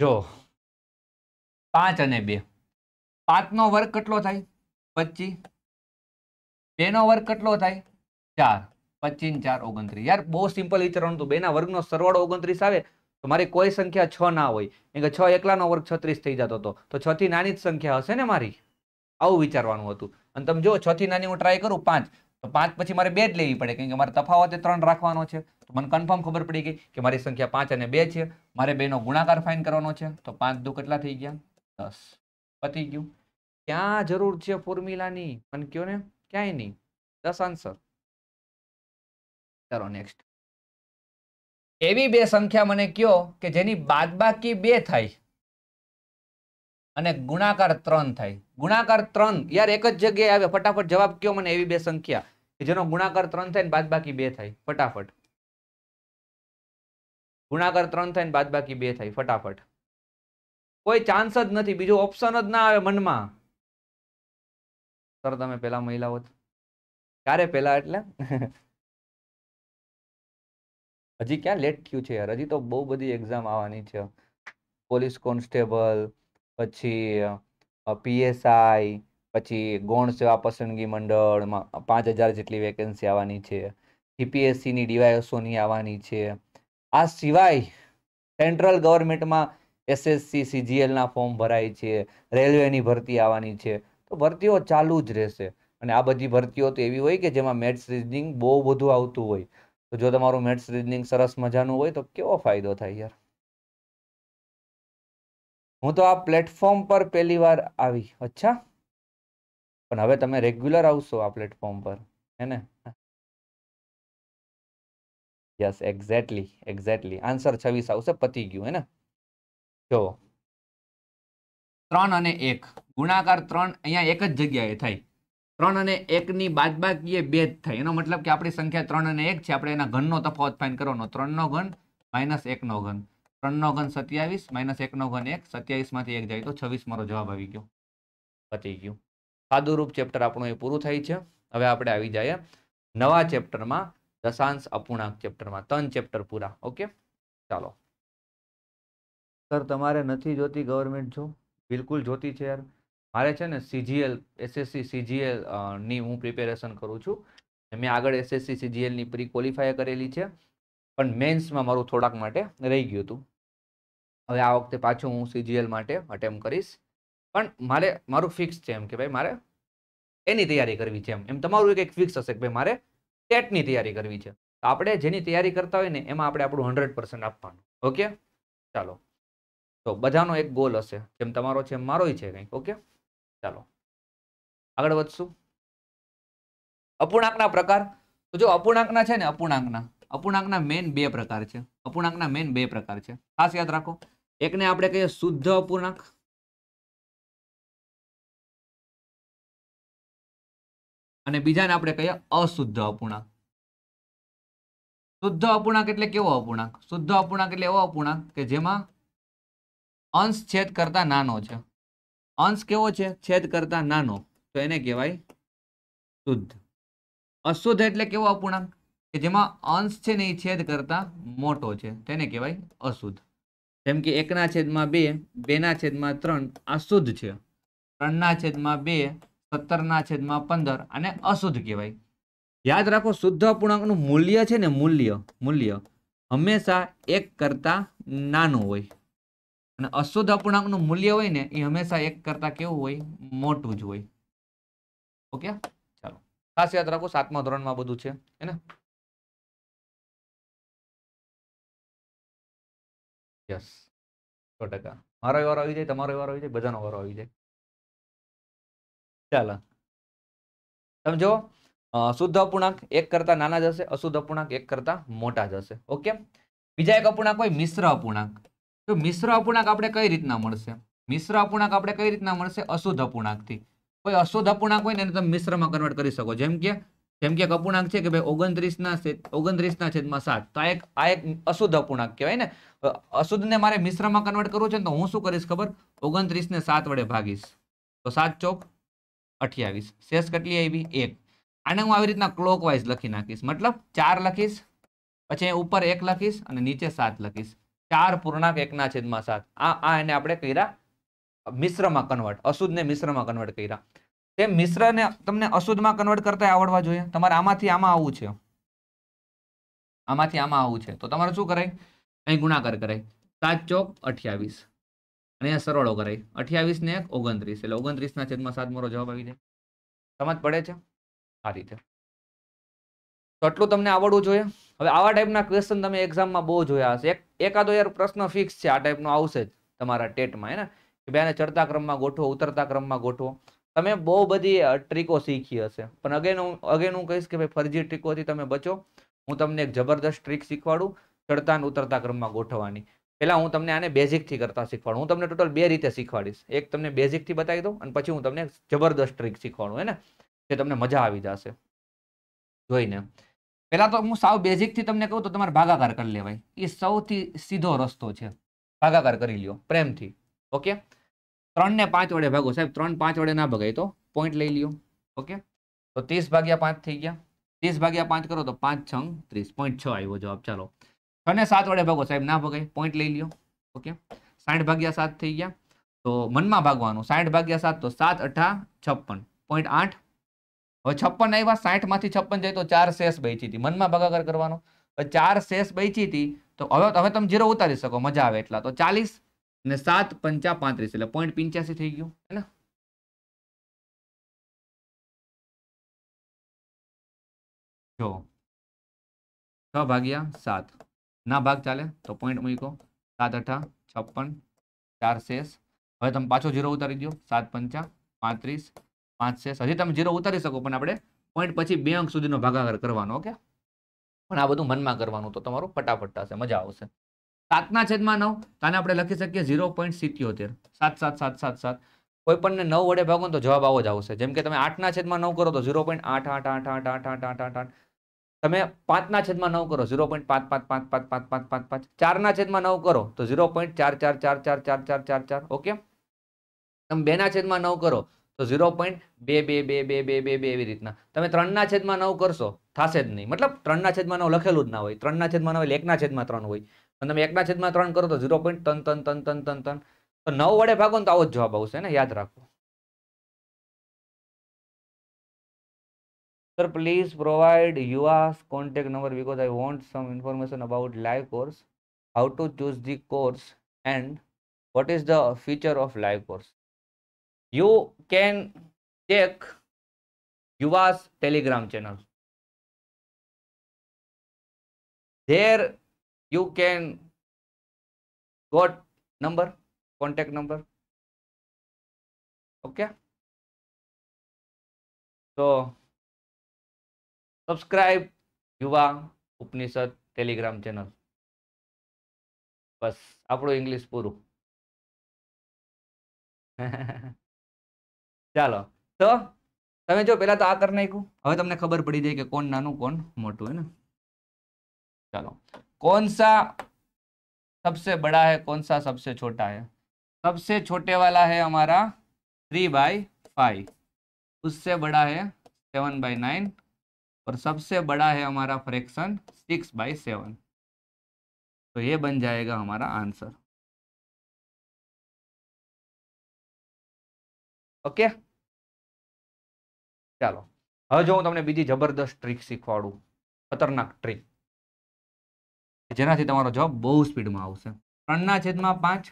જો પાંચ અને બે પાંચ નો વર્ગ કેટલો થાય પચીસ નો વર્ગ કેટલો થાય ચાર પચીસ ચાર ઓગણત્રીસ યાર બહુ સિમ્પલ વિચારવાનું હતું બેના વર્ગનો સરવાળો ઓગણત્રીસ આવે તો મારી કોઈ સંખ્યા છ ના હોય એમ કે છ એકલાનો વર્ગ છત્રીસ થઈ જતો હતો તો છથી નાની જ સંખ્યા હશે ને મારી આવું વિચારવાનું હતું અને તમે જો છથી નાની હું ટ્રાય કરું પાંચ તો પાંચ પછી મારે બે જ લેવી પડે કેમ કે મારે તફાવતે ત્રણ રાખવાનો છે તો મને કન્ફર્મ ખબર પડી ગઈ કે મારી સંખ્યા પાંચ અને બે છે મારે બેનો ગુણાકાર ફાઇન કરવાનો છે તો પાંચ દુ કેટલા થઈ ગયા દસ પતી ગયું ક્યાં જરૂર છે ફોર્મ્યુલાની મને કહો ને ક્યાંય નહીં દસ આન્સર ચાલો નેક્સ્ટ એવી બે સંખ્યા મને કયો કે જેની બાદબાકી બે થાય અને ગુણાકાર ત્રણ થાય ગુણાકાર ત્રણ યાર એક જ જગ્યાએ આવે ફટાફટ જવાબ કયો મને એવી બે સંખ્યા કે જેનો ગુણાકાર ત્રણ થાય ને બાદબાકી બે થાય ફટાફટ ગુણાકાર ત્રણ થાય ને બાદબાકી બે થાય ફટાફટ કોઈ ચાન્સ જ નથી બીજો ઓપ્શન જ ના આવે મનમાં સર તમે પેલા મહિલાઓ ક્યારે પેલા એટલે હજી ક્યાં લેટ થયું છે યાર હજી તો બહુ બધી એક્ઝામ આવવાની છે પોલીસ કોન્સ્ટેબલ પછી પીએસઆઈ પછી ગૌણ સેવા પસંદગી મંડળમાં પાંચ હજાર જેટલી વેકેન્સી આવવાની છે જીપીએસસીની ડીવાયએસઓની આવવાની છે આ સિવાય સેન્ટ્રલ ગવર્મેન્ટમાં એસએસસી સીજીએલના ફોર્મ ભરાય છે રેલવેની ભરતી આવવાની છે તો ભરતીઓ ચાલુ જ રહેશે અને આ બધી ભરતીઓ તો એવી હોય કે જેમાં મેથ્સ રીઝનિંગ બહુ બધું આવતું હોય તો જો તમારું મેથ્સ રીઝનિંગ સરસ મજાનું હોય તો કેવો ફાયદો થાય યાર હું તો આ પ્લેટફોર્મ પર પહેલી વાર આવી અચ્છા પણ હવે તમે રેગ્યુલર આવશો આ પ્લેટફોર્મ પર હે ને યસ એક્ઝેક્ટલી એક્ઝેક્ટલી આન્સર છવ્વીસ આવશે પતી ગયું હે ને જો ત્રણ અને એક ગુણાકાર ત્રણ અહીંયા એક જ જગ્યાએ થાય ત્રણ અને એકની બાદબાકી એ બે જ થાય એનો મતલબ કે આપણી સંખ્યા ત્રણ અને એક છે આપણે એના ઘનનો તફાવત ફાઇન કરવાનો ત્રણનો ઘન માઇનસ એકનો ઘન ત્રણનો ઘન સત્યાવીસ માઇનસ એકનો ઘન એક સત્યાવીસમાંથી એક જાય તો છવ્વીસ મારો જવાબ આવી ગયો પતી ગયું સાદુરૂપ ચેપ્ટર આપણું એ પૂરું થાય છે હવે આપણે આવી જઈએ નવા ચેપ્ટરમાં દશાંશ અપૂર્ણાંક ચેપ્ટરમાં ત્રણ ચેપ્ટર પૂરા ઓકે ચાલો સર તમારે નથી જોતી ગવર્મેન્ટ જો બિલકુલ જોતી છે યાર મારે છે ને સીજીએલ એસએસસી સીજીએલ ની હું પ્રિપેરેશન કરું છું મેં આગળ એસએસસી સીજીએલની પ્રી ક્વોલિફાય કરેલી છે પણ મેન્સમાં મારું થોડાક માટે રહી ગયું હતું હવે આ વખતે પાછું હું સીજીએલ માટે અટેમ્પ કરીશ પણ મારે મારું ફિક્સ છે એમ કે ભાઈ મારે એની તૈયારી કરવી છે એમ એમ તમારું એક ફિક્સ હશે કે ભાઈ મારે ટેટની તૈયારી કરવી છે તો આપણે જેની તૈયારી કરતા હોય ને એમાં આપણે આપણું હંડ્રેડ પર્સન્ટ આપવાનું ઓકે ચાલો તો બધાનો એક ગોલ હશે જેમ તમારો છે એમ મારોય છે કંઈક ઓકે ચાલો આગળ વધશું અપૂર્ણાંકના પ્રકાર તો જો અપૂર્ણાંકના છે ને અપૂર્ણાંકના અપૂર્ણાંકના મેન બે પ્રકાર છે અપૂર્ણાંકના મેન બે પ્રકાર છે ખાસ યાદ રાખો એકને આપણે કહીએ શુદ્ધ અપૂર્ણાંક અને બીજાને આપણે કહીએ અશુદ્ધ અપૂર્ણાંક શુદ્ધ અપૂર્ણાંક એટલે કેવો અપૂર્ણાંક શુદ્ધ અપૂર્ણાંક એટલે એવો અપૂર્ણાંક કે જેમાં અંશ છેદ કરતા નાનો છે અંશ કેવો છે છેદ કરતા નાનો તો એને કહેવાય શુદ્ધ અશુદ્ધ એટલે કેવો અપૂર્ણાંક કે જેમાં અંશ છે ને એ છેદ કરતા મોટો છે તેને કહેવાય અશુદ્ધ જેમ કે એકના છેદમાં બે બેના છેદમાં ત્રણ આ શુદ્ધ છે ત્રણના છેદમાં બે સત્તરના છેદમાં પંદર અને અશુદ્ધ કહેવાય યાદ રાખો શુદ્ધ અપૂર્ણાંકનું મૂલ્ય છે ને મૂલ્ય મૂલ્ય હંમેશા એક કરતાં નાનું હોય અને અશુદ્ધ અપૂર્ણાંકનું મૂલ્ય હોય ને એ હંમેશા એક કરતા કેવું હોય મોટું જ હોય ઓકે ચાલો ખાસ યાદ રાખો સાતમા ધોરણમાં બધું છે હે ને યસ સો ટકા મારો વારો આવી જાય તમારો વારો આવી જાય બધાનો વારો આવી જાય ચાલો સમજો શુદ્ધ અપૂર્ણાંક એક કરતા નાના જશે અશુદ્ધ અપૂર્ણાંક એક કરતા મોટા જશે ઓકે બીજા એક અપૂર્ણાંક હોય મિશ્ર અપૂર્ણાંક તો મિશ્ર અપૂર્ણાંક આપણે કઈ રીતના મળશે મિશ્ર અપૂર્ણાંક આપણે કઈ રીતના મળશે અશુદ્ધ અપૂર્ણાંકથી કોઈ અશુદ્ધ અપૂર્ણાંક હોય ને એને તમે મિશ્રમાં કન્વર્ટ કરી શકો જેમ કે જેમ કે એક અપૂર્ણાંક છે કે ભાઈ ઓગણત્રીસના ઓગણત્રીસના છેદમાં સાત તો આ એક આ એક અશુદ્ધ અપૂર્ણાંક કહેવાય ને અશુદ્ધને મારે મિશ્રમાં કન્વર્ટ કરવું છે ને તો હું શું કરીશ ખબર ઓગણત્રીસને સાત વડે ભાગીશ તો સાત ચોક અઠ્યાવીસ શેષ કેટલી આવી એક આને હું આવી રીતના ક્લોકવાઇઝ લખી નાખીશ મતલબ ચાર લખીશ પછી ઉપર એક લખીશ અને નીચે સાત લખીશ ચાર પૂર્ણાંક એકના છેદમાં સાત આ આ એને આપણે કર્યા મિશ્રમાં કન્વર્ટ અશુદ્ધને મિશ્રમાં કન્વર્ટ કર્યા તે મિશ્રને તમને અશુદ્ધમાં કન્વર્ટ કરતા આવડવા જોઈએ તમારે આમાંથી આમાં આવું છે આમાંથી આમાં આવું છે તો તમારે શું કરાય અહીં ગુણાકાર કરાય સાત ચોક અઠ્યાવીસ અને અહીંયા સરવાળો કરાય અઠ્યાવીસ ને એક ઓગણત્રીસ એટલે ઓગણત્રીસના છેદમાં સાત મોરો જવાબ આવી જાય સમજ પડે છે આ રીતે તો આટલું તમને આવડવું જોઈએ હવે આવા ટાઈપના ક્વેશ્ચન તમે એક્ઝામમાં બહુ જોયા હશે એકાદો યાર પ્રશ્ન ફિક્સ છે આ ટાઈપનો આવશે જ તમારા ટેટમાં હે કે બે આને ચડતા ક્રમમાં ગોઠવો ઉતરતા ક્રમમાં ગોઠવો તમે બહુ બધી ટ્રીકો શીખી હશે પણ અગેન હું અગેન હું કહીશ કે ભાઈ ફરજી ટ્રીકોથી તમે બચો હું તમને એક જબરદસ્ત ટ્રીક શીખવાડું ચડતા અને ઉતરતા ક્રમમાં ગોઠવવાની પહેલાં હું તમને આને બેઝિકથી કરતા શીખવાડું હું તમને ટોટલ બે રીતે શીખવાડીશ એક તમને બેઝિકથી બતાવી દઉં અને પછી હું તમને જબરદસ્ત ટ્રીક શીખવાડું હે ને જે તમને મજા આવી જશે જોઈને પહેલાં તો હું સાવ બેઝિકથી તમને કહું તો તમારે ભાગાકાર કરી લેવાય એ સૌથી સીધો રસ્તો છે ભાગાકાર કરી લ્યો પ્રેમથી ઓકે ત્રણને પાંચ વડે ભાગો સાહેબ ત્રણ પાંચ વડે ના ભગાય તો પોઈન્ટ લઈ લ્યો ઓકે તો ત્રીસ ભાગ્યા પાંચ થઈ ગયા ત્રીસ ભાગ્યા પાંચ કરો તો પાંચ છ ત્રીસ પોઈન્ટ છ આવ્યો જવાબ ચાલો છ ને સાત વડે ભાગો સાહેબ ના ભગાય પોઈન્ટ લઈ લ્યો ઓકે સાઠ ભાગ્યા સાત થઈ ગયા તો મનમાં ભાગવાનું સાઠ ભાગ્યા સાત તો સાત અઠા છપ્પન પોઈન્ટ આઠ હવે છપ્પન આવ્યા સાઠમાંથી છપ્પન જાય તો ચાર શેષ બેચી હતી મનમાં ભાગાકાર કરવાનો ચાર શેષ બેચી હતી તો હવે હવે તમે જીરો ઉતારી શકો મજા આવે એટલા તો ચાલીસ ને સાત પંચા પાંત્રીસ એટલે પોઈન્ટ પિંચ્યાસી થઈ ગયું હે ને જો છ ભાગ્યા સાત ના ભાગ ચાલે તો પોઈન્ટ મૂકો સાત અઠા છપ્પન ચાર શેષ હવે તમે પાછો જીરો ઉતારી દો સાત પંચા પાંત્રીસ પાંચ છે હજી તમે જીરો ઉતારી શકો પણ આપણે પોઈન્ટ પછી બે અંક સુધીનો ભાગાકાર કરવાનો ઓકે પણ આ બધું મનમાં કરવાનું તો તમારું ફટાફટ થશે મજા આવશે સાતના છેદમાં નવ તાને આપણે લખી શકીએ ઝીરો પોઈન્ટ સિત્યોતેર સાત સાત સાત સાત સાત કોઈ પણને નવ વડે ભાગો તો જવાબ આવો જ આવશે જેમ કે તમે આઠના છેદમાં નવ કરો તો ઝીરો પોઈન્ટ આઠ આઠ આઠ આઠ આઠ આઠ આઠ આઠ આઠ તમે પાંચના છેદમાં નવ કરો ઝીરો પોઈન્ટ પાંચ પાંચ પાંચ પાંચ પાંચ પાંચ પાંચ પાંચ ચારના છેદમાં નવ કરો તો ઝીરો પોઈન્ટ ચાર ચાર ચાર ચાર ચાર ચાર ચાર ચાર ઓકે તમે બેના છેદમાં નવ કરો તો ઝીરો પોઈન્ટ બે બે બે બે બે બે બે એવી રીતના તમે ત્રણના છેદમાં નવ કરશો થશે જ નહીં મતલબ ત્રણના છેદમાં નવ લખેલું જ ના હોય ત્રણના છેદમાં નવ એટલે એકના છેદમાં ત્રણ હોય અને તમે એકના છેદમાં ત્રણ કરો તો ઝીરો પોઈન્ટ ત્રણ ત્રણ ત્રણ ત્રણ ત્રણ ત્રણ તો નવ વડે ભાગો ને તો આવો જ જવાબ આવશે ને યાદ રાખો sir please provide us contact number because I want some information about live course how to choose the course and what is the feature of live course you can check Yuva's telegram channel. There you can got number, contact number. Okay. So subscribe Yuva Upanishad telegram channel. બસ આપણું English પૂરું चलो तो तब जो पहला तो आ कर નાખ્યું हमें તમને खबर पड़ी जाए कि कौन नानू कौन मोटू है ना चलो कौन सा सबसे बड़ा है कौन सा सबसे छोटा है सबसे छोटे वाला है हमारा थ्री बाई फाइव उससे बड़ा है सेवन बाई नाइन और सबसे बड़ा है हमारा फ्रैक्शन सिक्स बाई सेवन तो ये बन जाएगा हमारा आंसर ઓકે ચાલો હવે જો હું તમને બીજી જબરદસ્ત ટ્રીક શીખવાડું ખતરનાક ટ્રીક જેનાથી તમારો જવાબ બહુ સ્પીડમાં આવશે ત્રણના છેદમાં પાંચ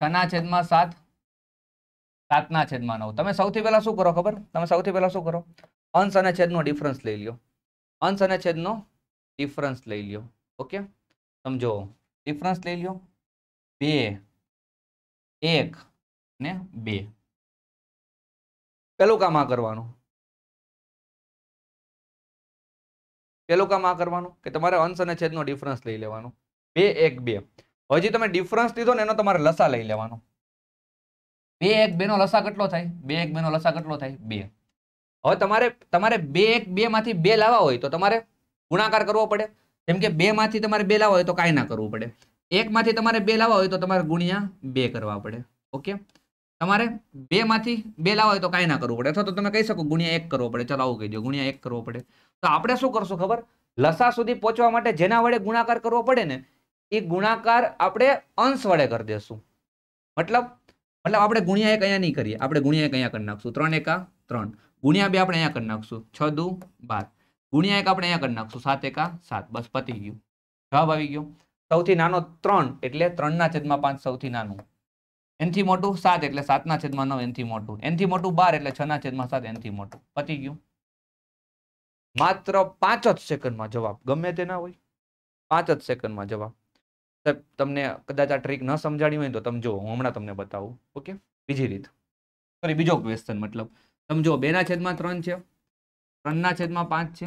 છના છેદમાં સાત સાતના છેદમાં નવ તમે સૌથી પહેલાં શું કરો ખબર તમે સૌથી પહેલાં શું કરો અંશ અને છેદનો ડિફરન્સ લઈ લ્યો અંશ અને છેદનો ડિફરન્સ લઈ લ્યો ઓકે સમજો ડિફરન્સ લઈ લ્યો બે એક ને બે પેલું કામ આ કરવાનું પેલું કામ આ કરવાનું કે તમારે અંશ અને છેદનો ડિફરન્સ લઈ લેવાનો બે એક બે હજી તમે ડિફરન્સ લીધો ને એનો તમારે લસા લઈ લેવાનો બે એક બે નો લસા કેટલો થાય બે એક બે નો લસા કેટલો થાય બે હવે તમારે તમારે બે એક બે માંથી બે લાવવા હોય તો તમારે ગુણાકાર કરવો પડે જેમ કે બે માંથી તમારે બે લાવવા હોય તો કાંઈ ના કરવું પડે એક માંથી તમારે બે લાવવા હોય તો તમારે ગુણ્યા બે કરવા પડે ઓકે તમારે બેમાંથી બે લાવો તો કાંઈ ના કરવું પડે અથવા તો તમે કહી શકો ગુણ્યા એક કરવો પડે ચાલો આવું કહી દો ગુણ્યા એક કરવો પડે તો આપણે શું કરશું ખબર લસા સુધી પહોંચવા માટે જેના વડે ગુણાકાર કરવો પડે ને એ ગુણાકાર આપણે અંશ વડે કરી દેશું મતલબ મતલબ આપણે ગુણ્યા એક અહીંયા નહીં કરીએ આપણે ગુણ્યા એક અહીંયા કરી નાખશું ત્રણ એકા ત્રણ ગુણ્યા બે આપણે અહીંયા કરી નાખશું છ દુ બાર ગુણ્યા એક આપણે અહીંયા કરી નાખશું સાત એકા સાત બસ પતી ગયું જવાબ આવી ગયો સૌથી નાનો ત્રણ એટલે ત્રણના છેદમાં પાંચ સૌથી નાનું એનથી મોટું સાત એટલે સાતના છેદમાં નવ એનથી મોટું એનથી મોટું બાર એટલે છના છેદમાં સાત એનથી મોટું પતી ગયું માત્ર પાંચ જ સેકન્ડમાં જવાબ ગમે તેના હોય પાંચ જ સેકન્ડમાં જવાબ સાહેબ તમને કદાચ આ ટ્રીક ન સમજાણી હોય તો તમે જુઓ હું હમણાં તમને બતાવું ઓકે બીજી રીત સોરી બીજો ક્વેશ્ચન મતલબ તમે જુઓ બેના છેદમાં ત્રણ છે ત્રણના છેદમાં પાંચ છે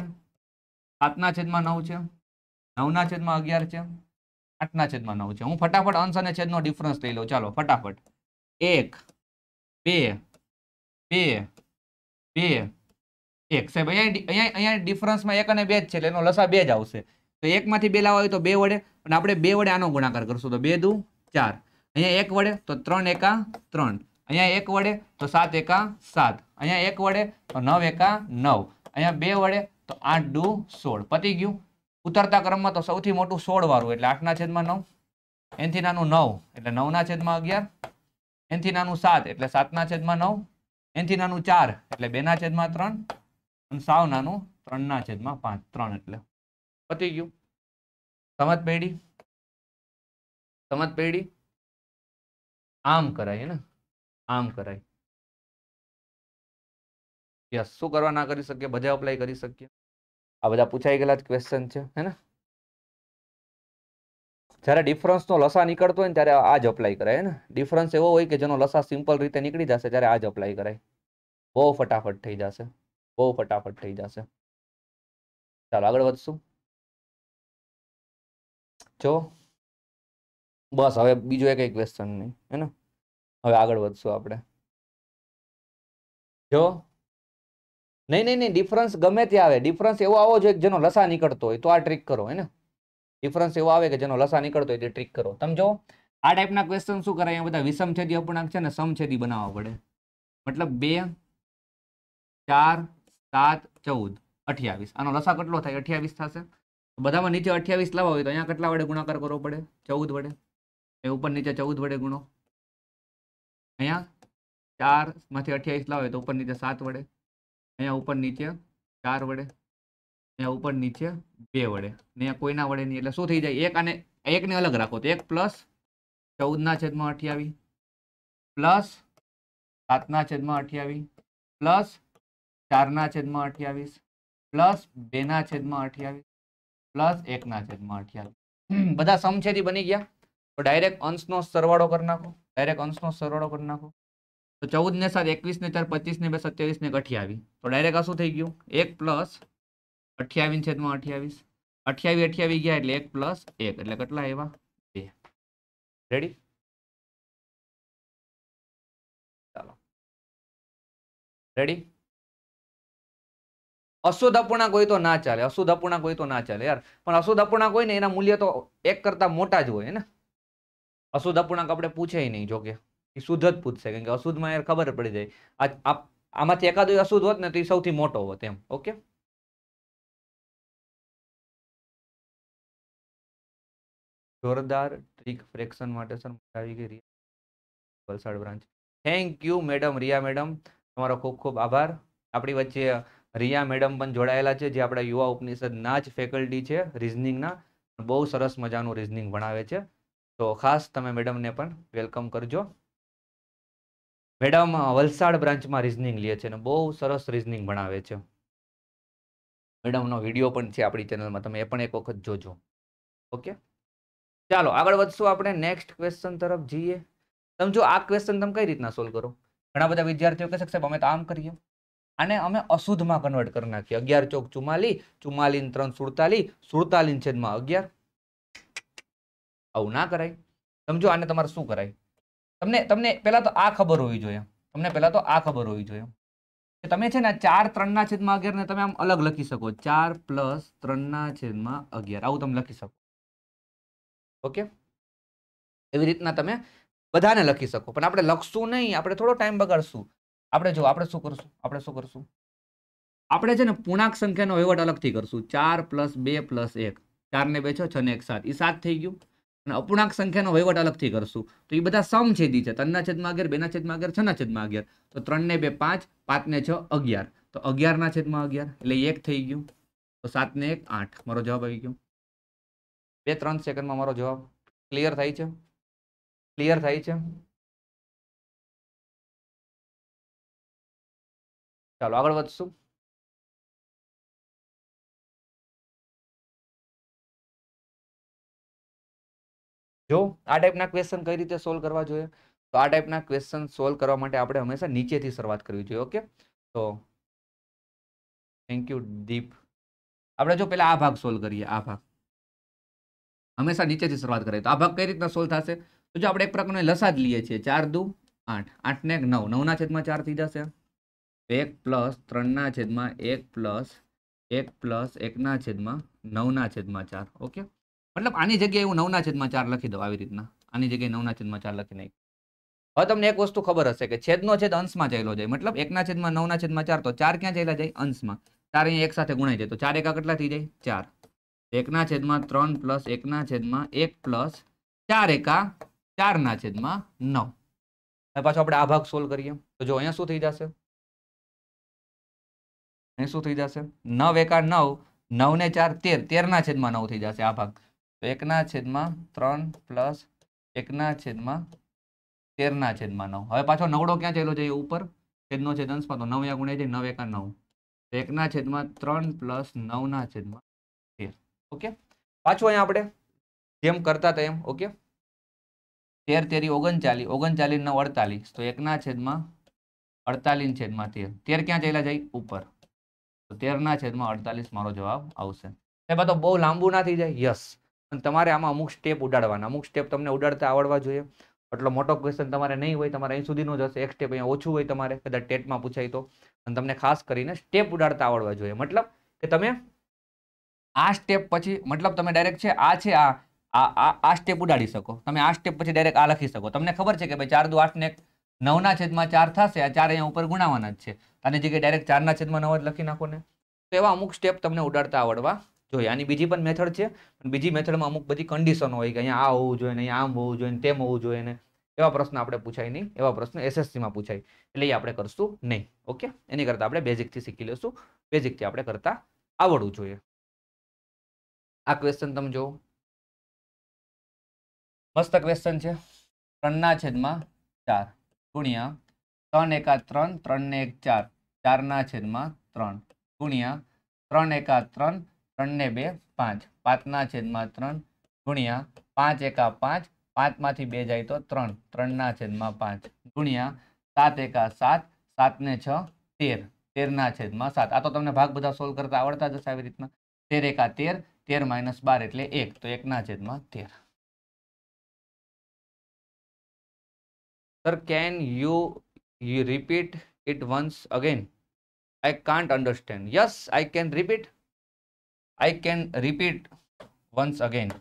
સાતના છેદમાં નવ છે નવના છેદમાં અગિયાર છે આઠના છેદમાં નવ છે હું ફટાફટ અંશ અને છેદનો ડિફરન્સ લઈ લઉં ચાલો ફટાફટ એક બે બે બે એક સાહેબ અહીંયા અહીંયા અહીંયા ડિફરન્સમાં એક અને બે જ છે એટલે એનો લસા બે જ આવશે તો એકમાંથી બે લાવવા હોય તો બે વડે અને આપણે બે વડે આનો ગુણાકાર કરશું તો બે દુ ચાર અહીંયા એક વડે તો ત્રણ એકા ત્રણ અહીંયા એક વડે તો સાત એકા સાત અહીંયા એક વડે તો નવ એકા નવ અહીંયા બે વડે તો આઠ દુ સોળ પતી ગયું ઉતરતા ક્રમમાં તો સૌથી મોટું સોળ વાળું એટલે આઠના છેદમાં નવ એનથી નાનું નવ એટલે નવના છેદમાં અગિયાર એનથી નાનું સાત એટલે સાતના છેદમાં નવ એનથી નાનું ચાર એટલે બેના છેદમાં ત્રણ અને સાવ નાનું ત્રણના છેદમાં પાંચ ત્રણ એટલે પતી ગયું સમજ પેઢી સમજ પેઢી આમ કરાય ને આમ કરાય યસ શું કરવા ના કરી શકીએ બધા અપ્લાય કરી શકીએ આ બધા પૂછાઈ ગયેલા જ ક્વેશ્ચન છે હે ને જ્યારે ડિફરન્સનો લસા નીકળતો હોય ને ત્યારે આ જ અપ્લાય કરાય ને ડિફરન્સ એવો હોય કે જેનો લસા સિમ્પલ રીતે નીકળી જશે ત્યારે આ જ અપ્લાય કરાય બહુ ફટાફટ થઈ જશે બહુ ફટાફટ થઈ જશે ચાલો આગળ વધશું જો બસ હવે બીજો એક ક્વેશ્ચન નહીં હે ને હવે આગળ વધશું આપણે જો નહીં નહીં નહીં ડિફરન્સ ગમે તે આવે ડિફરન્સ એવો આવો જોઈએ જેનો લસા નીકળતો હોય તો આ ટ્રીક કરો એને ડિફરન્સ એવો આવે કે જેનો લસા નીકળતો હોય તે ટ્રીક કરો તમે જો આ ટાઈપના ક્વેશ્ચન શું કરે અહીંયા બધા વિષમછેદી અપૂર્ણાંક છે ને સમછેદી બનાવવા પડે મતલબ બે ચાર સાત ચૌદ અઠ્યાવીસ આનો લસા કેટલો થાય અઠ્યાવીસ થશે બધામાં નીચે અઠ્યાવીસ લાવવા હોય તો અહીંયા કેટલા વડે ગુણાકાર કરવો પડે ચૌદ વડે એ ઉપર નીચે ચૌદ વડે ગુણો અહીંયા ચારમાંથી અઠ્યાવીસ લાવે તો ઉપર નીચે સાત વડે અહીંયા ઉપર નીચે ચાર વડે અહીંયા ઉપર નીચે બે વડે ને કોઈના વડે નહીં એટલે શું થઈ જાય એક અને એકને અલગ રાખો તો એક પ્લસ ચૌદના છેદમાં અઠ્યાવી પ્લસ સાતના છેદમાં અઠ્યાવી પ્લસ ચારના છેદમાં અઠ્યાવીસ પ્લસ બેના છેદમાં અઠ્યાવીસ પ્લસ એકના છેદમાં અઠ્યાવીસ બધા સમછેદી બની ગયા તો ડાયરેક્ટ અંશનો સરવાળો કરી નાખો ડાયરેક્ટ અંશનો સરવાળો કરી નાખો તો ચૌદ ને સાત એકવીસ ને ચાર પચીસ ને બે સત્યાવીસ ને અઠ્યાવી તો ડાયરેક્ટ આ શું થઈ ગયું એક પ્લસ અઠ્યાવી છેદમાં અઠ્યાવીસ અઠ્યાવીસ અઠ્યાવીસ ગયા એટલે એક પ્લસ એક એટલે કેટલા આવ્યા બે રેડી રેડી અશુદ્ધ અપૂર્ણાંક હોય તો ના ચાલે અશુદ્ધ અપૂર્ણાંક હોય તો ના ચાલે યાર પણ અશુદ્ધ અપૂર્ણાંક હોય ને એના મૂલ્ય તો એક કરતા મોટા જ હોય ને અશુદ્ધ અપૂર્ણાંક આપણે પૂછે નહીં જોકે એ શુદ્ધ જ પૂછશે કેમ કે અશુદ્ધમાં યાર ખબર પડી જાય આમાંથી એકાદો અશુદ્ધ હોત ને તો એ સૌથી મોટો હોત એમ ઓકે જોરદાર ટ્રીક ફ્રેક્શન માટે સર આવી ગઈ Riya Valsad branch thank you madam Riya madam તમારો ખૂબ ખૂબ આભાર આપણી વચ્ચે રિયા મેડમ પણ જોડાયેલા છે જે આપણા યુવા ઉપનિષદના જ ફેકલ્ટી છે રિઝનિંગના બહુ સરસ મજાનું રિઝનિંગ ભણાવે છે તો ખાસ તમે મેડમને પણ વેલકમ કરજો મેડમ વલસાડ બ્રાન્ચમાં રિઝનિંગ લે છે અને બહુ સરસ રિઝનિંગ ભણાવે છે મેડમનો વિડીયો પણ છે આપણી ચેનલમાં તમે એ પણ એક વખત જોજો ઓકે ચાલો આગળ વધશું આપણે નેક્સ્ટ ક્વેશ્ચન તરફ જઈએ સમજો આ ક્વેશ્ચન તમે કઈ રીતના સોલ્વ કરો ઘણા બધા વિદ્યાર્થીઓ કહેશે સાહેબ અમે તો આમ કરીએ આને અમે અશુદ્ધમાં કન્વર્ટ કરી નાખીએ અગિયાર ચોક ચુમ્માલી ચુમ્માલીન ત્રણ સુડતાલી સુડતાલીન છેદમાં અગિયાર આવું ના કરાય સમજો આને તમારે શું કરાય તમને તમને પહેલાં તો આ ખબર હોવી જોઈએ તમને પહેલાં તો આ ખબર હોવી જોઈએ કે તમે છે ને ચાર ત્રણના છેદમાં અગિયારને તમે આમ અલગ લખી શકો ચાર પ્લસ ત્રણના છેદમાં અગિયાર આવું તમે લખી શકો ઓકે એવી રીતના તમે બધાને લખી શકો પણ આપણે લખશું નહીં આપણે થોડો ટાઈમ બગાડશું આપણે જો આપણે શું કરશું આપણે શું કરશું આપણે છે ને પૂર્ણાંક સંખ્યાનો વહીવટ અલગથી કરશું ચાર પ્લસ બે પ્લસ એક ચાર ને બે છ છ ને એક સાત એ સાત થઈ ગયું અને અપૂર્ણાંક સંખ્યાનો વહીવટ અલગથી કરશું તો એ બધા સમછેદી છે ત્રણના છેદમાં અગિયાર બેના છેદમાં અગિયાર છના છેદમાં અગિયાર તો ત્રણને બે પાંચ પાંચને છ અગિયાર તો અગિયારના છેદમાં અગિયાર એટલે એક થઈ ગયું તો સાતને એક આઠ મારો જવાબ આવી ગયો બે ત્રણ સેકન્ડમાં મારો જવાબ ક્લિયર થાય છે ક્લિયર થાય છે ચાલો આગળ વધશું જો આ ટાઈપના ક્વેશ્ચન કઈ રીતે સોલ્વ કરવા જોઈએ તો આ ટાઈપના ક્વેશ્ચન સોલ્વ કરવા માટે આપણે હંમેશા નીચેથી શરૂઆત કરવી જોઈએ ઓકે તો થેન્ક યુ દીપ આપણે જો પહેલાં આ ભાગ સોલ્વ કરીએ આ ભાગ હંમેશા નીચેથી શરૂઆત કરીએ તો આ ભાગ કઈ રીતના સોલ્વ થશે તો જો આપણે એક પ્રકારનો લસાદ લઈએ છીએ ચાર દુ આઠ આઠને એક નવ નવના છેદમાં ચાર થઈ જશે એક પ્લસ ત્રણના છેદમાં એક પ્લસ એક પ્લસ એકના છેદમાં નવના છેદમાં ચાર ઓકે મતલબ આની જગ્યાએ હું નવના છેદમાં ચાર લખી દઉં આવી રીતના આની જગ્યાએ નવના છેદમાં ચાર લખી નાખી હવે તમને એક વસ્તુ ખબર હશે કે છેદનો છેદ અંશમાં ચાલ્યો જાય મતલબ એકના છેદમાં નવના છેદમાં ચાર તો ચાર ક્યાં ચાલ્યા જાય અંશમાં ચાર અહીંયા એક સાથે ગુણાઈ જાય તો ચાર એકા કેટલા થઈ જાય ચાર એકના છેદમાં ત્રણ પ્લસ એકના છેદમાં એક પ્લસ ચાર એકા ચારના છેદમાં નવ હવે પાછો આપણે આ ભાગ સોલ્વ કરીએ તો જો અહીંયા શું થઈ જશે અહીંયા શું થઈ જશે નવ એકા નવ નવ ને ચાર તેર તેરના છેદમાં નવ થઈ જશે આ ભાગ એકના છેદમાં ત્રણ પ્લસ એકના છેદમાં તેરના છેદમાં નવ હવે પાછો નવડો ક્યાં ચેલો છે એ ઉપર છેદનો છેદ અંશમાં તો નવ યા ગુણ્યા છે નવ એકા નવ એકના છેદમાં ત્રણ પ્લસ નવના છેદમાં તેર ઓકે પાછું અહીંયા આપણે જેમ કરતા હતા એમ ઓકે તેર તેરી ઓગણચાલીસ ઓગણચાલીસ નવ અડતાલીસ તો એકના છેદમાં અડતાલીસ છેદમાં તેર તેર ક્યાં ચાલ્યા જાય ઉપર તો તેરના છેદમાં અડતાલીસ મારો જવાબ આવશે સાહેબ તો બહુ લાંબુ ના થઈ જાય યસ અને તમારે આમાં અમુક સ્ટેપ ઉડાડવાના અમુક સ્ટેપ તમને ઉડાડતા આવડવા જોઈએ એટલો મોટો ક્વેશ્ચન તમારે નહીં હોય તમારે અહીં સુધીનો જ હશે એક સ્ટેપ અહીંયા ઓછું હોય તમારે કદાચ ટેટમાં પૂછાય તો અને તમને ખાસ કરીને સ્ટેપ ઉડાડતા આવડવા જોઈએ મતલબ કે તમે આ સ્ટેપ પછી મતલબ તમે ડાયરેક્ટ છે આ છે આ આ આ સ્ટેપ ઉડાડી શકો તમે આ સ્ટેપ પછી ડાયરેક્ટ આ લખી શકો તમને ખબર છે કે ભાઈ ચાર દુ આઠને નવના છેદમાં ચાર થશે આ ચાર અહીંયા ઉપર ગુણાવાના જ છે અને જે કે ડાયરેક્ટ ચારના છેદમાં નવ જ લખી નાખો ને તો એવા અમુક સ્ટેપ તમને ઉડાડતા આવડવા જોઈએ આની બીજી પણ મેથડ છે પણ બીજી મેથડમાં અમુક બધી કન્ડિશન હોય કે અહીંયા આ હોવું જોઈએ ને અહીંયા આમ હોવું જોઈએ તેમ હોવું જોઈએ ને એવા પ્રશ્ન આપણે પૂછાય નહીં એવા પ્રશ્ન એસએસસીમાં પૂછાય એટલે એ આપણે કરશું નહીં ઓકે એની કરતાં આપણે બેઝિકથી શીખી લઈશું બેઝિકથી આપણે કરતા આવડવું જોઈએ આ ક્વેશ્ચન તમે જુઓ મસ્ત ક્વેશ્ચન છે ત્રણના છેદમાં ચાર ગુણ્યા ત્રણ એકા ત્રણ ત્રણ ને એક ચાર ચારના છેદમાં ત્રણ ગુણ્યા ત્રણ એકા ત્રણ ત્રણને બે પાંચ પાંચના છેદમાં ત્રણ ગુણ્યા પાંચ એકા પાંચ પાંચમાંથી બે જાય તો ત્રણ ત્રણના છેદમાં પાંચ ગુણ્યા સાત એકા સાત સાતને છ તેર તેરના છેદમાં સાત આ તો તમને ભાગ બધા સોલ્વ કરતા આવડતા જશે આવી રીતના તેર એકા તેર તેર માઇનસ બાર એટલે એક તો એકના છેદમાં તેર sir can you you repeat it once again I can't understand yes I can repeat I can repeat once again.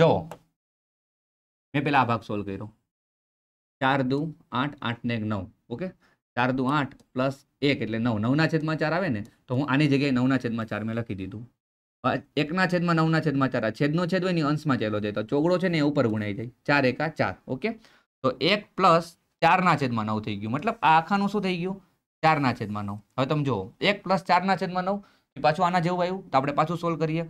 જો મેં પેલા આ ભાગ સોલ્વ કર્યો ચાર દુ આઠ આઠ ને નવ ઓકે ચાર દુ આઠ પ્લસ એક એટલે નવ નવના છેદમાં ચાર આવે ને તો હું આની જગ્યાએ નવના છેદમાં ચાર મેં લખી દીધું એકના છેદમાં નવના છેદમાં ચાર છેદનો છેદ હોય ને અંશમાં ચેલો જાય તો ચોગડો છે ને એ ઉપર ગુણાઈ જાય ચાર એકા ચાર ઓકે તો એક પ્લસ ચારના છેદમાં નવ થઈ ગયું મતલબ આખાનું શું થઈ ગયું ચારના છેદમાં નવ હવે તમે જુઓ એક પ્લસ ચારના છેદમાં નવ પાછું આના જેવું આવ્યું તો આપણે પાછું સોલ્વ કરીએ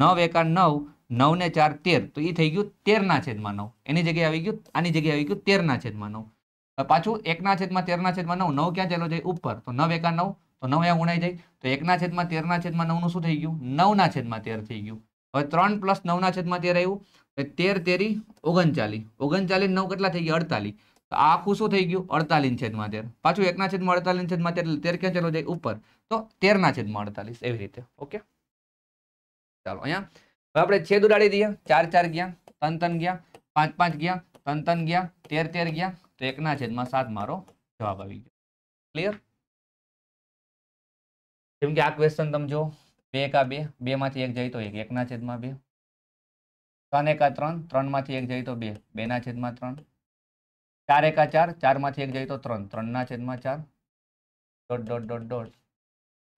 નવ એકા નવ નવ ને ચાર તેર તો એ થઈ ગયું તેરના છેદમાં નવ એની જગ્યાએ આવી ગયું આની જગ્યાએ આવી ગયું તેરના છેદમાં નવ પાછું એકના છેદમાં તેરના છેદમાં નવ નવ ક્યાં ચાલો જાય ઉપર તો નવ એકા નવ તો નવ અહીંયા ઉણાઈ જાય તો એકના છેદમાં તેરના છેદમાં નવનું શું થઈ ગયું નવના છેદમાં તેર થઈ ગયું હવે ત્રણ પ્લસ નવના છેદમાં તેર આવ્યું તેર તેરી ઓગણચાલીસ ઓગણચાલીસ નવ કેટલા થઈ ગયા અડતાલીસ આ આખું શું થઈ ગયું અડતાલીસ છેદમાં તેર પાછું એકના છેદમાં અડતાલીસ છેદમાં તેર તેર ક્યાં ચાલો જાય ઉપર તો તેરના છેદમાં અડતાલીસ એવી રીતે ઓકે ચાલો અહીંયા હવે આપણે છેદ ઉડાડી દઈએ ચાર ચાર ગયા તન તન ગયા પાંચ પાંચ ગયા તન તન ગયા તેર તેર ગયા તો એકના છેદમાં સાત મારો જવાબ આવી ગયો ક્લિયર જેમ કે આ ક્વેશ્ચન તમે જો બે એકા બે બે માંથી એક જાય તો એક એકના છેદમાં બે ત્રણ એકા ત્રણ ત્રણ માંથી એક જાય તો બે બેના છેદમાં ત્રણ ચાર એકા ચાર ચારમાંથી એક જાય તો ત્રણ ત્રણના છેદમાં ચાર ડોટ ડોટ ડોટ ડોટ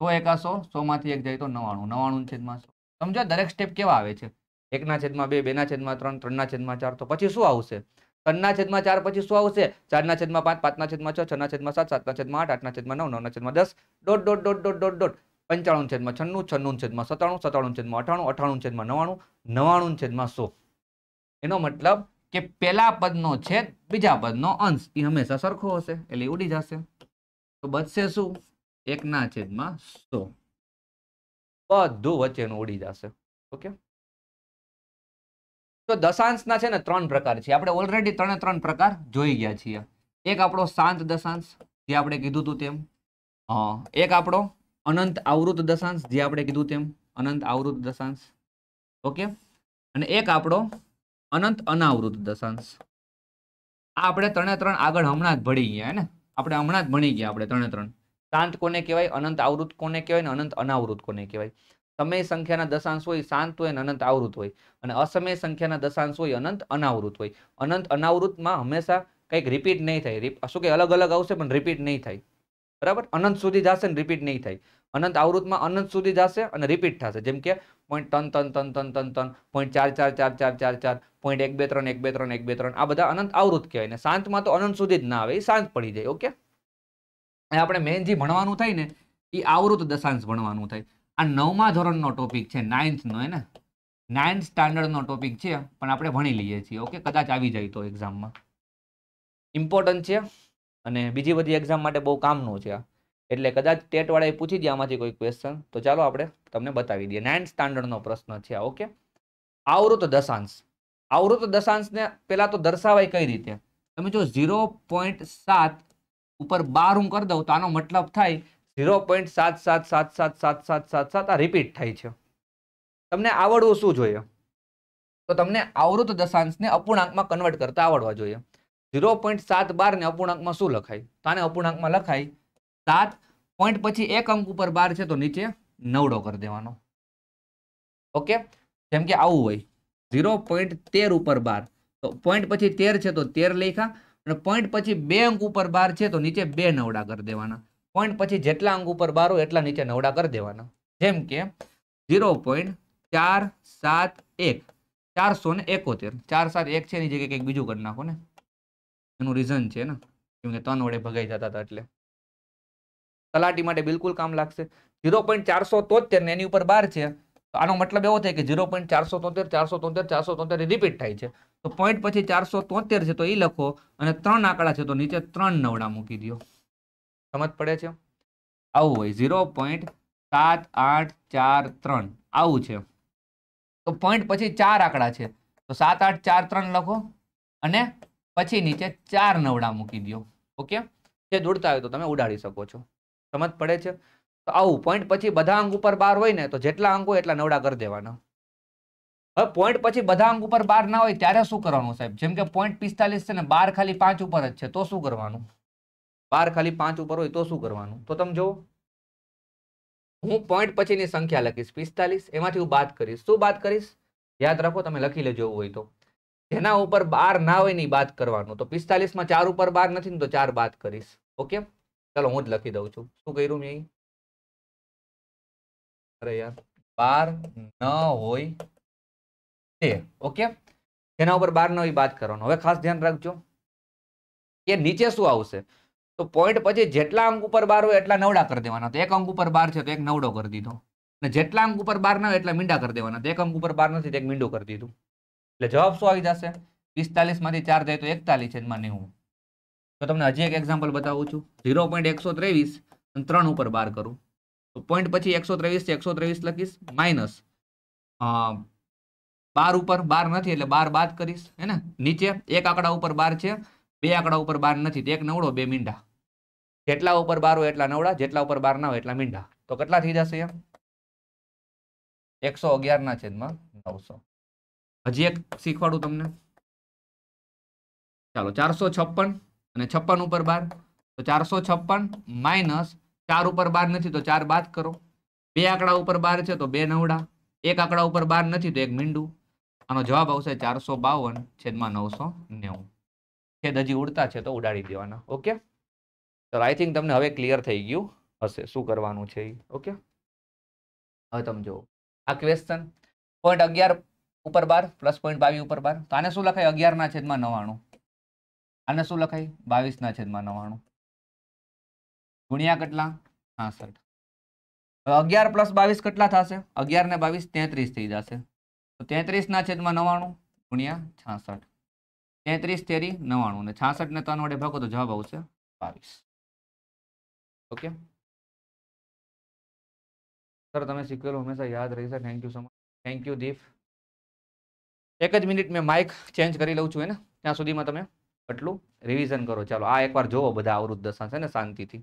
સો એકા સો સોમાંથી એક જાય તો નવાણું નવાણું છેદમાં સો સમજો દરેક સ્ટેપ કેવા આવે છે એકના છેદમાં બે બેના છેદમાં ત્રણ ત્રણના છેદમાં ચાર તો પછી શું આવશે ત્રણના છેદમાં ચાર પછી શું આવશે ચારના છેદમાં પાંચ પાંચના છેદમાં છ છના છેદમાં સાત સાતના છેદમાં આઠ આઠના છેદમાં નવ નવના છેદમાં દસ dot dot dot dot dot dot પંચાણું છેદમાં છન્નું છન્નું છેદમાં સતાણું સત્તાણું છેદમાં અઠાણું અઠાણું છેદમાં નવાણું નવાણું છેદમાં સો એનો મતલબ કે પહેલા પદનો છે બીજા પદનો અંશ એ હંમેશા સરખો હશે એટલે ઉડી જશે તો બચશે શું એકના છેદમાં સો બધું વચ્ચેનું ઉડી જશે ઓકે તો દશાંશના છે ને ત્રણ પ્રકાર છે આપણે ઓલરેડી ત્રણે ત્રણ પ્રકાર જોઈ ગયા છીએ એક આપણો શાંત દશાંશ જે આપણે કીધું હતું તેમ એક આપણો અનંત આવૃત દશાંશ જે આપણે કીધું તેમ અનંત આવૃત દશાંશ ઓકે અને એક આપણો અનંત અનાવૃત દશાંશ આ આપણે ત્રણે ત્રણ આગળ હમણાં જ ભણી ગયા ને આપણે હમણાં જ ભણી ગયા આપણે ત્રણે ત્રણ શાંત કોને કહેવાય અનંત આવૃત કોને કહેવાય ને અનંત અનાવૃત કોને કહેવાય સમય સંખ્યાના દશાંશ હોય શાંત હોય અને અનંત આવૃત હોય અને અસમય સંખ્યાના દશાંશ હોય અનંત અનાવૃત હોય અનંત અનાવૃતમાં હંમેશા કંઈક રિપીટ નહીં થાય શું કે અલગ અલગ આવશે પણ રિપીટ નહીં થાય બરાબર અનંત સુધી જશે ને રિપીટ નહીં થાય અનંત આવૃતમાં અનંત સુધી જશે અને રિપીટ થશે જેમ કે પોઈન્ટ ત્રણ ત્રણ ત્રણ ત્રણ ત્રણ ત્રણ પોઈન્ટ ચાર ચાર ચાર ચાર ચાર ચાર પોઈન્ટ એક બે ત્રણ એક બે ત્રણ એક બે ત્રણ આ બધા અનંત આવૃત કહેવાય ને શાંતમાં તો અનંત સુધી જ ના આવે એ શાંત પડી જાય ઓકે અને આપણે મેન જે ભણવાનું થાય ને એ આવૃત દશાંશ ભણવાનું થાય આ નવમા ધોરણનો ટોપિક છે નાઇન્થનો ને નાઇન્થ સ્ટાન્ડર્ડનો ટોપિક છે પણ આપણે ભણી લઈએ છીએ ઓકે કદાચ આવી જાય તો એક્ઝામમાં ઇમ્પોર્ટન્ટ છે અને બીજી બધી એક્ઝામ માટે બહુ કામનું છે આ એટલે કદાચ ટેટવાળાએ પૂછી દે આમાંથી કોઈ ક્વેશ્ચન તો ચાલો આપણે તમને બતાવી દઈએ નાઇન્થ સ્ટાન્ડર્ડનો પ્રશ્ન છે ઓકે આવૃત દશાંશ આવૃત દશાંશને પહેલાં તો દર્શાવાય કઈ રીતે તમે જો ઝીરો પોઈન્ટ સાત ઉપર બાર હું કરી દઉં તો આનો મતલબ થાય ઝીરો પોઈન્ટ સાત સાત સાત સાત સાત સાત સાત સાત આ રિપીટ થાય છે તમને આવડવું શું જોઈએ તો તમને આવૃત દશાંશને અપૂર્ણાંકમાં કન્વર્ટ કરતા આવડવા જોઈએ ઝીરો પોઈન્ટ સાત બારને અપૂર્ણાંકમાં શું લખાય તો આને અપૂર્ણાંકમાં લખાય સાત પોઈન્ટ પછી એક અંક ઉપર બાર છે તો નીચે નવડો કરી દેવાનો ઓકે જેમ કે આવું હોય ઝીરો પોઈન્ટ તેર ઉપર બાર તો પોઈન્ટ પછી તેર છે તો તેર લખ્યા અને પોઈન્ટ પછી બે અંક ઉપર બાર છે તો નીચે બે નવડા કરી દેવાના પોઈન્ટ પછી જેટલા અંક ઉપર બાર હોય એટલા નીચે નવડા કરી દેવાના જેમ કે ઝીરો પોઈન્ટ ચાર સાત એક ચારસો ને એકોતેર ચાર સાત એક છે એની જગ્યાએ કંઈક બીજું કરી નાખો ને એનું રીઝન છે ને કેમ કે ત્રણ વડે ભગાઈ જતા હતા એટલે તલાટી માટે બિલકુલ કામ લાગશે ઝીરો પોઈન્ટ ચારસો તોતેર ને એની ઉપર બાર છે આનો મતલબ એવો થાય કે ઝીરો પોઈન્ટ ચારસો તોતેર ચારસો તોતેર ચારસો તોતેર રિપીટ થાય છે તો પોઈન્ટ પછી ચારસો તોતેર છે તો એ લખો અને ત્રણ આંકડા છે તો નીચે ત્રણ નવડા મૂકી દો સમજ પડે છે આવું હોય ઝીરો પોઈન્ટ સાત આઠ ચાર ત્રણ આવું છે તો પોઈન્ટ પછી ચાર આંકડા છે તો સાત આઠ ચાર ત્રણ લખો અને પછી નીચે ચાર નવડા મૂકી દો ઓકે જે દોડતા હોય તો તમે ઉડાડી શકો છો સમજ પડે છે તો આવું પોઈન્ટ પછી બધા અંગ ઉપર બાર હોય ને તો જેટલા અંક હોય એટલા નવડા કરી દેવાના હવે પોઈન્ટ પછી બધા અંગ ઉપર બાર ના હોય ત્યારે શું કરવાનું સાહેબ જેમ કે પોઈન્ટ પિસ્તાલીસ છે ને બાર ખાલી પાંચ ઉપર જ છે તો શું કરવાનું બાર ખાલી પાંચ ઉપર હોય તો શું કરવાનું તો તમે જુઓ હું પોઈન્ટ પછીની સંખ્યા લખીશ પિસ્તાલીસ એમાંથી હું બાદ કરીશ શું બાદ કરીશ યાદ રાખો તમે લખી લેજો હોય તો જેના ઉપર બાર ના હોય ને બાદ કરવાનું તો પિસ્તાલીસમાં ચાર ઉપર બાર નથી ને તો ચાર બાદ કરીશ ઓકે ચાલો હું જ લખી દઉં છું શું કર્યું મેં અરે યાર બાર ન હોય તે ઓકે તેના ઉપર બાર ન હોય બાદ કરવાનો હવે ખાસ ધ્યાન રાખજો કે નીચે શું આવશે તો પોઈન્ટ પછી જેટલા અંક ઉપર બાર હોય એટલા નવડા કરી દેવાના તો એક અંક ઉપર બાર છે તો એક નવડો કરી દીધો અને જેટલા અંક ઉપર બાર ના હોય એટલા મીંડા કરી દેવાના તો એક અંક ઉપર બાર નથી તો એક મીંડો કરી દીધું એટલે જવાબ શું આવી જશે પિસ્તાલીસ માંથી ચાર જાય તો એકતાલીસ છે એમાં નેવું તો તમને હજી એક એક્ઝામ્પલ બતાવું છું ઝીરો પોઈન્ટ એકસો ત્રેવીસ અને ત્રણ ઉપર બાર કરું તો પોઈન્ટ પછી એકસો ત્રેવીસ છે એકસો ત્રેવીસ લખીશ માઇનસ બાર ઉપર બાર નથી એટલે બાર બાદ કરીશ હે ને નીચે એક આંકડા ઉપર બાર છે બે આંકડા ઉપર બાર નથી તો એક નવડો બે મીંડા જેટલા ઉપર બાર હોય એટલા નવડા જેટલા ઉપર બાર ના હોય એટલા મીંડા તો કેટલા થઈ જશે એમ એકસો અગિયારના છેદમાં નવસો હજી એક શીખવાડું તમને ચાલો ચારસો છપ્પન અને છપ્પન ઉપર બાર તો ચારસો છપ્પન માઇનસ ચાર ઉપર બાર નથી તો ચાર બાદ કરો બે આંકડા ઉપર બાર છે તો બે નવડા એક આંકડા ઉપર બાર નથી તો એક મીંડું આનો જવાબ આવશે ચારસો બાવન છેદમાં નવસો નેવું છેદ હજી ઉડતા છે તો ઉડાડી દેવાના ઓકે તો આઈ થિંક તમને હવે ક્લિયર થઈ ગયું હશે શું કરવાનું છે એ ઓકે હવે તમે જુઓ આ ક્વેશ્ચન પોઈન્ટ અગિયાર ઉપર બાર પ્લસ પોઈન્ટ બાવી ઉપર બાર તો આને શું લખાય અગિયારના છેદમાં નવાણું આને શું લખાય બાવીસના છેદમાં નવાણું ગુણ્યા કેટલા છાસઠ અગિયાર પ્લસ બાવીસ કેટલા થશે અગિયાર ને બાવીસ તેત્રીસ થઈ જશે તો તેત્રીસના છેદમાં નવાણું ગુણ્યા છાસઠ તેત્રીસ તેરી નવાણું ને છાસઠ ને ત્રણ વડે ભાગો તો જવાબ આવશે બાવીસ ઓકે સર તમે શીખવેલું હંમેશા યાદ રહી રહેશે thank you so much thank you Deep એક જ મિનિટ મેં માઇક ચેન્જ કરી લઉં છું એને ત્યાં સુધીમાં તમે એટલું રિવિઝન કરો ચાલો આ એકવાર જોવો બધા અવૃદ્ધ દશાંશ ને શાંતિથી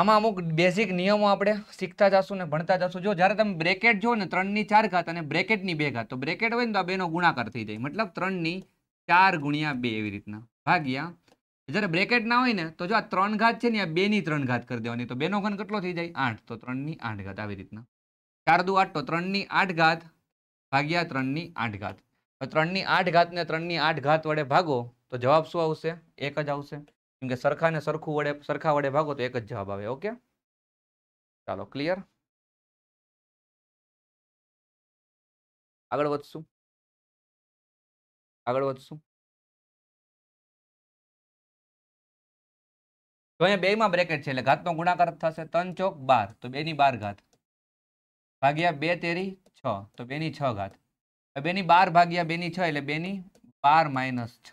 આમાં અમુક બેઝિક નિયમો આપણે શીખતા જશું ને ભણતા જશું જો જ્યારે તમે બ્રેકેટ જો ને ત્રણની ચાર ઘાત અને બ્રેકેટની બે ઘાત તો બ્રેકેટ હોય ને તો આ બેનો ગુણાકાર થઈ જાય મતલબ ત્રણની ચાર ગુણ્યા બે એવી રીતના ભાગ્યા જ્યારે બ્રેકેટ ના હોય ને તો જો આ ત્રણ ઘાત છે ને આ બેની ત્રણ ઘાત કરી દેવાની તો બેનો ઘન કેટલો થઈ જાય આઠ તો ત્રણની આઠ ઘાત આવી રીતના ચાર દુ આઠ તો ત્રણની આઠ ઘાત ભાગ્યા ત્રણની આઠ ઘાત ત્રણની આઠ ઘાતને ત્રણની આઠ ઘાત વડે ભાગો તો જવાબ શું આવશે એક જ આવશે કે સરખાને સરખું વડે સરખા વડે ભાગો તો એક જ જવાબ આવે ઓકે ચાલો ક્લિયર આગળ વધશું આગળ વધશું તો અહીંયા બેમાં બ્રેકેટ છે એટલે ઘાતનો ગુણાકાર થશે ત્રણ ચોક બાર તો બેની બાર ઘાત ભાગ્યા બે તેરી છ તો બેની છ ઘાત બેની બાર ભાગ્યા બેની ની છ એટલે બેની બાર માઇનસ છ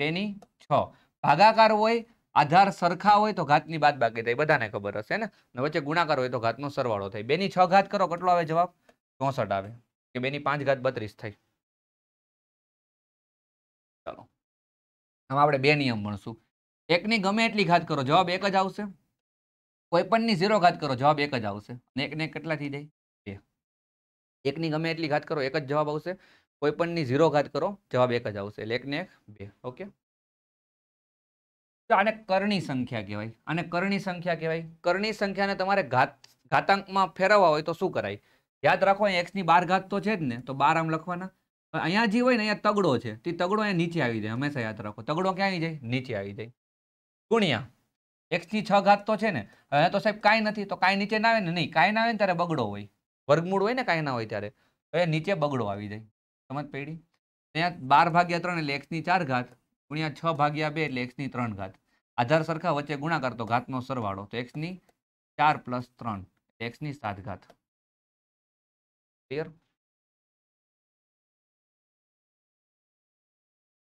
બેની છ ભાગાકાર હોય આધાર સરખા હોય તો ઘાતની બાદ બાકી થાય બધાને ખબર હશે ને વચ્ચે ગુણાકાર હોય તો ઘાતનો સરવાળો થાય બેની છ ઘાત કરો કેટલો આવે જવાબ ચોસઠ આવે કે બેની પાંચ ઘાત બત્રીસ થઈ ચાલો આમાં આપણે બે નિયમ ભણશું એકની ગમે એટલી ઘાત કરો જવાબ એક જ આવશે કોઈ પણની ઝીરો ઘાત કરો જવાબ એક જ આવશે અને એકને કેટલા થઈ જાય બે એકની ગમે એટલી ઘાત કરો એક જ જવાબ આવશે કોઈપણની ઝીરો ઘાત કરો જવાબ એક જ આવશે એટલે એકને એક બે ઓકે તો આને કરની સંખ્યા કહેવાય આને કરની સંખ્યા કહેવાય કરની સંખ્યાને તમારે ઘાત ઘાતાંકમાં ફેરવવા હોય તો શું કરાય યાદ રાખો અહીંયા એક્સની બાર ઘાત તો છે જ ને તો બાર આમ લખવાના અહીંયા જે હોય ને અહીંયા તગડો છે તે તગડો અહીંયા નીચે આવી જાય હંમેશા યાદ રાખો તગડો ક્યાં આવી જાય નીચે આવી જાય ગુણ્યા એક્સની છ ઘાત તો છે ને હવે તો સાહેબ કાંઈ નથી તો કાંઈ નીચે ના આવે ને નહીં કાંઈ ના આવે ને ત્યારે બગડો હોય વર્ગમૂળ હોય ને કાંઈ ના હોય ત્યારે તો એ નીચે બગડો આવી જાય સમજ પેઢી અહીંયા બાર ભાગ્યા ત્રણ એટલે એક્સની ચાર ઘાત ગુણ્યા છ ભાગ્યા બે એટલે એક્સની ત્રણ ઘાત આધાર સરખા વચ્ચે ગુણાકાર તો ઘાતનો સરવાળો તો એક્સની ચાર પ્લસ ત્રણ એક્સની સાત ઘાત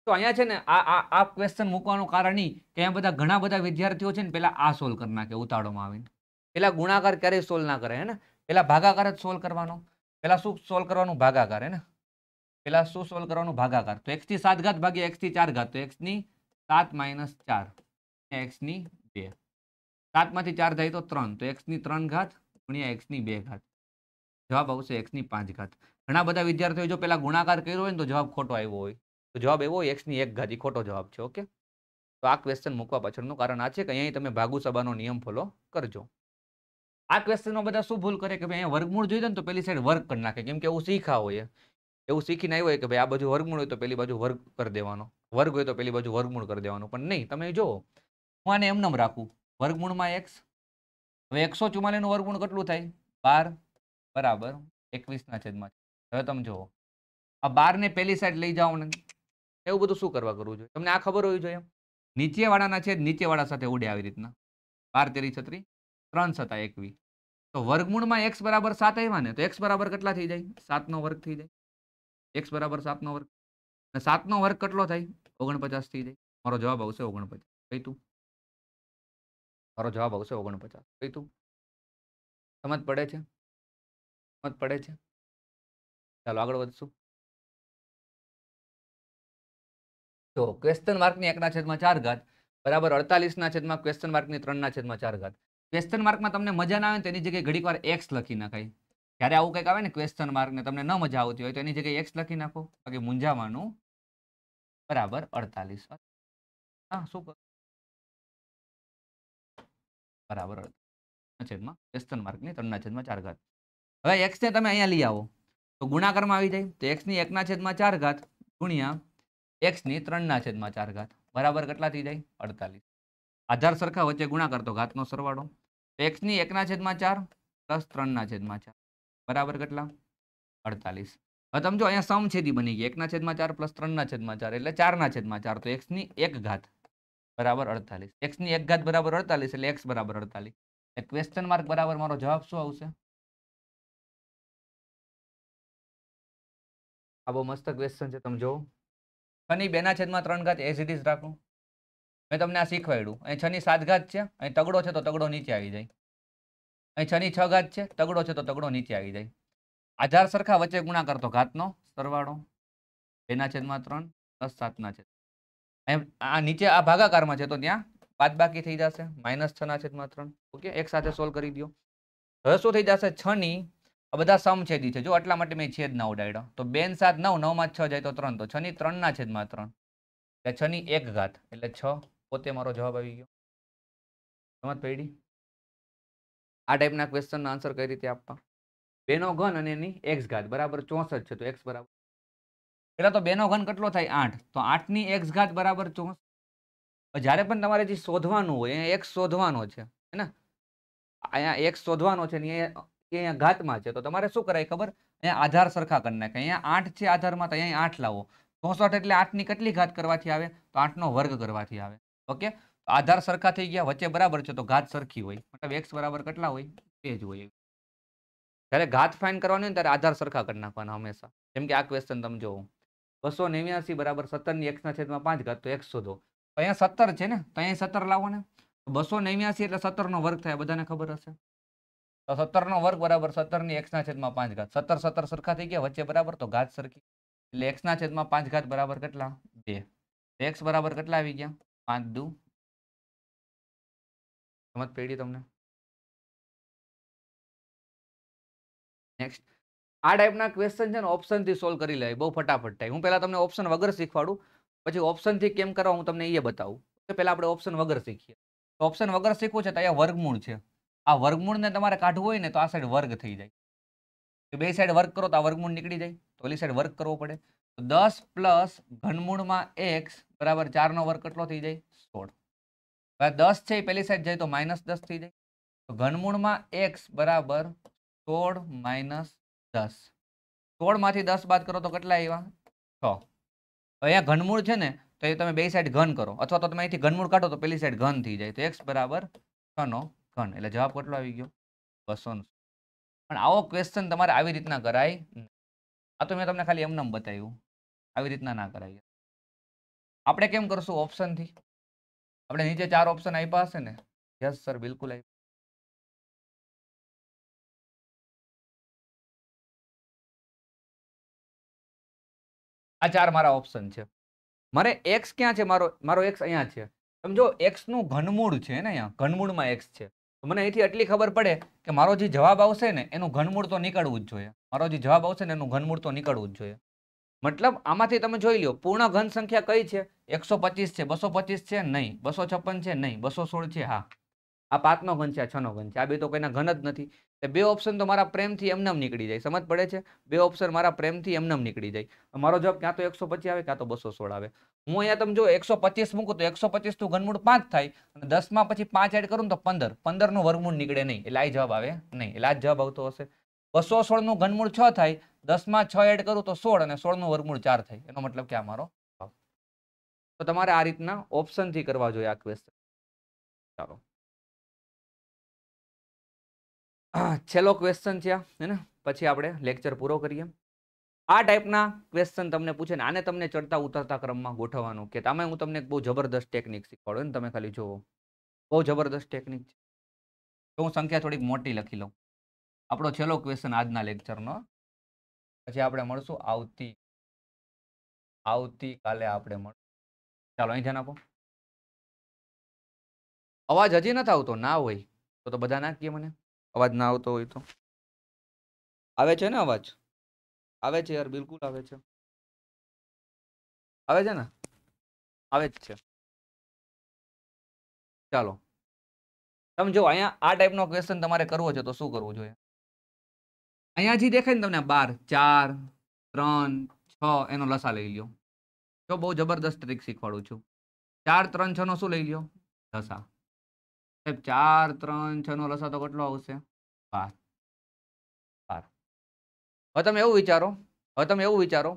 તો અહીંયા છે ને આ આ ક્વેશ્ચન મૂકવાનું કારણ એ કે અહીંયા બધા ઘણા બધા વિદ્યાર્થીઓ છે ને પેલા આ સોલ્વ કરી નાખે ઉતાળોમાં આવીને પેલા ગુણાકાર ક્યારેય સોલ્વ ના કરે હે ને પેલા ભાગાકાર જ સોલ્વ કરવાનો પેલા શું સોલ્વ કરવાનું ભાગાકાર હે ને પેલા શું સોલ્વ કરવાનું ભાગાકાર તો એક્સથી સાત ઘાત ભાગ્યા એક્સથી ચાર ઘાત તો એક્સની સાત માઇનસ ચાર એક્સની બે સાતમાંથી ચાર જાય તો ત્રણ તો એક્સની ત્રણ ઘાત ગુણ્યા એક્સની બે ઘાત જવાબ આવશે એક્સ ની પાંચ ઘાત ઘણા બધા વિદ્યાર્થીઓ જો પેલા ગુણાકાર કર્યો હોય ને તો જવાબ ખોટો આવ્યો હોય તો જવાબ એવો હોય એક્સ ની એક ઘાત ખોટો જવાબ છે ઓકે તો આ ક્વેશ્ચન મૂકવા પાછળનું કારણ આ છે કે અહીંયા તમે ભાગુસભાનો નિયમ ફોલો કરજો આ ક્વેશ્ચનમાં બધા શું ભૂલ કરે કે ભાઈ અહીંયા વર્ગમૂળ જોઈએ ને તો પેલી સાઈડ વર્ગ કરી નાખે કેમ કે એવું શીખા હોય એવું શીખીને આવ્યો હોય કે ભાઈ આ બાજુ વર્ગમૂળ હોય તો પેલી બાજુ વર્ગ કરી દેવાનો વર્ગ હોય તો પેલી બાજુ વર્ગમૂળ કરી દેવાનું પણ નહીં તમે જુઓ હું આને એમનેમ રાખું વર્ગમૂળમાં એક્સ હવે એકસો ચુમ્માલીસનું વર્ગમૂળ કેટલું થાય બાર બરાબર એકવીસના છેદમાં હવે તમે જુઓ આ બારને પેલી સાઈડ લઈ જાઓ ને એવું બધું શું કરવા કરવું જોઈએ તમને આ ખબર હોવી જોઈએ એમ નીચેવાળાના છેદ નીચેવાળા સાથે ઉડે આવી રીતના બાર તેરી છત્રી ત્રણ સત્તા એકવીસ તો વર્ગમૂળમાં એક્સ બરાબર સાત આવ્યા ને તો એક્સ બરાબર કેટલા થઈ જાય સાતનો વર્ગ થઈ જાય એક્સ બરાબર સાતનો વર્ગ અને સાતનો વર્ગ કેટલો થાય ઓગણપચાસ થઈ જાય મારો જવાબ આવશે ઓગણપચાસ તું મારો જવાબ આવશે ઓગણપચાસ કઈ તું સમજ પડે છે સમજ પડે છે ચાલો આગળ વધશું તો ક્વેશ્ચન માર્કની એકના છેદમાં ચાર ઘાત બરાબર અડતાલીસના છેદમાં ક્વેશ્ચન માર્કની ત્રણના છેદમાં ચાર ઘાત ક્વેશ્ચન માર્કમાં તમને મજા ના આવે તેની જગ્યાએ ઘડીક વાર એક્સ લખી નાખાય જ્યારે આવું કંઈક આવે ને ક્વેશ્ચન માર્કને તમને ન મજા આવતી હોય તો એની જગ્યાએ એક્સ લખી નાખો બાકી મૂંઝાવાનું બરાબર અડતાલીસ હા શું બરાબર છેદમાં વ્યસ્તન માર્ગની ત્રણના છેદમાં ચાર ઘાત હવે એક્સને તમે અહીંયા લઈ આવો તો ગુણાકારમાં આવી જાય તો એક્સની એકના છેદમાં ચાર ઘાત ગુણ્યા એક્સની ત્રણના છેદમાં ચાર ઘાત બરાબર કેટલા થઈ જાય અડતાલીસ આધાર સરખા વચ્ચે ગુણાકાર તો ઘાતનો સરવાળો તો એક્સની એકના છેદમાં ચાર પ્લસ ત્રણના છેદમાં ચાર બરાબર કેટલા અડતાલીસ હવે તમે જો અહીંયા સમછેદી બની ગઈ એકના છેદમાં ચાર પ્લસ ત્રણના છેદમાં ચાર એટલે ચારના છેદમાં ચાર તો એક્સની એક ઘાત બરાબર અડતાલીસ એક્સની એક ઘાત બરાબર અડતાલીસ એટલે એક્સ બરાબર અડતાલીસ એટલે ક્વેશ્ચન માર્ક બરાબર મારો જવાબ શું આવશે આ બહુ મસ્ત ક્વેશ્ચન છે તમે જોવો છની બેના છેદમાં ત્રણ ઘાત એઝ ઇટ ઇઝ રાખો મેં તમને આ શીખવાડ્યું અહીં છની સાત ઘાત છે અહીં તગડો છે તો તગડો નીચે આવી જાય અહીં છની છ ઘાત છે તગડો છે તો તગડો નીચે આવી જાય આધાર સરખા વચ્ચે ગુણાકાર તો ઘાતનો સરવાળો બેના છેદમાં ત્રણ પ્લસ સાતના છેદ એમ આ નીચે આ ભાગાકારમાં છે તો ત્યાં બાકી થઈ જશે માઇનસ છ ના છેદમાં ત્રણ ઓકે એક સાથે સોલ્વ કરી દો હવે શું થઈ જશે છ ની આ બધા સમછેદી છે જો આટલા માટે મેં છેદ ના ઉડાડ્યો તો બેન સાત નવ નવમાં છ જાય તો ત્રણ તો છ ની ત્રણ ના છેદમાં ત્રણ એટલે છ ની એક ઘાત એટલે છ પોતે મારો જવાબ આવી ગયો સમજ પૈડી આ ટાઈપના ક્વેશ્ચનના આન્સર કઈ રીતે આપવા બેનો ઘન અને એની એક્સ ઘાત બરાબર ચોસઠ છે તો એક્સ બરાબર પહેલાં તો બેનો ઘન કેટલો થાય આઠ તો આઠની એક્સ ઘાત બરાબર ચોસઠ જ્યારે પણ તમારે જે શોધવાનું હોય એ એક્સ શોધવાનો છે હે ને અહીંયા એક્સ શોધવાનો છે ને અહીંયા અહીંયા ઘાતમાં છે તો તમારે શું કરાય ખબર અહીંયા આધાર સરખા કરી નાખે અહીંયા આઠ છે આધારમાં તો અહીંયા આઠ લાવો ચોસઠ એટલે આઠની કેટલી ઘાત કરવાથી આવે તો આઠનો વર્ગ કરવાથી આવે ઓકે આધાર સરખા થઈ ગયા વચ્ચે બરાબર છે તો ઘાત સરખી હોય મતલબ એક્સ બરાબર કેટલા હોય તે જ હોય જ્યારે ઘાત ફાઇન કરવાની હોય ત્યારે આધાર સરખા કરી નાખવાના હંમેશા જેમ કે આ ક્વેશ્ચન તમે જોવો બસો નેવ્યાસી બરાબર સત્તરની એક્સના છેદમાં પાંચ ઘાત તો એક્સ શોધો અહીંયા સત્તર છે ને તો અહીંયા સત્તર લાવો ને બસો નેવ્યાસી એટલે સત્તરનો વર્ગ થાય બધાને ખબર હશે તો સત્તરનો વર્ગ બરાબર સત્તરની એક્સના છેદમાં પાંચ ઘાત સત્તર સત્તર સરખા થઈ ગયા વચ્ચે બરાબર તો ઘાત સરખી એટલે એક્સના છેદમાં પાંચ ઘાત બરાબર કેટલા બે એક્સ બરાબર કેટલા આવી ગયા પાંચ દુ સમજ પેઢી તમને નેક્સ્ટ આ ટાઈપના ક્વેશ્ચન છે ને ઓપ્શનથી સોલ્વ કરી લે બહુ ફટાફટ થાય હું પહેલાં તમને ઓપ્શન વગર શીખવાડું પછી ઓપ્શનથી કેમ કરવા હું તમને એ બતાવું તો પહેલાં આપણે ઓપ્શન વગર શીખીએ તો ઓપ્શન વગર શીખવું છે તો અહીંયા વર્ગમૂળ છે આ વર્ગમૂળને તમારે કાઢવું હોય ને તો આ સાઈડ વર્ગ થઈ જાય તો બે સાઈડ વર્ક કરો તો આ વર્ગમૂળ નીકળી જાય તો ઓલી સાઈડ વર્ક કરવો પડે તો દસ પ્લસ ઘનમૂળમાં એક્સ બરાબર ચારનો વર્ગ કેટલો થઈ જાય સોળ હવે દસ છે એ પહેલી સાઈડ જાય તો માઇનસ દસ થઈ જાય તો ઘનમૂળમાં એક્સ બરાબર સોળ માઇનસ દસ સોળમાંથી દસ બાદ કરો તો કેટલા આવ્યા છ અહીંયા ઘનમૂળ છે ને તો એ તમે બે સાઈડ ઘન કરો અથવા તો તમે અહીંથી ઘનમૂળ કાઢો તો પેલી સાઈડ ઘન થઈ જાય તો એક્સ બરાબર છનો ઘન એટલે જવાબ કેટલો આવી ગયો બસો પણ આવો ક્વેશ્ચન તમારે આવી રીતના કરાય આ તો મેં તમને ખાલી એમનામ બતાવ્યું આવી રીતના ના કરાય આપણે કેમ કરશું ઓપ્શનથી આપણે નીચે ચાર ઓપ્શન આપ્યા હશે ને યસ સર બિલકુલ આપ્યા આ ચાર મારા ઓપ્શન છે મારે એક્સ ક્યાં છે મારો મારો એક્સ અહીંયા છે સમજો એક્સનું ઘનમૂળ છે ને અહીંયા ઘનમૂળમાં એક્સ છે તો મને અહીંથી એટલી ખબર પડે કે મારો જે જવાબ આવશે ને એનું ઘનમૂળ તો નીકળવું જ જોઈએ મારો જે જવાબ આવશે ને એનું ઘનમૂળ તો નીકળવું જ જોઈએ મતલબ આમાંથી તમે જોઈ લો પૂર્ણ ઘન સંખ્યા કઈ છે એકસો છે બસો છે નહીં બસો છે નહીં બસો છે હા આ પાંચનો ઘન છે આ છનો ઘન છે આ બે તો કોઈના ઘન જ નથી તે બે ઓપ્શન તો મારા પ્રેમથી એમનેમ નીકળી જાય સમજ પડે છે બે ઓપ્શન મારા પ્રેમથી એમનેમ નીકળી જાય મારો જવાબ ક્યાં તો એકસો પચીસ આવે ક્યાં તો બસો સોળ આવે હું અહીંયા તમે જો એકસો પચીસ મૂકું તો એકસો પચીસનું નું ઘનમૂળ પાંચ થાય અને દસમાં પછી પાંચ એડ કરું તો પંદર પંદરનું વર્ગમૂળ નીકળે નહીં એટલે જવાબ આવે નહીં એટલે જવાબ આવતો હશે બસો સોળનું ઘનમૂળ છ થાય દસમાં છ એડ કરું તો સોળ અને સોળનું વર્ગમૂળ ચાર થાય એનો મતલબ કે આ મારો તો તમારે આ રીતના ઓપ્શનથી કરવા જોઈએ આ ક્વેશ્ચન ચાલો છેલ્લો ક્વેશ્ચન છે હે ને પછી આપણે લેક્ચર પૂરો કરીએ આ ટાઈપના ક્વેશ્ચન તમને પૂછે ને આને તમને ચડતા ઉતરતા ક્રમમાં ગોઠવવાનું કે તમે હું તમને બહુ જબરદસ્ત ટેકનિક શીખવાડો ને તમે ખાલી જોવો બહુ જબરદસ્ત ટેકનિક છે તો હું સંખ્યા થોડીક મોટી લખી લઉં આપણો છેલ્લો ક્વેશ્ચન આજના લેક્ચરનો પછી આપણે મળશું આવતી આવતીકાલે આપણે મળશું ચાલો અહીં ધ્યાન આપો અવાજ હજી નથી આવતો ના હોય તો તો બધા ના કહે મને અવાજ ના આવતો હોય તો આવે છે ને અવાજ આવે છે યાર બિલકુલ આવે છે આવે છે ને આવે જ છે ચાલો તમે જો અહીંયા આ ટાઈપનો ક્વેશ્ચન તમારે કરવો છે તો શું કરવું જોઈએ અહીંયા જે દેખાય ને તમને બાર ચાર ત્રણ છ એનો લસા લઈ લ્યો જો બહુ જબરદસ્ત ટ્રીક શીખવાડું છું ચાર ત્રણ છ નો શું લઈ લ્યો લસા સાહેબ ચાર ત્રણ છ નો તો કેટલો આવશે બાર બાર હવે તમે એવું વિચારો હવે તમે એવું વિચારો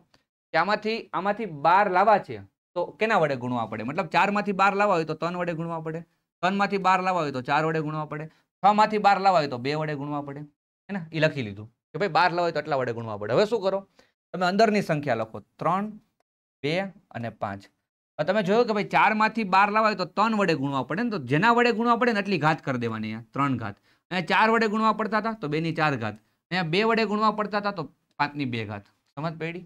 કે આમાંથી આમાંથી બાર લાવવા છે તો કેના વડે ગુણવા પડે મતલબ ચારમાંથી બાર લાવવા હોય તો ત્રણ વડે ગુણવા પડે ત્રણમાંથી બાર લાવવા હોય તો ચાર વડે ગુણવા પડે છ માંથી બાર લાવવા હોય તો બે વડે ગુણવા પડે હે ને એ લખી લીધું કે ભાઈ બાર લાવવા હોય તો એટલા વડે ગુણવા પડે હવે શું કરો તમે અંદરની સંખ્યા લખો ત્રણ બે અને પાંચ તમે જોયું કે ભાઈ ચારમાંથી બાર લાવવા હોય તો ત્રણ વડે ગુણવા પડે ને તો જેના વડે ગુણવા પડે ને એટલી ઘાત કરી દેવાની અહીંયા ત્રણ ઘાત અહીંયા ચાર વડે ગુણવા પડતા હતા તો બેની ચાર ઘાત અહીંયા બે વડે ગુણવા પડતા હતા તો પાંચની બે ઘાત સમજ પડી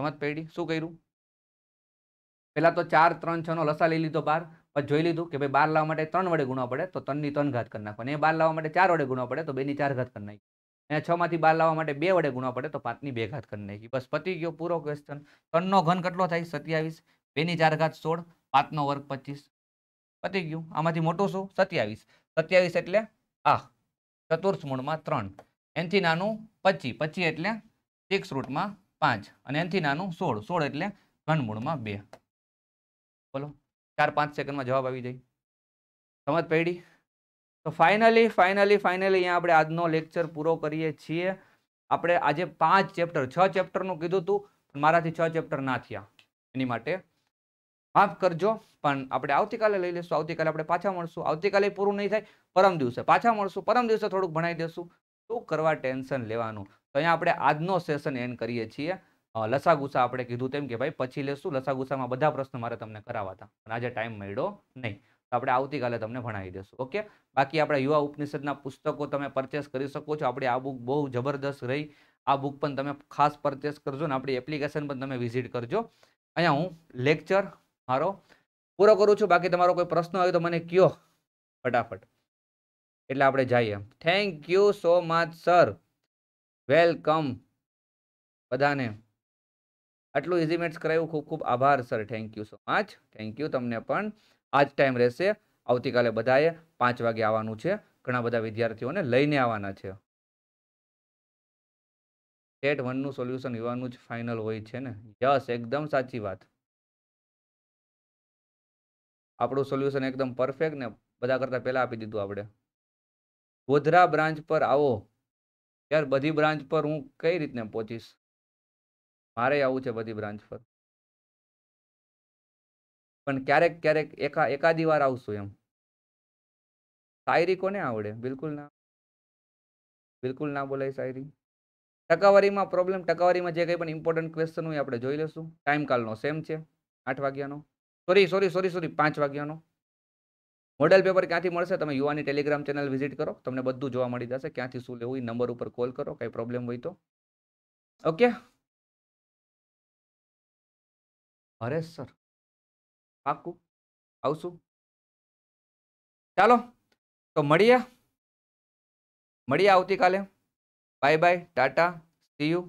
સમજ પડી શું કર્યું પહેલાં તો ચાર ત્રણ છ નો લસા લઈ લીધો બાર પછી જોઈ લીધું કે ભાઈ બાર લાવવા માટે ત્રણ વડે ગુણવા પડે તો ત્રણની ત્રણ ઘાત કરી નાખવાની એ બાર લાવવા માટે ચાર વડે ગુણવા પડે તો બેની ચાર ઘાત કરી નાખી અને છ માંથી બાર લાવવા માટે બે વડે ગુણવા પડે તો પાંચની બે ઘાત કરી નાખી બસ પતી ગયો પૂરો ક્વેશ્ચન ત્રણનો ઘન કેટલો થાય સત્યાવીસ બેની ચાર ઘાત સોળ પાંચનો વર્ગ પચીસ પતી ગયું આમાંથી મોટું શું સત્યાવીસ સત્યાવીસ એટલે આ ચતુર્થ મૂળમાં ત્રણ એનથી નાનું પચી પચી એટલે સિક્સ રૂટમાં પાંચ અને એનથી નાનું સોળ સોળ એટલે ઘન મૂળમાં બે બોલો ચાર પાંચ સેકન્ડમાં જવાબ આવી જાય સમજ પૈડી તો ફાઇનલી ફાઇનલી ફાઇનલી અહીંયા આપણે આજનો લેક્ચર પૂરો કરીએ છીએ આપણે આજે પાંચ ચેપ્ટર છ ચેપ્ટરનું કીધું હતું મારાથી છ ચેપ્ટર ના થયા એની માટે માફ કરજો પણ આપણે આવતીકાલે લઈ લઈશું આવતીકાલે આપણે પાછા મળશું આવતીકાલે પૂરું નહીં થાય પરમ દિવસે પાછા મળશું પરમ દિવસે થોડુંક ભણાવી દેશું શું કરવા ટેન્શન લેવાનું તો અહીંયા આપણે આજનો સેશન એન્ડ કરીએ છીએ લસાગુસા આપણે કીધું તેમ કે ભાઈ પછી લેશું લસાગુસામાં બધા પ્રશ્ન મારે તમને કરાવવા હતા પણ આજે ટાઈમ મળ્યો નહીં આપણે આવતીકાલે તમને ભણાવી દઈશું ઓકે બાકી આપણા યુવા ઉપનિષદના પુસ્તકો તમે પરચેસ કરી શકો છો આપણી આ બુક બહુ જબરદસ્ત રહી આ બુક પણ તમે ખાસ પરચેસ કરજો ને આપણી એપ્લિકેશન પણ તમે વિઝિટ કરજો અહીંયા હું લેક્ચર મારો પૂરો કરું છું બાકી તમારો કોઈ પ્રશ્ન હોય તો મને કયો ફટાફટ એટલે આપણે જઈએ thank you so much sir welcome બધાને આટલું ઇઝી મેટ્સ કરાવ્યું ખૂબ ખૂબ આભાર sir thank you so much thank you તમને પણ આજ ટાઈમ રહેશે આવતીકાલે બધાએ પાંચ વાગે આવવાનું છે ઘણા બધા વિદ્યાર્થીઓને લઈને આવવાના છે ટેટ વનનું સોલ્યુશન યુવાનું જ ફાઇનલ હોય છે ને યસ એકદમ સાચી વાત આપણું સોલ્યુશન એકદમ પરફેક્ટ ને બધા કરતાં પહેલાં આપી દીધું આપણે ગોધરા બ્રાન્ચ પર આવો યાર બધી બ્રાન્ચ પર હું કઈ રીતને પહોંચીશ મારે આવું છે બધી બ્રાન્ચ પર પણ ક્યારેક ક્યારેક એકા એકાદી વાર આવશું એમ શાયરી કોને આવડે બિલકુલ ના બિલકુલ ના બોલાય શાયરી ટકાવારીમાં પ્રોબ્લેમ ટકાવારીમાં જે કંઈ પણ ઇમ્પોર્ટન્ટ ક્વેશ્ચન હોય આપણે જોઈ લઈશું ટાઈમ કાલનો સેમ છે આઠ વાગ્યાનો સોરી સોરી સોરી સોરી પાંચ વાગ્યાનો મોડેલ પેપર ક્યાંથી મળશે તમે યુવાની ટેલિગ્રામ ચેનલ વિઝિટ કરો તમને બધું જોવા મળી જશે ક્યાંથી શું લેવું એ નંબર ઉપર કોલ કરો કંઈ પ્રોબ્લેમ હોય તો ઓકે અરે સર પાકું આવશું ચાલો તો મળીએ મળીએ આવતીકાલે bye bye tata see you